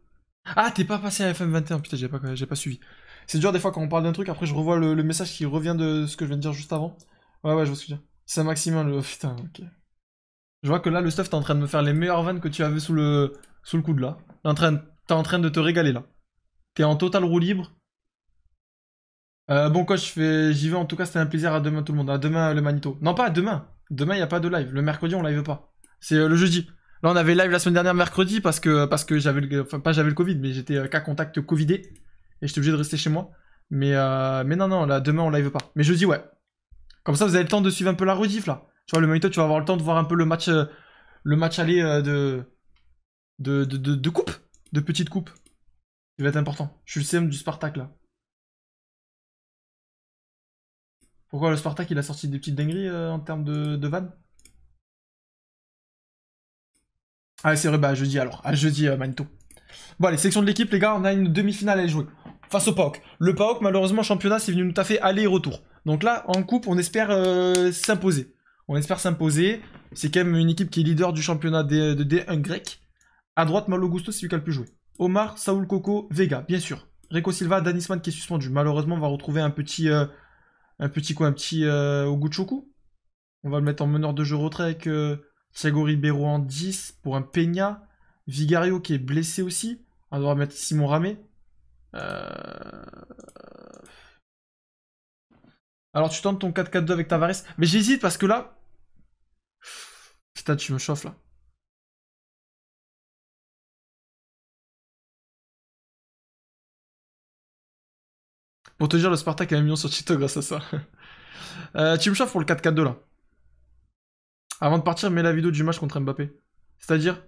ah, t'es pas passé à FM21, putain, j'ai pas, pas suivi. C'est dur des fois quand on parle d'un truc, après je revois le, message qui revient de ce que je viens de dire juste avant. Ouais, ouais, je me souviens. dire. saint le. Oh, putain, ok. Je vois que là, le stuff, t'es en train de me faire les meilleures vannes que tu avais sous le sous le coude là. T'es en, train, de te régaler là. T'es en total roue libre. Euh, bon coach, j'y vais en tout cas, c'était un plaisir. À demain tout le monde. À demain le Manito. Non pas à demain. Demain il y a pas de live. Le mercredi on live pas. C'est euh, le jeudi. Là on avait live la semaine dernière mercredi parce que parce que j'avais le enfin pas j'avais le Covid mais j'étais qu'à euh, contact Covidé et j'étais obligé de rester chez moi. Mais mais non non là demain on live pas. Mais jeudi ouais. Comme ça vous avez le temps de suivre un peu la rediff là. Tu vois le Manito tu vas avoir le temps de voir un peu le match le match aller de de, de, de, coupe, de petite coupe. Il va être important. Je suis le CM du Spartak là. Pourquoi le Spartak il a sorti des petites dingueries euh, en termes de, de vannes Ah c'est vrai, bah jeudi alors. À jeudi euh, Manito. Bon allez, section de l'équipe les gars, on a une demi-finale à jouer. Face au PAOK. Le PAOK malheureusement championnat c'est venu nous taffer aller et retour. Donc là en coupe on espère euh, s'imposer. On espère s'imposer. C'est quand même une équipe qui est leader du championnat de D1 grec. À droite, Malo Gusto, c'est lui qui a le plus joué. Omar, Saul, Coco, Vega, bien sûr. Rico Silva, Danisman qui est suspendu. Malheureusement, on va retrouver un petit. Euh, un petit quoi Un petit euh, Oguchoku. On va le mettre en meneur de jeu retrait avec euh, Thiago Ribeiro en 10 pour un Peña. Vigario qui est blessé aussi. On va mettre Simon Ramé. Alors tu tentes ton 4-4-2 avec Tavares. Mais j'hésite parce que là. Putain, tu me chauffes là. Pour te dire, le Spartak a un million sur Tito grâce à ça. Tu me chauffes pour le 4-4-2 là. Avant de partir, mets la vidéo du match contre Mbappé. C'est-à-dire,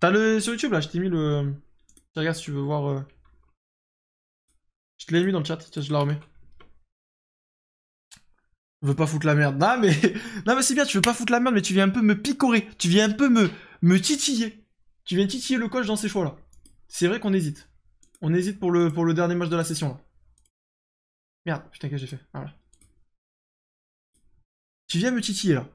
t'as le sur YouTube là, je t'ai mis le. Tiens, regarde si tu veux voir. Euh, je te l'ai mis dans le chat, tiens, je la remets. Je veux pas foutre la merde. Non mais, non mais c'est bien, tu veux pas foutre la merde, mais tu viens un peu me picorer, tu viens un peu me, me titiller. Tu viens titiller le coach dans ces choix là. C'est vrai qu'on hésite. On hésite pour le, pour le dernier match de la session là. Merde, putain, qu'est-ce que j'ai fait ah, Tu viens me titiller là.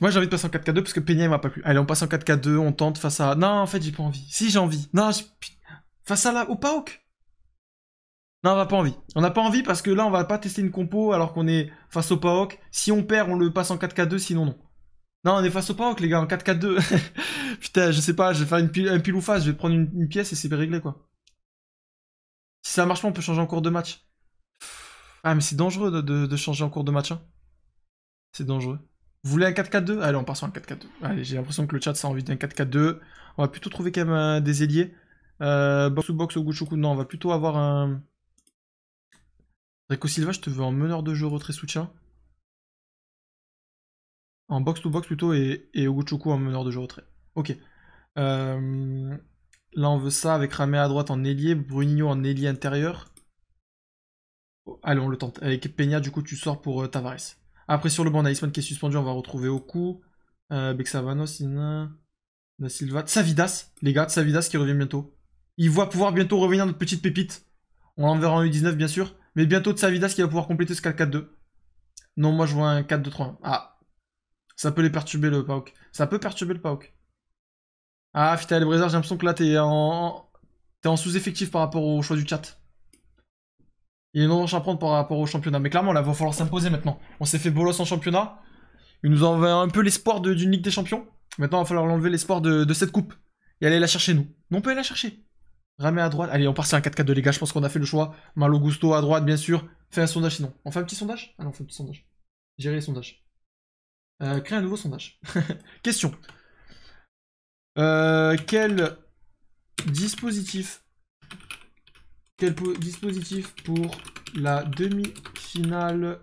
Moi j'ai envie de passer en 4K2 parce que Peña m'a pas plu. Allez, on passe en 4K2, on tente face à. Non, en fait j'ai pas envie. Si j'ai envie. Non, face à la au paok Non, on a pas envie. On a pas envie parce que là on va pas tester une compo alors qu'on est face au paok Si on perd, on le passe en 4K2, sinon non. Non, on est face au pank les gars, en 4-4-2. Putain, je sais pas, je vais faire une un pile ou face, je vais prendre une, pièce et c'est réglé, quoi. Si ça marche pas, on peut changer en cours de match. Ah, mais c'est dangereux de, changer en cours de match. Hein. C'est dangereux. Vous voulez un 4-4-2 Allez, on part sur un 4-4-2. Allez, j'ai l'impression que le chat, ça a envie d'un 4-4-2. On va plutôt trouver quand même euh, des ailiers. Euh, box ou box au Guchuku, non, on va plutôt avoir un... Draco Silva, je te veux en meneur de jeu, retrait soutien. En box-to-box plutôt et, et Oguchuku en meneur de jeu retrait. Ok. Euh, là, on veut ça avec Ramé à droite en ailier, Bruno en ailier intérieur. Oh, allez, on le tente. Avec Peña, du coup, tu sors pour euh, Tavares. Après, sur le banc, d'Aisman qui est suspendu, on va retrouver Oku. Euh, Bexavanos, Ina, Silva. Savidas, les gars, Savidas qui revient bientôt. Il va pouvoir bientôt revenir notre petite pépite. On l'enverra en U19, bien sûr. Mais bientôt, Savidas qui va pouvoir compléter ce 4-4-2. Non, moi, je vois un 4-2-3. Ah, ça peut les perturber le PAOK. Ça peut perturber le PAOK. Ah, Fita le Brézard, j'ai l'impression que là, t'es en, es en sous-effectif par rapport au choix du chat. Il est non à prendre par rapport au championnat. Mais clairement, là, il va falloir s'imposer maintenant. On s'est fait bolos en championnat. Il nous envoie un peu l'espoir d'une Ligue des Champions. Maintenant, il va falloir l'enlever l'espoir de, de, cette coupe. Et aller la chercher, nous. Non, on peut aller la chercher. Ramé à droite. Allez, on part sur un 4-4 de les gars. Je pense qu'on a fait le choix. Malo Gusto à droite, bien sûr. Fais un sondage sinon. On fait un petit sondage Ah non, on fait un petit sondage. Gérer les sondages. Euh, créer un nouveau sondage. Question. Euh, quel dispositif quel dispositif pour la demi-finale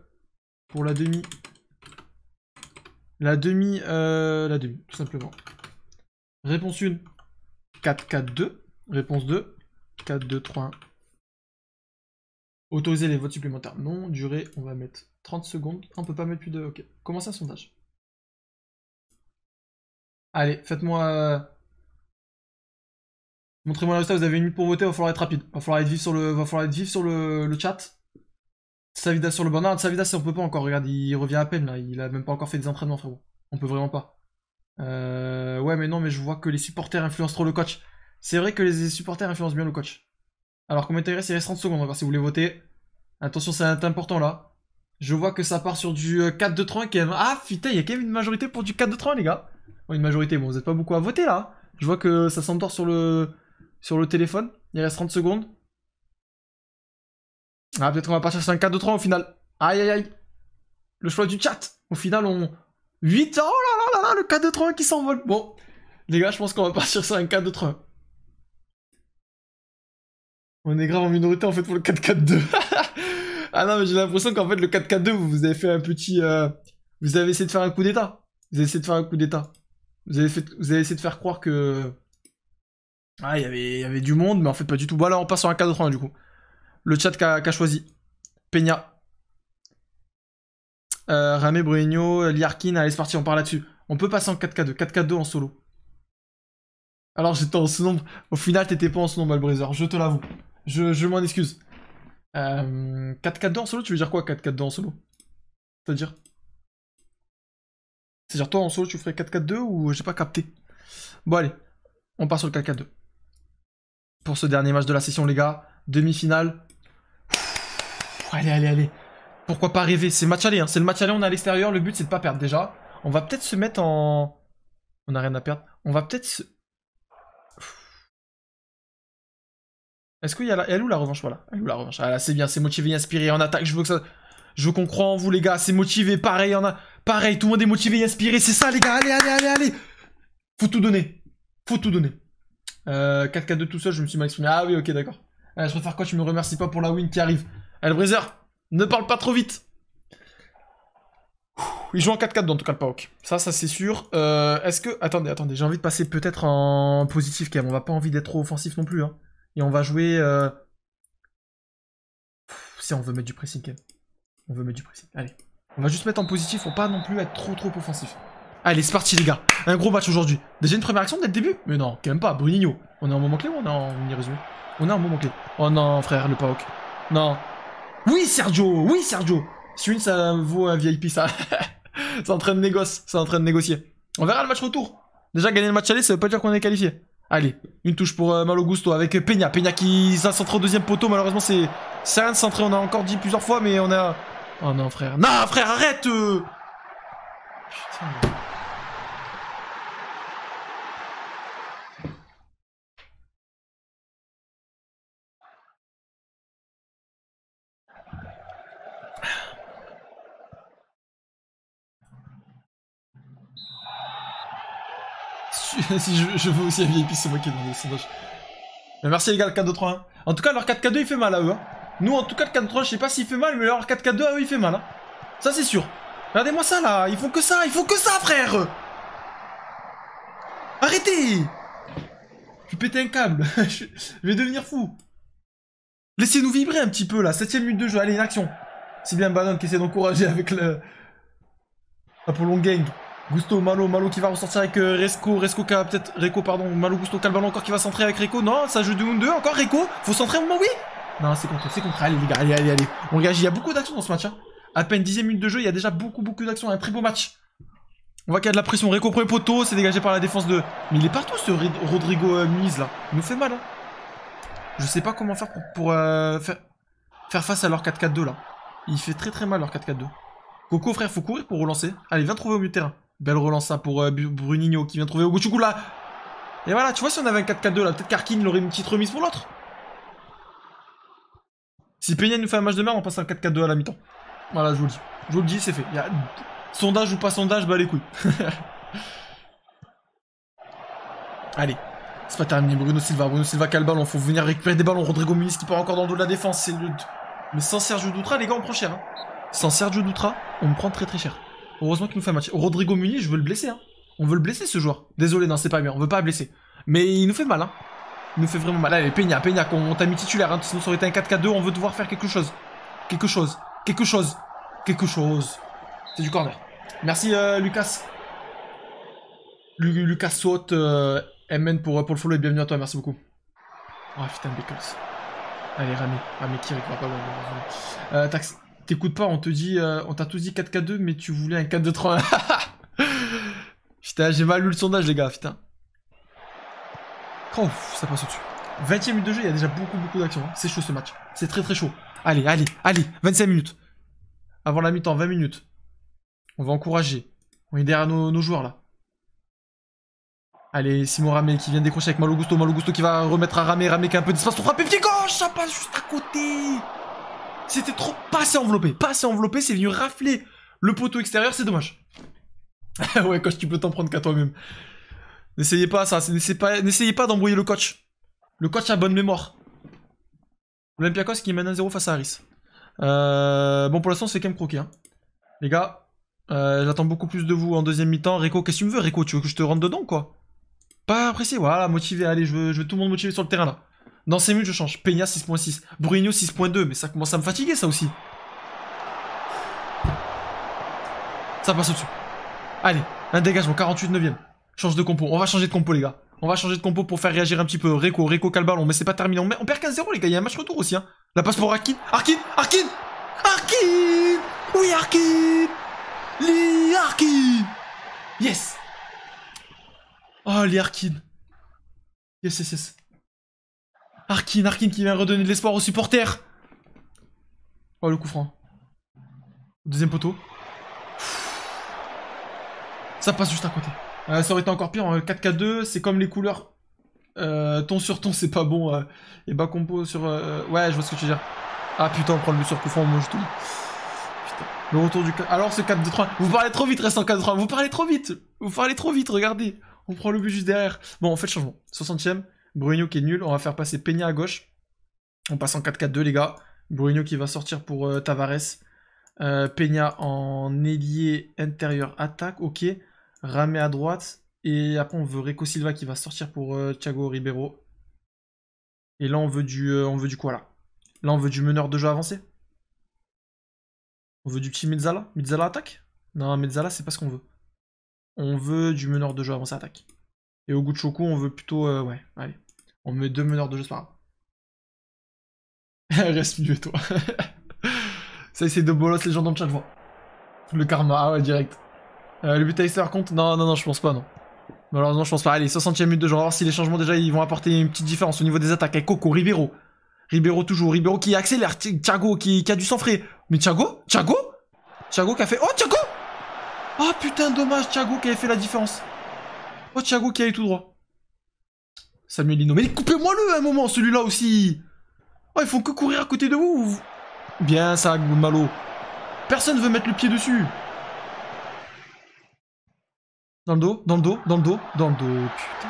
pour la demi la demi euh, la demi tout simplement réponse 1 4 4 2 réponse 2 4 2 3 1 autoriser les votes supplémentaires non durée on va mettre 30 secondes on peut pas mettre plus de ok commencer un sondage Allez, faites-moi. Euh, montrez-moi le résultat, vous avez une minute pour voter, il va falloir être rapide. va falloir être vif sur le, sur le, chat. Savida sur le banc. Non, Savida, on peut pas encore. Regarde, il revient à peine là. Il a même pas encore fait des entraînements, frérot. On peut vraiment pas. Euh, ouais, mais non, mais je vois que les supporters influencent trop le coach. C'est vrai que les supporters influencent bien le coach. Alors, comment il reste Il reste 30 secondes encore si vous voulez voter. Attention, c'est important là. Je vois que ça part sur du 4-2-3 euh, qui même. Ah, putain, il y a quand même une majorité pour du 4-2-3, les gars une majorité. Bon, vous n'êtes pas beaucoup à voter là. Hein. Je vois que ça s'endort sur le, sur le téléphone. Il reste 30 secondes. Ah, peut-être qu'on va partir sur un 4-2-3 au final. Aïe, aïe, aïe. Le choix du chat. Au final, on... 8 oh là là là là, le 4-2-3 qui s'envole. Bon, les gars, je pense qu'on va partir sur un 4-2-3. On est grave en minorité en fait pour le 4-4-2. ah non, mais j'ai l'impression qu'en fait, le 4-4-2, vous avez fait un petit... Euh, vous avez essayé de faire un coup d'état. Vous avez essayé de faire un coup d'état. Vous avez, essayé de faire croire que. Ah, y il avait, y avait du monde, mais en fait pas du tout. alors on passe sur un 4 3 hein, du coup. Le chat qu'a choisi. Peña. Euh, Rame Ramé, Lyarkin, Liarkin, allez c'est parti, on part là-dessus. On peut passer en 4K2, 4K2 en solo. Alors j'étais en ce nombre. Au final, t'étais pas en ce nombre, Malbrazer, je te l'avoue. Je, m'en excuse. Euh, 4K2 en solo, tu veux dire quoi 4K2 en solo C'est-à-dire c'est-à-dire, toi en solo, tu ferais 4-4-2 ou j'ai pas capté Bon, allez, on part sur le 4-4-2. Pour ce dernier match de la session, les gars, demi-finale. Allez, allez, allez. Pourquoi pas rêver C'est match aller, hein. c'est le match aller, on est à l'extérieur, le but c'est de pas perdre déjà. On va peut-être se mettre en. On a rien à perdre. On va peut-être se. Est-ce qu'il y a la... Elle où la revanche Voilà. Elle où la revanche ah c'est bien, c'est motivé, inspiré, en attaque. Je veux que ça. Je veux qu'on croit en vous, les gars. C'est motivé, pareil. En a... Pareil, tout le monde est motivé et inspiré. C'est ça, les gars. Allez, allez, allez, allez. Faut tout donner. Faut tout donner. 4 4 2 tout seul, je me suis mal exprimé. Ah oui, ok, d'accord. Euh, je préfère quoi Tu me remercies pas pour la win qui arrive. briseur, ne parle pas trop vite. Il joue en 4-4 dans tout cas le Paok. Ça, ça c'est sûr. Euh, est-ce que... Attendez, attendez. J'ai envie de passer peut-être en positif quand On va pas envie d'être trop offensif non plus. Hein. Et on va jouer... Euh, si on veut mettre du pressing quand On veut mettre du pressing. Allez. On va juste mettre en positif faut pas non plus être trop trop offensif. Allez, c'est parti les gars. Un gros match aujourd'hui. Déjà une première action dès le début Mais non, quand même pas. Bruninho. On est en moment clé ou on est en y On est en moment clé. Oh non, frère, le PAOK. Non. Oui, Sergio Oui, Sergio Si une, ça vaut un VIP, ça. Hein. c'est en train de négocier. C'est en train de négocier. On verra le match retour. Déjà, gagner le match aller, ça veut pas dire qu'on est qualifié. Allez, une touche pour Malogusto euh, Malo Gusto avec euh, Peña. Peña qui centré au deuxième poteau. Malheureusement, c'est un centré. On a encore dit plusieurs fois, mais on a... Oh non, frère. Non, frère, arrête euh. Putain. si je, je veux aussi la VIP, c'est moi qui ai demandé c'est moche. Mais merci les gars, le 4 2 3 1. En tout cas, leur 4 4 2 il fait mal à eux. Hein. Nous, en tout cas, le 4-3, je sais pas s'il fait mal, mais le 4-4-2, ah oui, il fait mal. Hein. Ça, c'est sûr. Regardez-moi ça, là. il faut que ça. il faut que ça, frère. Arrêtez Je vais péter un câble. je vais devenir fou. Laissez-nous vibrer un petit peu, là. 7ème minute de jeu. Allez, une action. C'est bien Bannon qui essaie d'encourager avec le... Apollon Gang. Gusto, Malo, Malo qui va ressortir avec euh, Resco. Resco, a peut-être, Reco pardon, Malo, Gusto, ballon encore qui va centrer avec Reco, non, ça joue de 1-2, encore Reco, faut centrer au moins oui non, c'est contre, c'est contre. Allez, les gars, allez, allez, allez. On regarde, il y a beaucoup d'actions dans ce match. Hein. À peine dixième minute de jeu, il y a déjà beaucoup, beaucoup d'actions. Un très beau match. On voit qu'il y a de la pression. Rico premier poteau, c'est dégagé par la défense de. Mais il est partout ce Rodrigo euh, Mise là. Il nous fait mal. Hein. Je sais pas comment faire pour, euh, faire, faire face à leur 4-4-2 là. Il fait très très mal leur 4-4-2. Coco frère, faut courir pour relancer. Allez, viens trouver au milieu de terrain. Belle relance ça hein, pour euh, Bruninho qui vient trouver au Gochuku là. Et voilà, tu vois si on avait un 4-4-2 là, peut-être Karkin l'aurait une petite remise pour l'autre. Si Peña nous fait un match de merde, on passe un 4-4-2 à la mi-temps. Voilà, je vous le dis. Je vous le dis, c'est fait. Sondage ou pas sondage, bah les couilles. Allez, c'est pas terminé. Bruno Silva, Bruno Silva qui a le ballon. Faut venir récupérer des ballons. Rodrigo Muniz qui part encore dans le dos de la défense. C'est Mais sans Sergio Doutra, les gars, on prend cher. Hein. Sans Sergio Doutra, on me prend très très cher. Heureusement qu'il nous fait un match. Rodrigo Muniz, je veux le blesser. Hein. On veut le blesser ce joueur. Désolé, non, c'est pas bien. On veut pas le blesser. Mais il nous fait mal. Hein. Il me fait vraiment mal. Allez, Peña, Peña, on t'a mis titulaire, hein. sinon ça aurait été un 4K2, on veut devoir faire quelque chose. Quelque chose. Quelque chose. Quelque chose. C'est du corner. Merci euh, Lucas. Lucas saute euh, MN pour, euh, pour le follow et bienvenue à toi, merci beaucoup. Oh putain, Beckers. Allez, Rami, Rami qui récupère pas T'écoutes pas, on te dit, on t'a tous dit 4K2, mais tu voulais un 4-2-3-1. j'ai mal lu le sondage, les gars, putain. Oh, ça passe au-dessus. 20 e minute de jeu, il y a déjà beaucoup, beaucoup d'action. Hein. C'est chaud ce match. C'est très, très chaud. Allez, allez, allez. 25 minutes. Avant la mi-temps, 20 minutes. On va encourager. On est derrière nos, joueurs là. Allez, Simon Ramé qui vient décrocher avec Malogusto Malogusto qui va remettre à Ramé. Ramé qui a un peu d'espace pour frapper. Petit gauche, ça passe juste à côté. C'était trop. Pas assez enveloppé. Pas assez enveloppé. C'est venu rafler le poteau extérieur. C'est dommage. ouais, quand tu peux t'en prendre qu'à toi-même. N'essayez pas ça, n'essayez pas, pas d'embrouiller le coach. Le coach a bonne mémoire. Olympiakos qui mène à 0 face à Harris. Euh, bon, pour l'instant, c'est quand même croqué. Hein. Les gars, euh, j'attends beaucoup plus de vous en deuxième mi-temps. Rico, qu'est-ce que tu me veux, Rico Tu veux que je te rentre dedans, quoi Pas apprécié, voilà, motivé. Allez, je veux, tout le monde motivé sur le terrain, là. Dans ces minutes, je change. Peña 6.6. Bruno 6.2. Mais ça commence à me fatiguer, ça aussi. Ça passe au-dessus. Allez, un dégagement, 48 9 e Change de compo. On va changer de compo, les gars. On va changer de compo pour faire réagir un petit peu Reco, Reco, Calballon. Mais c'est pas terminé. On, perd 15-0, les gars. Il y a un match retour aussi. Hein. La passe pour Arkin. Arkin Arkin Arkin Oui, Arkin Lee Arkin Yes Oh, Lee Arkin Yes, yes, yes. Arkin, Arkin qui vient redonner de l'espoir aux supporters. Oh, le coup franc. Deuxième poteau. Ça passe juste à côté. Euh, ça aurait été encore pire en hein. 4K2, c'est comme les couleurs. Euh, ton sur ton, c'est pas bon. Euh, et bas compo sur. Ouais, je vois ce que tu veux dire. Ah putain, on prend le but sur coup franc, moi je tout. Putain. Le retour du. Alors ce 4-2-3. Vous parlez trop vite, reste en 4-3. Vous parlez trop vite. Vous parlez trop vite, regardez. On prend le but juste derrière. Bon, on fait le changement. 60ème. Bruno qui est nul. On va faire passer Peña à gauche. On passe en 4-4-2, les gars. Bruno qui va sortir pour Tavares. Peña en ailier intérieur attaque. Ok. Ramé à droite. Et après, on veut Reco Silva qui va sortir pour euh, Thiago Ribeiro. Et là, on veut du, euh, on veut du quoi là Là, on veut du meneur de jeu avancé. On veut du petit Mezzala. Mezzala attaque Non, Mezzala, c'est pas ce qu'on veut. On veut du meneur de jeu avancé attaque. Et au goût de Choco, on veut plutôt. Euh, ouais, allez. On met deux meneurs de jeu, c'est pas grave. Reste mieux, toi. Ça, c'est de bolos les gens dans le chat, Le karma, ah ouais, direct. Euh, le l'extérieur compte Non, non, non, je pense pas, non. Malheureusement, je pense pas. Allez, 60 e minute de jeu. On va voir si les changements, déjà, ils vont apporter une petite différence au niveau des attaques. Avec Coco, Ribeiro. Ribeiro toujours. Ribeiro qui accélère. Thiago qui, qui a du sang frais. Mais Thiago Thiago Thiago qui a fait... Oh, Thiago Oh, putain, dommage. Thiago qui avait fait la différence. Oh, Thiago qui a allait tout droit. Samuelino. Mais coupez-moi le un moment, celui-là aussi. Oh, ils font que courir à côté de vous. Bien ça, Malo. Personne veut mettre le pied dessus. Dans le dos, dans le dos, dans le dos, dans le dos, putain.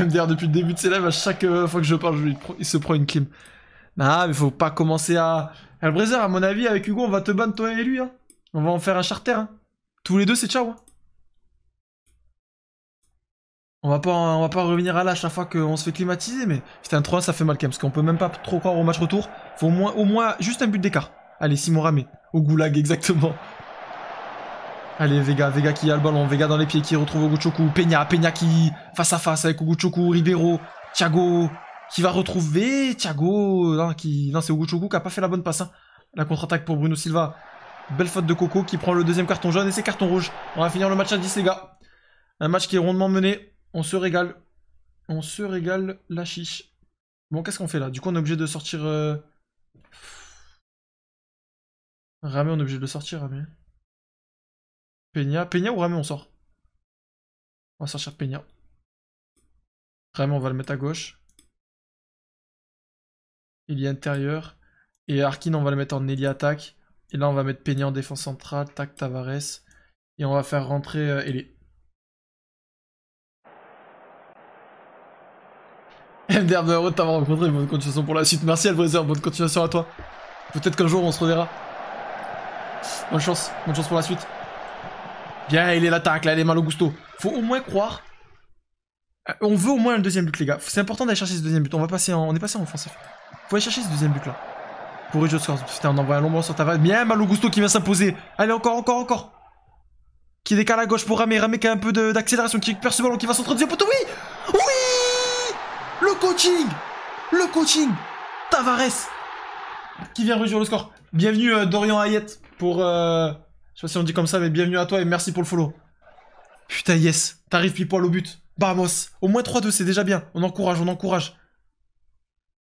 MDR depuis le début de ses lives, à chaque euh, fois que je parle, il se prend une clim. Non, mais faut pas commencer à... Hellbraiser, à mon avis, avec Hugo, on va te ban toi et lui. Hein. On va en faire un charter. Hein. Tous les deux, c'est ciao. Hein. On va pas, on va pas revenir à là à chaque fois qu'on se fait climatiser, mais c'était un 3 ça fait mal quand même, parce qu'on peut même pas trop croire au match retour. Faut au moins, au moins juste un but d'écart. Allez, Simon Ramé, au goulag exactement. Allez, Vega, Vega qui a le ballon, Vega dans les pieds, qui retrouve Oguchoku, Peña, Peña qui face à face avec Oguchoku, Ribeiro, Thiago, qui va retrouver Thiago, non, hein, qui, non c'est Oguchoku qui a pas fait la bonne passe. Hein. La contre-attaque pour Bruno Silva, belle faute de Coco qui prend le deuxième carton jaune et c'est carton rouge. On va finir le match à 10 les gars. Un match qui est rondement mené, on se régale. On se régale la chiche. Bon, qu'est-ce qu'on fait là Du coup, on est obligé de sortir... Euh... Ramé, on est obligé de sortir, Ramé. Peña. Peña ou Ramé, on sort On va sortir Peña. Ramé, on va le mettre à gauche. Il y a intérieur. Et Arkin, on va le mettre en Eli attaque. Et là, on va mettre Peña en défense centrale. Tac, Tavares. Et on va faire rentrer euh, MDR de t'avoir rencontré, bonne continuation pour la suite. Merci Albrezer, bonne continuation à toi. Peut-être qu'un jour on se reverra. Bonne chance, bonne chance pour la suite. Bien, il est l'attaque, là, il est mal au gusto. Faut au moins croire. Euh, on veut au moins un deuxième but, les gars. C'est important d'aller chercher ce deuxième but. On va passer On est passé en offensif. Faut aller chercher ce deuxième but, là. Pour Ridge Scores. Putain, on envoie un long ballon sur Tavares. Bien, Malo Gusto qui vient s'imposer. Allez, encore, encore, encore. Qui décale à gauche pour ramer, Ramé qui a un peu d'accélération, qui perd ce ballon, qui va s'entraîner au poteau. Oui le coaching Le coaching Tavares qui vient réduire le score. Bienvenue euh, Dorian Hayet pour... Euh, je sais pas si on dit comme ça, mais bienvenue à toi et merci pour le follow. Putain, yes. T'arrives pipoil au but. Bamos, Au moins 3-2, c'est déjà bien. On encourage, on encourage.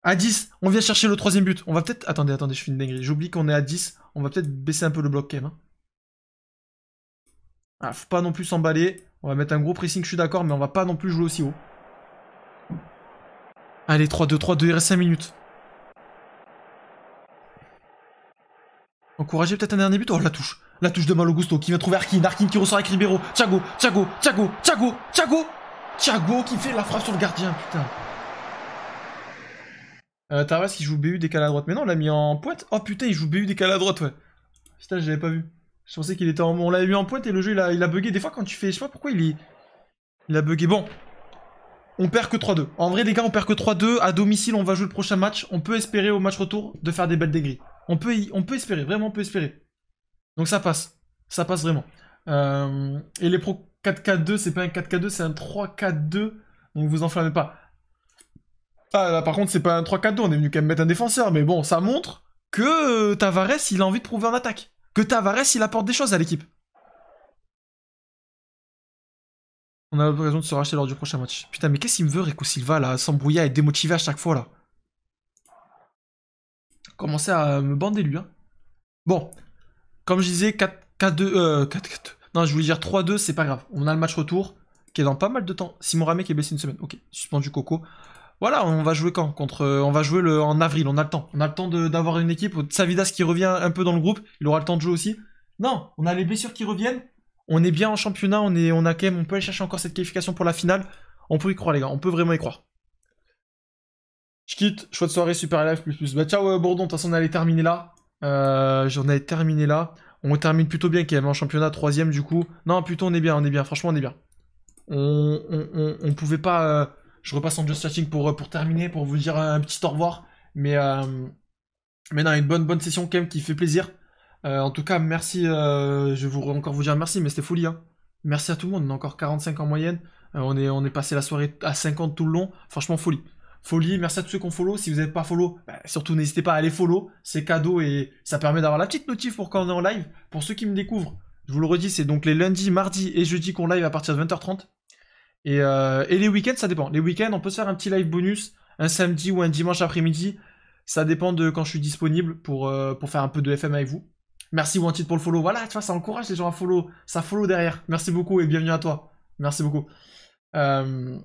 À 10, on vient chercher le troisième but. On va peut-être... Attendez, attendez, je suis une dinguerie. J'oublie qu'on est à 10. On va peut-être baisser un peu le bloc quand même. Hein. Ah, faut pas non plus s'emballer. On va mettre un gros pressing, je suis d'accord, mais on va pas non plus jouer aussi haut. Allez, 3, 2, 3, 2, il reste 5 minutes. Encouragez peut-être un dernier but. Oh, la touche. La touche de Malogusto qui vient trouver Arkin. Arkin qui ressort avec Ribeiro. Thiago, Thiago, Thiago, Thiago, Thiago. Thiago qui fait la frappe sur le gardien, putain. Euh, Tarvas qu'il joue BU décalé à droite. Mais non, on l'a mis en pointe. Oh putain, il joue BU décalé à droite, ouais. Putain, je l'avais pas vu. Je pensais qu'il était en... On l'avait mis en pointe et le jeu, il a, il a bugué. Des fois, quand tu fais... Je sais pas pourquoi il est... Il a bugué. Bon, on perd que 3-2. En vrai, les gars, on perd que 3-2. À domicile, on va jouer le prochain match. On peut espérer au match retour de faire des belles dégris. On peut, on peut espérer, vraiment, on peut espérer. Donc ça passe. Ça passe vraiment. Euh, et les pro 4 4 2 c'est pas un 4 4 2 c'est un 3 4 2 Donc vous enflammez pas. Ah là, par contre, c'est pas un 3-4-2. On est venu quand même mettre un défenseur. Mais bon, ça montre que euh, Tavares, il a envie de prouver en attaque. Que Tavares, il apporte des choses à l'équipe. On a l'occasion de se racheter lors du prochain match. Putain, mais qu'est-ce qu'il me veut, Rico Silva, là S'embrouiller et démotivé à chaque fois, là. Commencez à me bander, lui. Hein. Bon. Comme je disais, 4-2... 4, 4 Non, je voulais dire 3-2, c'est pas grave. On a le match retour, qui est dans pas mal de temps. Simon Ramé qui est blessé une semaine. Ok, suspendu Coco. Voilà, on va jouer quand Contre, euh, On va jouer le, en avril, on a le temps. On a le temps d'avoir une équipe. Savidas qui revient un peu dans le groupe, il aura le temps de jouer aussi. Non, on a les blessures qui reviennent. On est bien en championnat, on, est, a quand on peut aller chercher encore cette qualification pour la finale. On peut y croire, les gars, on peut vraiment y croire. Je quitte, choix soirée, super live, plus plus. Bah ciao euh, Bourdon, de toute façon on allait terminer là. Euh, j'en ai terminé là. On termine plutôt bien quand même en championnat, troisième du coup. Non, plutôt on est bien, on est bien, franchement on est bien. On, pouvait pas... Euh, je repasse en Just Chatting pour, terminer, pour vous dire un petit au revoir. Mais, mais non, une bonne, bonne session quand qui fait plaisir. Euh, en tout cas, merci. Euh, je vous encore vous dire merci, mais c'était folie. Hein. Merci à tout le monde. On est encore 45 en moyenne. Euh, on, est, on est passé la soirée à 50 tout le long. Franchement, folie. Folie. Merci à tous ceux qui ont follow. Si vous n'êtes pas follow, bah, surtout n'hésitez pas à aller follow. C'est cadeau et ça permet d'avoir la petite notif pour quand on est en live. Pour ceux qui me découvrent, je vous le redis, c'est donc les lundis, mardis et jeudis qu'on live à partir de 20h30. Et, et les week-ends, ça dépend. Les week-ends, on peut se faire un petit live bonus un samedi ou un dimanche après-midi. Ça dépend de quand je suis disponible pour, pour faire un peu de FM avec vous. Merci Wanted pour le follow. Voilà, tu vois, ça encourage les gens à follow. Ça follow derrière. Merci beaucoup et bienvenue à toi. Merci beaucoup. Euh,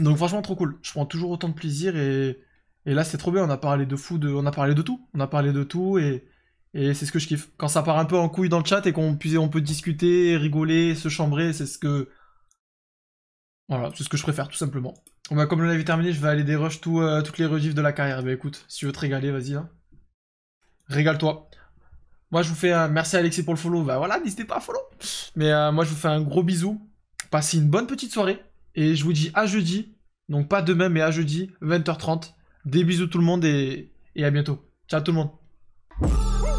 donc franchement, trop cool. Je prends toujours autant de plaisir et, là, c'est trop bien. On a parlé de fou, de... on a parlé de tout. On a parlé de tout et, c'est ce que je kiffe. Quand ça part un peu en couille dans le chat et qu'on on peut discuter, rigoler, se chambrer, c'est ce que... Voilà, c'est ce que je préfère, tout simplement. Bah, comme le live terminé, je vais aller des tout, euh, toutes les revives de la carrière. Bah écoute, si tu veux te régaler, vas-y. Hein. Régale-toi. Moi, je vous fais un... Merci Alexis pour le follow. Bah voilà, n'hésitez pas à follow. Mais euh, moi, je vous fais un gros bisou. Passez une bonne petite soirée. Et je vous dis à jeudi. Donc pas demain, mais à jeudi, 20h30. Des bisous tout le monde et, et à bientôt. Ciao tout le monde.